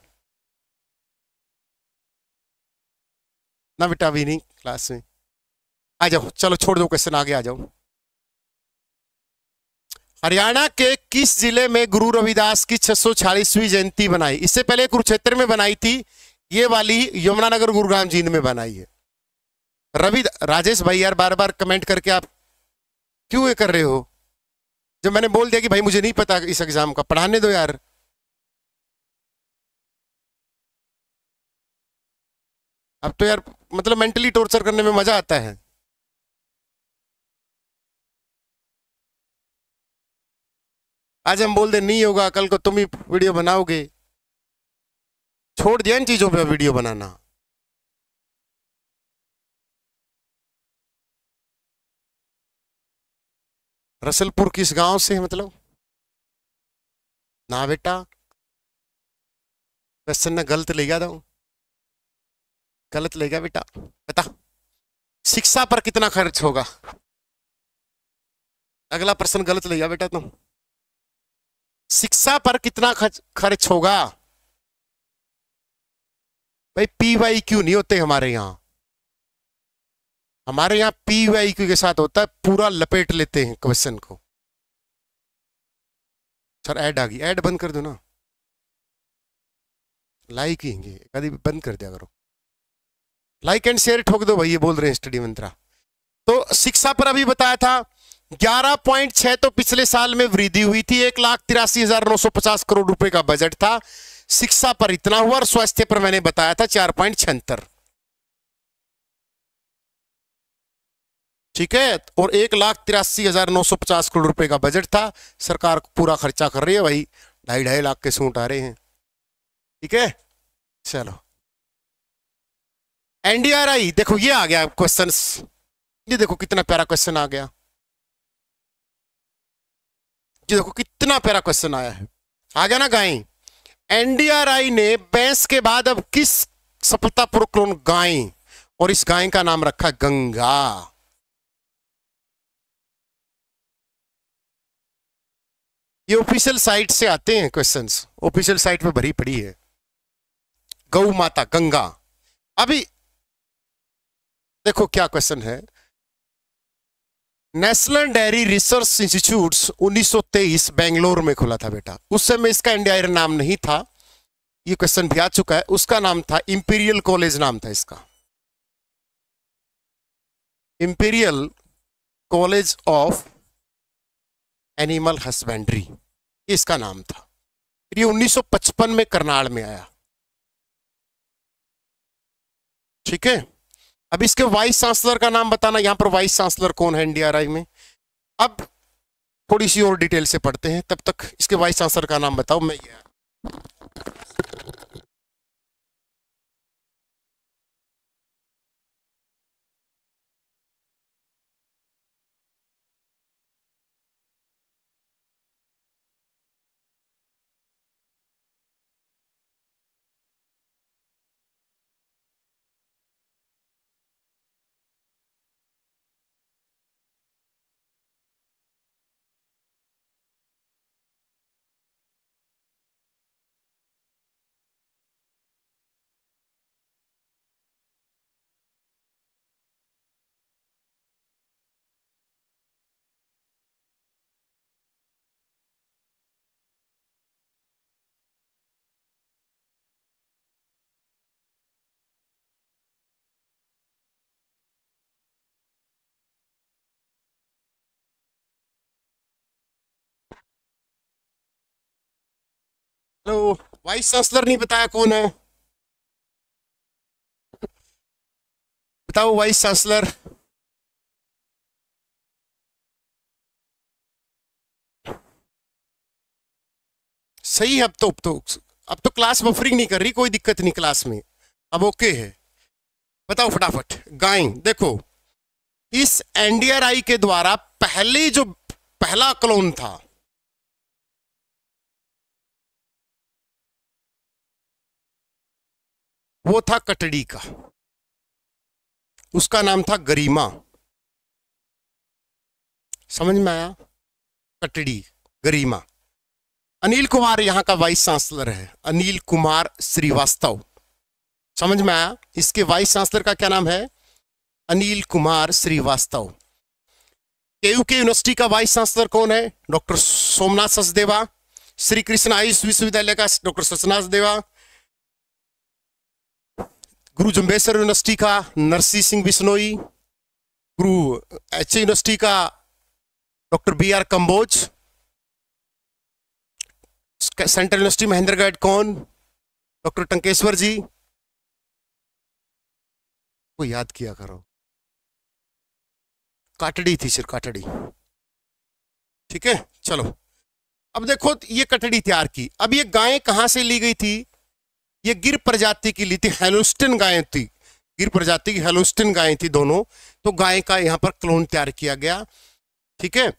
ना बेटा भी नहीं क्लास में आ जाओ चलो छोड़ दो क्वेश्चन आगे आ जाओ हरियाणा के किस जिले में गुरु रविदास की छह जयंती बनाई इससे पहले कुरुक्षेत्र में बनाई थी ये वाली यमुनानगर गुरुग्राम जींद में बनाई है रवि राजेश भाई यार बार बार कमेंट करके आप क्यों ये कर रहे हो जब मैंने बोल दिया कि भाई मुझे नहीं पता इस एग्जाम का पढ़ाने दो यार अब तो यार मतलब मेंटली टॉर्चर करने में मजा आता है आज हम बोल दे नहीं होगा कल को तुम ही वीडियो बनाओगे छोड़ दिया इन चीजों पे वीडियो बनाना रसलपुर किस गांव से है मतलब ना बेटा क्वेश्चन ने गलत ले गया था गलत ले गया बेटा बता शिक्षा पर कितना खर्च होगा अगला प्रश्न गलत ले गया बेटा तुम शिक्षा पर कितना खर्च खर्च होगा भाई पी वाई क्यू नहीं होते हमारे यहां हमारे यहाँ पी वाई क्यू के साथ होता है पूरा लपेट लेते हैं क्वेश्चन को सर ऐड आ गई ऐड बंद कर दो ना लाइक ही कभी बंद कर दिया करो लाइक एंड शेयर ठोक दो भाई ये बोल रहे हैं स्टडी मंत्रा तो शिक्षा पर अभी बताया था 11.6 तो पिछले साल में वृद्धि हुई थी एक लाख तिरासी हजार नौ सौ पचास करोड़ रुपए का बजट था शिक्षा पर इतना हुआ और स्वास्थ्य पर मैंने बताया था चार पॉइंट छहत्तर ठीक है और एक लाख तिरासी हजार नौ सौ पचास करोड़ रुपए का बजट था सरकार पूरा खर्चा कर रही है भाई ढाई ढाई लाख के सूट आ रहे हैं ठीक है चलो एनडीआरआई देखो ये आ गया क्वेश्चन ये देखो कितना प्यारा क्वेश्चन आ गया ये देखो कितना प्यारा क्वेश्चन आया है आ गया ना गाय एनडीआरआई ने बैंस के बाद अब किस सफलतापूर्वक गाय और इस गाय का नाम रखा गंगा ये ऑफिशियल साइट से आते हैं क्वेश्चंस ऑफिशियल साइट पे भरी पड़ी है गौ माता गंगा अभी देखो क्या क्वेश्चन है national dairy research institute 1923 Bangalore में खुला था बेटा उस समय इसका इंडिया नाम नहीं था ये क्वेश्चन भी आ चुका है उसका नाम था इंपीरियल कॉलेज नाम था इसका imperial college of animal husbandry इसका नाम था फिर ये 1955 में करनाल में आया ठीक है अब इसके वाइस चांसलर का नाम बताना यहां पर वाइस चांसलर कौन है एनडीआरआई में अब थोड़ी सी और डिटेल से पढ़ते हैं तब तक इसके वाइस चांसलर का नाम बताओ मैं तो वाइस चांसलर नहीं बताया कौन है बताओ वाइस चांसलर सही है अब तो अब तो अब तो क्लास बफरिंग नहीं कर रही कोई दिक्कत नहीं क्लास में अब ओके है बताओ फटाफट गाय देखो इस एनडीआरआई के द्वारा पहले जो पहला क्लोन था वो था कटड़ी का उसका नाम था गरिमा समझ में आया कटड़ी गरिमा अनिल कुमार यहाँ का वाइस चांसलर है अनिल कुमार श्रीवास्तव समझ में आया इसके वाइस चांसलर का क्या नाम है अनिल कुमार श्रीवास्तव केयू के यूनिवर्सिटी का वाइस चांसलर कौन है डॉक्टर सोमनाथ सचदेवा श्री कृष्ण आयुष विश्वविद्यालय का डॉक्टर सचनाथ देवा गुरु जुम्बेसर यूनिवर्सिटी का नरसी सिंह बिश्नोई गुरु एच यूनिवर्सिटी का doctor B R Kamboj central university Mahendragarh कौन डॉक्टर टंकेश्वर जी को याद किया करो काटड़ी थी सिर्फ काटड़ी ठीक है चलो अब देखो ये कटड़ी तैयार की अब ये गायें कहां से ली गई थी ये गिर प्रजाति की ली थी हेलोस्टिन गायें थी गिर प्रजाति की हेलोस्टिन गायें थी दोनों तो गाय का यहाँ पर क्लोन तैयार किया गया ठीक है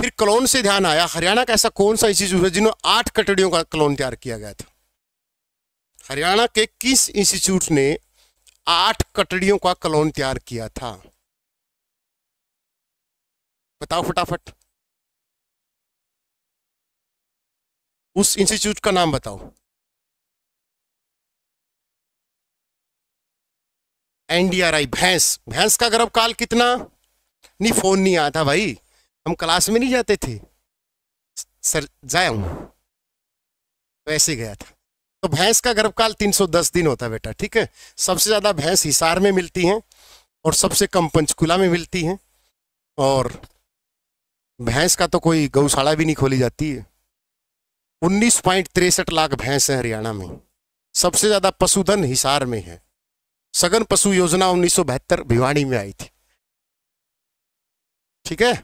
फिर क्लोन से ध्यान आया हरियाणा का ऐसा कौन सा इंस्टीट्यूट है जिन्होंने आठ कटड़ियों का क्लोन तैयार किया गया था हरियाणा के किस इंस्टीट्यूट ने आठ कटड़ियों का क्लोन तैयार किया था बताओ फटाफट उस इंस्टीट्यूट का नाम बताओ एनडीआरआई भैंस भैंस का गर्भकाल कितना नहीं फोन नहीं आता भाई हम क्लास में नहीं जाते थे सर जाया हूँ तो ऐसे गया था तो भैंस का गर्भकाल 310 दिन होता है बेटा ठीक है सबसे ज़्यादा भैंस हिसार में मिलती हैं और सबसे कम पंचकुला में मिलती हैं और भैंस का तो कोई गौशाला भी नहीं खोली जाती है उन्नीस पॉइंट तिरसठ लाख भैंस है हरियाणा में सबसे ज़्यादा पशुधन हिसार में है सघन पशु योजना उन्नीस भिवानी में आई थी ठीक है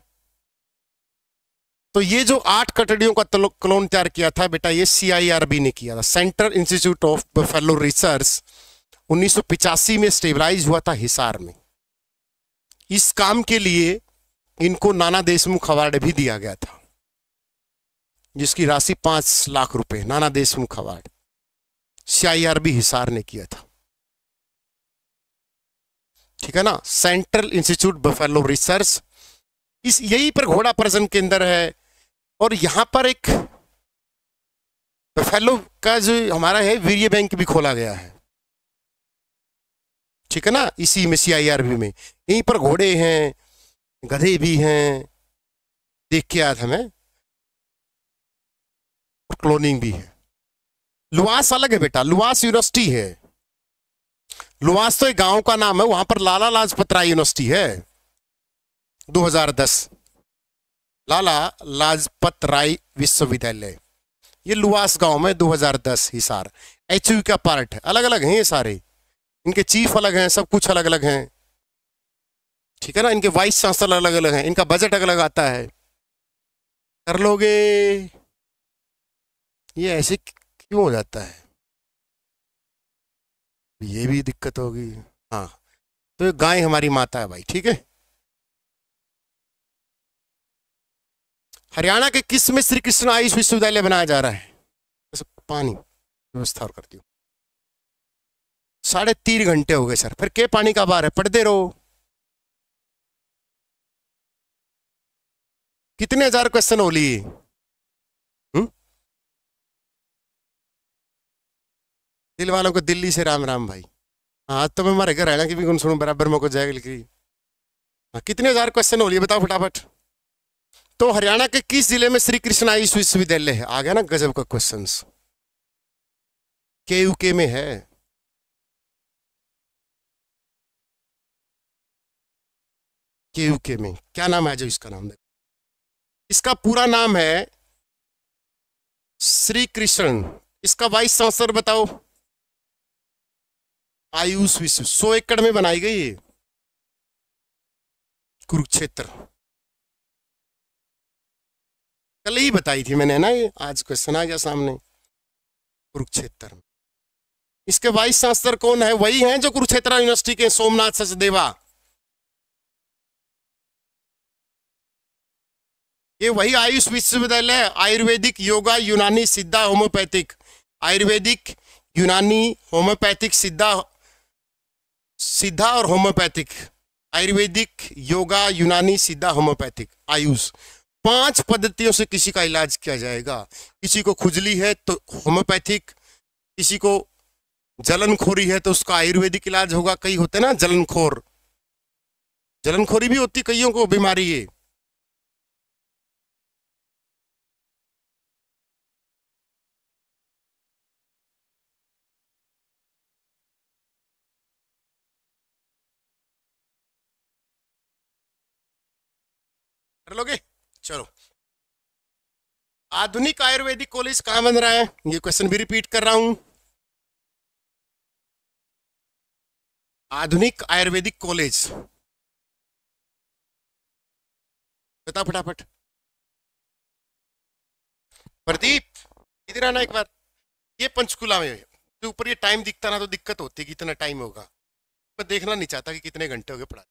तो ये जो आठ कटड़ियों का क्लोन तैयार किया था बेटा ये सीआईआरबी ने किया था central institute of buffalo research उन्नीस में स्टेबलाइज हुआ था हिसार में इस काम के लिए इनको नाना देशमुख अवार्ड भी दिया गया था जिसकी राशि पांच लाख रुपए नाना देशमुख अवार्ड सीआईआरबी हिसार ने किया था ठीक है ना सेंट्रल इंस्टीट्यूट बफेलो रिसर्च इस यही पर घोड़ा प्रजन केंद्र है और यहां पर एक बफेलो का जो हमारा है वीर बैंक भी खोला गया है ठीक है ना इसी में सीआईआरबी में यहीं पर घोड़े हैं गधे भी हैं देख के आज हमें क्लोनिंग भी है लुआस अलग है बेटा लुआस यूनिवर्सिटी है लुवास तो एक गांव का नाम है वहां पर लाला लाजपत राय यूनिवर्सिटी है 2010 लाला लाजपत राय विश्वविद्यालय ये लुवास गांव में 2010 हिसार एच का पार्ट अलग अलग हैं ये सारे इनके चीफ अलग हैं सब कुछ अलग अलग हैं ठीक है ना इनके वाइस चांसलर अलग अलग हैं इनका बजट अलग अलग आता है कर लोगे ये ऐसे क्यों हो जाता है ये भी दिक्कत होगी हाँ तो गाय हमारी माता है भाई ठीक है हरियाणा के किस में श्री कृष्ण आयुष विश्वविद्यालय बनाया जा रहा है तो पानी व्यवस्था और करती हूँ साढ़े तीन घंटे हो गए सर फिर के पानी का बार है पढ़ते रहो कितने हजार क्वेश्चन हो लिए दिल वालों को दिल्ली से राम राम भाई हाँ आज तो मैं हमारे घर आया की भी गुण सुनू बराबर मौको जाएगा लिखी हाँ कितने हजार क्वेश्चन हो लिए बताओ फटाफट तो हरियाणा के किस जिले में श्री कृष्ण आयुष विश्वविद्यालय है आ गया ना गजब का क्वेश्चन के यूके में है के यूके में क्या नाम है जो इसका नाम देखो इसका पूरा नाम है श्री कृष्ण इसका वाइस चांसलर बताओ आयुष विश्व सौ एकड़ में बनाई गई है कुरुक्षेत्र कल ही बताई थी मैंने ना ये आज क्वेश्चन आ गया सामने कुरुक्षेत्र इसके वाइस चांसलर कौन है वही हैं जो कुरुक्षेत्र यूनिवर्सिटी के सोमनाथ सचदेवा ये वही आयुष विश्वविद्यालय आयुर्वेदिक योगा यूनानी सिद्धा होम्योपैथिक आयुर्वेदिक यूनानी होम्योपैथिक सिद्धा सिद्धा और होम्योपैथिक आयुर्वेदिक योगा यूनानी सिद्धा होम्योपैथिक आयुष पांच पद्धतियों से किसी का इलाज किया जाएगा किसी को खुजली है तो होम्योपैथिक किसी को जलनखोरी है तो उसका आयुर्वेदिक इलाज होगा कई होते ना जलनखोर जलनखोरी भी होती कईयों को बीमारी है कर लोगे चलो आधुनिक आयुर्वेदिक कॉलेज कहां बन रहा है ये क्वेश्चन भी रिपीट कर रहा हूं आधुनिक आयुर्वेदिक कॉलेज बता फटाफट प्रदीप इधर आना एक बार ये पंचकुला में तो ऊपर ये टाइम दिखता ना तो दिक्कत होती है कितना इतना टाइम होगा मैं देखना नहीं चाहता कि कितने घंटे हो गए पढ़ा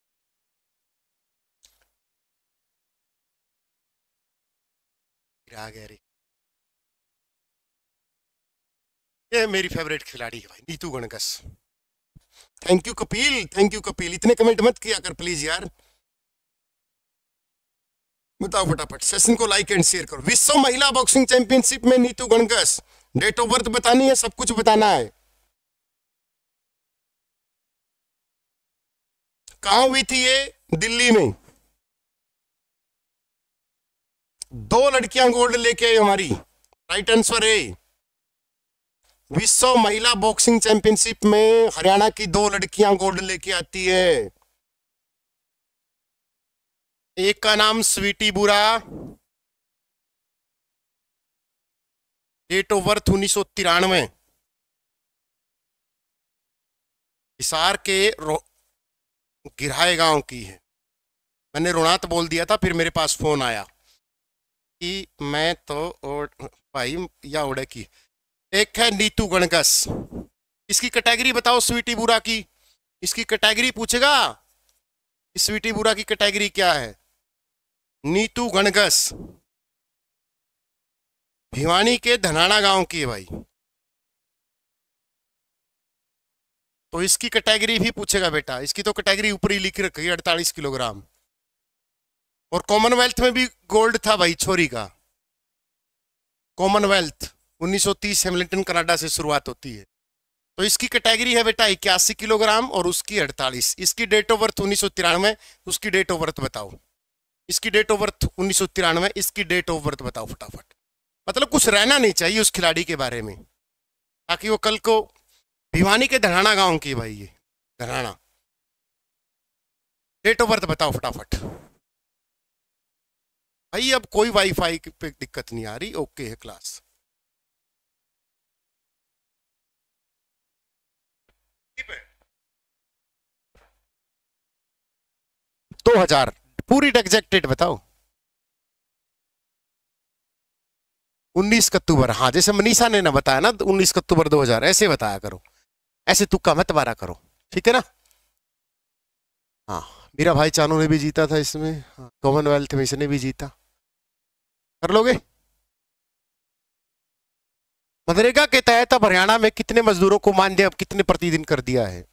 ये मेरी फेवरेट खिलाड़ी है भाई Neetu Ghanghas thank you Kapil thank you Kapil इतने कमेंट मत किया कर प्लीज यार बताओ फटाफट सेशन को लाइक एंड शेयर करो विश्व महिला बॉक्सिंग चैंपियनशिप में Neetu Ghanghas date of birth बतानी है सब कुछ बताना है कहा हुई थी ये दिल्ली में दो लड़कियां गोल्ड लेके आई हमारी राइट आंसर ए विश्व महिला बॉक्सिंग चैंपियनशिप में हरियाणा की दो लड़कियां गोल्ड लेके आती है एक का नाम स्वीटी बुरा डेट ऑफ बर्थ उन्नीस सौ तिरानवे हिसार के गिराए गांव की है मैंने रोनाथ बोल दिया था फिर मेरे पास फोन आया कि मैं तो भाई या ओडे की एक है नीतू गणगस इसकी कैटेगरी बताओ स्वीटी बुरा की इसकी कैटेगरी पूछेगा स्वीटी बुरा की कैटेगरी क्या है नीतू गणगस भिवानी के धनाना गांव की है भाई तो इसकी कैटेगरी भी पूछेगा बेटा इसकी तो कैटेगरी ऊपर ही लिख रखी है अड़तालीस किलोग्राम और कॉमनवेल्थ में भी गोल्ड था भाई छोरी का कॉमनवेल्थ 1930 हेमलिटन कनाडा से शुरुआत होती है तो इसकी कैटेगरी है बेटा इक्यासी किलोग्राम और उसकी अड़तालीस इसकी डेट ऑफ बर्थ उन्नीस उसकी डेट ऑफ बर्थ बताओ इसकी डेट ऑफ बर्थ उन्नीस इसकी डेट ऑफ बर्थ बताओ फटाफट मतलब कुछ रहना नहीं चाहिए उस खिलाड़ी के बारे में ताकि वो कल को भिवानी के धराना गांव की भाई ये धराना डेट ऑफ बर्थ बताओ फटाफट भाई अब कोई वाईफाई पे दिक्कत नहीं आ रही ओके है क्लास दो हजार पूरी डेक्जेक्टेड बताओ उन्नीस अक्टूबर हाँ जैसे मनीषा ने ना बताया ना उन्नीस अक्टूबर दो हजार ऐसे बताया करो ऐसे तुक्का मत बारा करो ठीक है ना हाँ मेरा भाई चानू ने भी जीता था इसमें कॉमनवेल्थ हाँ, में ने भी जीता कर लोगे मनरेगा के तहत अब हरियाणा में कितने मजदूरों को मानदेय कितने प्रतिदिन कर दिया है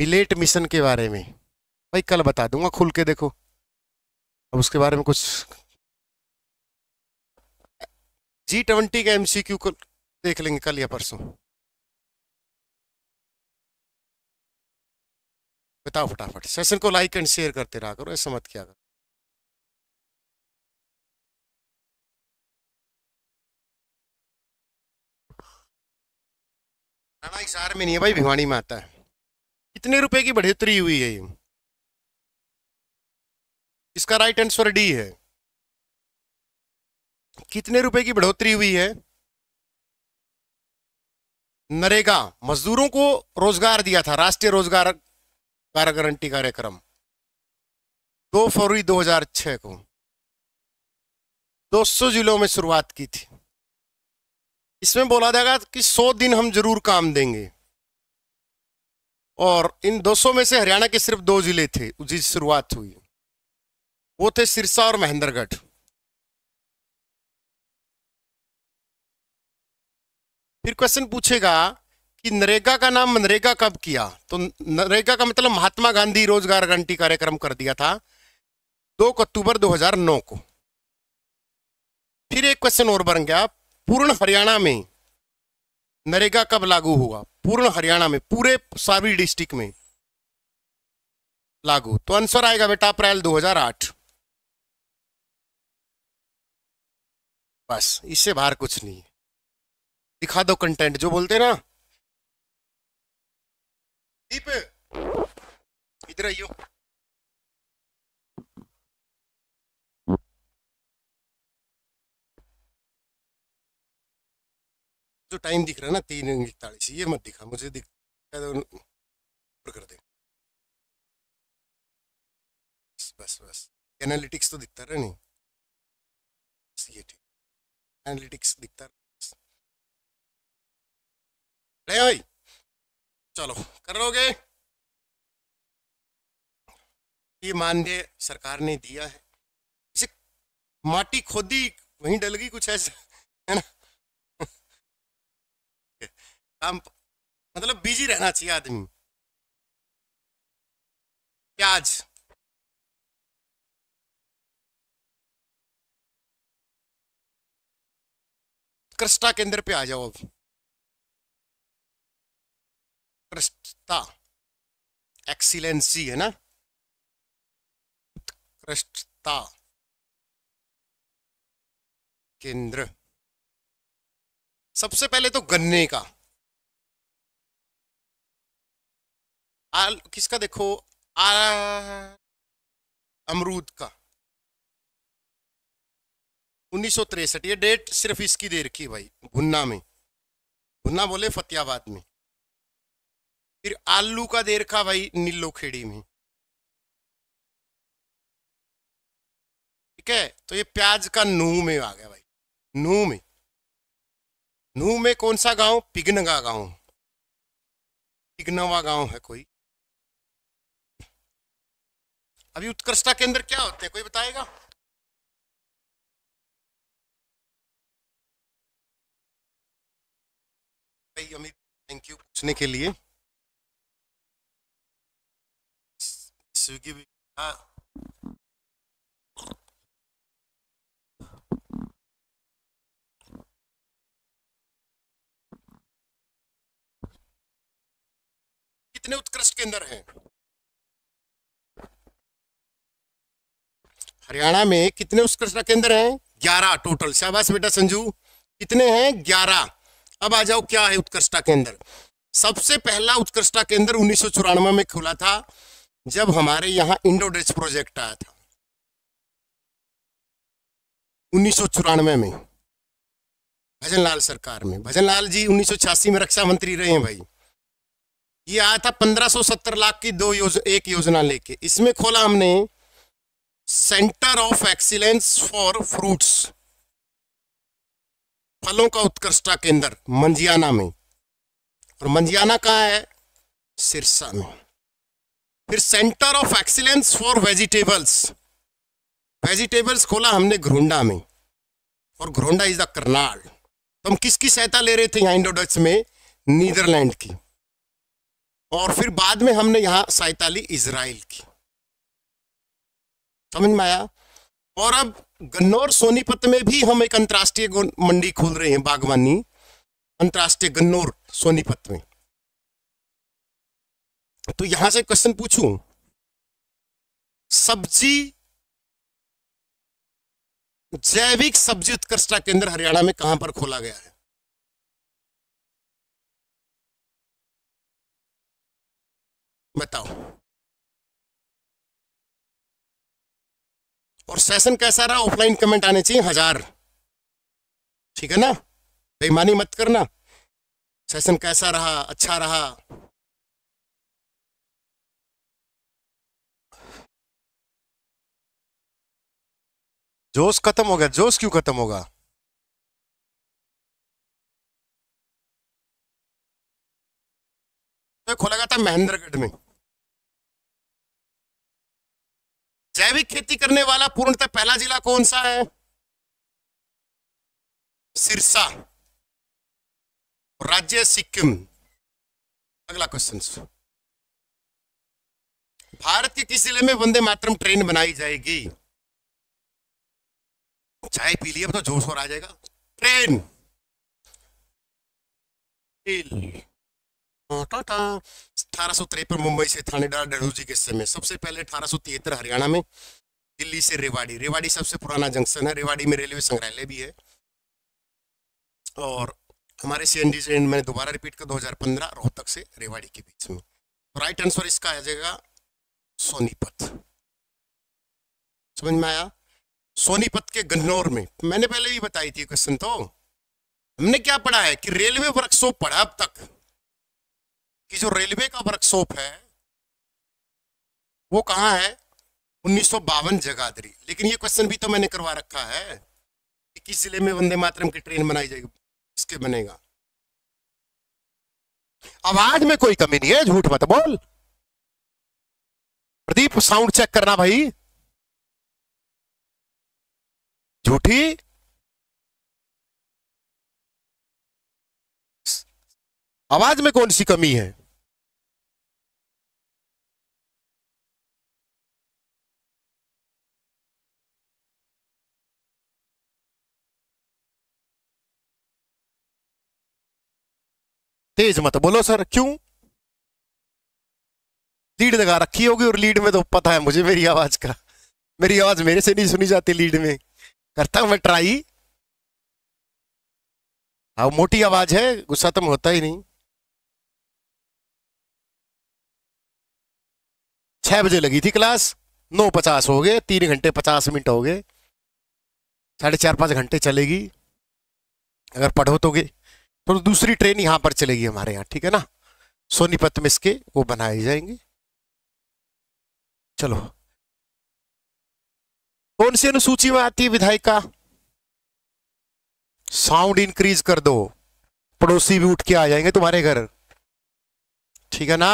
मिलेट मिशन के बारे में भाई कल बता दूंगा खुल के देखो अब उसके बारे में कुछ जी ट्वेंटी का एमसीक्यू को देख लेंगे कल या परसों बताओ फटाफट सेशन को लाइक एंड शेयर करते रहा करो ऐसा मत किया करो थाना में नहीं है भाई भिवानी में आता है कितने रुपए की बढ़ोतरी हुई है ये इसका राइट आंसर डी है कितने रुपए की बढ़ोतरी हुई है नरेगा मजदूरों को रोजगार दिया था राष्ट्रीय रोजगार कार्य गारंटी कार्यक्रम दो फरवरी 2006 को 200 जिलों में शुरुआत की थी इसमें बोला जाएगा कि 100 दिन हम जरूर काम देंगे और इन 200 में से हरियाणा के सिर्फ दो जिले थे जिसकी शुरुआत हुई वो थे सिरसा और महेंद्रगढ़ फिर क्वेश्चन पूछेगा कि नरेगा का नाम मनरेगा कब किया तो नरेगा का मतलब महात्मा गांधी रोजगार गारंटी कार्यक्रम कर दिया था दो अक्टूबर 2009 को फिर एक क्वेश्चन और बन गया पूर्ण हरियाणा में नरेगा कब लागू हुआ पूर्ण हरियाणा में पूरे सारी डिस्ट्रिक्ट में लागू तो आंसर आएगा बेटा अप्रैल 2008 बस इससे बाहर कुछ नहीं दिखा दो कंटेंट जो बोलते ना दीप इधर आइयो जो टाइम दिख रहा है ना तीन इकतालीस ये मत दिखा मुझे दिख कर दे बस बस एनालिटिक्स तो दिखता रहा नहीं ये ठीक एनालिटिक्स दिखता रहा भाई चलो कर लोगे ये मानदेय सरकार ने दिया है इसे माटी खोदी वहीं डल गई कुछ ऐसा है ना काम मतलब बिजी रहना चाहिए आदमी प्याज कृष्टा के अंदर पे आ जाओ अब उत्कृष्टता एक्सीलेंसी है ना उत्कृष्टता केंद्र सबसे पहले तो गन्ने का आल किसका देखो अमरूद का उन्नीस ये डेट सिर्फ इसकी दे रखी है भाई भुन्ना में भुन्ना बोले फतेहाबाद में फिर आलू का दे रखा भाई नीलो खेड़ी में ठीक है तो ये प्याज का नूह में आ गया भाई नूह में नूह में कौन सा गांव पिगनगा गांव पिगनवा गांव है कोई अभी उत्कृष्टता केंद्र क्या होते हैं कोई बताएगा भाई अमित थैंक यू पूछने के लिए स्विगी be hot. कितने उत्कृष्ट केंद्र हैं हरियाणा में कितने उत्कृष्ट केंद्र हैं ग्यारह टोटल शाबाश बेटा संजू कितने हैं ग्यारह अब आ जाओ क्या है उत्कृष्टा केंद्र सबसे पहला उत्कृष्टा केंद्र उन्नीस में खुला था जब हमारे यहाँ इंडो डच प्रोजेक्ट आया था उन्नीस में भजन लाल सरकार में भजन लाल जी उन्नीस में रक्षा मंत्री रहे हैं भाई ये आया था 1570 लाख की दो योज, एक योजना लेके इसमें खोला हमने centre of excellence for fruits फलों का उत्कृष्टता केंद्र मंजियाना में और मंजियाना कहाँ है सिरसा में फिर centre of excellence for vegetables vegetables खोला हमने घ्रोंडा में और घ्रोंडा इज द करनाल तो हम किसकी सहायता ले रहे थे यहाँ इंडोडक्स में नीदरलैंड की और फिर बाद में हमने यहाँ सहायता ली इसराइल की समझ में आया और अब गन्नौर सोनीपत में भी हम एक अंतर्राष्ट्रीय मंडी खोल रहे हैं बागवानी अंतर्राष्ट्रीय गन्नौर सोनीपत में तो यहां से क्वेश्चन पूछूं सब्जी जैविक सब्जी उत्कृष्टता केंद्र हरियाणा में कहां पर खोला गया है बताओ और सेशन कैसा रहा ऑफलाइन कमेंट आने चाहिए हजार ठीक है ना बेईमानी मत करना सेशन कैसा रहा अच्छा रहा जोश खत्म हो गया जोश क्यों खत्म होगा तो खोला गया था महेंद्रगढ़ में जैविक खेती करने वाला पूर्णतः पहला जिला कौन सा है सिरसा राज्य सिक्किम अगला क्वेश्चन भारत के किस जिले में वंदे मातरम ट्रेन बनाई जाएगी चाय पी लिया तो जोर शोर आ जाएगा ट्रेन हाँ, अठारह सौ तिरपन मुंबई से थाने के समय सबसे पहले अठारह सौ तिहत्तर हरियाणा में दिल्ली से रेवाड़ी रेवाड़ी सबसे पुराना जंक्शन है रेवाड़ी में रेलवे संग्रहालय भी है और हमारे सी एन डी से मैंने दोबारा रिपीट कर 2015 रोहतक से रेवाड़ी के बीच में तो राइट आंसर इसका आ जाएगा सोनीपत समझ में आया सोनीपत के गन्नौर में मैंने पहले भी बताई थी क्वेश्चन तो हमने क्या पढ़ा है कि रेलवे वर्कशॉप पढ़ा अब तक कि जो रेलवे का वर्कशॉप है वो कहाँ है उन्नीस जगाधरी लेकिन ये क्वेश्चन भी तो मैंने करवा रखा है कि किस जिले में वंदे मातरम की ट्रेन बनाई जाएगी इसके बनेगा आवाज में कोई कमी नहीं है झूठ मत बोल प्रदीप साउंड चेक करना भाई झूठी आवाज में कौन सी कमी है तेज मत बोलो सर क्यों लीड लगा रखी होगी और लीड में तो पता है मुझे मेरी आवाज का मेरी आवाज मेरे से नहीं सुनी जाती लीड में करता हूं मैं ट्राई हाँ मोटी आवाज है गुस्सा तो होता ही नहीं छह बजे लगी थी क्लास नौ पचास हो गए तीन घंटे पचास मिनट हो गए साढ़े चार पाँच घंटे चलेगी अगर पढ़ो तो गे तो दूसरी ट्रेन यहां पर चलेगी हमारे यहाँ ठीक है ना सोनीपत में इसके वो बनाए जाएंगे चलो कौन सी अनुसूची में आती है विधायिका साउंड इंक्रीज कर दो पड़ोसी भी उठ के आ जाएंगे तुम्हारे घर ठीक है ना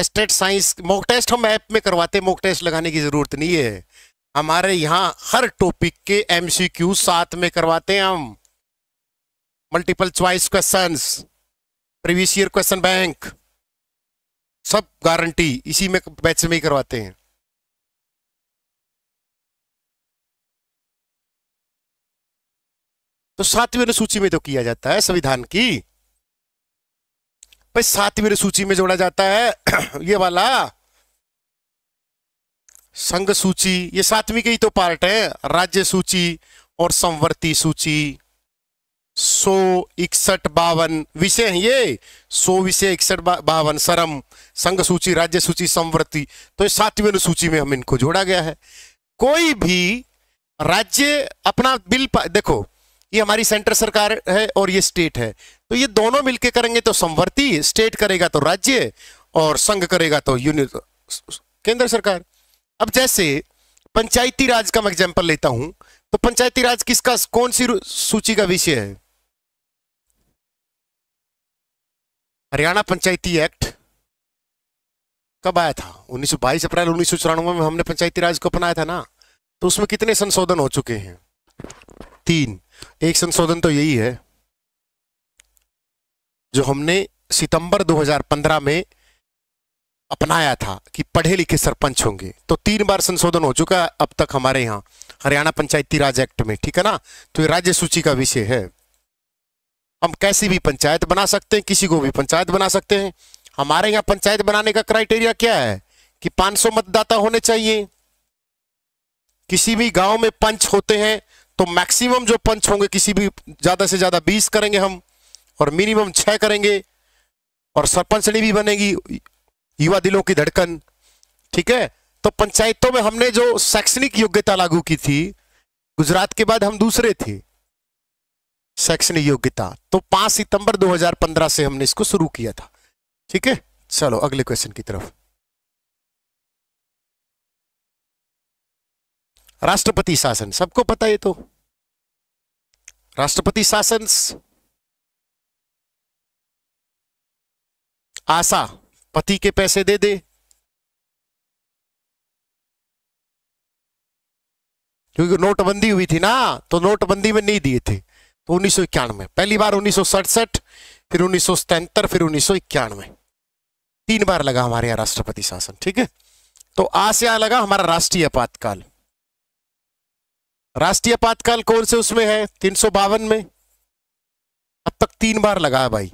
एस्टेट साइंस मॉक टेस्ट हम ऐप में करवाते मॉक टेस्ट लगाने की जरूरत नहीं है हमारे यहां हर टॉपिक के एमसीक्यू साथ में करवाते हैं हम multiple choice question previous year question bank सब गारंटी इसी में बैच में ही करवाते हैं तो सातवीं अनुसूची में तो किया जाता है संविधान की भाई सातवीं अनुसूची में जोड़ा जाता है <clears throat> ये वाला संघ सूची ये सातवीं के ही तो पार्ट है राज्य सूची और संवर्ती सूची सो इकसठ बावन विषय है ये सो विषय इकसठ बावन सरम संघ सूची राज्य सूची संवृत्ति तो सातवीं अनुसूची में हम इनको जोड़ा गया है कोई भी राज्य अपना बिल देखो ये हमारी सेंटर सरकार है और ये स्टेट है तो ये दोनों मिलके करेंगे तो संवर्ती स्टेट करेगा तो राज्य और संघ करेगा तो यूनियन केंद्र सरकार अब जैसे पंचायती राज का मैं एग्जाम्पल लेता हूं तो पंचायती राज किसका कौन सी सूची का विषय है हरियाणा पंचायती एक्ट कब आया था 1922 अप्रैल उन्नीस में हमने पंचायती राज को अपनाया था ना तो उसमें कितने संशोधन हो चुके हैं तीन एक संशोधन तो यही है जो हमने सितंबर 2015 में अपनाया था कि पढ़े लिखे सरपंच होंगे तो तीन बार संशोधन हो चुका है अब तक हमारे यहाँ हरियाणा पंचायती राज एक्ट में ठीक है ना तो ये राज्य सूची का विषय है हम कैसी भी पंचायत बना सकते हैं किसी को भी पंचायत बना सकते हैं हमारे यहाँ पंचायत बनाने का क्राइटेरिया क्या है कि 500 मतदाता होने चाहिए किसी भी गांव में पंच होते हैं तो मैक्सिमम जो पंच होंगे किसी भी ज़्यादा से ज़्यादा बीस करेंगे हम और मिनिमम छह करेंगे और सरपंचनी भी बनेगी युवा दिलों की धड़कन ठीक है तो पंचायतों में हमने जो शैक्षणिक योग्यता लागू की थी गुजरात के बाद हम दूसरे थे शैक्षणिक योग्यता तो 5 सितंबर 2015 से हमने इसको शुरू किया था ठीक है चलो अगले क्वेश्चन की तरफ राष्ट्रपति शासन सबको पता है तो राष्ट्रपति शासन आशा पति के पैसे दे दे क्योंकि नोटबंदी हुई थी ना तो नोटबंदी में नहीं दिए थे तो उन्नीस में पहली बार उन्नीस फिर उन्नीस फिर उन्नीस तीन बार लगा हमारे यहाँ राष्ट्रपति शासन ठीक है तो आ आ लगा हमारा राष्ट्रीय आपातकाल राष्ट्रीय आपातकाल कौन से उसमें है तीन सौ बावन में अब तक तीन बार लगा है भाई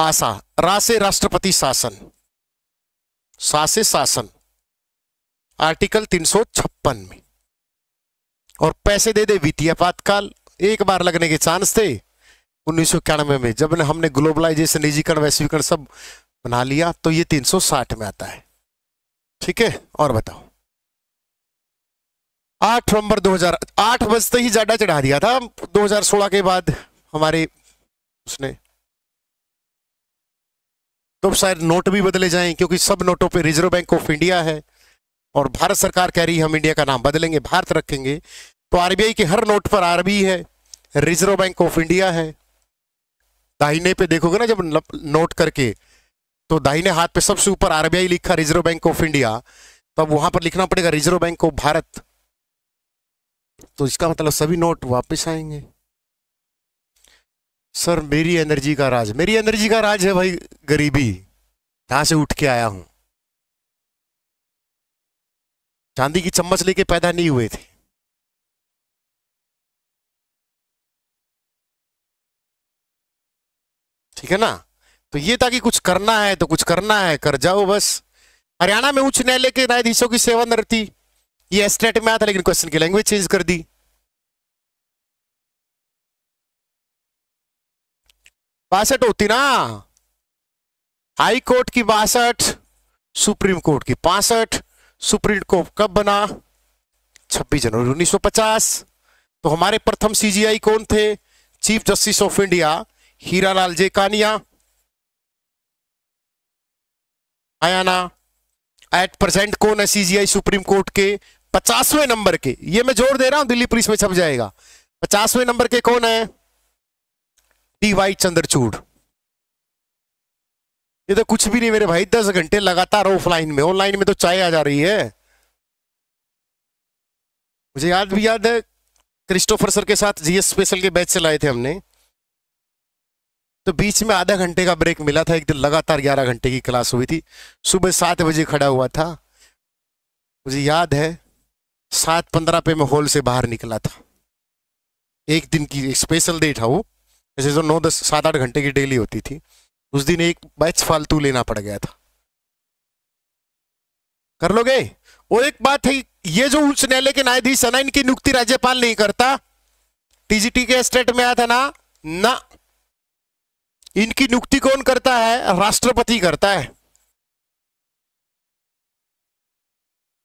आशा राशे राष्ट्रपति शासन सासे शासन आर्टिकल तीन सौ छप्पन में और पैसे दे दे वित्तीय आपातकाल एक बार लगने के चांस थे उन्नीस सौ इक्यानवे में जब हमने ग्लोबलाइजेशन निजीकरण वैश्वीकरण सब बना लिया तो ये तीन सौ साठ में आता है ठीक है और बताओ आठ नवंबर 2008 आठ बजते ही जाडा चढ़ा दिया था 2016 के बाद हमारे उसने तो शायद नोट भी बदले जाएं क्योंकि सब नोटों पे रिजर्व बैंक ऑफ इंडिया है और भारत सरकार कह रही है हम इंडिया का नाम बदलेंगे भारत रखेंगे तो आरबीआई के हर नोट पर आरबी है रिजर्व बैंक ऑफ इंडिया है दाहिने पे देखोगे ना जब नोट करके तो दाहिने हाथ पे सबसे ऊपर आरबीआई लिखा रिजर्व बैंक ऑफ इंडिया तब वहां पर लिखना पड़ेगा रिजर्व बैंक ऑफ भारत तो इसका मतलब सभी नोट वापस आएंगे सर मेरी एनर्जी का राज मेरी एनर्जी का राज है भाई गरीबी यहां से उठ के आया हूं चांदी की चम्मच लेके पैदा नहीं हुए थे ठीक है ना तो ये था कि कुछ करना है तो कुछ करना है कर जाओ बस हरियाणा में उच्च न्यायालय के न्यायाधीशों की सेवा नरती ये स्टेट में आता लेकिन क्वेश्चन की लैंग्वेज चेंज कर दी बासठ होती ना हाई कोर्ट की बासठ सुप्रीम कोर्ट की पांसठ सुप्रीम कोर्ट कब बना 26 जनवरी 1950 तो हमारे प्रथम सीजीआई कौन थे chief justice of India Hira Lal J Kania आया ना एट प्रेजेंट कौन है सीजीआई सुप्रीम कोर्ट के पचासवें नंबर के ये मैं जोर दे रहा हूं दिल्ली पुलिस में छप जाएगा पचासवें नंबर के कौन है डी वाई चंद्रचूड़ ये तो कुछ भी नहीं मेरे भाई दस घंटे लगातार ऑफलाइन में ऑनलाइन में तो चाय आ जा रही है मुझे याद भी याद है क्रिस्टोफर सर के साथ जीएस स्पेशल के बैच चलाए थे हमने तो बीच में आधा घंटे का ब्रेक मिला था एक दिन लगातार ग्यारह घंटे की क्लास हुई थी सुबह सात बजे खड़ा हुआ था मुझे याद है सात पंद्रह पे मैं हॉल से बाहर निकला था एक दिन की एक स्पेशल डे था वो जैसे जो तो नौ दस सात आठ घंटे की डेली होती थी उस दिन एक बैच फालतू लेना पड़ गया था कर लोगे वो एक बात है ये जो उच्च न्यायालय के न्यायाधीश है ना इनकी नियुक्ति राज्यपाल नहीं करता टीजीटी के स्टेट में आया था ना ना इनकी नियुक्ति कौन करता है राष्ट्रपति करता है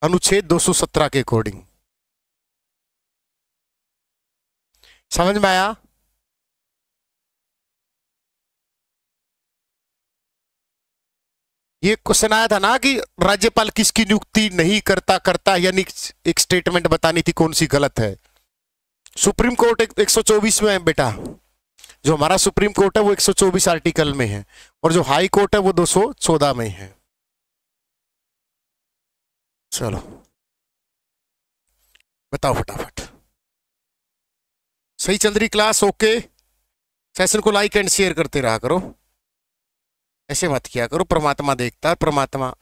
अनुच्छेद 217 के अकॉर्डिंग समझ में आया ये क्वेश्चन आया था ना कि राज्यपाल किसकी नियुक्ति नहीं करता करता यानी एक स्टेटमेंट बतानी थी कौन सी गलत है सुप्रीम कोर्ट एक, सौ में है बेटा जो हमारा सुप्रीम कोर्ट है वो 124 आर्टिकल में है और जो हाई कोर्ट है वो 214 में है चलो बताओ फटाफट सही चल रही क्लास ओके सेशन को लाइक एंड शेयर करते रहा करो ऐसे मत किया करो परमात्मा देखता है परमात्मा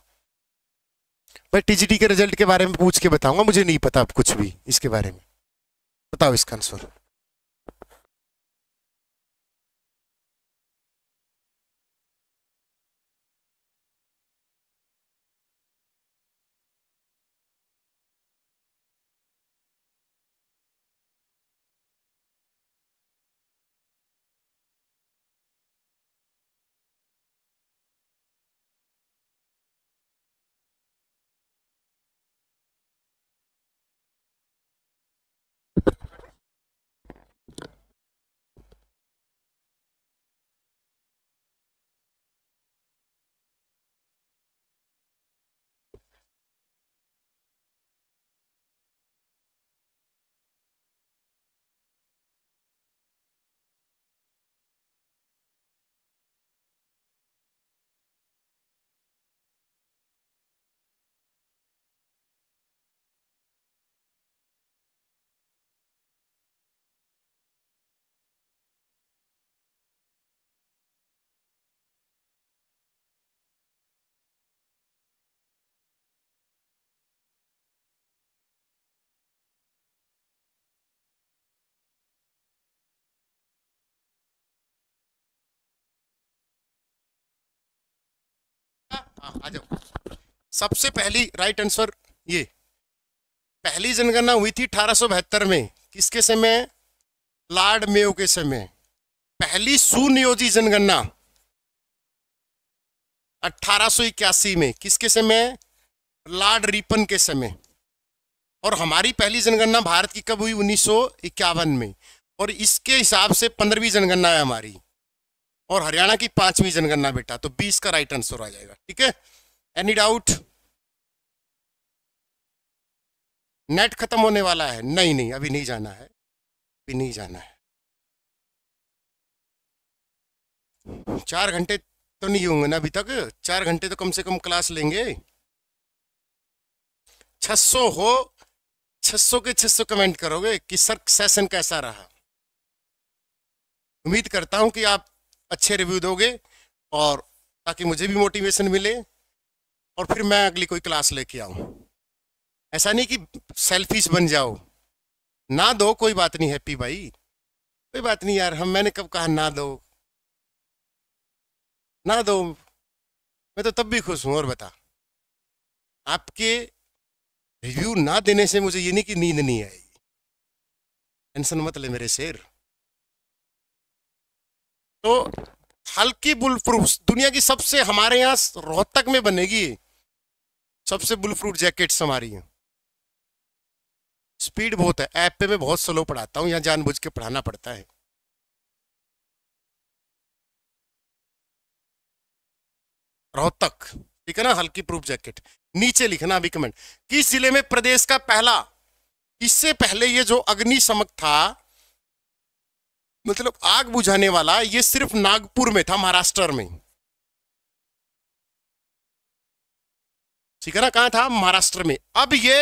मैं टीजीटी के रिजल्ट के बारे में पूछ के बताऊंगा मुझे नहीं पता कुछ भी इसके बारे में बताओ इसका आंसर हाँ, आ जाओ सबसे पहली राइट आंसर ये पहली जनगणना हुई थी अठारह में किसके समय लॉर्ड मेयो के समय पहली सुनियोजित जनगणना 1881 में किसके समय लॉर्ड रिपन के समय और हमारी पहली जनगणना भारत की कब हुई 1951 में और इसके हिसाब से पंद्रहवीं जनगणना है हमारी और हरियाणा की पांचवी जनगणना बेटा तो बीस का राइट आंसर आ जाएगा ठीक है एनी डाउट नेट खत्म होने वाला है नहीं नहीं अभी नहीं जाना है अभी नहीं जाना है चार घंटे तो नहीं होंगे ना अभी तक चार घंटे तो कम से कम क्लास लेंगे 600 हो 600 के 600 कमेंट करोगे कि सर सेशन कैसा रहा उम्मीद करता हूं कि आप अच्छे रिव्यू दोगे और ताकि मुझे भी मोटिवेशन मिले और फिर मैं अगली कोई क्लास लेके आऊँ ऐसा नहीं कि सेल्फिश बन जाओ ना दो कोई बात नहीं हैप्पी भाई कोई बात नहीं यार हम मैंने कब कहा ना दो ना दो मैं तो तब भी खुश हूँ और बता आपके रिव्यू ना देने से मुझे ये नहीं कि नींद नहीं आएगी टेंशन मत ले मेरे शेर तो हल्की बुल प्रूफ दुनिया की सबसे हमारे यहाँ रोहतक में बनेगी सबसे बुल प्रूफ जैकेट्स हमारी हैं स्पीड बहुत है ऐप पे मैं बहुत स्लो पढ़ाता हूँ यहाँ जानबूझ के पढ़ाना पड़ता है रोहतक ठीक है ना हल्की प्रूफ जैकेट नीचे लिखना अभी कमेंट किस जिले में प्रदेश का पहला इससे पहले ये जो अग्निशमक था मतलब आग बुझाने वाला ये सिर्फ नागपुर में था महाराष्ट्र में ठीक है ना कहा था महाराष्ट्र में अब ये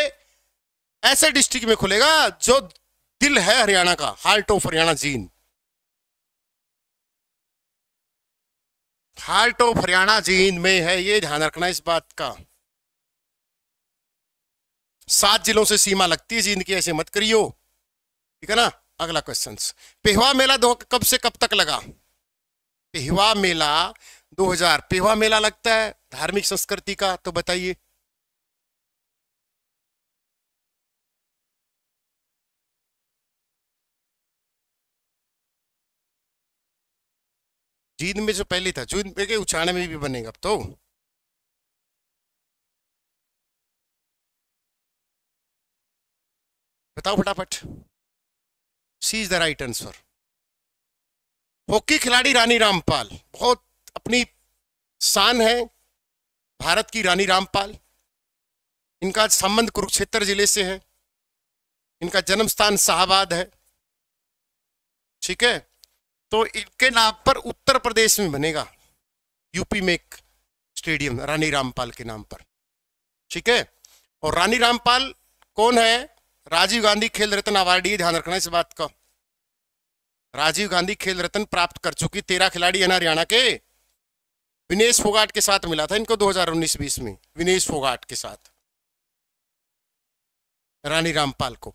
ऐसे डिस्ट्रिक्ट में खुलेगा जो दिल है हरियाणा का heart of Haryana Jind heart of Haryana Jind में है ये ध्यान रखना इस बात का सात जिलों से सीमा लगती है जींद की ऐसे मत करियो ठीक है ना अगला क्वेश्चन पेहवा मेला दो कब से कब तक लगा पेहवा मेला 2000 पेहवा मेला लगता है धार्मिक संस्कृति का तो बताइए जींद में जो पहले था में के उछाने में भी बनेगा अब तो बताओ फटाफट C is the right answer hockey खिलाड़ी रानी रामपाल बहुत अपनी शान है भारत की रानी रामपाल इनका संबंध कुरुक्षेत्र जिले से है इनका जन्म स्थान शाहबाद है ठीक है तो इनके नाम पर उत्तर प्रदेश में बनेगा यूपी में एक स्टेडियम रानी रामपाल के नाम पर ठीक है और रानी रामपाल कौन है राजीव गांधी खेल रत्न अवार्ड ये ध्यान रखना इस बात का राजीव गांधी खेल रत्न प्राप्त कर चुकी तेरह खिलाड़ी है ना हरियाणा के विनेश फोगाट के साथ मिला था इनको 2019-20 में विनेश फोगाट के साथ रानी रामपाल को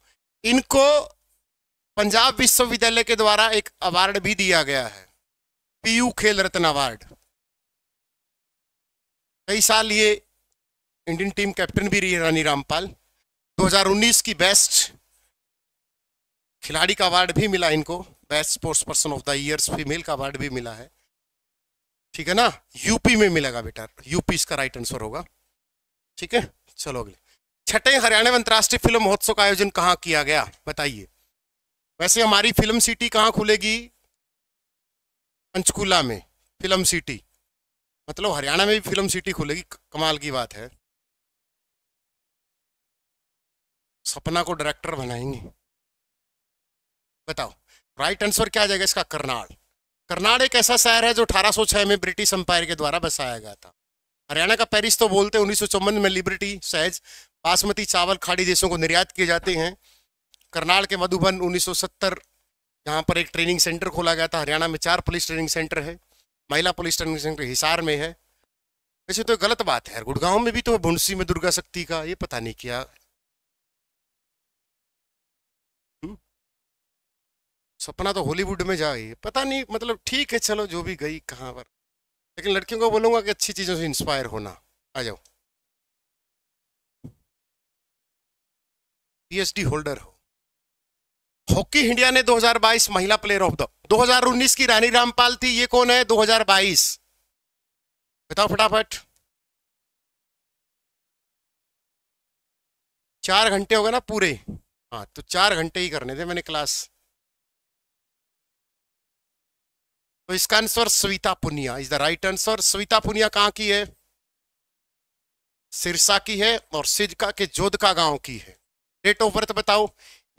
इनको पंजाब विश्वविद्यालय के द्वारा एक अवार्ड भी दिया गया है पीयू खेल रत्न अवार्ड कई साल ये इंडियन टीम कैप्टन भी रही है रानी रामपाल 2019 की बेस्ट खिलाड़ी का अवार्ड भी मिला इनको best sports person of the year female का अवार्ड भी मिला है ठीक है ना यूपी में मिलेगा बेटा यूपी इसका राइट आंसर होगा ठीक है चलो अगले छठे हरियाणा में अंतर्राष्ट्रीय फिल्म महोत्सव का आयोजन कहाँ किया गया बताइए वैसे हमारी फिल्म सिटी कहाँ खुलेगी पंचकूला में फिल्म सिटी मतलब हरियाणा में भी फिल्म सिटी खुलेगी कमाल की बात है सपना को डायरेक्टर बनाएंगे बताओ राइट आंसर क्या आ जाएगा इसका करनाल करनाल एक ऐसा शहर है जो 1806 में ब्रिटिश अंपायर के द्वारा बसाया गया था हरियाणा का पेरिस तो बोलते हैं उन्नीस में लिबर्टी सहज बासमती चावल खाड़ी देशों को निर्यात किए जाते हैं करनाल के मधुबन 1970 यहाँ पर एक ट्रेनिंग सेंटर खोला गया था हरियाणा में चार पुलिस ट्रेनिंग सेंटर है महिला पुलिस ट्रेनिंग सेंटर हिसार में है वैसे तो गलत बात है गुड़गांव में भी तो भुंडसी में दुर्गा शक्ति का ये पता नहीं किया सपना तो हॉलीवुड में जा गई पता नहीं मतलब ठीक है चलो जो भी गई कहाँ पर लेकिन लड़कियों को बोलूंगा कि अच्छी चीज़ों से इंस्पायर होना आ जाओ पीएचडी होल्डर हो हॉकी इंडिया ने 2022 महिला प्लेयर ऑफ द 2019 की रानी रामपाल थी ये कौन है 2022 बताओ फटाफट चार घंटे हो गए ना पूरे हाँ तो चार घंटे ही करने थे मैंने क्लास तो इसका answer Savita Punia is the right answer Savita Punia कहाँ की है सिरसा की है और सिजका के जोधका गांव की है डेट ऑफ बर्थ बताओ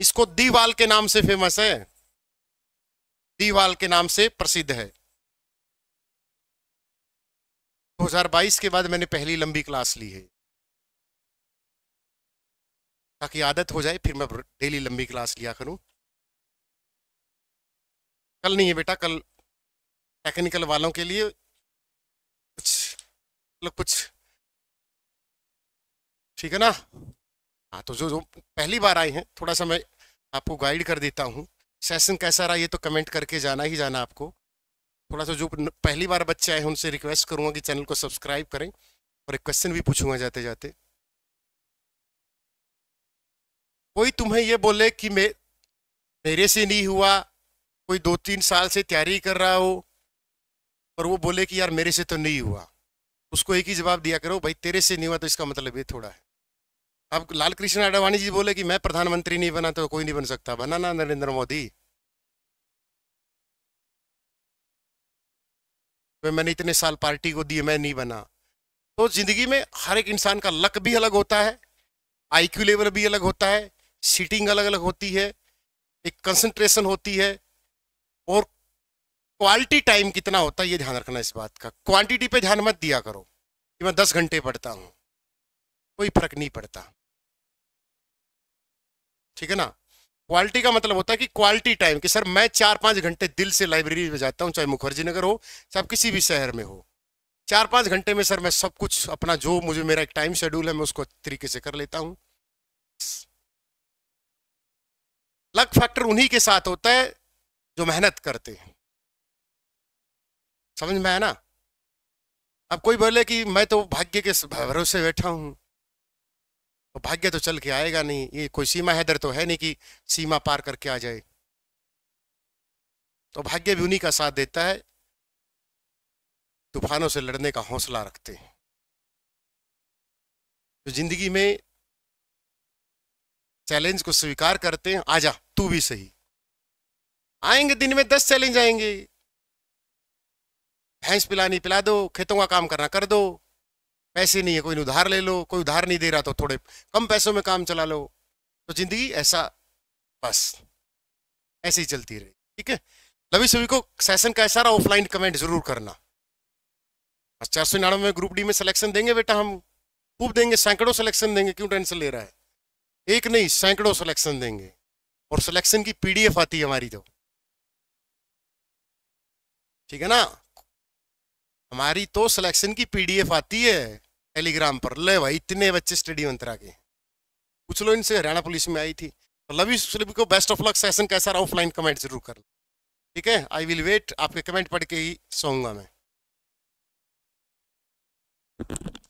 इसको दीवाल के नाम से फेमस है दीवाल के नाम से प्रसिद्ध है 2022 के बाद मैंने पहली लंबी क्लास ली है ताकि आदत हो जाए फिर मैं डेली लंबी क्लास लिया करूं कल नहीं है बेटा कल टेक्निकल वालों के लिए कुछ मतलब कुछ ठीक है ना हाँ तो जो जो पहली बार आए हैं थोड़ा सा मैं आपको गाइड कर देता हूँ सेशन कैसा रहा ये तो कमेंट करके जाना ही जाना आपको थोड़ा सा जो पहली बार बच्चे आए हैं उनसे रिक्वेस्ट करूँगा कि चैनल को सब्सक्राइब करें और एक क्वेश्चन भी पूछूंगा जाते जाते कोई तुम्हें ये बोले कि मे मेरे से नहीं हुआ कोई दो तीन साल से तैयारी कर रहा हो और वो बोले कि यार मेरे से तो नहीं हुआ उसको एक ही जवाब दिया करो भाई तेरे से नहीं हुआ तो इसका मतलब ये थोड़ा है अब लाल कृष्ण आडवाणी जी बोले कि मैं प्रधानमंत्री नहीं बना तो कोई नहीं बन सकता बना ना नरेंद्र मोदी तो मैंने इतने साल पार्टी को दिए मैं नहीं बना तो जिंदगी में हर एक इंसान का लक भी अलग होता है आईक्यू लेवल भी अलग होता है सीटिंग अलग अलग होती है एक कंसंट्रेशन होती है और क्वालिटी टाइम कितना होता है ये ध्यान रखना इस बात का क्वांटिटी पे ध्यान मत दिया करो कि मैं दस घंटे पढ़ता हूँ कोई फर्क नहीं पड़ता ठीक है ना क्वालिटी का मतलब होता है कि क्वालिटी टाइम कि सर मैं चार पाँच घंटे दिल से लाइब्रेरी में जाता हूँ चाहे मुखर्जी नगर हो चाहे किसी भी शहर में हो चार पाँच घंटे में सर मैं सब कुछ अपना जो मुझे मेरा एक टाइम शेड्यूल है मैं उसको तरीके से कर लेता हूँ लक फैक्टर उन्हीं के साथ होता है जो मेहनत करते हैं समझ में आया ना अब कोई बोले कि मैं तो भाग्य के भरोसे बैठा हूँ तो भाग्य तो चल के आएगा नहीं ये कोई सीमा है दर तो है नहीं कि सीमा पार करके आ जाए तो भाग्य भी उन्हीं का साथ देता है तूफानों से लड़ने का हौसला रखते हैं तो जिंदगी में चैलेंज को स्वीकार करते हैं आजा तू भी सही आएंगे दिन में दस चैलेंज आएंगे भैंस पिलानी पिला दो खेतों का काम करना कर दो पैसे नहीं है कोई उधार ले लो कोई उधार नहीं दे रहा तो थोड़े कम पैसों में काम चला लो तो जिंदगी ऐसा बस ऐसे ही चलती रही ठीक है लवी सभी को सेशन का ऐसा ऑफलाइन कमेंट जरूर करना चार सौ निन्यानवे ग्रुप डी में सिलेक्शन देंगे बेटा हम खूब देंगे सैकड़ों सिलेक्शन देंगे क्यों टेंशन ले रहा है एक नहीं सैकड़ों सिलेक्शन देंगे और सिलेक्शन की पीडीएफ आती है हमारी तो ठीक है ना हमारी तो सिलेक्शन की पीडीएफ आती है टेलीग्राम पर ले भाई इतने बच्चे स्टडी मंत्रा के कुछ लोग इनसे हरियाणा पुलिस में आई थी तो लवी सुलभ को बेस्ट ऑफ लक सेशन कैसा रहा ऑफलाइन कमेंट जरूर कर लो ठीक है आई विल वेट आपके कमेंट पढ़ के ही सोऊंगा मैं